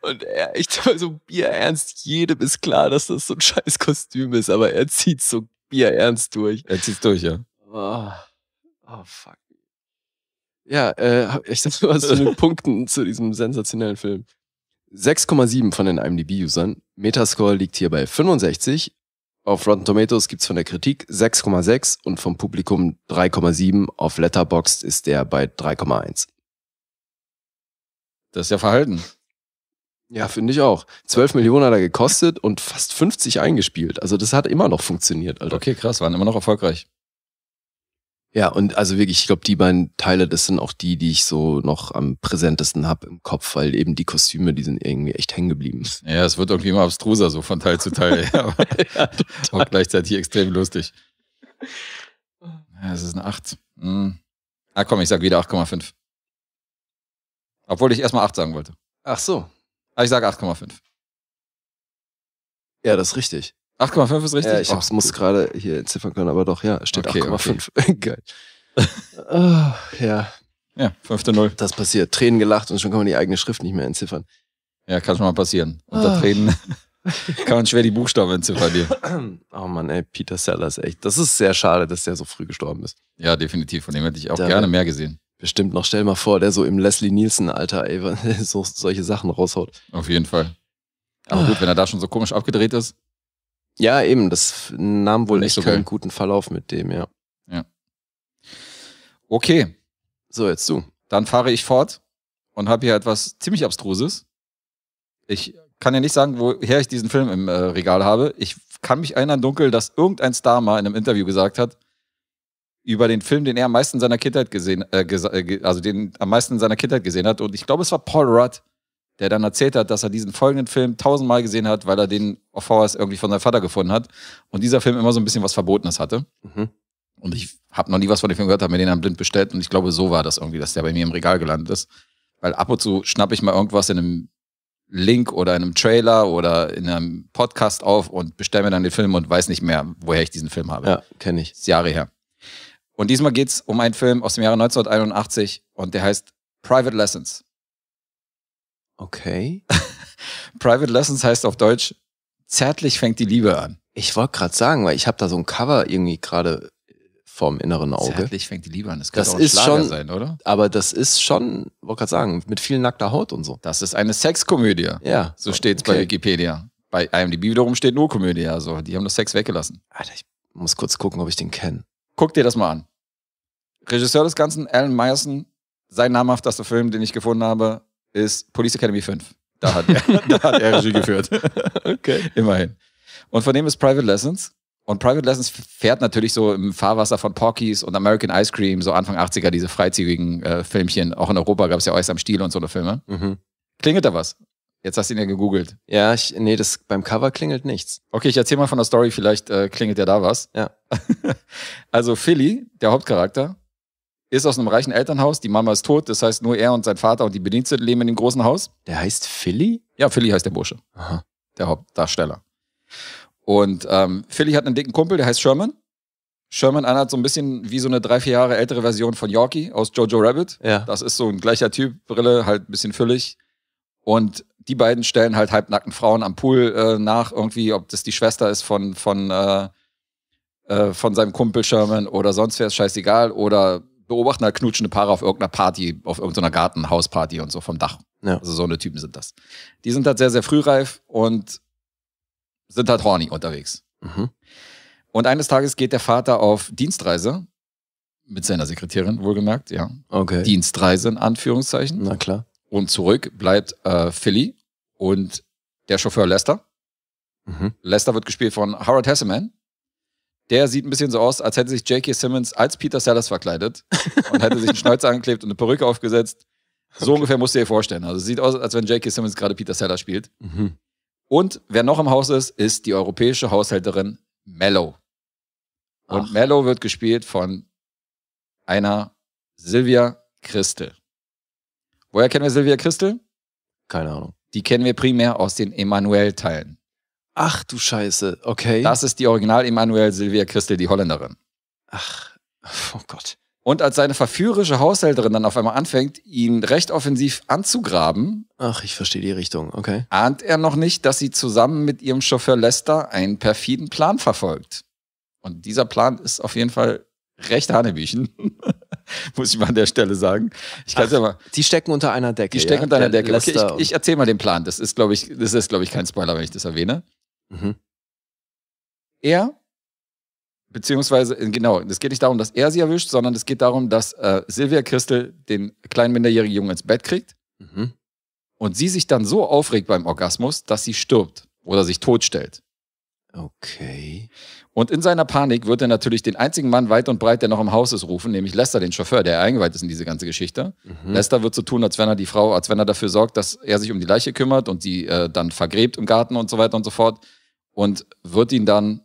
Und er, ich so also, bierernst, jedem ist klar, dass das so ein scheiß Kostüm ist, aber er zieht so bierernst durch. Er zieht's durch, ja. Oh, oh fuck. Ja, äh, ich sag mal zu den Punkten zu diesem sensationellen Film. 6,7 von den IMDb-Usern. Metascore liegt hier bei 65. Auf Rotten Tomatoes gibt's von der Kritik 6,6 und vom Publikum 3,7. Auf Letterboxd ist der bei 3,1. Das ist ja verhalten. Ja, finde ich auch. 12 Millionen hat er gekostet und fast 50 eingespielt. Also das hat immer noch funktioniert, Alter. Okay, krass, waren immer noch erfolgreich. Ja, und also wirklich, ich glaube, die beiden Teile, das sind auch die, die ich so noch am präsentesten habe im Kopf, weil eben die Kostüme, die sind irgendwie echt hängen geblieben. Ja, es wird irgendwie immer abstruser, so von Teil zu Teil. aber ja, auch gleichzeitig extrem lustig. Ja, es ist eine 8. Hm. Ah, komm, ich sag wieder 8,5. Obwohl ich erstmal 8 sagen wollte. Ach so. Aber ah, ich sage 8,5. Ja, das ist richtig. 8,5 ist richtig? Ja, ich oh, muss gerade hier entziffern können, aber doch, ja, steht okay, 8,5. Okay. Geil. oh, ja. Ja, 5.0. Das passiert. Tränen gelacht und schon kann man die eigene Schrift nicht mehr entziffern. Ja, kann schon mal passieren. Unter oh. Tränen kann man schwer die Buchstaben entziffern dir. Oh Mann, ey, Peter Sellers, echt. Das ist sehr schade, dass der so früh gestorben ist. Ja, definitiv. Von dem hätte ich auch da gerne mehr gesehen. Bestimmt noch. Stell mal vor, der so im Leslie Nielsen-Alter, ey, so, solche Sachen raushaut. Auf jeden Fall. Aber ah. gut, wenn er da schon so komisch abgedreht ist. Ja, eben, das nahm wohl nicht so keinen guten Verlauf mit dem, ja. Ja. Okay. So, jetzt du. Dann fahre ich fort und habe hier etwas ziemlich Abstruses. Ich kann ja nicht sagen, woher ich diesen Film im äh, Regal habe. Ich kann mich erinnern dunkel, dass irgendein Star mal in einem Interview gesagt hat, über den Film, den er am meisten seiner Kindheit gesehen, äh, äh also den am meisten seiner Kindheit gesehen hat. Und ich glaube, es war Paul Rudd, der dann erzählt hat, dass er diesen folgenden Film tausendmal gesehen hat, weil er den auf VHS irgendwie von seinem Vater gefunden hat. Und dieser Film immer so ein bisschen was Verbotenes hatte. Mhm. Und ich habe noch nie was von dem Film gehört, habe mir den dann blind bestellt. Und ich glaube, so war das irgendwie, dass der bei mir im Regal gelandet ist. Weil ab und zu schnappe ich mal irgendwas in einem Link oder in einem Trailer oder in einem Podcast auf und bestelle mir dann den Film und weiß nicht mehr, woher ich diesen Film habe. Ja, kenne ich. Das ist Jahre her. Und diesmal geht es um einen Film aus dem Jahre 1981 und der heißt Private Lessons. Okay. Private Lessons heißt auf Deutsch, zärtlich fängt die Liebe an. Ich wollte gerade sagen, weil ich habe da so ein Cover irgendwie gerade äh, vorm inneren Auge. Zärtlich fängt die Liebe an. Das, das auch ein ist Schlager schon, sein, oder? Aber das ist schon, wollte gerade sagen, mit viel nackter Haut und so. Das ist eine Sexkomödie. Ja. So steht es okay. bei Wikipedia. Bei IMDb wiederum steht nur Komödie. Also die haben das Sex weggelassen. Alter, ich muss kurz gucken, ob ich den kenne. Guck dir das mal an. Regisseur des Ganzen, Alan Meyerson. Sein namhaftester Film, den ich gefunden habe, ist Police Academy 5. Da hat er, da hat er Regie geführt. Okay. Immerhin. Und von dem ist Private Lessons. Und Private Lessons fährt natürlich so im Fahrwasser von Porkies und American Ice Cream, so Anfang 80er, diese freizügigen äh, Filmchen. Auch in Europa gab es ja Eis am Stiel und so eine Filme. Mhm. Klingelt da was? Jetzt hast du ihn ja gegoogelt. Ja, ich, nee, das, beim Cover klingelt nichts. Okay, ich erzähl mal von der Story, vielleicht äh, klingelt ja da was. Ja. also Philly, der Hauptcharakter, ist aus einem reichen Elternhaus, die Mama ist tot, das heißt nur er und sein Vater und die Bediensteten leben in dem großen Haus. Der heißt Philly? Ja, Philly heißt der Bursche, Aha. der Hauptdarsteller. Und ähm, Philly hat einen dicken Kumpel, der heißt Sherman. Sherman einer hat so ein bisschen wie so eine drei, vier Jahre ältere Version von Yorkie aus Jojo Rabbit. Ja. Das ist so ein gleicher Typ, Brille, halt ein bisschen füllig. Und die beiden stellen halt halbnackten Frauen am Pool äh, nach, irgendwie, ob das die Schwester ist von, von, äh, äh, von seinem Kumpel Sherman oder sonst wer, ist scheißegal. Oder beobachten halt knutschende Paare auf irgendeiner Party, auf irgendeiner Gartenhausparty und so vom Dach. Ja. Also so eine Typen sind das. Die sind halt sehr, sehr frühreif und sind halt horny unterwegs. Mhm. Und eines Tages geht der Vater auf Dienstreise mit seiner Sekretärin, wohlgemerkt, ja. Okay. Dienstreise in Anführungszeichen. Na klar. Und zurück bleibt äh, Philly und der Chauffeur Lester. Mhm. Lester wird gespielt von Howard Hesseman der sieht ein bisschen so aus, als hätte sich J.K. Simmons als Peter Sellers verkleidet und hätte sich einen Schnäuzer angeklebt und eine Perücke aufgesetzt. So okay. ungefähr musst du dir vorstellen. Also sieht aus, als wenn J.K. Simmons gerade Peter Sellers spielt. Mhm. Und wer noch im Haus ist, ist die europäische Haushälterin Mellow. Und Mellow wird gespielt von einer Silvia Christel. Woher kennen wir Silvia Christel? Keine Ahnung. Die kennen wir primär aus den Emanuel-Teilen. Ach du Scheiße, okay. Das ist die Original Emanuel Silvia Christel, die Holländerin. Ach, oh Gott. Und als seine verführerische Haushälterin dann auf einmal anfängt, ihn recht offensiv anzugraben. Ach, ich verstehe die Richtung, okay. Ahnt er noch nicht, dass sie zusammen mit ihrem Chauffeur Lester einen perfiden Plan verfolgt. Und dieser Plan ist auf jeden Fall recht Hanebüchen. Muss ich mal an der Stelle sagen. Ich kann's Ach, ja mal, die stecken unter einer Decke. Die stecken ja? unter einer Decke. Okay, ich ich erzähle mal den Plan. Das ist, glaube ich, das ich, kein Spoiler, wenn ich das erwähne. Mhm. Er, beziehungsweise, äh, genau, es geht nicht darum, dass er sie erwischt, sondern es geht darum, dass äh, Silvia Christel den kleinen minderjährigen Jungen ins Bett kriegt mhm. und sie sich dann so aufregt beim Orgasmus, dass sie stirbt oder sich totstellt. Okay. Und in seiner Panik wird er natürlich den einzigen Mann weit und breit, der noch im Haus ist, rufen, nämlich Lester, den Chauffeur, der eingeweiht ist in diese ganze Geschichte. Mhm. Lester wird so tun, als wenn er die Frau, als wenn er dafür sorgt, dass er sich um die Leiche kümmert und sie äh, dann vergräbt im Garten und so weiter und so fort und wird ihn dann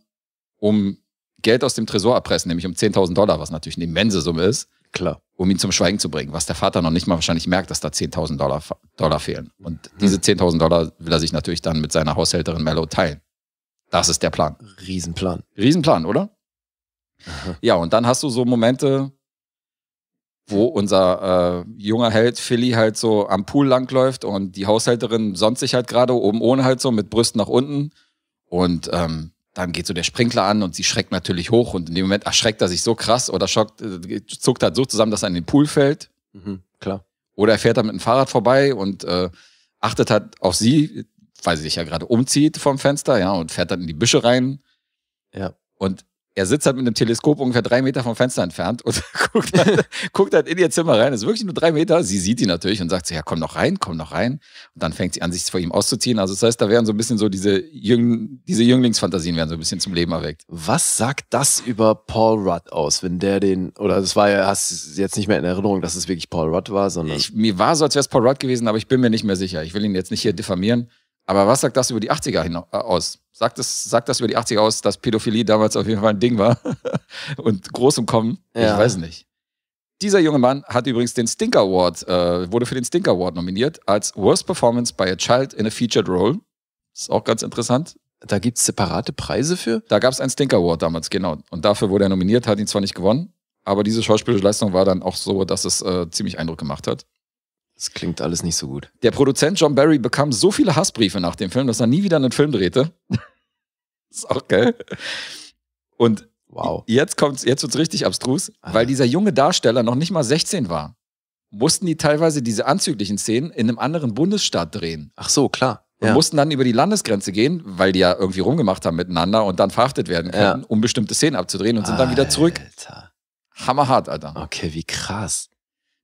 um Geld aus dem Tresor erpressen, nämlich um 10.000 Dollar, was natürlich eine immense Summe ist. Klar. Um ihn zum Schweigen zu bringen, was der Vater noch nicht mal wahrscheinlich merkt, dass da 10.000 Dollar, Dollar fehlen. Und mhm. diese 10.000 Dollar will er sich natürlich dann mit seiner Haushälterin Mello teilen. Das ist der Plan. Riesenplan. Riesenplan, oder? Aha. Ja, und dann hast du so Momente, wo unser äh, junger Held Philly halt so am Pool langläuft und die Haushälterin sonst sich halt gerade oben ohne halt so mit Brüsten nach unten und ähm, dann geht so der Sprinkler an und sie schreckt natürlich hoch und in dem Moment erschreckt er sich so krass oder schockt, äh, zuckt halt so zusammen, dass er in den Pool fällt. Mhm, klar. Oder er fährt dann mit dem Fahrrad vorbei und äh, achtet halt auf sie, weil sie sich ja gerade umzieht vom Fenster, ja, und fährt dann in die Büsche rein. Ja. Und er sitzt halt mit einem Teleskop ungefähr drei Meter vom Fenster entfernt und guckt, halt, guckt halt in ihr Zimmer rein. Das ist wirklich nur drei Meter. Sie sieht ihn natürlich und sagt so, ja, komm noch rein, komm noch rein. Und dann fängt sie an, sich vor ihm auszuziehen. Also das heißt, da werden so ein bisschen so diese, Jüng diese Jünglingsfantasien werden so ein bisschen zum Leben erweckt. Was sagt das über Paul Rudd aus, wenn der den, oder das war ja, hast jetzt nicht mehr in Erinnerung, dass es wirklich Paul Rudd war, sondern... Ich, mir war so, als wäre es Paul Rudd gewesen, aber ich bin mir nicht mehr sicher. Ich will ihn jetzt nicht hier diffamieren. Aber was sagt das über die 80er äh, aus? Sagt das, sagt das über die 80er aus, dass Pädophilie damals auf jeden Fall ein Ding war und groß im Kommen? Ja. Ich weiß nicht. Dieser junge Mann hat übrigens den Stinker Award, äh, wurde für den Stinker Award nominiert als Worst Performance by a Child in a Featured Role. Ist auch ganz interessant. Da gibt es separate Preise für? Da gab es einen Stinker Award damals, genau. Und dafür wurde er nominiert, hat ihn zwar nicht gewonnen, aber diese schauspielerische Leistung war dann auch so, dass es äh, ziemlich Eindruck gemacht hat. Das klingt alles nicht so gut. Der Produzent John Barry bekam so viele Hassbriefe nach dem Film, dass er nie wieder einen Film drehte. ist auch geil. Und wow. jetzt kommt's, jetzt wird's richtig abstrus, Alter. Ah, weil dieser junge Darsteller noch nicht mal 16 war. Mussten die teilweise diese anzüglichen Szenen in einem anderen Bundesstaat drehen. Ach so, klar. Und ja. mussten dann über die Landesgrenze gehen, weil die ja irgendwie rumgemacht haben miteinander und dann verhaftet werden konnten, ja. um bestimmte Szenen abzudrehen und sind Alter. dann wieder zurück. Alter. Hammerhart, Alter. Okay, wie krass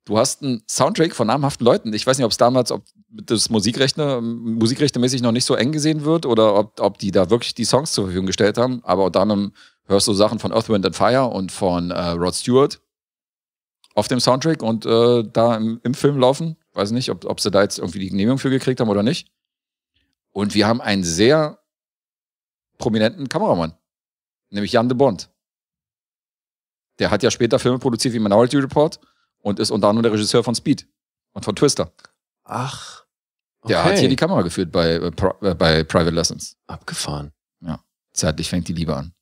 du hast einen Soundtrack von namhaften Leuten. Ich weiß nicht, ob es damals, ob das Musikrechner, ähm, musikrechtemäßig noch nicht so eng gesehen wird oder ob, ob die da wirklich die Songs zur Verfügung gestellt haben. Aber dann hörst du Sachen von Earth, Wind and Fire und von äh, Rod Stewart auf dem Soundtrack und äh, da im, im, Film laufen. Weiß nicht, ob, ob sie da jetzt irgendwie die Genehmigung für gekriegt haben oder nicht. Und wir haben einen sehr prominenten Kameramann, nämlich Jan de Bond. Der hat ja später Filme produziert wie Minority Report und ist unter anderem der Regisseur von Speed und von Twister. Ach. Okay. Der hat hier die Kamera geführt bei, äh, äh, bei Private Lessons. Abgefahren. Ja. Zeitlich fängt die Liebe an.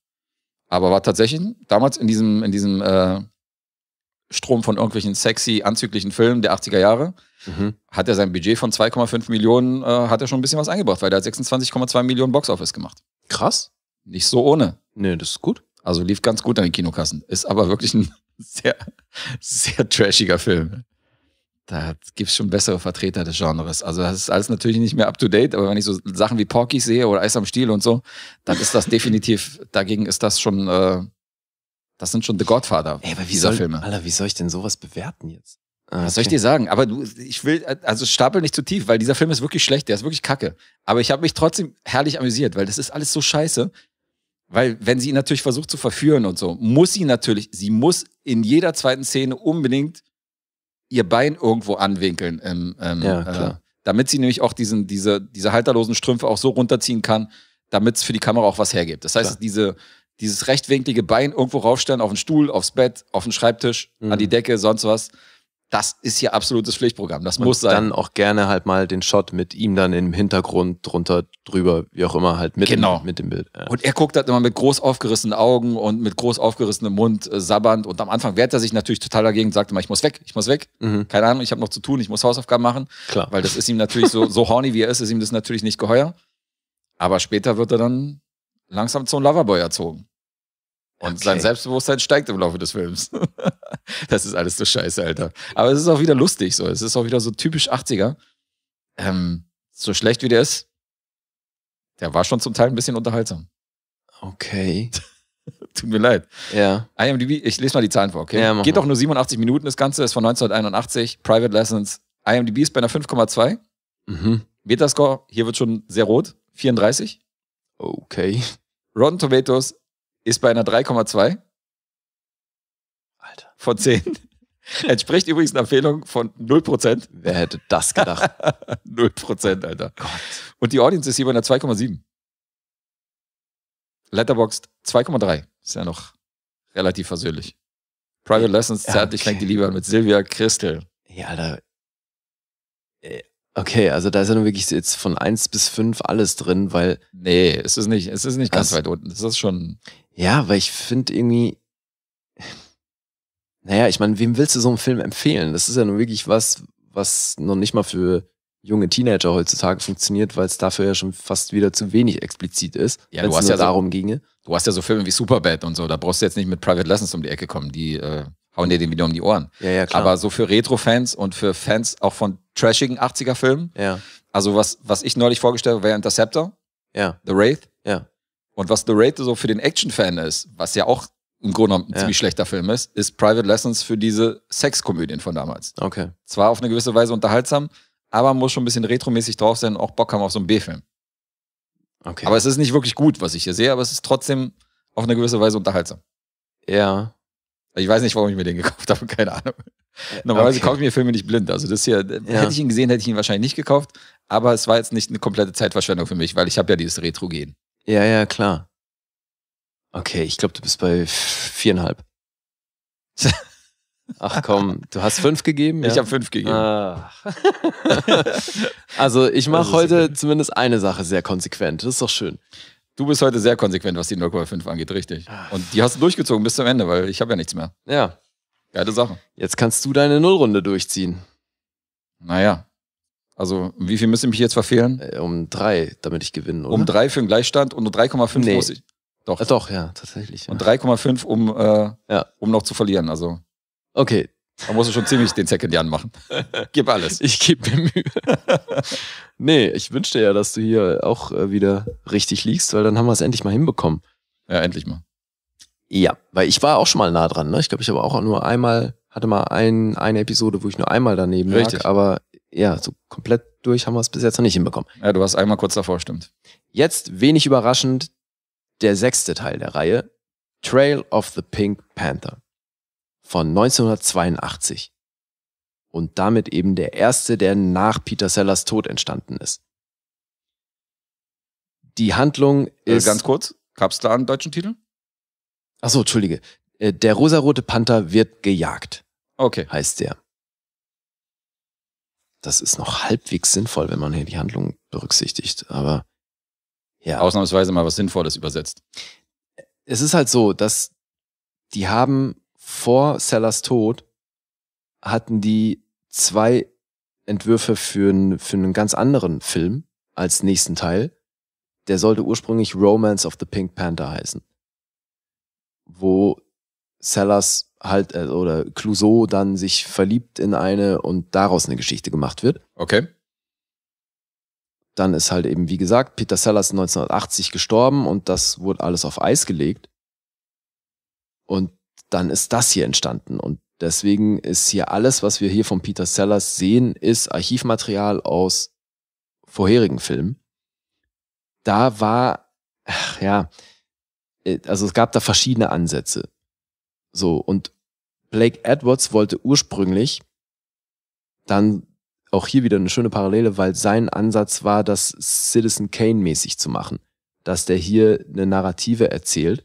Aber war tatsächlich damals in diesem, in diesem äh, Strom von irgendwelchen sexy, anzüglichen Filmen der 80er Jahre, mhm. hat er sein Budget von 2,5 Millionen, äh, hat er schon ein bisschen was eingebracht, weil der hat 26,2 Millionen Boxoffice gemacht. Krass. Nicht so ohne. Nee, das ist gut. Also lief ganz gut an den Kinokassen. Ist aber wirklich ein sehr, sehr trashiger Film. Da gibt es schon bessere Vertreter des Genres. Also das ist alles natürlich nicht mehr up-to-date, aber wenn ich so Sachen wie Porky sehe oder Eis am Stiel und so, dann ist das definitiv, dagegen ist das schon, äh, das sind schon The Godfather Ey, aber wie dieser soll, Filme. Alter, wie soll ich denn sowas bewerten jetzt? Ah, Was soll ich dir sagen? Aber du, ich will, also stapel nicht zu tief, weil dieser Film ist wirklich schlecht, der ist wirklich kacke. Aber ich habe mich trotzdem herrlich amüsiert, weil das ist alles so scheiße. Weil wenn sie ihn natürlich versucht zu verführen und so, muss sie natürlich, sie muss in jeder zweiten Szene unbedingt ihr Bein irgendwo anwinkeln. Ähm, ähm, ja, äh, damit sie nämlich auch diesen, diese, diese halterlosen Strümpfe auch so runterziehen kann, damit es für die Kamera auch was hergibt. Das heißt, diese, dieses rechtwinklige Bein irgendwo raufstellen, auf den Stuhl, aufs Bett, auf den Schreibtisch, mhm. an die mhm. Decke, sonst was das ist hier absolutes Pflichtprogramm. Das muss und muss sein. Dann auch gerne halt mal den Shot mit ihm dann im Hintergrund drunter, drüber, wie auch immer, halt mit, genau. dem, mit dem Bild. Ja. Und er guckt halt immer mit groß aufgerissenen Augen und mit groß aufgerissenem Mund äh, sabbernd. Und am Anfang wehrt er sich natürlich total dagegen, sagt immer, ich muss weg, ich muss weg. Mhm. Keine Ahnung, ich habe noch zu tun, ich muss Hausaufgaben machen. Klar. Weil das ist ihm natürlich so, so horny wie er ist, ist ihm das natürlich nicht geheuer. Aber später wird er dann langsam zum Loverboy erzogen. Und okay. sein Selbstbewusstsein steigt im Laufe des Films. das ist alles so scheiße, Alter. Aber es ist auch wieder lustig so. Es ist auch wieder so typisch 80er. Ähm, so schlecht wie der ist, der war schon zum Teil ein bisschen unterhaltsam. Okay. Tut mir leid. Ja. IMDb, ich lese mal die Zahlen vor, okay? Ja, Geht doch nur 87 Minuten. Das Ganze ist von 1981. Private Lessons. IMDb ist bei einer 5,2. Mhm. Metascore, hier wird schon sehr rot. 34. Okay. Rotten Tomatoes ist bei einer 3,2 Alter. von 10. Entspricht übrigens einer Empfehlung von 0%. Wer hätte das gedacht? 0%, Alter. Gott. Und die Audience ist hier bei einer 2,7. Letterboxd 2,3. Ist ja noch relativ versöhnlich. Private Lessons, ja, zärtlich okay. die Liebe an mit Silvia Christel. Ja, Alter. Äh, okay, also da ist ja nun wirklich jetzt von 1 bis 5 alles drin, weil. Nee, es ist nicht, es ist nicht ganz also, weit unten. Das ist schon. Ja, weil ich finde irgendwie, naja, ich meine, wem willst du so einen Film empfehlen? Das ist ja nun wirklich was, was noch nicht mal für junge Teenager heutzutage funktioniert, weil es dafür ja schon fast wieder zu wenig explizit ist, ja, wenn es ja so, darum ginge. Du hast ja so Filme wie Superbad und so, da brauchst du jetzt nicht mit Private Lessons um die Ecke kommen, die äh, hauen dir den wieder um die Ohren. Ja, ja, klar. Aber so für Retro-Fans und für Fans auch von trashigen 80er-Filmen, ja. also was, was ich neulich vorgestellt habe, wäre Interceptor, ja. The Wraith, ja. Und was The Raid so für den Action-Fan ist, was ja auch im Grunde genommen ein ja. ziemlich schlechter Film ist, ist Private Lessons für diese Sexkomödien von damals. Okay. Zwar auf eine gewisse Weise unterhaltsam, aber muss schon ein bisschen retromäßig drauf sein und auch Bock haben auf so einen B-Film. Okay. Aber es ist nicht wirklich gut, was ich hier sehe, aber es ist trotzdem auf eine gewisse Weise unterhaltsam. Ja. Ich weiß nicht, warum ich mir den gekauft habe, keine Ahnung. Normalerweise okay. kaufe ich mir Filme nicht blind. Also das hier, äh, ja. hätte ich ihn gesehen, hätte ich ihn wahrscheinlich nicht gekauft. Aber es war jetzt nicht eine komplette Zeitverschwendung für mich, weil ich habe ja dieses retro gehen ja, ja, klar. Okay, ich glaube, du bist bei viereinhalb. Ach komm, du hast fünf gegeben? Ja? Ich habe fünf gegeben. Ah. also ich mache heute okay. zumindest eine Sache sehr konsequent. Das ist doch schön. Du bist heute sehr konsequent, was die 0,5 angeht, richtig. Ah. Und die hast du durchgezogen bis zum Ende, weil ich habe ja nichts mehr. Ja. Geile Sache. Jetzt kannst du deine Nullrunde durchziehen. Naja, also, wie viel müsste mich jetzt verfehlen? Äh, um drei, damit ich gewinne, oder? Um drei für den Gleichstand und um 3,5 nee. muss ich. Doch. Äh, doch, ja, tatsächlich. Ja. Und 3,5, um, äh, ja. um noch zu verlieren. Also. Okay. Man muss schon ziemlich den Second Jan machen. Gib alles. Ich gebe mir Mühe. nee, ich wünschte ja, dass du hier auch äh, wieder richtig liegst, weil dann haben wir es endlich mal hinbekommen. Ja, endlich mal. Ja, weil ich war auch schon mal nah dran. Ne? Ich glaube, ich habe auch nur einmal, hatte mal ein, eine Episode, wo ich nur einmal daneben Richtig. lag. Aber ja, so komplett durch haben wir es bis jetzt noch nicht hinbekommen. Ja, du warst einmal kurz davor, stimmt. Jetzt, wenig überraschend, der sechste Teil der Reihe, Trail of the Pink Panther von 1982. Und damit eben der erste, der nach Peter Sellers Tod entstanden ist. Die Handlung äh, ist. Äh, ganz kurz, gab es da einen deutschen Titel? Achso, entschuldige. Äh, der rosarote Panther wird gejagt. Okay. Heißt der das ist noch halbwegs sinnvoll, wenn man hier die Handlung berücksichtigt. Aber ja. Ausnahmsweise mal was Sinnvolles übersetzt. Es ist halt so, dass die haben vor Sellers Tod hatten die zwei Entwürfe für, einen für einen ganz anderen Film als nächsten Teil. Der sollte ursprünglich Romance of the Pink Panther heißen. Wo Sellers halt äh, oder Clouseau dann sich verliebt in eine und daraus eine Geschichte gemacht wird. Okay. Dann ist halt eben, wie gesagt, Peter Sellers 1980 gestorben und das wurde alles auf Eis gelegt. Und dann ist das hier entstanden. Und deswegen ist hier alles, was wir hier von Peter Sellers sehen, ist Archivmaterial aus vorherigen Filmen. Da war, ach ja, äh, also es gab da verschiedene Ansätze. So, und Blake Edwards wollte ursprünglich dann auch hier wieder eine schöne Parallele, weil sein Ansatz war, das Citizen Kane mäßig zu machen, dass der hier eine Narrative erzählt,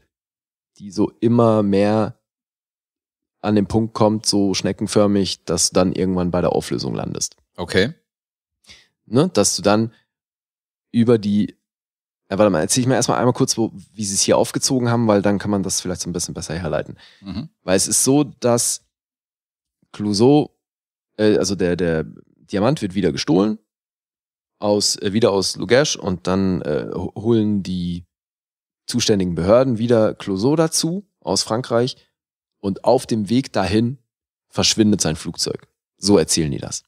die so immer mehr an den Punkt kommt, so schneckenförmig, dass du dann irgendwann bei der Auflösung landest. Okay. Ne, dass du dann über die ja, warte mal, erzähl ich mir erstmal einmal kurz, wo, wie sie es hier aufgezogen haben, weil dann kann man das vielleicht so ein bisschen besser herleiten. Mhm. Weil es ist so, dass Clouseau, äh, also der, der Diamant wird wieder gestohlen, aus, äh, wieder aus Lugash und dann äh, holen die zuständigen Behörden wieder Clouseau dazu aus Frankreich und auf dem Weg dahin verschwindet sein Flugzeug. So erzählen die das.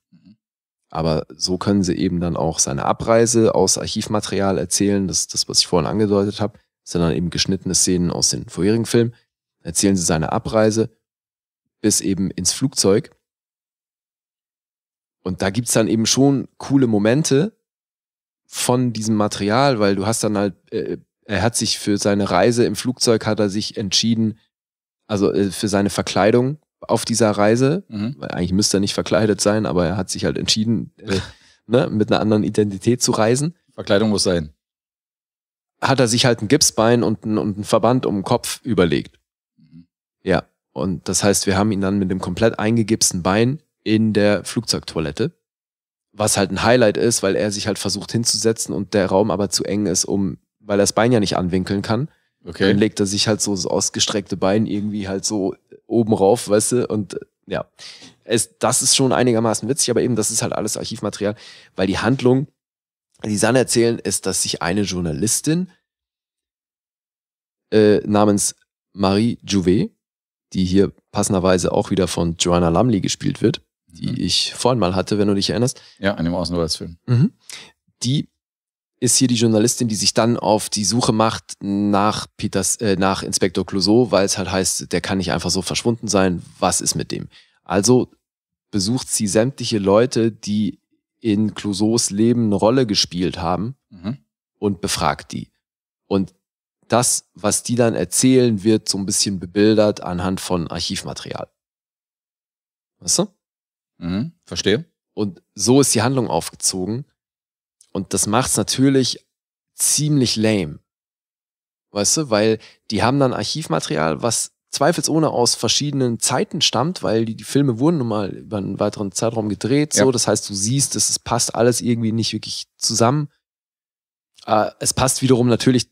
Aber so können sie eben dann auch seine Abreise aus Archivmaterial erzählen, das ist das, was ich vorhin angedeutet habe, dann eben geschnittene Szenen aus den vorherigen Filmen. Erzählen sie seine Abreise bis eben ins Flugzeug. Und da gibt's dann eben schon coole Momente von diesem Material, weil du hast dann halt, äh, äh er hat sich für seine Reise im Flugzeug, hat er sich entschieden, also äh, für seine Verkleidung auf dieser Reise. Mhm. Eigentlich müsste er nicht verkleidet sein, aber er hat sich halt entschieden, äh, ne, mit einer anderen Identität zu reisen. Verkleidung muss sein. Hat er sich halt ein Gipsbein und einen und ein Verband um den Kopf überlegt. Mhm. Ja. Und das heißt, wir haben ihn dann mit dem komplett eingegipsten Bein in der Flugzeugtoilette. Was halt ein Highlight ist, weil er sich halt versucht hinzusetzen und der Raum aber zu eng ist, um, weil er das Bein ja nicht anwinkeln kann. Okay. Dann legt er sich halt so das ausgestreckte Bein irgendwie halt so oben rauf, weißt du, und ja, es, das ist schon einigermaßen witzig, aber eben, das ist halt alles Archivmaterial, weil die Handlung, die San erzählen, ist, dass sich eine Journalistin äh, namens Marie Jouvet, die hier passenderweise auch wieder von Joanna Lumley gespielt wird, die mhm. ich vorhin mal hatte, wenn du dich erinnerst. Ja, an dem Außenwaldsfilm. Mhm. Die ist hier die Journalistin, die sich dann auf die Suche macht nach Peters, äh, nach Inspektor Clouseau, weil es halt heißt, der kann nicht einfach so verschwunden sein. Was ist mit dem? Also besucht sie sämtliche Leute, die in Clouseaus Leben eine Rolle gespielt haben mhm. und befragt die. Und das, was die dann erzählen, wird so ein bisschen bebildert anhand von Archivmaterial. Weißt du? Mhm, verstehe. Und so ist die Handlung aufgezogen. Und das macht's natürlich ziemlich lame. Weißt du, weil die haben dann Archivmaterial, was zweifelsohne aus verschiedenen Zeiten stammt, weil die, die Filme wurden nun mal über einen weiteren Zeitraum gedreht. Ja. So, das heißt, du siehst, es passt alles irgendwie nicht wirklich zusammen. Äh, es passt wiederum natürlich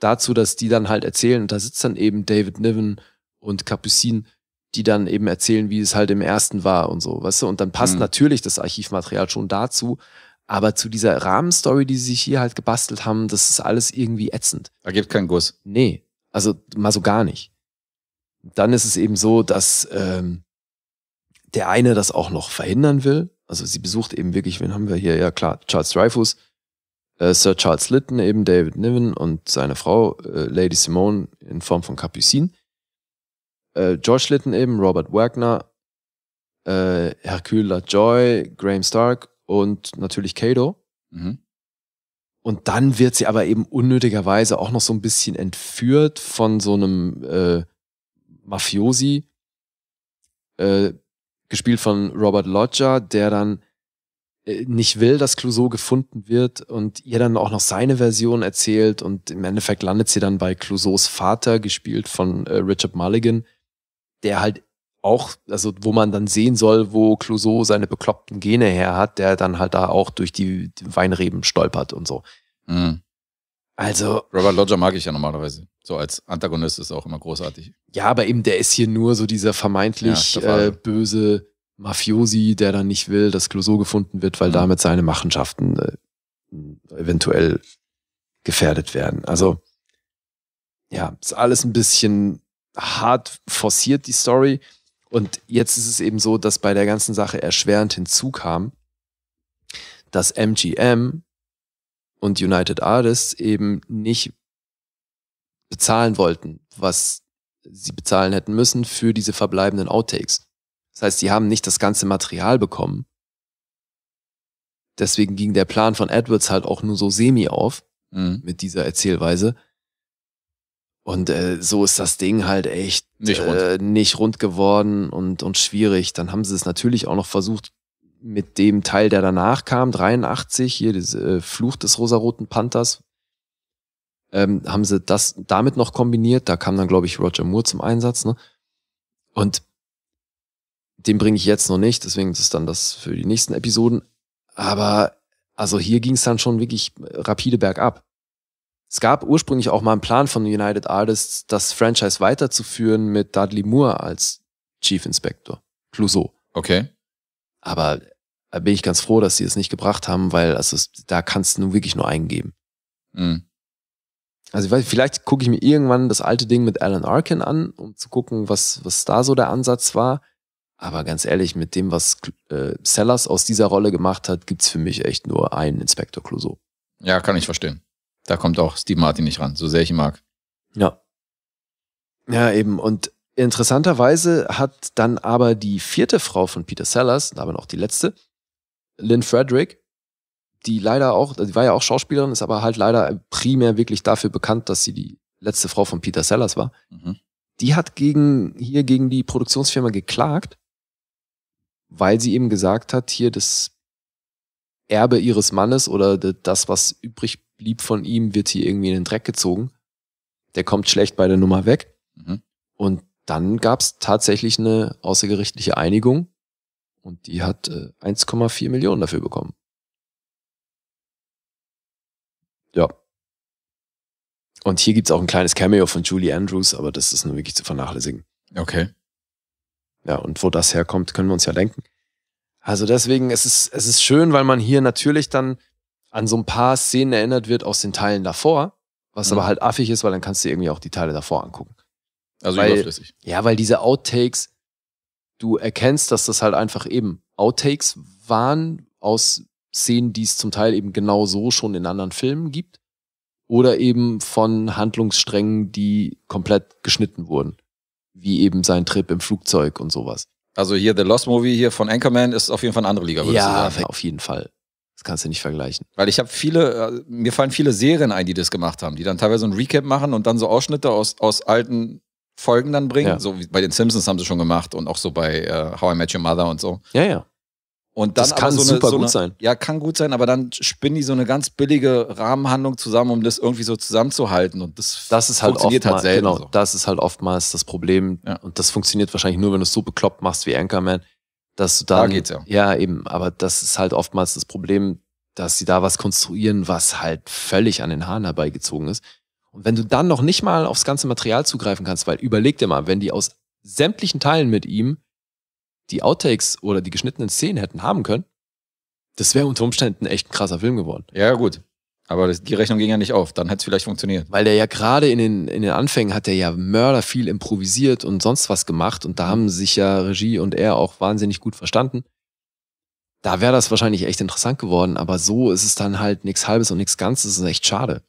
dazu, dass die dann halt erzählen, und da sitzt dann eben David Niven und Capucine, die dann eben erzählen, wie es halt im ersten war und so, weißt du? Und dann passt mhm. natürlich das Archivmaterial schon dazu. Aber zu dieser Rahmenstory, die sie sich hier halt gebastelt haben, das ist alles irgendwie ätzend. Da gibt keinen Guss. Nee, also mal so gar nicht. Dann ist es eben so, dass ähm, der eine das auch noch verhindern will. Also sie besucht eben wirklich, wen haben wir hier? Ja klar, Charles Dreyfus, äh, Sir Charles Lytton, eben David Niven und seine Frau äh, Lady Simone in Form von Capucine. Äh, George Lytton eben, Robert Wagner, äh, Hercule LaJoy, Graham Stark und natürlich Kato. Mhm. Und dann wird sie aber eben unnötigerweise auch noch so ein bisschen entführt von so einem äh, Mafiosi, äh, gespielt von Robert Lodger, der dann äh, nicht will, dass Clouseau gefunden wird und ihr dann auch noch seine Version erzählt und im Endeffekt landet sie dann bei Clouseaus Vater, gespielt von äh, Richard Mulligan, der halt auch, also wo man dann sehen soll, wo Clouseau seine bekloppten Gene her hat, der dann halt da auch durch die Weinreben stolpert und so. Mhm. Also. Robert Lodger mag ich ja normalerweise. So als Antagonist ist auch immer großartig. Ja, aber eben, der ist hier nur so dieser vermeintlich ja, äh, böse Mafiosi, der dann nicht will, dass Clouseau gefunden wird, weil mhm. damit seine Machenschaften äh, eventuell gefährdet werden. Also, ja, ist alles ein bisschen hart forciert, die Story. Und jetzt ist es eben so, dass bei der ganzen Sache erschwerend hinzukam, dass MGM und United Artists eben nicht bezahlen wollten, was sie bezahlen hätten müssen für diese verbleibenden Outtakes. Das heißt, sie haben nicht das ganze Material bekommen. Deswegen ging der Plan von Edwards halt auch nur so semi auf mhm. mit dieser Erzählweise. Und äh, so ist das Ding halt echt nicht rund, äh, nicht rund geworden und, und schwierig. Dann haben sie es natürlich auch noch versucht mit dem Teil, der danach kam, 83, hier diese äh, Fluch des rosaroten Panthers, ähm, haben sie das damit noch kombiniert. Da kam dann, glaube ich, Roger Moore zum Einsatz. Ne? Und den bringe ich jetzt noch nicht, deswegen ist es dann das für die nächsten Episoden. Aber also hier ging es dann schon wirklich äh, rapide bergab. Es gab ursprünglich auch mal einen Plan von United Artists, das Franchise weiterzuführen mit Dudley Moore als Chief Inspector. Clouseau. Okay. Aber da äh, bin ich ganz froh, dass sie es nicht gebracht haben, weil also, da kannst du nun wirklich nur eingeben. Mhm. Also ich weiß, vielleicht gucke ich mir irgendwann das alte Ding mit Alan Arkin an, um zu gucken, was, was da so der Ansatz war. Aber ganz ehrlich, mit dem, was äh, Sellers aus dieser Rolle gemacht hat, gibt's für mich echt nur einen Inspektor Clouseau. Ja, kann ich verstehen. Da kommt auch Steve Martin nicht ran, so sehr ich ihn mag. Ja. Ja, eben. Und interessanterweise hat dann aber die vierte Frau von Peter Sellers, aber noch die letzte, Lynn Frederick, die leider auch, also die war ja auch Schauspielerin, ist aber halt leider primär wirklich dafür bekannt, dass sie die letzte Frau von Peter Sellers war. Mhm. Die hat gegen, hier gegen die Produktionsfirma geklagt, weil sie eben gesagt hat, hier das Erbe ihres Mannes oder das, was übrig blieb von ihm, wird hier irgendwie in den Dreck gezogen. Der kommt schlecht bei der Nummer weg. Mhm. Und dann gab es tatsächlich eine außergerichtliche Einigung und die hat äh, 1,4 Millionen dafür bekommen. Ja. Und hier gibt's auch ein kleines Cameo von Julie Andrews, aber das ist nur wirklich zu vernachlässigen. Okay. Ja, und wo das herkommt, können wir uns ja denken. Also deswegen, es ist, es ist schön, weil man hier natürlich dann an so ein paar Szenen erinnert wird aus den Teilen davor, was mhm. aber halt affig ist, weil dann kannst du irgendwie auch die Teile davor angucken. Also weil, überflüssig. Ja, weil diese Outtakes, du erkennst, dass das halt einfach eben Outtakes waren aus Szenen, die es zum Teil eben genau so schon in anderen Filmen gibt. Oder eben von Handlungssträngen, die komplett geschnitten wurden. Wie eben sein Trip im Flugzeug und sowas. Also hier The Lost Movie hier von Anchorman ist auf jeden Fall eine andere Liga, würde ja, ich sagen. Ja, auf jeden Fall kannst du nicht vergleichen. Weil ich habe viele, äh, mir fallen viele Serien ein, die das gemacht haben, die dann teilweise ein Recap machen und dann so Ausschnitte aus, aus alten Folgen dann bringen. Ja. So wie bei den Simpsons haben sie schon gemacht und auch so bei uh, How I Met Your Mother und so. Ja, ja. Und dann das kann so eine, super so eine, gut sein. Ja, kann gut sein, aber dann spinnen die so eine ganz billige Rahmenhandlung zusammen, um das irgendwie so zusammenzuhalten. Und das, das ist halt funktioniert halt selten. Genau, so. das ist halt oftmals das Problem. Ja. Und das funktioniert wahrscheinlich nur, wenn du es so bekloppt machst wie Anchorman. Dass du dann, da geht's ja. Ja, eben. Aber das ist halt oftmals das Problem, dass sie da was konstruieren, was halt völlig an den Haaren herbeigezogen ist. Und wenn du dann noch nicht mal aufs ganze Material zugreifen kannst, weil überleg dir mal, wenn die aus sämtlichen Teilen mit ihm die Outtakes oder die geschnittenen Szenen hätten haben können, das wäre unter Umständen echt ein krasser Film geworden. Ja, gut. Aber das, die Rechnung ging ja nicht auf, dann hätte es vielleicht funktioniert. Weil der ja gerade in den, in den Anfängen hat der ja Mörder viel improvisiert und sonst was gemacht und da haben sich ja Regie und er auch wahnsinnig gut verstanden. Da wäre das wahrscheinlich echt interessant geworden, aber so ist es dann halt nichts Halbes und nichts Ganzes, das ist echt schade.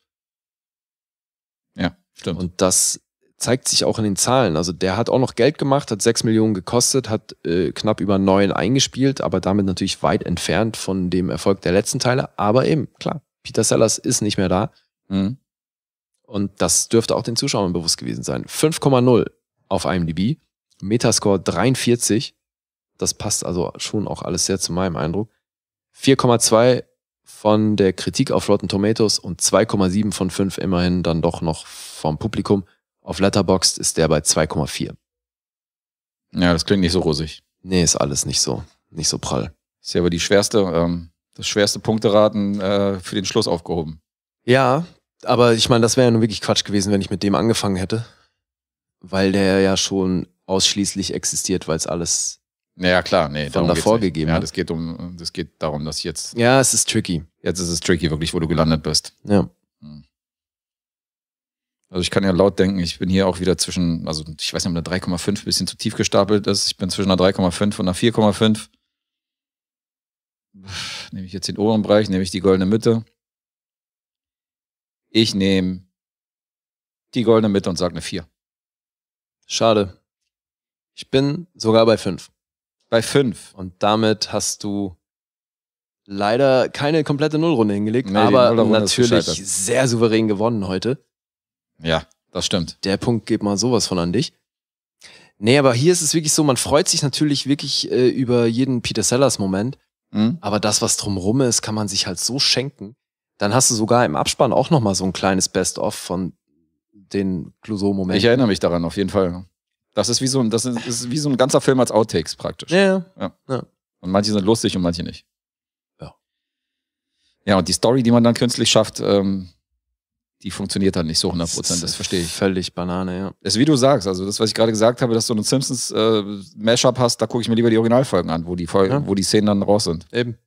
Ja, stimmt. Und das zeigt sich auch in den Zahlen. Also der hat auch noch Geld gemacht, hat sechs Millionen gekostet, hat äh, knapp über neun eingespielt, aber damit natürlich weit entfernt von dem Erfolg der letzten Teile. Aber eben, klar, Peter Sellers ist nicht mehr da. Mhm. Und das dürfte auch den Zuschauern bewusst gewesen sein. 5,0 auf IMDb, Metascore 43. Das passt also schon auch alles sehr zu meinem Eindruck. 4,2 von der Kritik auf Rotten Tomatoes und 2,7 von 5 immerhin dann doch noch vom Publikum. Auf Letterboxd ist der bei 2,4. Ja, das klingt nicht so rosig. Nee, ist alles nicht so, nicht so prall. Ist ja aber die schwerste ähm, das schwerste Punkteraten äh, für den Schluss aufgehoben. Ja, aber ich meine, das wäre ja nun wirklich Quatsch gewesen, wenn ich mit dem angefangen hätte. Weil der ja schon ausschließlich existiert, weil es alles naja, klar, nee, von davor gegeben hat. Ja, das geht um, das geht darum, dass jetzt. Ja, es ist tricky. Jetzt ist es tricky, wirklich, wo du gelandet bist. Ja. Hm. Also ich kann ja laut denken, ich bin hier auch wieder zwischen, also ich weiß nicht, ob eine 3,5 ein bisschen zu tief gestapelt ist. Ich bin zwischen einer 3,5 und einer 4,5 nehme ich jetzt den oberen Bereich, nehme ich die goldene Mitte. Ich nehme die goldene Mitte und sage eine 4. Schade. Ich bin sogar bei 5. Bei 5. Und damit hast du leider keine komplette Nullrunde hingelegt, nee, aber natürlich sehr souverän gewonnen heute. Ja, das stimmt. Der Punkt geht mal sowas von an dich. Nee, aber hier ist es wirklich so, man freut sich natürlich wirklich äh, über jeden Peter Sellers Moment. Mhm. Aber das, was drumrum ist, kann man sich halt so schenken. Dann hast du sogar im Abspann auch nochmal so ein kleines Best-of von den Clouseau-Momenten. Ich erinnere mich daran, auf jeden Fall. Das ist wie so ein, das ist, ist wie so ein ganzer Film als Outtakes praktisch. Ja, ja. ja. Und manche sind lustig und manche nicht. Ja. Ja, und die Story, die man dann künstlich schafft, ähm, die funktioniert halt nicht so 100 Prozent. Das, das verstehe ich. Völlig Banane, ja. Das ist wie du sagst, also das, was ich gerade gesagt habe, dass du einen Simpsons-Mashup äh, hast, da gucke ich mir lieber die Originalfolgen an, wo die, Folgen, ja. wo die Szenen dann raus sind. Eben.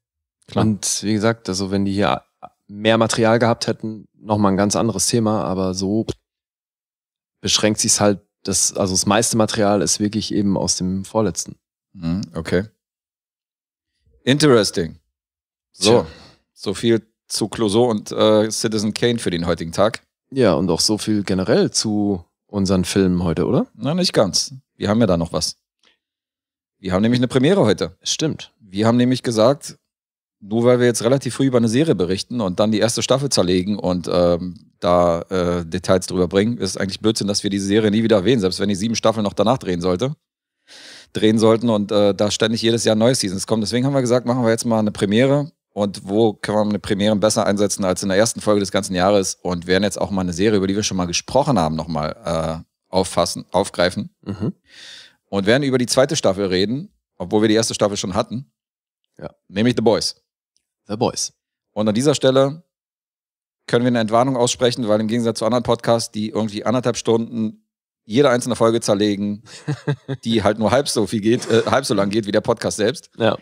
Klar. Und wie gesagt, also wenn die hier mehr Material gehabt hätten, nochmal ein ganz anderes Thema, aber so beschränkt sich halt, das, also das meiste Material ist wirklich eben aus dem vorletzten. Mhm, okay. Interesting. So, Tja. so viel zu Clouseau und äh, Citizen Kane für den heutigen Tag. Ja, und auch so viel generell zu unseren Filmen heute, oder? Na, nicht ganz. Wir haben ja da noch was. Wir haben nämlich eine Premiere heute. Stimmt. Wir haben nämlich gesagt, nur weil wir jetzt relativ früh über eine Serie berichten und dann die erste Staffel zerlegen und ähm, da äh, Details drüber bringen, ist es eigentlich Blödsinn, dass wir diese Serie nie wieder erwähnen, selbst wenn die sieben Staffeln noch danach drehen sollte. Drehen sollten und äh, da ständig jedes Jahr neue Seasons kommen. Deswegen haben wir gesagt, machen wir jetzt mal eine Premiere und wo kann man eine Premiere besser einsetzen als in der ersten Folge des ganzen Jahres und werden jetzt auch mal eine Serie, über die wir schon mal gesprochen haben, nochmal äh, auffassen, aufgreifen mhm. und werden über die zweite Staffel reden, obwohl wir die erste Staffel schon hatten, ja. nämlich The Boys. The Boys. Und an dieser Stelle können wir eine Entwarnung aussprechen, weil im Gegensatz zu anderen Podcasts, die irgendwie anderthalb Stunden jede einzelne Folge zerlegen, die halt nur halb so viel geht, äh, halb so lang geht wie der Podcast selbst. Ja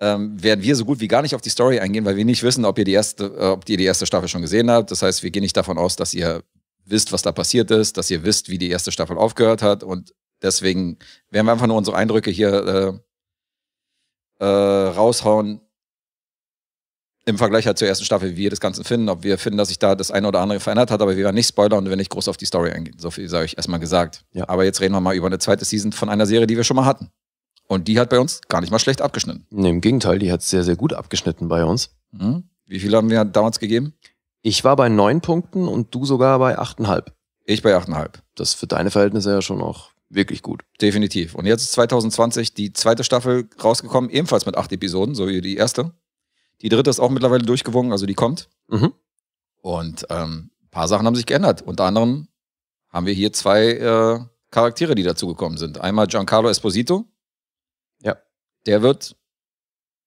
ähm, werden wir so gut wie gar nicht auf die Story eingehen, weil wir nicht wissen, ob ihr die erste, äh, ob ihr die erste Staffel schon gesehen habt. Das heißt, wir gehen nicht davon aus, dass ihr wisst, was da passiert ist, dass ihr wisst, wie die erste Staffel aufgehört hat. Und deswegen werden wir einfach nur unsere Eindrücke hier äh, äh, raushauen. Im Vergleich halt zur ersten Staffel, wie wir das Ganze finden, ob wir finden, dass sich da das eine oder andere verändert hat, aber wir werden nicht spoilern und wir nicht groß auf die Story eingehen. So viel sei euch erstmal gesagt. Ja. Aber jetzt reden wir mal über eine zweite Season von einer Serie, die wir schon mal hatten. Und die hat bei uns gar nicht mal schlecht abgeschnitten. Nee, Im Gegenteil, die hat sehr, sehr gut abgeschnitten bei uns. Mhm. Wie viel haben wir damals gegeben? Ich war bei neun Punkten und du sogar bei achteinhalb. Ich bei achteinhalb. Das ist für deine Verhältnisse ja schon auch wirklich gut. Definitiv. Und jetzt ist 2020 die zweite Staffel rausgekommen, ebenfalls mit acht Episoden, so wie die erste. Die dritte ist auch mittlerweile durchgewungen, also die kommt. Mhm. Und ähm, paar Sachen haben sich geändert. Unter anderem haben wir hier zwei äh, Charaktere, die dazugekommen sind. Einmal Giancarlo Esposito, der wird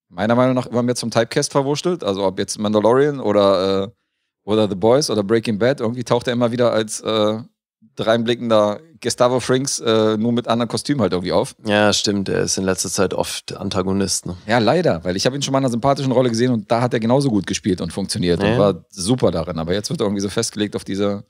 meiner Meinung nach immer mehr zum Typecast verwurschtelt. Also ob jetzt Mandalorian oder, äh, oder The Boys oder Breaking Bad, irgendwie taucht er immer wieder als äh, dreinblickender Gustavo Frings äh, nur mit anderen Kostümen halt irgendwie auf. Ja, stimmt. Er ist in letzter Zeit oft Antagonist. Ne? Ja, leider, weil ich habe ihn schon mal in einer sympathischen Rolle gesehen und da hat er genauso gut gespielt und funktioniert ja. und war super darin. Aber jetzt wird er irgendwie so festgelegt auf diese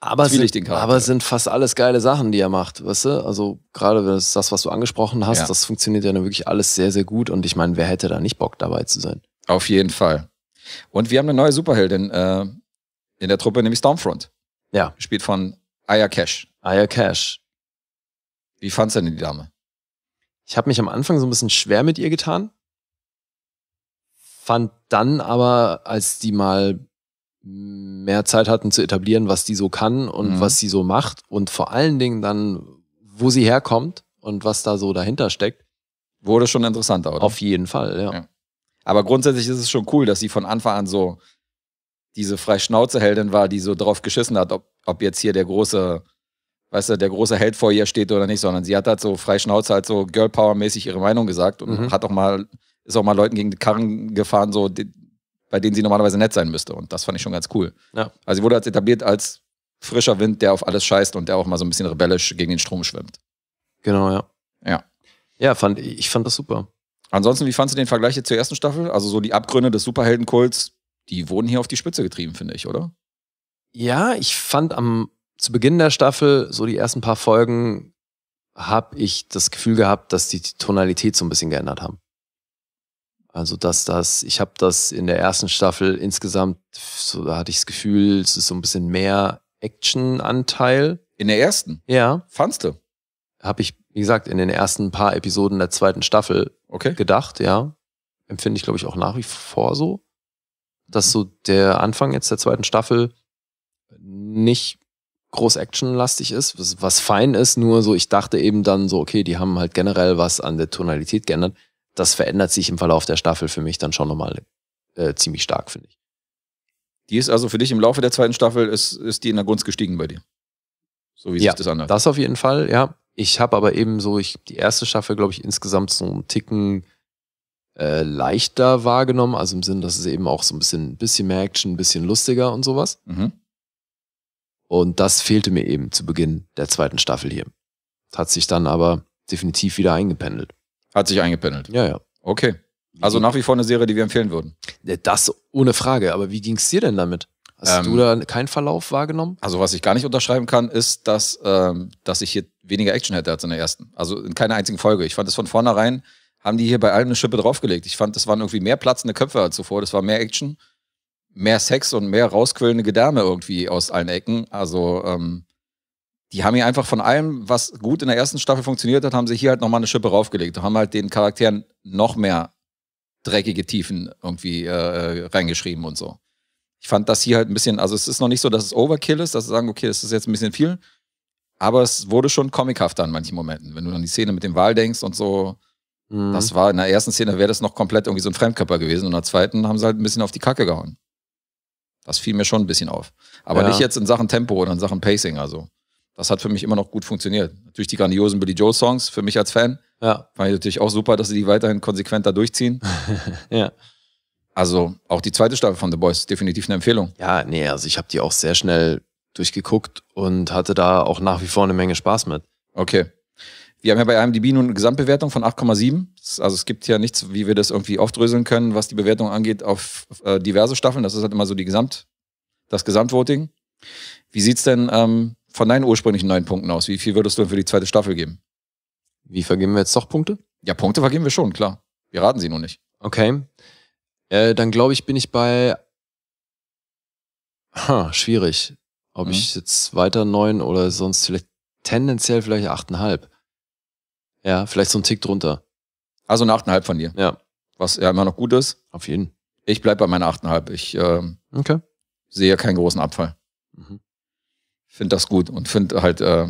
aber sind, aber sind fast alles geile Sachen, die er macht, weißt du? Also gerade das, was du angesprochen hast, ja. das funktioniert ja dann wirklich alles sehr, sehr gut. Und ich meine, wer hätte da nicht Bock dabei zu sein? Auf jeden Fall. Und wir haben eine neue Superheldin äh, in der Truppe, nämlich Stormfront. Ja. Spielt von Aya Cash. Aya Cash. Wie fandst du denn die Dame? Ich habe mich am Anfang so ein bisschen schwer mit ihr getan. Fand dann aber, als die mal mehr Zeit hatten zu etablieren, was die so kann und mhm. was sie so macht und vor allen Dingen dann, wo sie herkommt und was da so dahinter steckt. Wurde schon interessanter, oder? Auf jeden Fall, ja. ja. Aber grundsätzlich ist es schon cool, dass sie von Anfang an so diese Freischnauzeheldin war, die so drauf geschissen hat, ob, ob jetzt hier der große, weißt du, der große Held vor ihr steht oder nicht, sondern sie hat halt so Freischnauze halt so Girl Power mäßig ihre Meinung gesagt und mhm. hat auch mal, ist auch mal Leuten gegen die Karren gefahren, so, die, bei denen sie normalerweise nett sein müsste. Und das fand ich schon ganz cool. Ja. Also sie wurde als etabliert als frischer Wind, der auf alles scheißt und der auch mal so ein bisschen rebellisch gegen den Strom schwimmt. Genau, ja. Ja. Ja, fand, ich fand das super. Ansonsten, wie fandst du den Vergleich jetzt zur ersten Staffel? Also so die Abgründe des Superheldenkults, die wurden hier auf die Spitze getrieben, finde ich, oder? Ja, ich fand am zu Beginn der Staffel, so die ersten paar Folgen, habe ich das Gefühl gehabt, dass die Tonalität so ein bisschen geändert haben. Also dass das, ich habe das in der ersten Staffel insgesamt, so da hatte ich das Gefühl, es ist so ein bisschen mehr Action-Anteil. In der ersten? Ja. Fandst du? Habe ich, wie gesagt, in den ersten paar Episoden der zweiten Staffel okay. gedacht, ja. Empfinde ich, glaube ich, auch nach wie vor so. Dass so der Anfang jetzt der zweiten Staffel nicht groß actionlastig ist, was, was fein ist, nur so, ich dachte eben dann so, okay, die haben halt generell was an der Tonalität geändert das verändert sich im Verlauf der Staffel für mich dann schon nochmal äh, ziemlich stark, finde ich. Die ist also für dich im Laufe der zweiten Staffel, ist, ist die in der Gunst gestiegen bei dir. So wie ja, sich das anhört. Das auf jeden Fall, ja. Ich habe aber eben so, ich die erste Staffel, glaube ich, insgesamt so einen Ticken äh, leichter wahrgenommen, also im Sinn, dass es eben auch so ein bisschen, bisschen mehr Action, ein bisschen lustiger und sowas. Mhm. Und das fehlte mir eben zu Beginn der zweiten Staffel hier. Hat sich dann aber definitiv wieder eingependelt. Hat sich eingependelt. Ja, ja. Okay. Also nach wie vor eine Serie, die wir empfehlen würden. Äh, das ohne Frage. Aber wie ging es dir denn damit? Hast ähm, du da keinen Verlauf wahrgenommen? Also was ich gar nicht unterschreiben kann, ist, dass, ähm, dass ich hier weniger Action hätte als in der ersten. Also in keiner einzigen Folge. Ich fand es von vornherein, haben die hier bei allem eine Schippe draufgelegt. Ich fand, das waren irgendwie mehr platzende Köpfe als zuvor. Das war mehr Action, mehr Sex und mehr rausquillende Gedärme irgendwie aus allen Ecken. Also ähm, die haben hier einfach von allem, was gut in der ersten Staffel funktioniert hat, haben sie hier halt nochmal eine Schippe raufgelegt und haben halt den Charakteren noch mehr dreckige Tiefen irgendwie äh, äh, reingeschrieben und so. Ich fand das hier halt ein bisschen, also es ist noch nicht so, dass es Overkill ist, dass sie sagen, okay, das ist jetzt ein bisschen viel, aber es wurde schon comichafter an manchen Momenten. Wenn du an die Szene mit dem Wal denkst und so, mhm. das war in der ersten Szene wäre das noch komplett irgendwie so ein Fremdkörper gewesen und in der zweiten haben sie halt ein bisschen auf die Kacke gehauen. Das fiel mir schon ein bisschen auf. Aber ja. nicht jetzt in Sachen Tempo oder in Sachen Pacing, also das hat für mich immer noch gut funktioniert. Natürlich die grandiosen Billy Joe Songs für mich als Fan. Ja. Fand ich natürlich auch super, dass sie die weiterhin konsequent da durchziehen. ja. Also auch die zweite Staffel von The Boys, definitiv eine Empfehlung. Ja, nee, also ich habe die auch sehr schnell durchgeguckt und hatte da auch nach wie vor eine Menge Spaß mit. Okay. Wir haben ja bei IMDb nun eine Gesamtbewertung von 8,7. Also es gibt ja nichts, wie wir das irgendwie aufdröseln können, was die Bewertung angeht, auf äh, diverse Staffeln. Das ist halt immer so die Gesamt, das Gesamtvoting. Wie sieht's denn ähm, von deinen ursprünglichen neun Punkten aus, wie viel würdest du für die zweite Staffel geben? Wie vergeben wir jetzt doch Punkte? Ja, Punkte vergeben wir schon, klar. Wir raten sie nur nicht. Okay. Äh, dann glaube ich, bin ich bei. Ha, schwierig. Ob mhm. ich jetzt weiter neun oder sonst vielleicht tendenziell vielleicht achteinhalb. Ja, vielleicht so ein Tick drunter. Also eine achteinhalb von dir. Ja. Was ja immer noch gut ist. Auf jeden. Ich bleibe bei meiner achteinhalb. Ich ähm, okay. sehe keinen großen Abfall. Mhm finde das gut und finde halt, äh,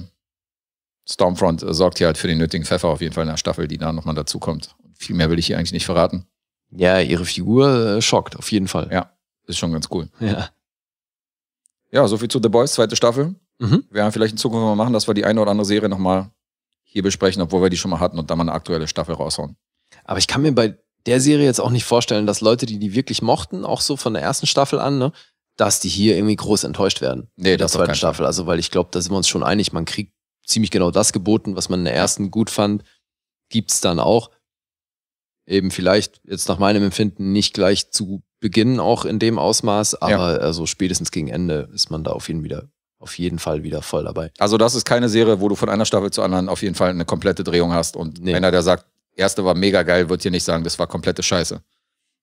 Stormfront äh, sorgt hier halt für den nötigen Pfeffer auf jeden Fall in der Staffel, die da nochmal dazukommt. Viel mehr will ich hier eigentlich nicht verraten. Ja, ihre Figur äh, schockt, auf jeden Fall. Ja, ist schon ganz cool. Ja. Ja, soviel zu The Boys, zweite Staffel. Mhm. Wir werden vielleicht in Zukunft mal machen, dass wir die eine oder andere Serie nochmal hier besprechen, obwohl wir die schon mal hatten und dann mal eine aktuelle Staffel raushauen. Aber ich kann mir bei der Serie jetzt auch nicht vorstellen, dass Leute, die die wirklich mochten, auch so von der ersten Staffel an, ne, dass die hier irgendwie groß enttäuscht werden nee, in der zweiten Staffel. Also, weil ich glaube, da sind wir uns schon einig, man kriegt ziemlich genau das geboten, was man in der ersten gut fand, gibt's dann auch. Eben vielleicht jetzt nach meinem Empfinden nicht gleich zu Beginn auch in dem Ausmaß, aber ja. also spätestens gegen Ende ist man da auf jeden wieder auf jeden Fall wieder voll dabei. Also das ist keine Serie, wo du von einer Staffel zur anderen auf jeden Fall eine komplette Drehung hast und nee. einer, der sagt, erste war mega geil, wird hier nicht sagen, das war komplette Scheiße.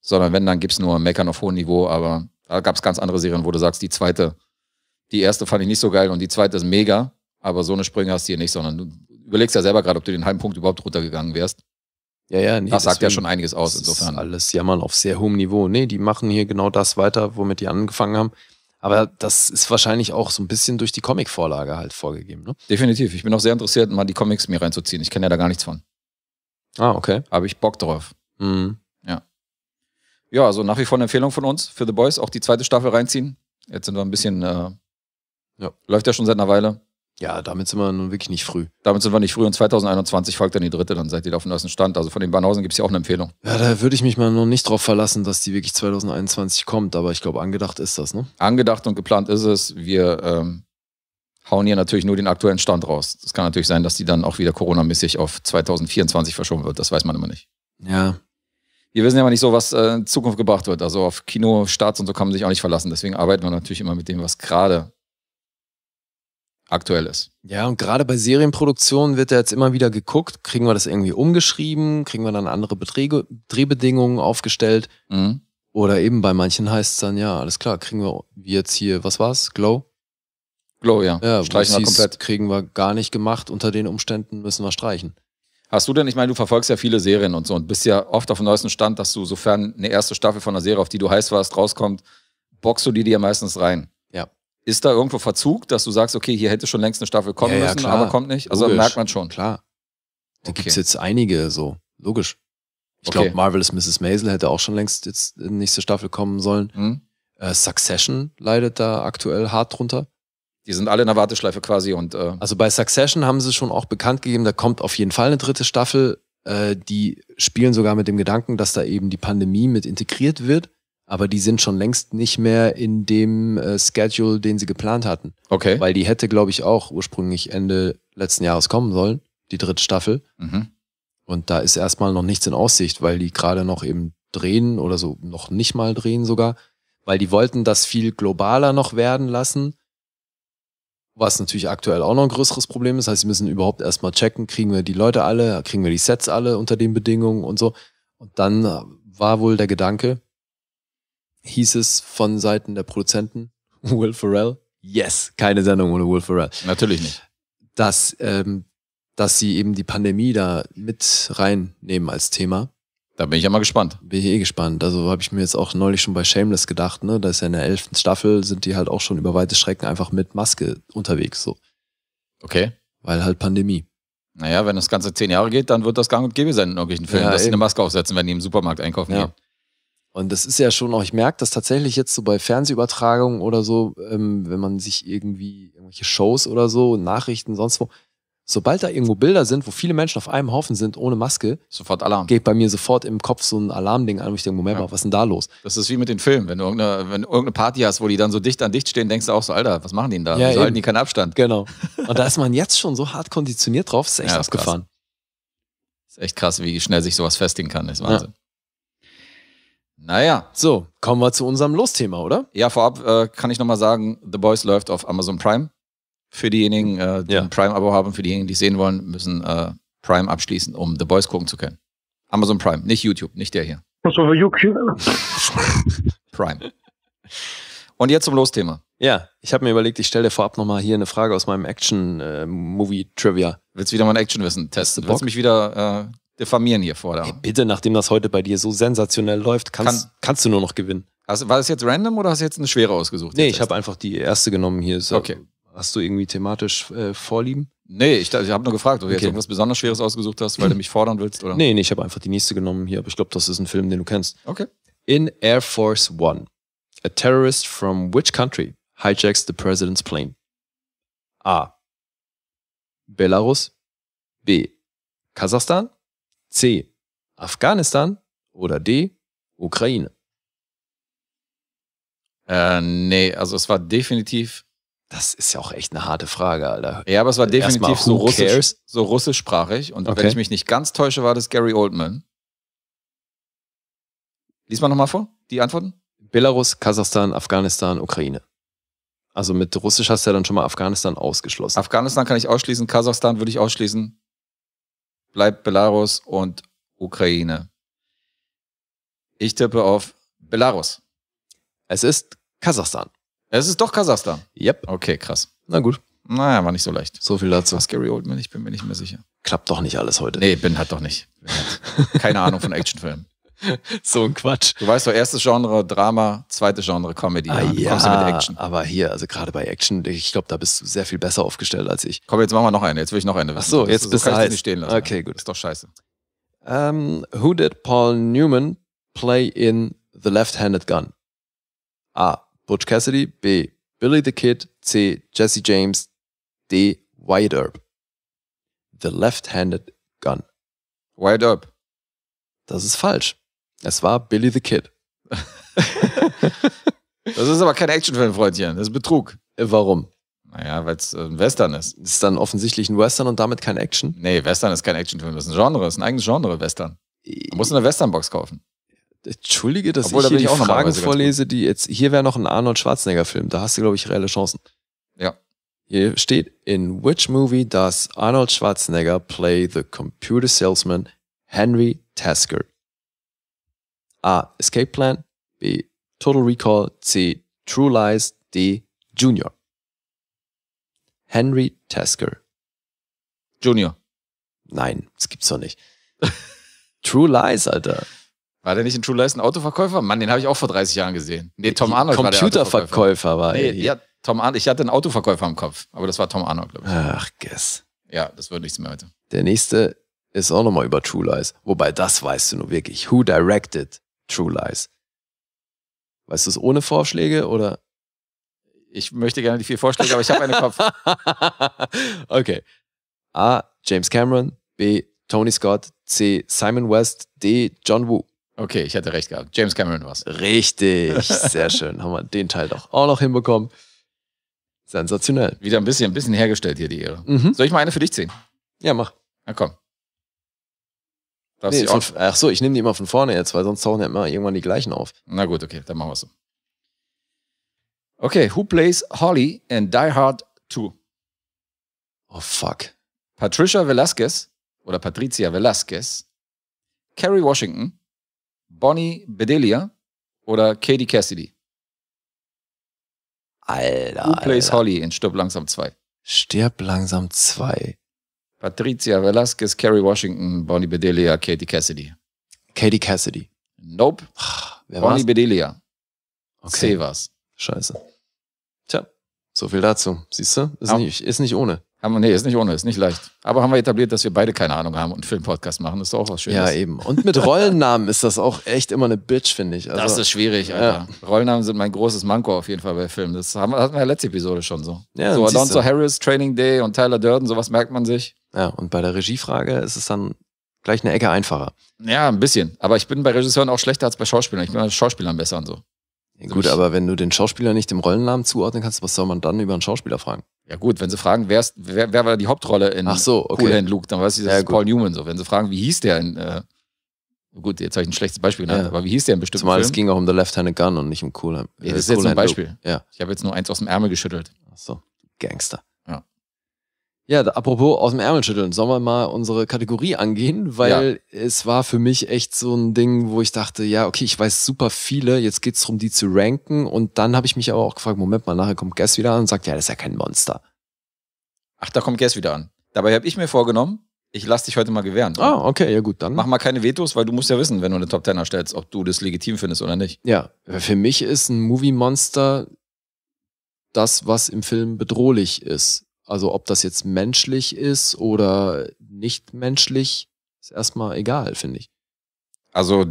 Sondern wenn, dann gibt's nur Meckern auf hohem Niveau, aber da gab es ganz andere Serien, wo du sagst, die zweite, die erste fand ich nicht so geil und die zweite ist mega, aber so eine Sprünge hast du hier nicht, sondern du überlegst ja selber gerade, ob du den halben Punkt überhaupt runtergegangen wärst. Ja, ja, nee, Das sagt ja schon einiges aus, insofern. Ist alles jammern auf sehr hohem Niveau. Nee, die machen hier genau das weiter, womit die angefangen haben. Aber das ist wahrscheinlich auch so ein bisschen durch die Comic-Vorlage halt vorgegeben, ne? Definitiv. Ich bin auch sehr interessiert, mal die Comics mir reinzuziehen. Ich kenne ja da gar nichts von. Ah, okay. Habe ich Bock drauf. Mhm ja, also nach wie vor eine Empfehlung von uns für The Boys. Auch die zweite Staffel reinziehen. Jetzt sind wir ein bisschen, äh, ja. läuft ja schon seit einer Weile. Ja, damit sind wir nun wirklich nicht früh. Damit sind wir nicht früh und 2021 folgt dann die dritte, dann seid ihr da auf dem neuesten Stand. Also von den Banausen gibt es ja auch eine Empfehlung. Ja, da würde ich mich mal noch nicht drauf verlassen, dass die wirklich 2021 kommt, aber ich glaube, angedacht ist das, ne? Angedacht und geplant ist es. Wir ähm, hauen hier natürlich nur den aktuellen Stand raus. Es kann natürlich sein, dass die dann auch wieder Corona-mäßig auf 2024 verschoben wird, das weiß man immer nicht. Ja, wir wissen ja immer nicht so, was äh, in Zukunft gebracht wird. Also auf Kino, Starts und so kann man sich auch nicht verlassen. Deswegen arbeiten wir natürlich immer mit dem, was gerade aktuell ist. Ja, und gerade bei Serienproduktionen wird ja jetzt immer wieder geguckt, kriegen wir das irgendwie umgeschrieben, kriegen wir dann andere Beträge, Drehbedingungen aufgestellt. Mhm. Oder eben bei manchen heißt es dann, ja, alles klar, kriegen wir jetzt hier, was war's? Glow? Glow, ja. ja streichen wir komplett. Kriegen wir gar nicht gemacht, unter den Umständen müssen wir streichen. Hast du denn, ich meine, du verfolgst ja viele Serien und so und bist ja oft auf dem neuesten Stand, dass du, sofern eine erste Staffel von einer Serie, auf die du heiß warst, rauskommt, boxst du die dir meistens rein. Ja. Ist da irgendwo Verzug, dass du sagst, okay, hier hätte schon längst eine Staffel kommen ja, ja, müssen, klar. aber kommt nicht? Also merkt man schon. Klar. Da okay. gibt es jetzt einige so. Logisch. Ich okay. glaube, Marvelous Mrs. Maisel hätte auch schon längst jetzt in die nächste Staffel kommen sollen. Mhm. Äh, Succession leidet da aktuell hart drunter. Die sind alle in der Warteschleife quasi und. Äh also bei Succession haben sie schon auch bekannt gegeben, da kommt auf jeden Fall eine dritte Staffel. Äh, die spielen sogar mit dem Gedanken, dass da eben die Pandemie mit integriert wird, aber die sind schon längst nicht mehr in dem äh, Schedule, den sie geplant hatten. Okay. Weil die hätte, glaube ich, auch ursprünglich Ende letzten Jahres kommen sollen, die dritte Staffel. Mhm. Und da ist erstmal noch nichts in Aussicht, weil die gerade noch eben drehen oder so, noch nicht mal drehen sogar, weil die wollten das viel globaler noch werden lassen was natürlich aktuell auch noch ein größeres Problem ist, heißt, sie müssen überhaupt erstmal checken, kriegen wir die Leute alle, kriegen wir die Sets alle unter den Bedingungen und so. Und dann äh, war wohl der Gedanke, hieß es von Seiten der Produzenten, Will Ferrell, yes, keine Sendung ohne Will Ferrell. Natürlich nicht. Dass, ähm, dass sie eben die Pandemie da mit reinnehmen als Thema da bin ich ja mal gespannt. Bin ich eh gespannt. Also habe ich mir jetzt auch neulich schon bei Shameless gedacht, ne? Da ist ja in der elften Staffel, sind die halt auch schon über weite Strecken einfach mit Maske unterwegs, so. Okay. Weil halt Pandemie. Naja, wenn das Ganze zehn Jahre geht, dann wird das gang und gäbe sein in irgendwelchen Filmen, ja, dass eben. sie eine Maske aufsetzen, wenn die im Supermarkt einkaufen ja. gehen. Und das ist ja schon auch, ich merke das tatsächlich jetzt so bei Fernsehübertragungen oder so, ähm, wenn man sich irgendwie irgendwelche Shows oder so, Nachrichten, sonst wo, sobald da irgendwo Bilder sind, wo viele Menschen auf einem Haufen sind ohne Maske, sofort Alarm. Geht bei mir sofort im Kopf so ein Alarmding an, wo ich denke, Moment ja. mal, was ist denn da los? Das ist wie mit den Filmen, wenn du irgendeine, wenn du irgendeine Party hast, wo die dann so dicht an dicht stehen, denkst du auch so, Alter, was machen die denn da? Ja, halten die keinen Abstand? Genau. Und da ist man jetzt schon so hart konditioniert drauf, ist echt ja, abgefahren. Ist echt krass, wie schnell sich sowas festigen kann, ist Wahnsinn. Ja. Naja. So, kommen wir zu unserem Losthema, oder? Ja, vorab äh, kann ich nochmal sagen, The Boys läuft auf Amazon Prime für diejenigen, äh, die ja. ein Prime-Abo haben, für diejenigen, die es sehen wollen, müssen äh, Prime abschließen, um The Boys gucken zu können. Amazon Prime, nicht YouTube, nicht der hier. Was Also YouTube. Prime. Und jetzt zum Losthema. Ja, ich habe mir überlegt, ich stelle vorab nochmal hier eine Frage aus meinem Action-Movie-Trivia. Äh, Willst wieder mein Action-Wissen testen? Willst du mich wieder äh, diffamieren hier vor der hey, Bitte, nachdem das heute bei dir so sensationell läuft, kannst, Kann, kannst du nur noch gewinnen. Also, war das jetzt random oder hast du jetzt eine schwere ausgesucht? Nee, ich habe einfach die erste genommen hier. So. Okay. Hast du irgendwie thematisch äh, Vorlieben? Nee, ich, ich habe nur gefragt, ob du jetzt irgendwas besonders Schweres ausgesucht hast, weil du mich fordern willst, oder? Nee, nee, ich habe einfach die nächste genommen hier, aber ich glaube, das ist ein Film, den du kennst. Okay. In Air Force One, a terrorist from which country hijacks the president's plane? A. Belarus. B. Kasachstan. C. Afghanistan. Oder D. Ukraine. Äh, nee, also es war definitiv das ist ja auch echt eine harte Frage, Alter. Ja, aber es war definitiv mal, so, russisch, so russischsprachig. Und okay. wenn ich mich nicht ganz täusche, war das Gary Oldman. Lies mal nochmal vor, die Antworten. Belarus, Kasachstan, Afghanistan, Ukraine. Also mit Russisch hast du ja dann schon mal Afghanistan ausgeschlossen. Afghanistan kann ich ausschließen, Kasachstan würde ich ausschließen. Bleibt Belarus und Ukraine. Ich tippe auf Belarus. Es ist Kasachstan. Es ist doch Kasachstan. Yep. Okay, krass. Na gut. Naja, war nicht so leicht. So viel dazu. Scary Old Man, ich bin mir nicht mehr sicher. Klappt doch nicht alles heute. Nee, bin halt doch nicht. Halt keine Ahnung von Actionfilmen. so ein Quatsch. Du weißt doch, erstes Genre Drama, zweites Genre Comedy. Ah, ja, kommst du mit Action. Aber hier, also gerade bei Action, ich glaube, da bist du sehr viel besser aufgestellt als ich. Komm, jetzt machen wir noch eine. Jetzt will ich noch eine. Wissen. Ach so, jetzt das, bist so du heiß. nicht stehen lassen. Okay, gut. Ist doch scheiße. Um, ähm, who did Paul Newman play in The Left-Handed Gun? A. Butch Cassidy, B. Billy the Kid, C. Jesse James, D. Wyatt Earp. The Left-Handed Gun. Wyatt Earp. Das ist falsch. Es war Billy the Kid. das ist aber kein Actionfilm, Freundchen. Das ist Betrug. Äh, warum? Naja, weil es äh, ein Western ist. Ist dann offensichtlich ein Western und damit kein Action? Nee, Western ist kein Actionfilm. Das ist ein Genre, das ist ein eigenes Genre, Western. Du äh. musst eine Westernbox kaufen. Entschuldige, dass Obwohl, ich da hier die ich Fragen vorlese, die jetzt, hier wäre noch ein Arnold Schwarzenegger-Film, da hast du, glaube ich, reelle Chancen. Ja. Hier steht, in which movie does Arnold Schwarzenegger play the computer salesman Henry Tasker? A. Escape Plan, B. Total Recall, C. True Lies, D. Junior. Henry Tasker. Junior. Nein, das gibt's doch nicht. True Lies, Alter. War der nicht in True Lies ein Autoverkäufer? Mann, den habe ich auch vor 30 Jahren gesehen. Nee, Tom Arnold Computerverkäufer war, der Autoverkäufer. war nee, ja, Tom Arnold. Ich hatte einen Autoverkäufer im Kopf, aber das war Tom Arnold, glaube ich. Ach, guess. Ja, das wird nichts mehr heute. Der nächste ist auch nochmal über True Lies. Wobei, das weißt du nur wirklich. Who directed True Lies? Weißt du es ohne Vorschläge oder? Ich möchte gerne die vier Vorschläge, aber ich habe einen Kopf. okay. A. James Cameron. B. Tony Scott. C. Simon West. D. John Woo. Okay, ich hatte recht gehabt. James Cameron war's. Richtig, sehr schön. Haben wir den Teil doch auch noch hinbekommen. Sensationell. Wieder ein bisschen, ein bisschen hergestellt hier die Ehre. Mhm. Soll ich mal eine für dich ziehen? Ja, mach. Na komm. nee, von, ach so, ich nehme die immer von vorne jetzt, weil sonst tauchen ja immer irgendwann die gleichen auf. Na gut, okay, dann machen wir es so. Okay, who plays Holly in Die Hard 2? Oh fuck. Patricia Velasquez oder Patricia Velasquez, Kerry Washington, Bonnie Bedelia oder Katie Cassidy? Alter. Who plays Alter. Holly in Stirb langsam 2? Stirb langsam 2. Patricia Velasquez, Kerry Washington, Bonnie Bedelia, Katie Cassidy. Katie Cassidy. Nope. Wer Bonnie war's? Bedelia. Okay. C war's. Scheiße. Tja, so viel dazu. Siehst du? Ist, ja. nicht, ist nicht ohne. Haben wir, nee, ist nicht ohne, ist nicht leicht. Aber haben wir etabliert, dass wir beide keine Ahnung haben und Filmpodcast machen, Das ist doch auch was Schönes. Ja, eben. Und mit Rollennamen ist das auch echt immer eine Bitch, finde ich. Also, das ist schwierig, Alter. Ja. Rollennamen sind mein großes Manko auf jeden Fall bei Filmen. Das haben, hatten wir ja letzte Episode schon so. Ja, so Alonso Harris, Training Day und Tyler Durden, sowas merkt man sich. Ja, und bei der Regiefrage ist es dann gleich eine Ecke einfacher. Ja, ein bisschen. Aber ich bin bei Regisseuren auch schlechter als bei Schauspielern. Ich bin bei Schauspielern besser und so. Ja, gut, aber wenn du den Schauspieler nicht dem Rollennamen zuordnen kannst, was soll man dann über einen Schauspieler fragen? Ja gut, wenn sie fragen, wer, ist, wer, wer war die Hauptrolle in Ach so, okay. Cool Hand Luke, dann weiß ich, das ja, ist Paul Newman. So, wenn sie fragen, wie hieß der in äh, gut, jetzt habe ich ein schlechtes Beispiel genannt, ja. aber wie hieß der in bestimmten Zumal Film? es ging auch um The Left-Handed Gun und nicht um Cool Hand. Ja, das äh, ist cool jetzt ein Beispiel. Ja. Ich habe jetzt nur eins aus dem Ärmel geschüttelt. Ach so, Gangster. Ja, apropos aus dem Ärmel schütteln, sollen wir mal unsere Kategorie angehen, weil ja. es war für mich echt so ein Ding, wo ich dachte, ja, okay, ich weiß super viele, jetzt geht's darum, die zu ranken und dann habe ich mich aber auch gefragt, Moment mal, nachher kommt Guess wieder an und sagt, ja, das ist ja kein Monster. Ach, da kommt Guess wieder an. Dabei habe ich mir vorgenommen, ich lasse dich heute mal gewähren. Ah, okay, ja gut, dann. Mach mal keine Vetos, weil du musst ja wissen, wenn du eine Top Ten erstellst, ob du das legitim findest oder nicht. Ja, für mich ist ein Movie Monster das, was im Film bedrohlich ist also ob das jetzt menschlich ist oder nicht menschlich, ist erstmal egal, finde ich. Also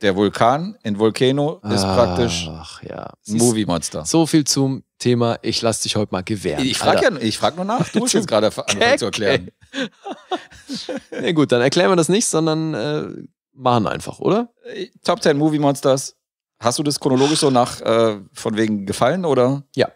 der Vulkan in Volcano ist Ach, praktisch ja. ein Movie-Monster. So viel zum Thema, ich lasse dich heute mal gewähren. Ich frage ja, ich frag nur nach, du hast jetzt gerade angefangen zu erklären. Na nee, gut, dann erklären wir das nicht, sondern äh, machen einfach, oder? Äh, Top 10 Movie Monsters. Hast du das chronologisch so nach äh, von wegen gefallen, oder? Ja.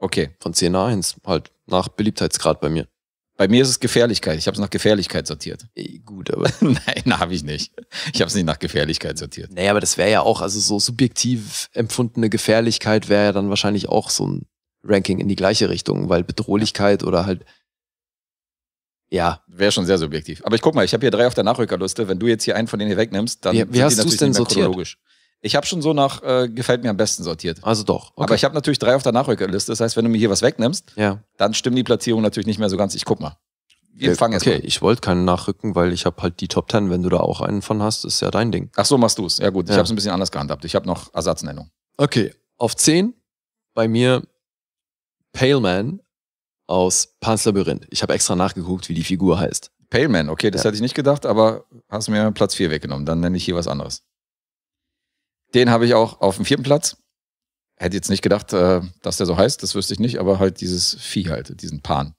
Okay. Von 10 nach 1, halt nach Beliebtheitsgrad bei mir. Bei mir ist es Gefährlichkeit. Ich habe es nach Gefährlichkeit sortiert. Ey, gut, aber. Nein, habe ich nicht. Ich habe es nicht nach Gefährlichkeit sortiert. Naja, aber das wäre ja auch, also so subjektiv empfundene Gefährlichkeit wäre ja dann wahrscheinlich auch so ein Ranking in die gleiche Richtung, weil Bedrohlichkeit oder halt. Ja. Wäre schon sehr subjektiv. Aber ich guck mal, ich habe hier drei auf der Nachrückerliste. Wenn du jetzt hier einen von denen hier wegnimmst, dann. Wie, wie hast du es denn sortiert? Ich habe schon so nach äh, gefällt mir am besten sortiert. Also doch. Okay. Aber ich habe natürlich drei auf der Nachrückerliste. Das heißt, wenn du mir hier was wegnimmst, ja. dann stimmen die Platzierungen natürlich nicht mehr so ganz. Ich guck mal. Wir fangen jetzt Okay, mal. ich wollte keinen nachrücken, weil ich habe halt die Top Ten. Wenn du da auch einen von hast, ist ja dein Ding. Ach so, machst du es. Ja gut, ich ja. habe es ein bisschen anders gehandhabt. Ich habe noch Ersatznennung. Okay, auf 10 bei mir Pale Man aus Pans Labyrinth. Ich habe extra nachgeguckt, wie die Figur heißt. Pale Man, okay, das ja. hätte ich nicht gedacht, aber hast mir Platz 4 weggenommen. Dann nenne ich hier was anderes. Den habe ich auch auf dem vierten Platz. Hätte jetzt nicht gedacht, äh, dass der so heißt, das wüsste ich nicht, aber halt dieses Vieh halt, diesen Pan.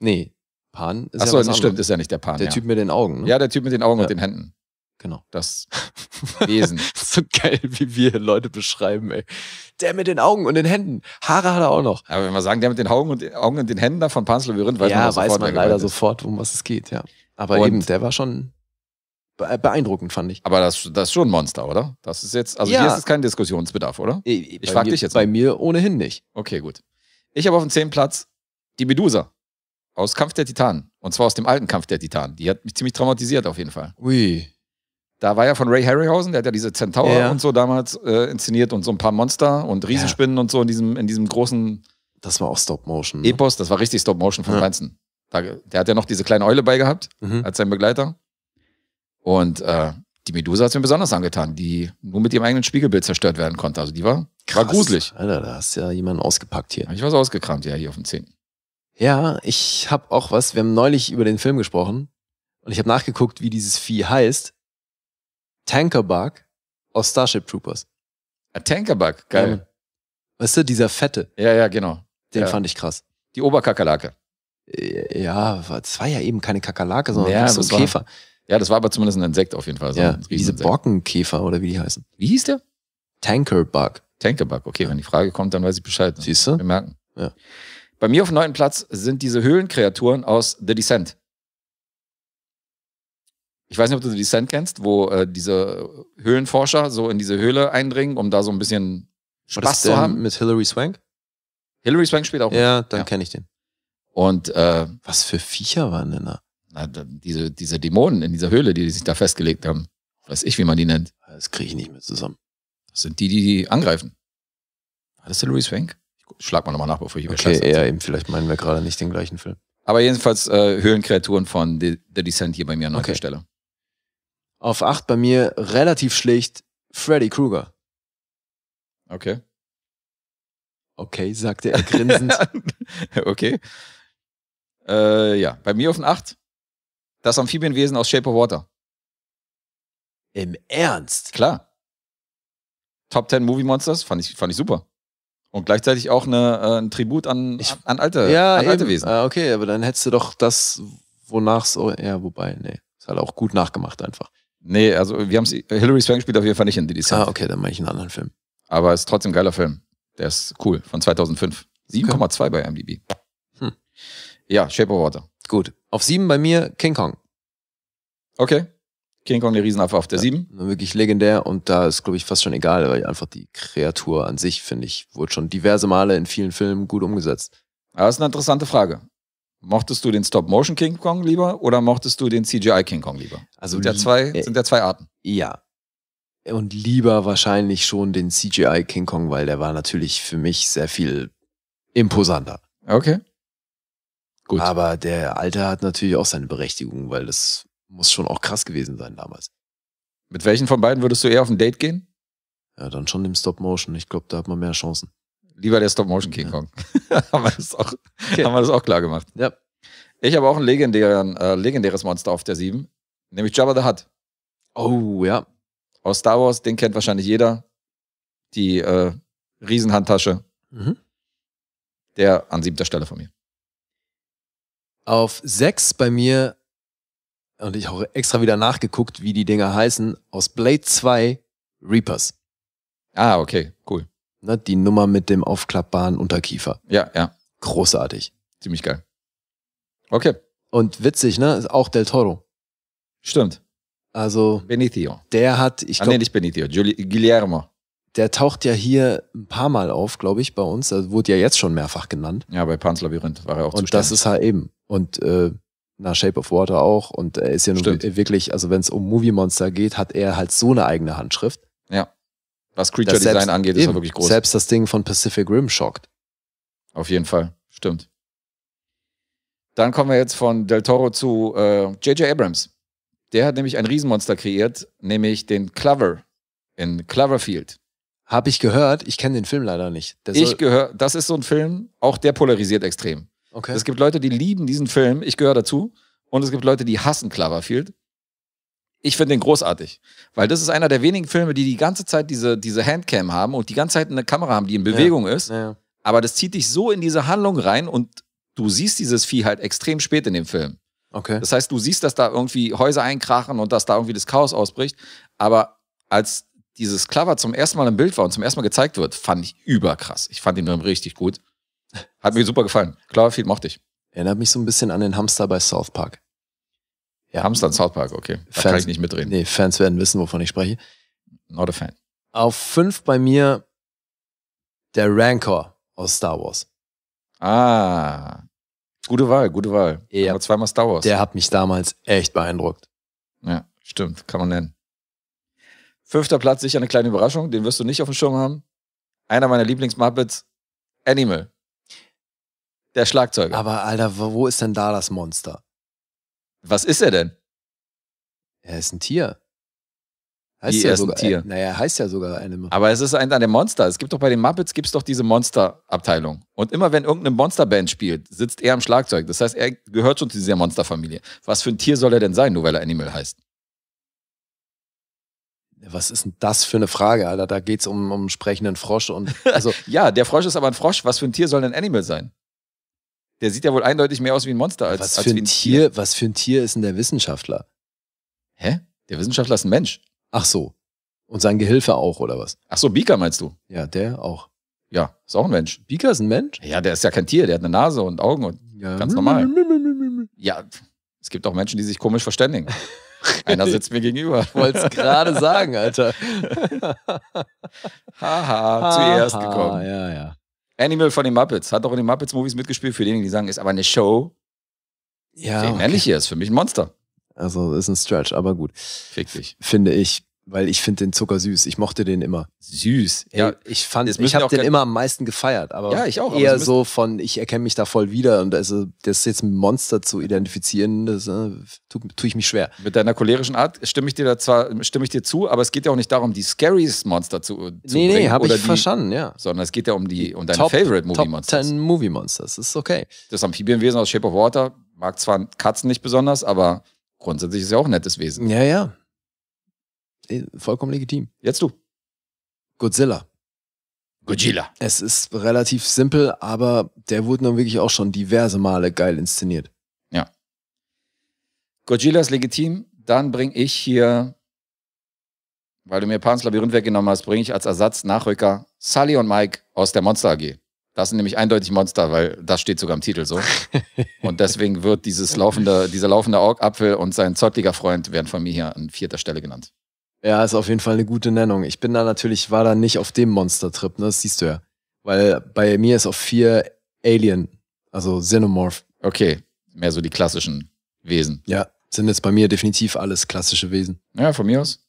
Nee, Pan ist Achso, ja das stimmt, ist ja nicht der Pan. Der ja. Typ mit den Augen, ne? Ja, der Typ mit den Augen ja. und den Händen. Genau. Das Wesen. so geil, wie wir Leute beschreiben, ey. Der mit den Augen und den Händen. Haare hat er auch noch. Aber wenn wir sagen, der mit den Augen und den, Augen und den Händen da von Pans Labyrinth, weiß ja, man weiß sofort, man leider sofort, um was es geht, ja. Aber und eben, der war schon äh, beeindruckend, fand ich. Aber das, das ist schon ein Monster, oder? Das ist jetzt, also ja. hier ist es kein Diskussionsbedarf, oder? Ich, ich frage dich jetzt. Bei mal. mir ohnehin nicht. Okay, gut. Ich habe auf dem zehnten Platz die Medusa aus Kampf der Titanen. Und zwar aus dem alten Kampf der Titanen. Die hat mich ziemlich traumatisiert auf jeden Fall. Ui. Da war ja von Ray Harryhausen, der hat ja diese Centaur ja. und so damals äh, inszeniert und so ein paar Monster und Riesenspinnen ja. und so in diesem, in diesem großen. Das war auch Stop Motion. Ne? Epos, das war richtig Stop Motion von ja. Feinsten. Da, der hat ja noch diese kleine Eule bei gehabt mhm. als sein Begleiter. Und äh, die Medusa hat es mir besonders angetan, die nur mit ihrem eigenen Spiegelbild zerstört werden konnte. Also die war, Krass, war gruselig. Alter, da hast ja jemanden ausgepackt hier. Hab ich was ausgekramt, ja, hier auf dem 10. Ja, ich habe auch was, wir haben neulich über den Film gesprochen und ich habe nachgeguckt, wie dieses Vieh heißt. Tankerbug aus Starship Troopers. A Tankerbug, geil. Ähm, weißt du, dieser fette. Ja, ja, genau. Den ja. fand ich krass. Die Oberkakerlake. Äh, ja, es war ja eben keine Kakerlake, sondern ja, so ein Käfer. War, ja, das war aber zumindest ein Insekt auf jeden Fall. So ja, diese Borkenkäfer oder wie die heißen. Wie hieß der? Tankerbug. Tankerbug, okay, ja. wenn die Frage kommt, dann weiß ich Bescheid. Ne? Siehst du? Wir merken. Ja. Bei mir auf dem neunten Platz sind diese Höhlenkreaturen aus The Descent. Ich weiß nicht, ob du The Descent kennst, wo äh, diese Höhlenforscher so in diese Höhle eindringen, um da so ein bisschen Spaß zu haben. Mit Hilary Swank? Hilary Swank spielt auch. Ja, mit. dann ja. kenne ich den. Und äh, was für Viecher waren denn da? Ah, diese, diese Dämonen in dieser Höhle, die, die sich da festgelegt haben. Weiß ich, wie man die nennt. Das kriege ich nicht mehr zusammen. Das sind die, die, die angreifen. War das der Louis Frank? Schlag mal nochmal nach, bevor ich Okay, eher eben, vielleicht meinen wir gerade nicht den gleichen Film. Aber jedenfalls äh, Höhlenkreaturen von The, The Descent hier bei mir an okay. der Stelle. Auf 8 bei mir relativ schlicht Freddy Krueger. Okay. Okay, sagte er grinsend. okay. Äh, ja, bei mir auf den 8 das Amphibienwesen aus Shape of Water. Im Ernst? Klar. Top 10 Movie Monsters fand ich, fand ich super. Und gleichzeitig auch eine, äh, ein Tribut an, ich, an alte, ja, an alte eben. Wesen. Ah, okay, aber dann hättest du doch das, wonach so. Ja, wobei, nee. Ist halt auch gut nachgemacht einfach. Nee, also wir haben Hillary Swank spielt auf jeden Fall nicht in die Ah, okay, dann mache ich einen anderen Film. Aber ist trotzdem ein geiler Film. Der ist cool, von 2005. 7,2 okay. bei MDB. Hm. Ja, Shape of Water. Gut. Auf sieben bei mir King Kong. Okay. King Kong, der Riesenaffe auf der ja, sieben. Wirklich legendär und da ist, glaube ich, fast schon egal, weil einfach die Kreatur an sich, finde ich, wurde schon diverse Male in vielen Filmen gut umgesetzt. Aber ah, das ist eine interessante Frage. Mochtest du den Stop-Motion King Kong lieber oder mochtest du den CGI King Kong lieber? Also sind ja zwei, äh, sind ja zwei Arten. Ja. Und lieber wahrscheinlich schon den CGI King Kong, weil der war natürlich für mich sehr viel imposanter. Okay. Gut. Aber der Alter hat natürlich auch seine Berechtigung, weil das muss schon auch krass gewesen sein damals. Mit welchen von beiden würdest du eher auf ein Date gehen? Ja, dann schon dem Stop Motion. Ich glaube, da hat man mehr Chancen. Lieber der Stop Motion King ja. Kong. haben, wir das auch, okay. haben wir das auch klar gemacht. Ja. Ich habe auch ein äh, legendäres Monster auf der 7, nämlich Jabba the Hutt. Oh, ja. Aus Star Wars, den kennt wahrscheinlich jeder. Die äh, Riesenhandtasche. Mhm. Der an siebter Stelle von mir. Auf sechs bei mir, und ich habe extra wieder nachgeguckt, wie die Dinger heißen, aus Blade 2 Reapers. Ah, okay, cool. Na, ne, die Nummer mit dem aufklappbaren Unterkiefer. Ja, ja. Großartig. Ziemlich geil. Okay. Und witzig, ne? Ist auch Del Toro. Stimmt. Also. Benicio. Der hat, ich glaube. Ah, nee, nicht Benicio, Giul Guillermo. Der taucht ja hier ein paar Mal auf, glaube ich, bei uns. Er wurde ja jetzt schon mehrfach genannt. Ja, bei Pans Labyrinth war er auch Und zuständig. das ist halt eben und äh, na, Shape of Water auch. Und er ist ja nun wirklich, also wenn es um Movie Monster geht, hat er halt so eine eigene Handschrift. Ja. Was Creature Design selbst, angeht, ist eben, er wirklich groß. Selbst das Ding von Pacific Rim schockt. Auf jeden Fall. Stimmt. Dann kommen wir jetzt von Del Toro zu J.J. Äh, Abrams. Der hat nämlich ein Riesenmonster kreiert, nämlich den Clover in Cloverfield. Habe ich gehört, ich kenne den Film leider nicht. Der ich gehört, das ist so ein Film, auch der polarisiert extrem. Okay. Es gibt Leute, die lieben diesen Film. Ich gehöre dazu. Und es gibt Leute, die hassen Cloverfield. Ich finde den großartig, weil das ist einer der wenigen Filme, die die ganze Zeit diese, diese Handcam haben und die ganze Zeit eine Kamera haben, die in Bewegung ja. ist. Ja. Aber das zieht dich so in diese Handlung rein und du siehst dieses Vieh halt extrem spät in dem Film. Okay. Das heißt, du siehst, dass da irgendwie Häuser einkrachen und dass da irgendwie das Chaos ausbricht. Aber als dieses Clover zum ersten Mal im Bild war und zum ersten Mal gezeigt wird, fand ich überkrass. Ich fand ihn richtig gut. Hat mir super gefallen. Cloverfield mochte ich. Erinnert mich so ein bisschen an den Hamster bei South Park. Ja. Hamster in South Park, okay. Da Fans, kann ich nicht mitreden. Nee, Fans werden wissen, wovon ich spreche. Not a fan. Auf fünf bei mir der Rancor aus Star Wars. Ah. Gute Wahl, gute Wahl. Ja. Aber zweimal Star Wars. Der hat mich damals echt beeindruckt. Ja, stimmt, kann man nennen. Fünfter Platz, sicher eine kleine Überraschung, den wirst du nicht auf dem Schirm haben. Einer meiner Lieblings-Muppets, Animal. Der Schlagzeuger. Aber Alter, wo ist denn da das Monster? Was ist er denn? Er ist ein Tier. Heißt Wie, er ist sogar, ein Tier. Äh, naja, er heißt ja sogar Animal. Aber es ist ein, ein Monster. Es gibt doch bei den Muppets gibt's doch diese Monsterabteilung. Und immer wenn irgendeine Monsterband spielt, sitzt er am Schlagzeug. Das heißt, er gehört schon zu dieser Monsterfamilie. Was für ein Tier soll er denn sein, nur weil er Animal heißt? Was ist denn das für eine Frage, Alter? Da geht's um, um sprechenden Frosch und also ja, der Frosch ist aber ein Frosch. Was für ein Tier soll denn Animal sein? Der sieht ja wohl eindeutig mehr aus wie ein Monster als, was als für ein, ein Tier, Tier. Was für ein Tier ist denn der Wissenschaftler? Hä? Der Wissenschaftler ist ein Mensch. Ach so. Und sein Gehilfe auch, oder was? Ach so, Beaker meinst du? Ja, der auch. Ja, ist auch ein Mensch. Beaker ist ein Mensch? Ja, der ist ja kein Tier, der hat eine Nase und Augen und ja. ganz normal. Ja, es gibt auch Menschen, die sich komisch verständigen. Einer sitzt mir gegenüber. Ich wollte es gerade sagen, Alter. Haha, ha, ha, zuerst ha, gekommen. Ja, ja. Animal von den Muppets. Hat auch in den Muppets-Movies mitgespielt, für diejenigen, die sagen, ist aber eine Show. Ja. Sehen okay. männlich hier ist für mich ein Monster. Also ist ein Stretch, aber gut. Fick dich. Finde ich weil ich finde den Zucker süß. Ich mochte den immer. Süß. Ey, ja, ich fand, ich habe den immer am meisten gefeiert, aber ja, ich auch, eher so von, ich erkenne mich da voll wieder und also das jetzt mit Monster zu identifizieren, das äh, tue tu ich mich schwer. Mit deiner cholerischen Art stimme ich dir da zwar stimme ich dir zu, aber es geht ja auch nicht darum, die scariest Monster zu, zu nee, bringen. Nee, habe ich die, verstanden, ja. Sondern es geht ja um die um deine Top, Favorite Movie Monster. Monsters. Top 10 Movie Monsters, das ist okay. Das Amphibienwesen aus Shape of Water mag zwar Katzen nicht besonders, aber grundsätzlich ist ja auch ein nettes Wesen. Ja, ja. Äh, vollkommen legitim. Jetzt du. Godzilla. Godzilla. Es ist relativ simpel, aber der wurde nun wirklich auch schon diverse Male geil inszeniert. Ja. Godzilla ist legitim. Dann bringe ich hier, weil du mir Pans Labyrinth weggenommen hast, bringe ich als Ersatz Nachrücker Sully und Mike aus der Monster AG. Das sind nämlich eindeutig Monster, weil das steht sogar im Titel so. und deswegen wird dieses laufende, dieser laufende Augapfel und sein zottliger Freund werden von mir hier an vierter Stelle genannt. Ja, ist auf jeden Fall eine gute Nennung. Ich bin da natürlich, war da nicht auf dem Monster-Trip, ne? Das siehst du ja. Weil bei mir ist auf vier Alien, also Xenomorph. Okay, mehr so die klassischen Wesen. Ja, sind jetzt bei mir definitiv alles klassische Wesen. Ja, von mir aus.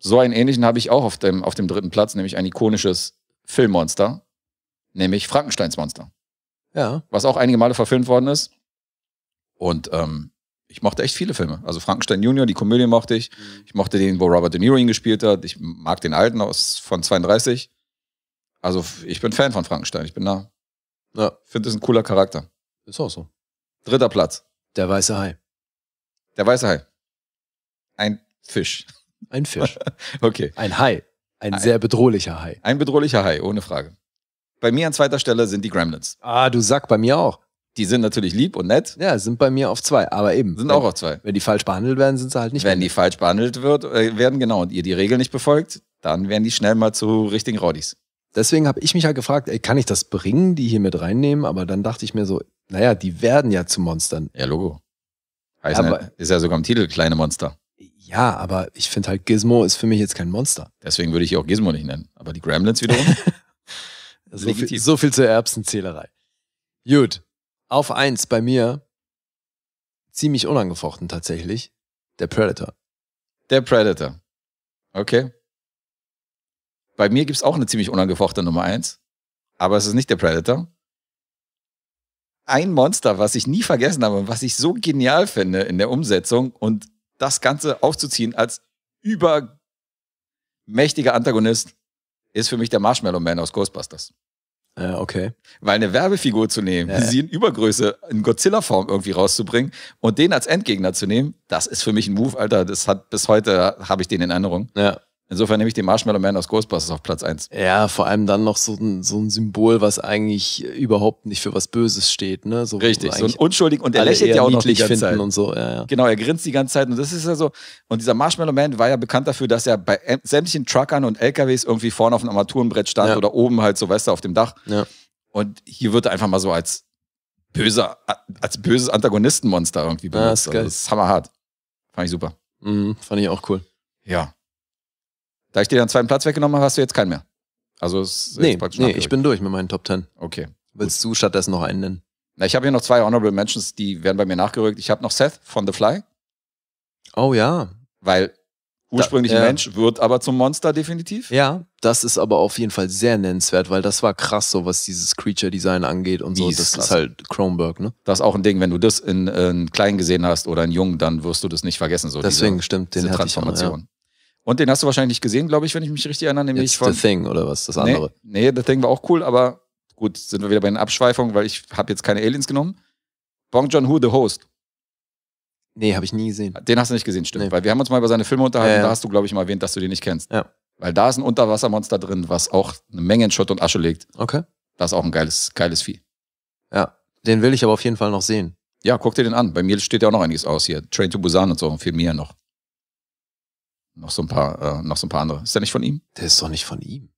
So einen ähnlichen habe ich auch auf dem, auf dem dritten Platz, nämlich ein ikonisches Filmmonster, nämlich Frankensteins Monster. Ja. Was auch einige Male verfilmt worden ist. Und ähm, ich mochte echt viele Filme. Also Frankenstein Junior, die Komödie mochte ich. Mhm. Ich mochte den, wo Robert De Niro ihn gespielt hat. Ich mag den alten aus von 32. Also ich bin Fan von Frankenstein. Ich bin da. Ja. Finde es ein cooler Charakter. Ist auch so. Dritter Platz. Der weiße Hai. Der weiße Hai. Ein Fisch. Ein Fisch. okay. Ein Hai. Ein, ein sehr bedrohlicher Hai. Ein bedrohlicher Hai, ohne Frage. Bei mir an zweiter Stelle sind die Gremlins. Ah, du Sack, bei mir auch. Die sind natürlich lieb und nett. Ja, sind bei mir auf zwei, aber eben. Sind wenn, auch auf zwei. Wenn die falsch behandelt werden, sind sie halt nicht. Wenn die falsch behandelt wird, äh, werden, genau, und ihr die Regeln nicht befolgt, dann werden die schnell mal zu richtigen Raudis. Deswegen habe ich mich halt gefragt, ey, kann ich das bringen, die hier mit reinnehmen? Aber dann dachte ich mir so, naja, die werden ja zu Monstern. Ja, Logo. Heißt aber, ja, ist ja sogar im Titel kleine Monster. Ja, aber ich finde halt, Gizmo ist für mich jetzt kein Monster. Deswegen würde ich auch Gizmo nicht nennen. Aber die Gremlins wiederum. so, viel, so viel zur Erbsenzählerei. Gut, auf eins bei mir, ziemlich unangefochten tatsächlich, der Predator. Der Predator. Okay. Bei mir gibt es auch eine ziemlich unangefochtene Nummer eins, aber es ist nicht der Predator. Ein Monster, was ich nie vergessen habe und was ich so genial finde in der Umsetzung und das Ganze aufzuziehen als übermächtiger Antagonist, ist für mich der Marshmallow Man aus Ghostbusters. Ja, äh, okay. Weil eine Werbefigur zu nehmen, ja, sie in Übergröße, in Godzilla-Form irgendwie rauszubringen und den als Endgegner zu nehmen, das ist für mich ein Move, Alter. Das hat bis heute habe ich den in Erinnerung. Ja. Insofern nehme ich den Marshmallow Man aus Ghostbusters auf Platz 1. Ja, vor allem dann noch so ein, so ein Symbol, was eigentlich überhaupt nicht für was Böses steht. Ne? So, Richtig, so ein unschuldig und er lächelt ja auch noch die ganze Zeit. Und so, ja, ja. Genau, er grinst die ganze Zeit und das ist ja so. Und dieser Marshmallow Man war ja bekannt dafür, dass er bei sämtlichen Truckern und LKWs irgendwie vorne auf dem Armaturenbrett stand ja. oder oben halt so, weißt du, auf dem Dach. Ja. Und hier wird er einfach mal so als böser, als böses Antagonistenmonster irgendwie ah, benutzt. Ah, das ist, also, das ist hammerhart. Fand ich super. Mhm, fand ich auch cool. Ja. Da ich dir dann zweiten Platz weggenommen habe, hast du jetzt keinen mehr. Also es nee, ist nee, ich bin durch mit meinen Top Ten. Okay. Willst du stattdessen noch einen nennen? Na, ich habe hier noch zwei Honorable Mentions, die werden bei mir nachgerückt. Ich habe noch Seth von The Fly. Oh ja. Weil ursprünglich da, ja. Mensch wird aber zum Monster definitiv. Ja, das ist aber auf jeden Fall sehr nennenswert, weil das war krass, so was dieses Creature Design angeht und so. das krass. ist halt Kronberg, ne? Das ist auch ein Ding, wenn du das in, äh, in klein gesehen hast oder in jung, dann wirst du das nicht vergessen. So Deswegen diese, stimmt, den diese Transformation. Auch, ja. Und den hast du wahrscheinlich nicht gesehen, glaube ich, wenn ich mich richtig erinnere. Nämlich Jetzt von, The Thing oder was, das andere. Nee, nee, The Thing war auch cool, aber gut, sind wir wieder bei den Abschweifungen, weil ich habe jetzt keine Aliens genommen. Bong John Who, The Host. Nee, habe ich nie gesehen. Den hast du nicht gesehen, stimmt. Nee. Weil wir haben uns mal über seine Filme unterhalten, ja, da hast du, glaube ich, mal erwähnt, dass du den nicht kennst. Ja. Weil da ist ein Unterwassermonster drin, was auch eine Menge in Schutt und Asche legt. Okay. Das ist auch ein geiles, geiles Vieh. Ja, den will ich aber auf jeden Fall noch sehen. Ja, guck dir den an. Bei mir steht ja auch noch einiges aus hier. Train to Busan und so, viel mehr noch noch so ein paar, äh, noch so ein paar andere. Ist der nicht von ihm? Der ist doch nicht von ihm.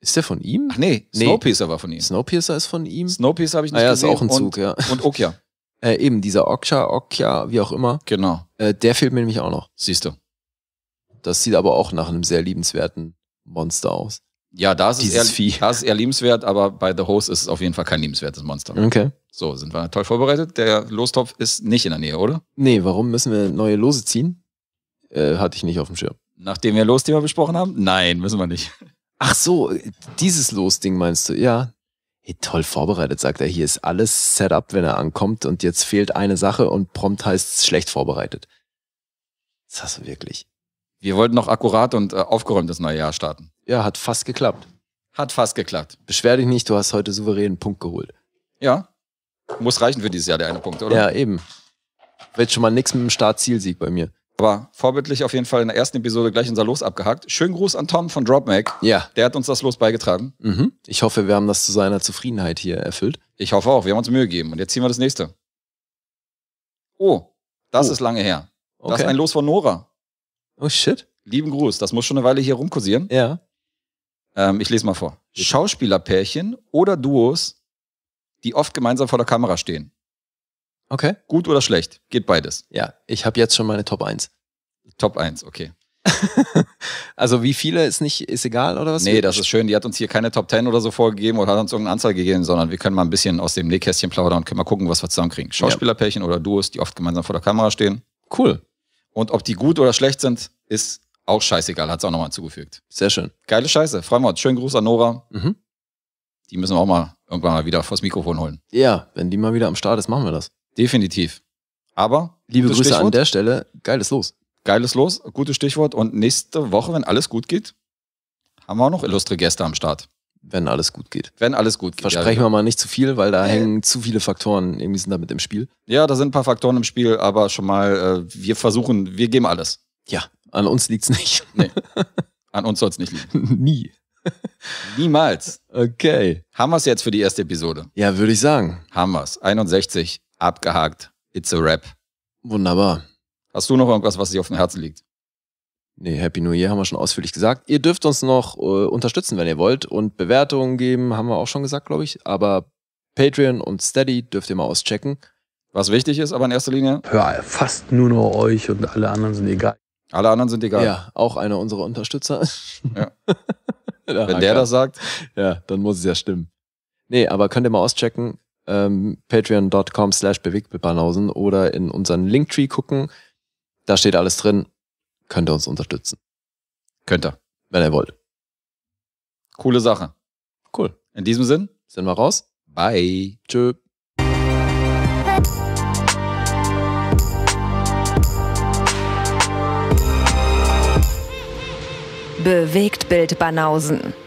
Ist der von ihm? Ach nee, nee. Snowpiercer war von ihm. Snowpiercer ist von ihm. Snowpiercer habe ich nicht naja, ah gesehen. Ja, ist auch ein Zug, und, ja. Und Okja. Äh, eben, dieser Okja, Okja, wie auch immer. Genau. Äh, der fehlt mir nämlich auch noch. Siehst du. Das sieht aber auch nach einem sehr liebenswerten Monster aus. Ja, da ist, Dieses es Vieh. da ist eher liebenswert, aber bei The Host ist es auf jeden Fall kein liebenswertes Monster. Okay. So, sind wir toll vorbereitet. Der Lostopf ist nicht in der Nähe, oder? Nee, warum müssen wir neue Lose ziehen? Äh, hatte ich nicht auf dem Schirm. Nachdem wir Losthema besprochen haben? Nein, müssen wir nicht. Ach so, dieses Losding meinst du? Ja. Hey, toll vorbereitet, sagt er. Hier ist alles Setup, wenn er ankommt und jetzt fehlt eine Sache und prompt heißt es schlecht vorbereitet. Das hast du wirklich. Wir wollten noch akkurat und äh, aufgeräumt das neue Jahr starten. Ja, hat fast geklappt. Hat fast geklappt. Beschwer dich nicht, du hast heute souveränen Punkt geholt. Ja. Muss reichen für dieses Jahr der eine Punkt, oder? Ja, eben. Wird schon mal nichts mit dem Start-Zielsieg bei mir. Aber vorbildlich auf jeden Fall in der ersten Episode gleich unser Los abgehakt. Schönen Gruß an Tom von Dropmake. Ja. Der hat uns das Los beigetragen. Mhm. Ich hoffe, wir haben das zu seiner Zufriedenheit hier erfüllt. Ich hoffe auch. Wir haben uns Mühe gegeben. Und jetzt ziehen wir das nächste. Oh, das oh. ist lange her. Okay. Das ist ein Los von Nora. Oh shit. Lieben Gruß. Das muss schon eine Weile hier rumkursieren. Ja. Ähm, ich lese mal vor. Schauspielerpärchen oder Duos, die oft gemeinsam vor der Kamera stehen. Okay. Gut oder schlecht? Geht beides. Ja, ich habe jetzt schon meine Top 1. Top 1, okay. also wie viele ist nicht, ist egal oder was? Nee, das ist schön. Die hat uns hier keine Top 10 oder so vorgegeben oder hat uns irgendeine Anzahl gegeben, sondern wir können mal ein bisschen aus dem Nähkästchen plaudern und können mal gucken, was wir zusammenkriegen. Schauspielerpärchen ja. oder Duos, die oft gemeinsam vor der Kamera stehen. Cool. Und ob die gut oder schlecht sind, ist auch scheißegal, hat es auch nochmal hinzugefügt. Sehr schön. Geile Scheiße. Freuen wir uns. Schönen Gruß an Nora. Mhm. Die müssen wir auch mal irgendwann mal wieder vors Mikrofon holen. Ja, wenn die mal wieder am Start ist, machen wir das. Definitiv. Aber. Liebe Grüße Stichwort. an der Stelle. Geiles Los. Geiles Los, gutes Stichwort. Und nächste Woche, wenn alles gut geht, haben wir auch noch illustre Gäste am Start. Wenn alles gut geht. Wenn alles gut geht. Versprechen ja. Genau. wir mal nicht zu viel, weil da äh. hängen zu viele Faktoren irgendwie sind damit im Spiel. Ja, da sind ein paar Faktoren im Spiel, aber schon mal, äh, wir versuchen, wir geben alles. Ja, an uns liegt es nicht. Nee. An uns soll es nicht liegen. Nie. Niemals. Okay. Haben wir es jetzt für die erste Episode? Ja, würde ich sagen. Haben wir es. 61. Abgehakt. It's a Rap. Wunderbar. Hast du noch irgendwas, was dir auf dem Herzen liegt? Nee, Happy New Year haben wir schon ausführlich gesagt. Ihr dürft uns noch äh, unterstützen, wenn ihr wollt. Und Bewertungen geben, haben wir auch schon gesagt, glaube ich. Aber Patreon und Steady dürft ihr mal auschecken. Was wichtig ist, aber in erster Linie. Hör, fast nur noch euch und alle anderen sind egal. Alle anderen sind egal. Ja, auch einer unserer Unterstützer. Ja. der wenn der das sagt. Ja, dann muss es ja stimmen. Nee, aber könnt ihr mal auschecken ähm, patreon.com slash bewegtbilbanausen oder in unseren Linktree gucken. Da steht alles drin. Könnt ihr uns unterstützen. Könnt ihr. Wenn ihr wollt. Coole Sache. Cool. In diesem Sinn sind wir raus. Bye. Tschö. Bewegt Bild Banausen.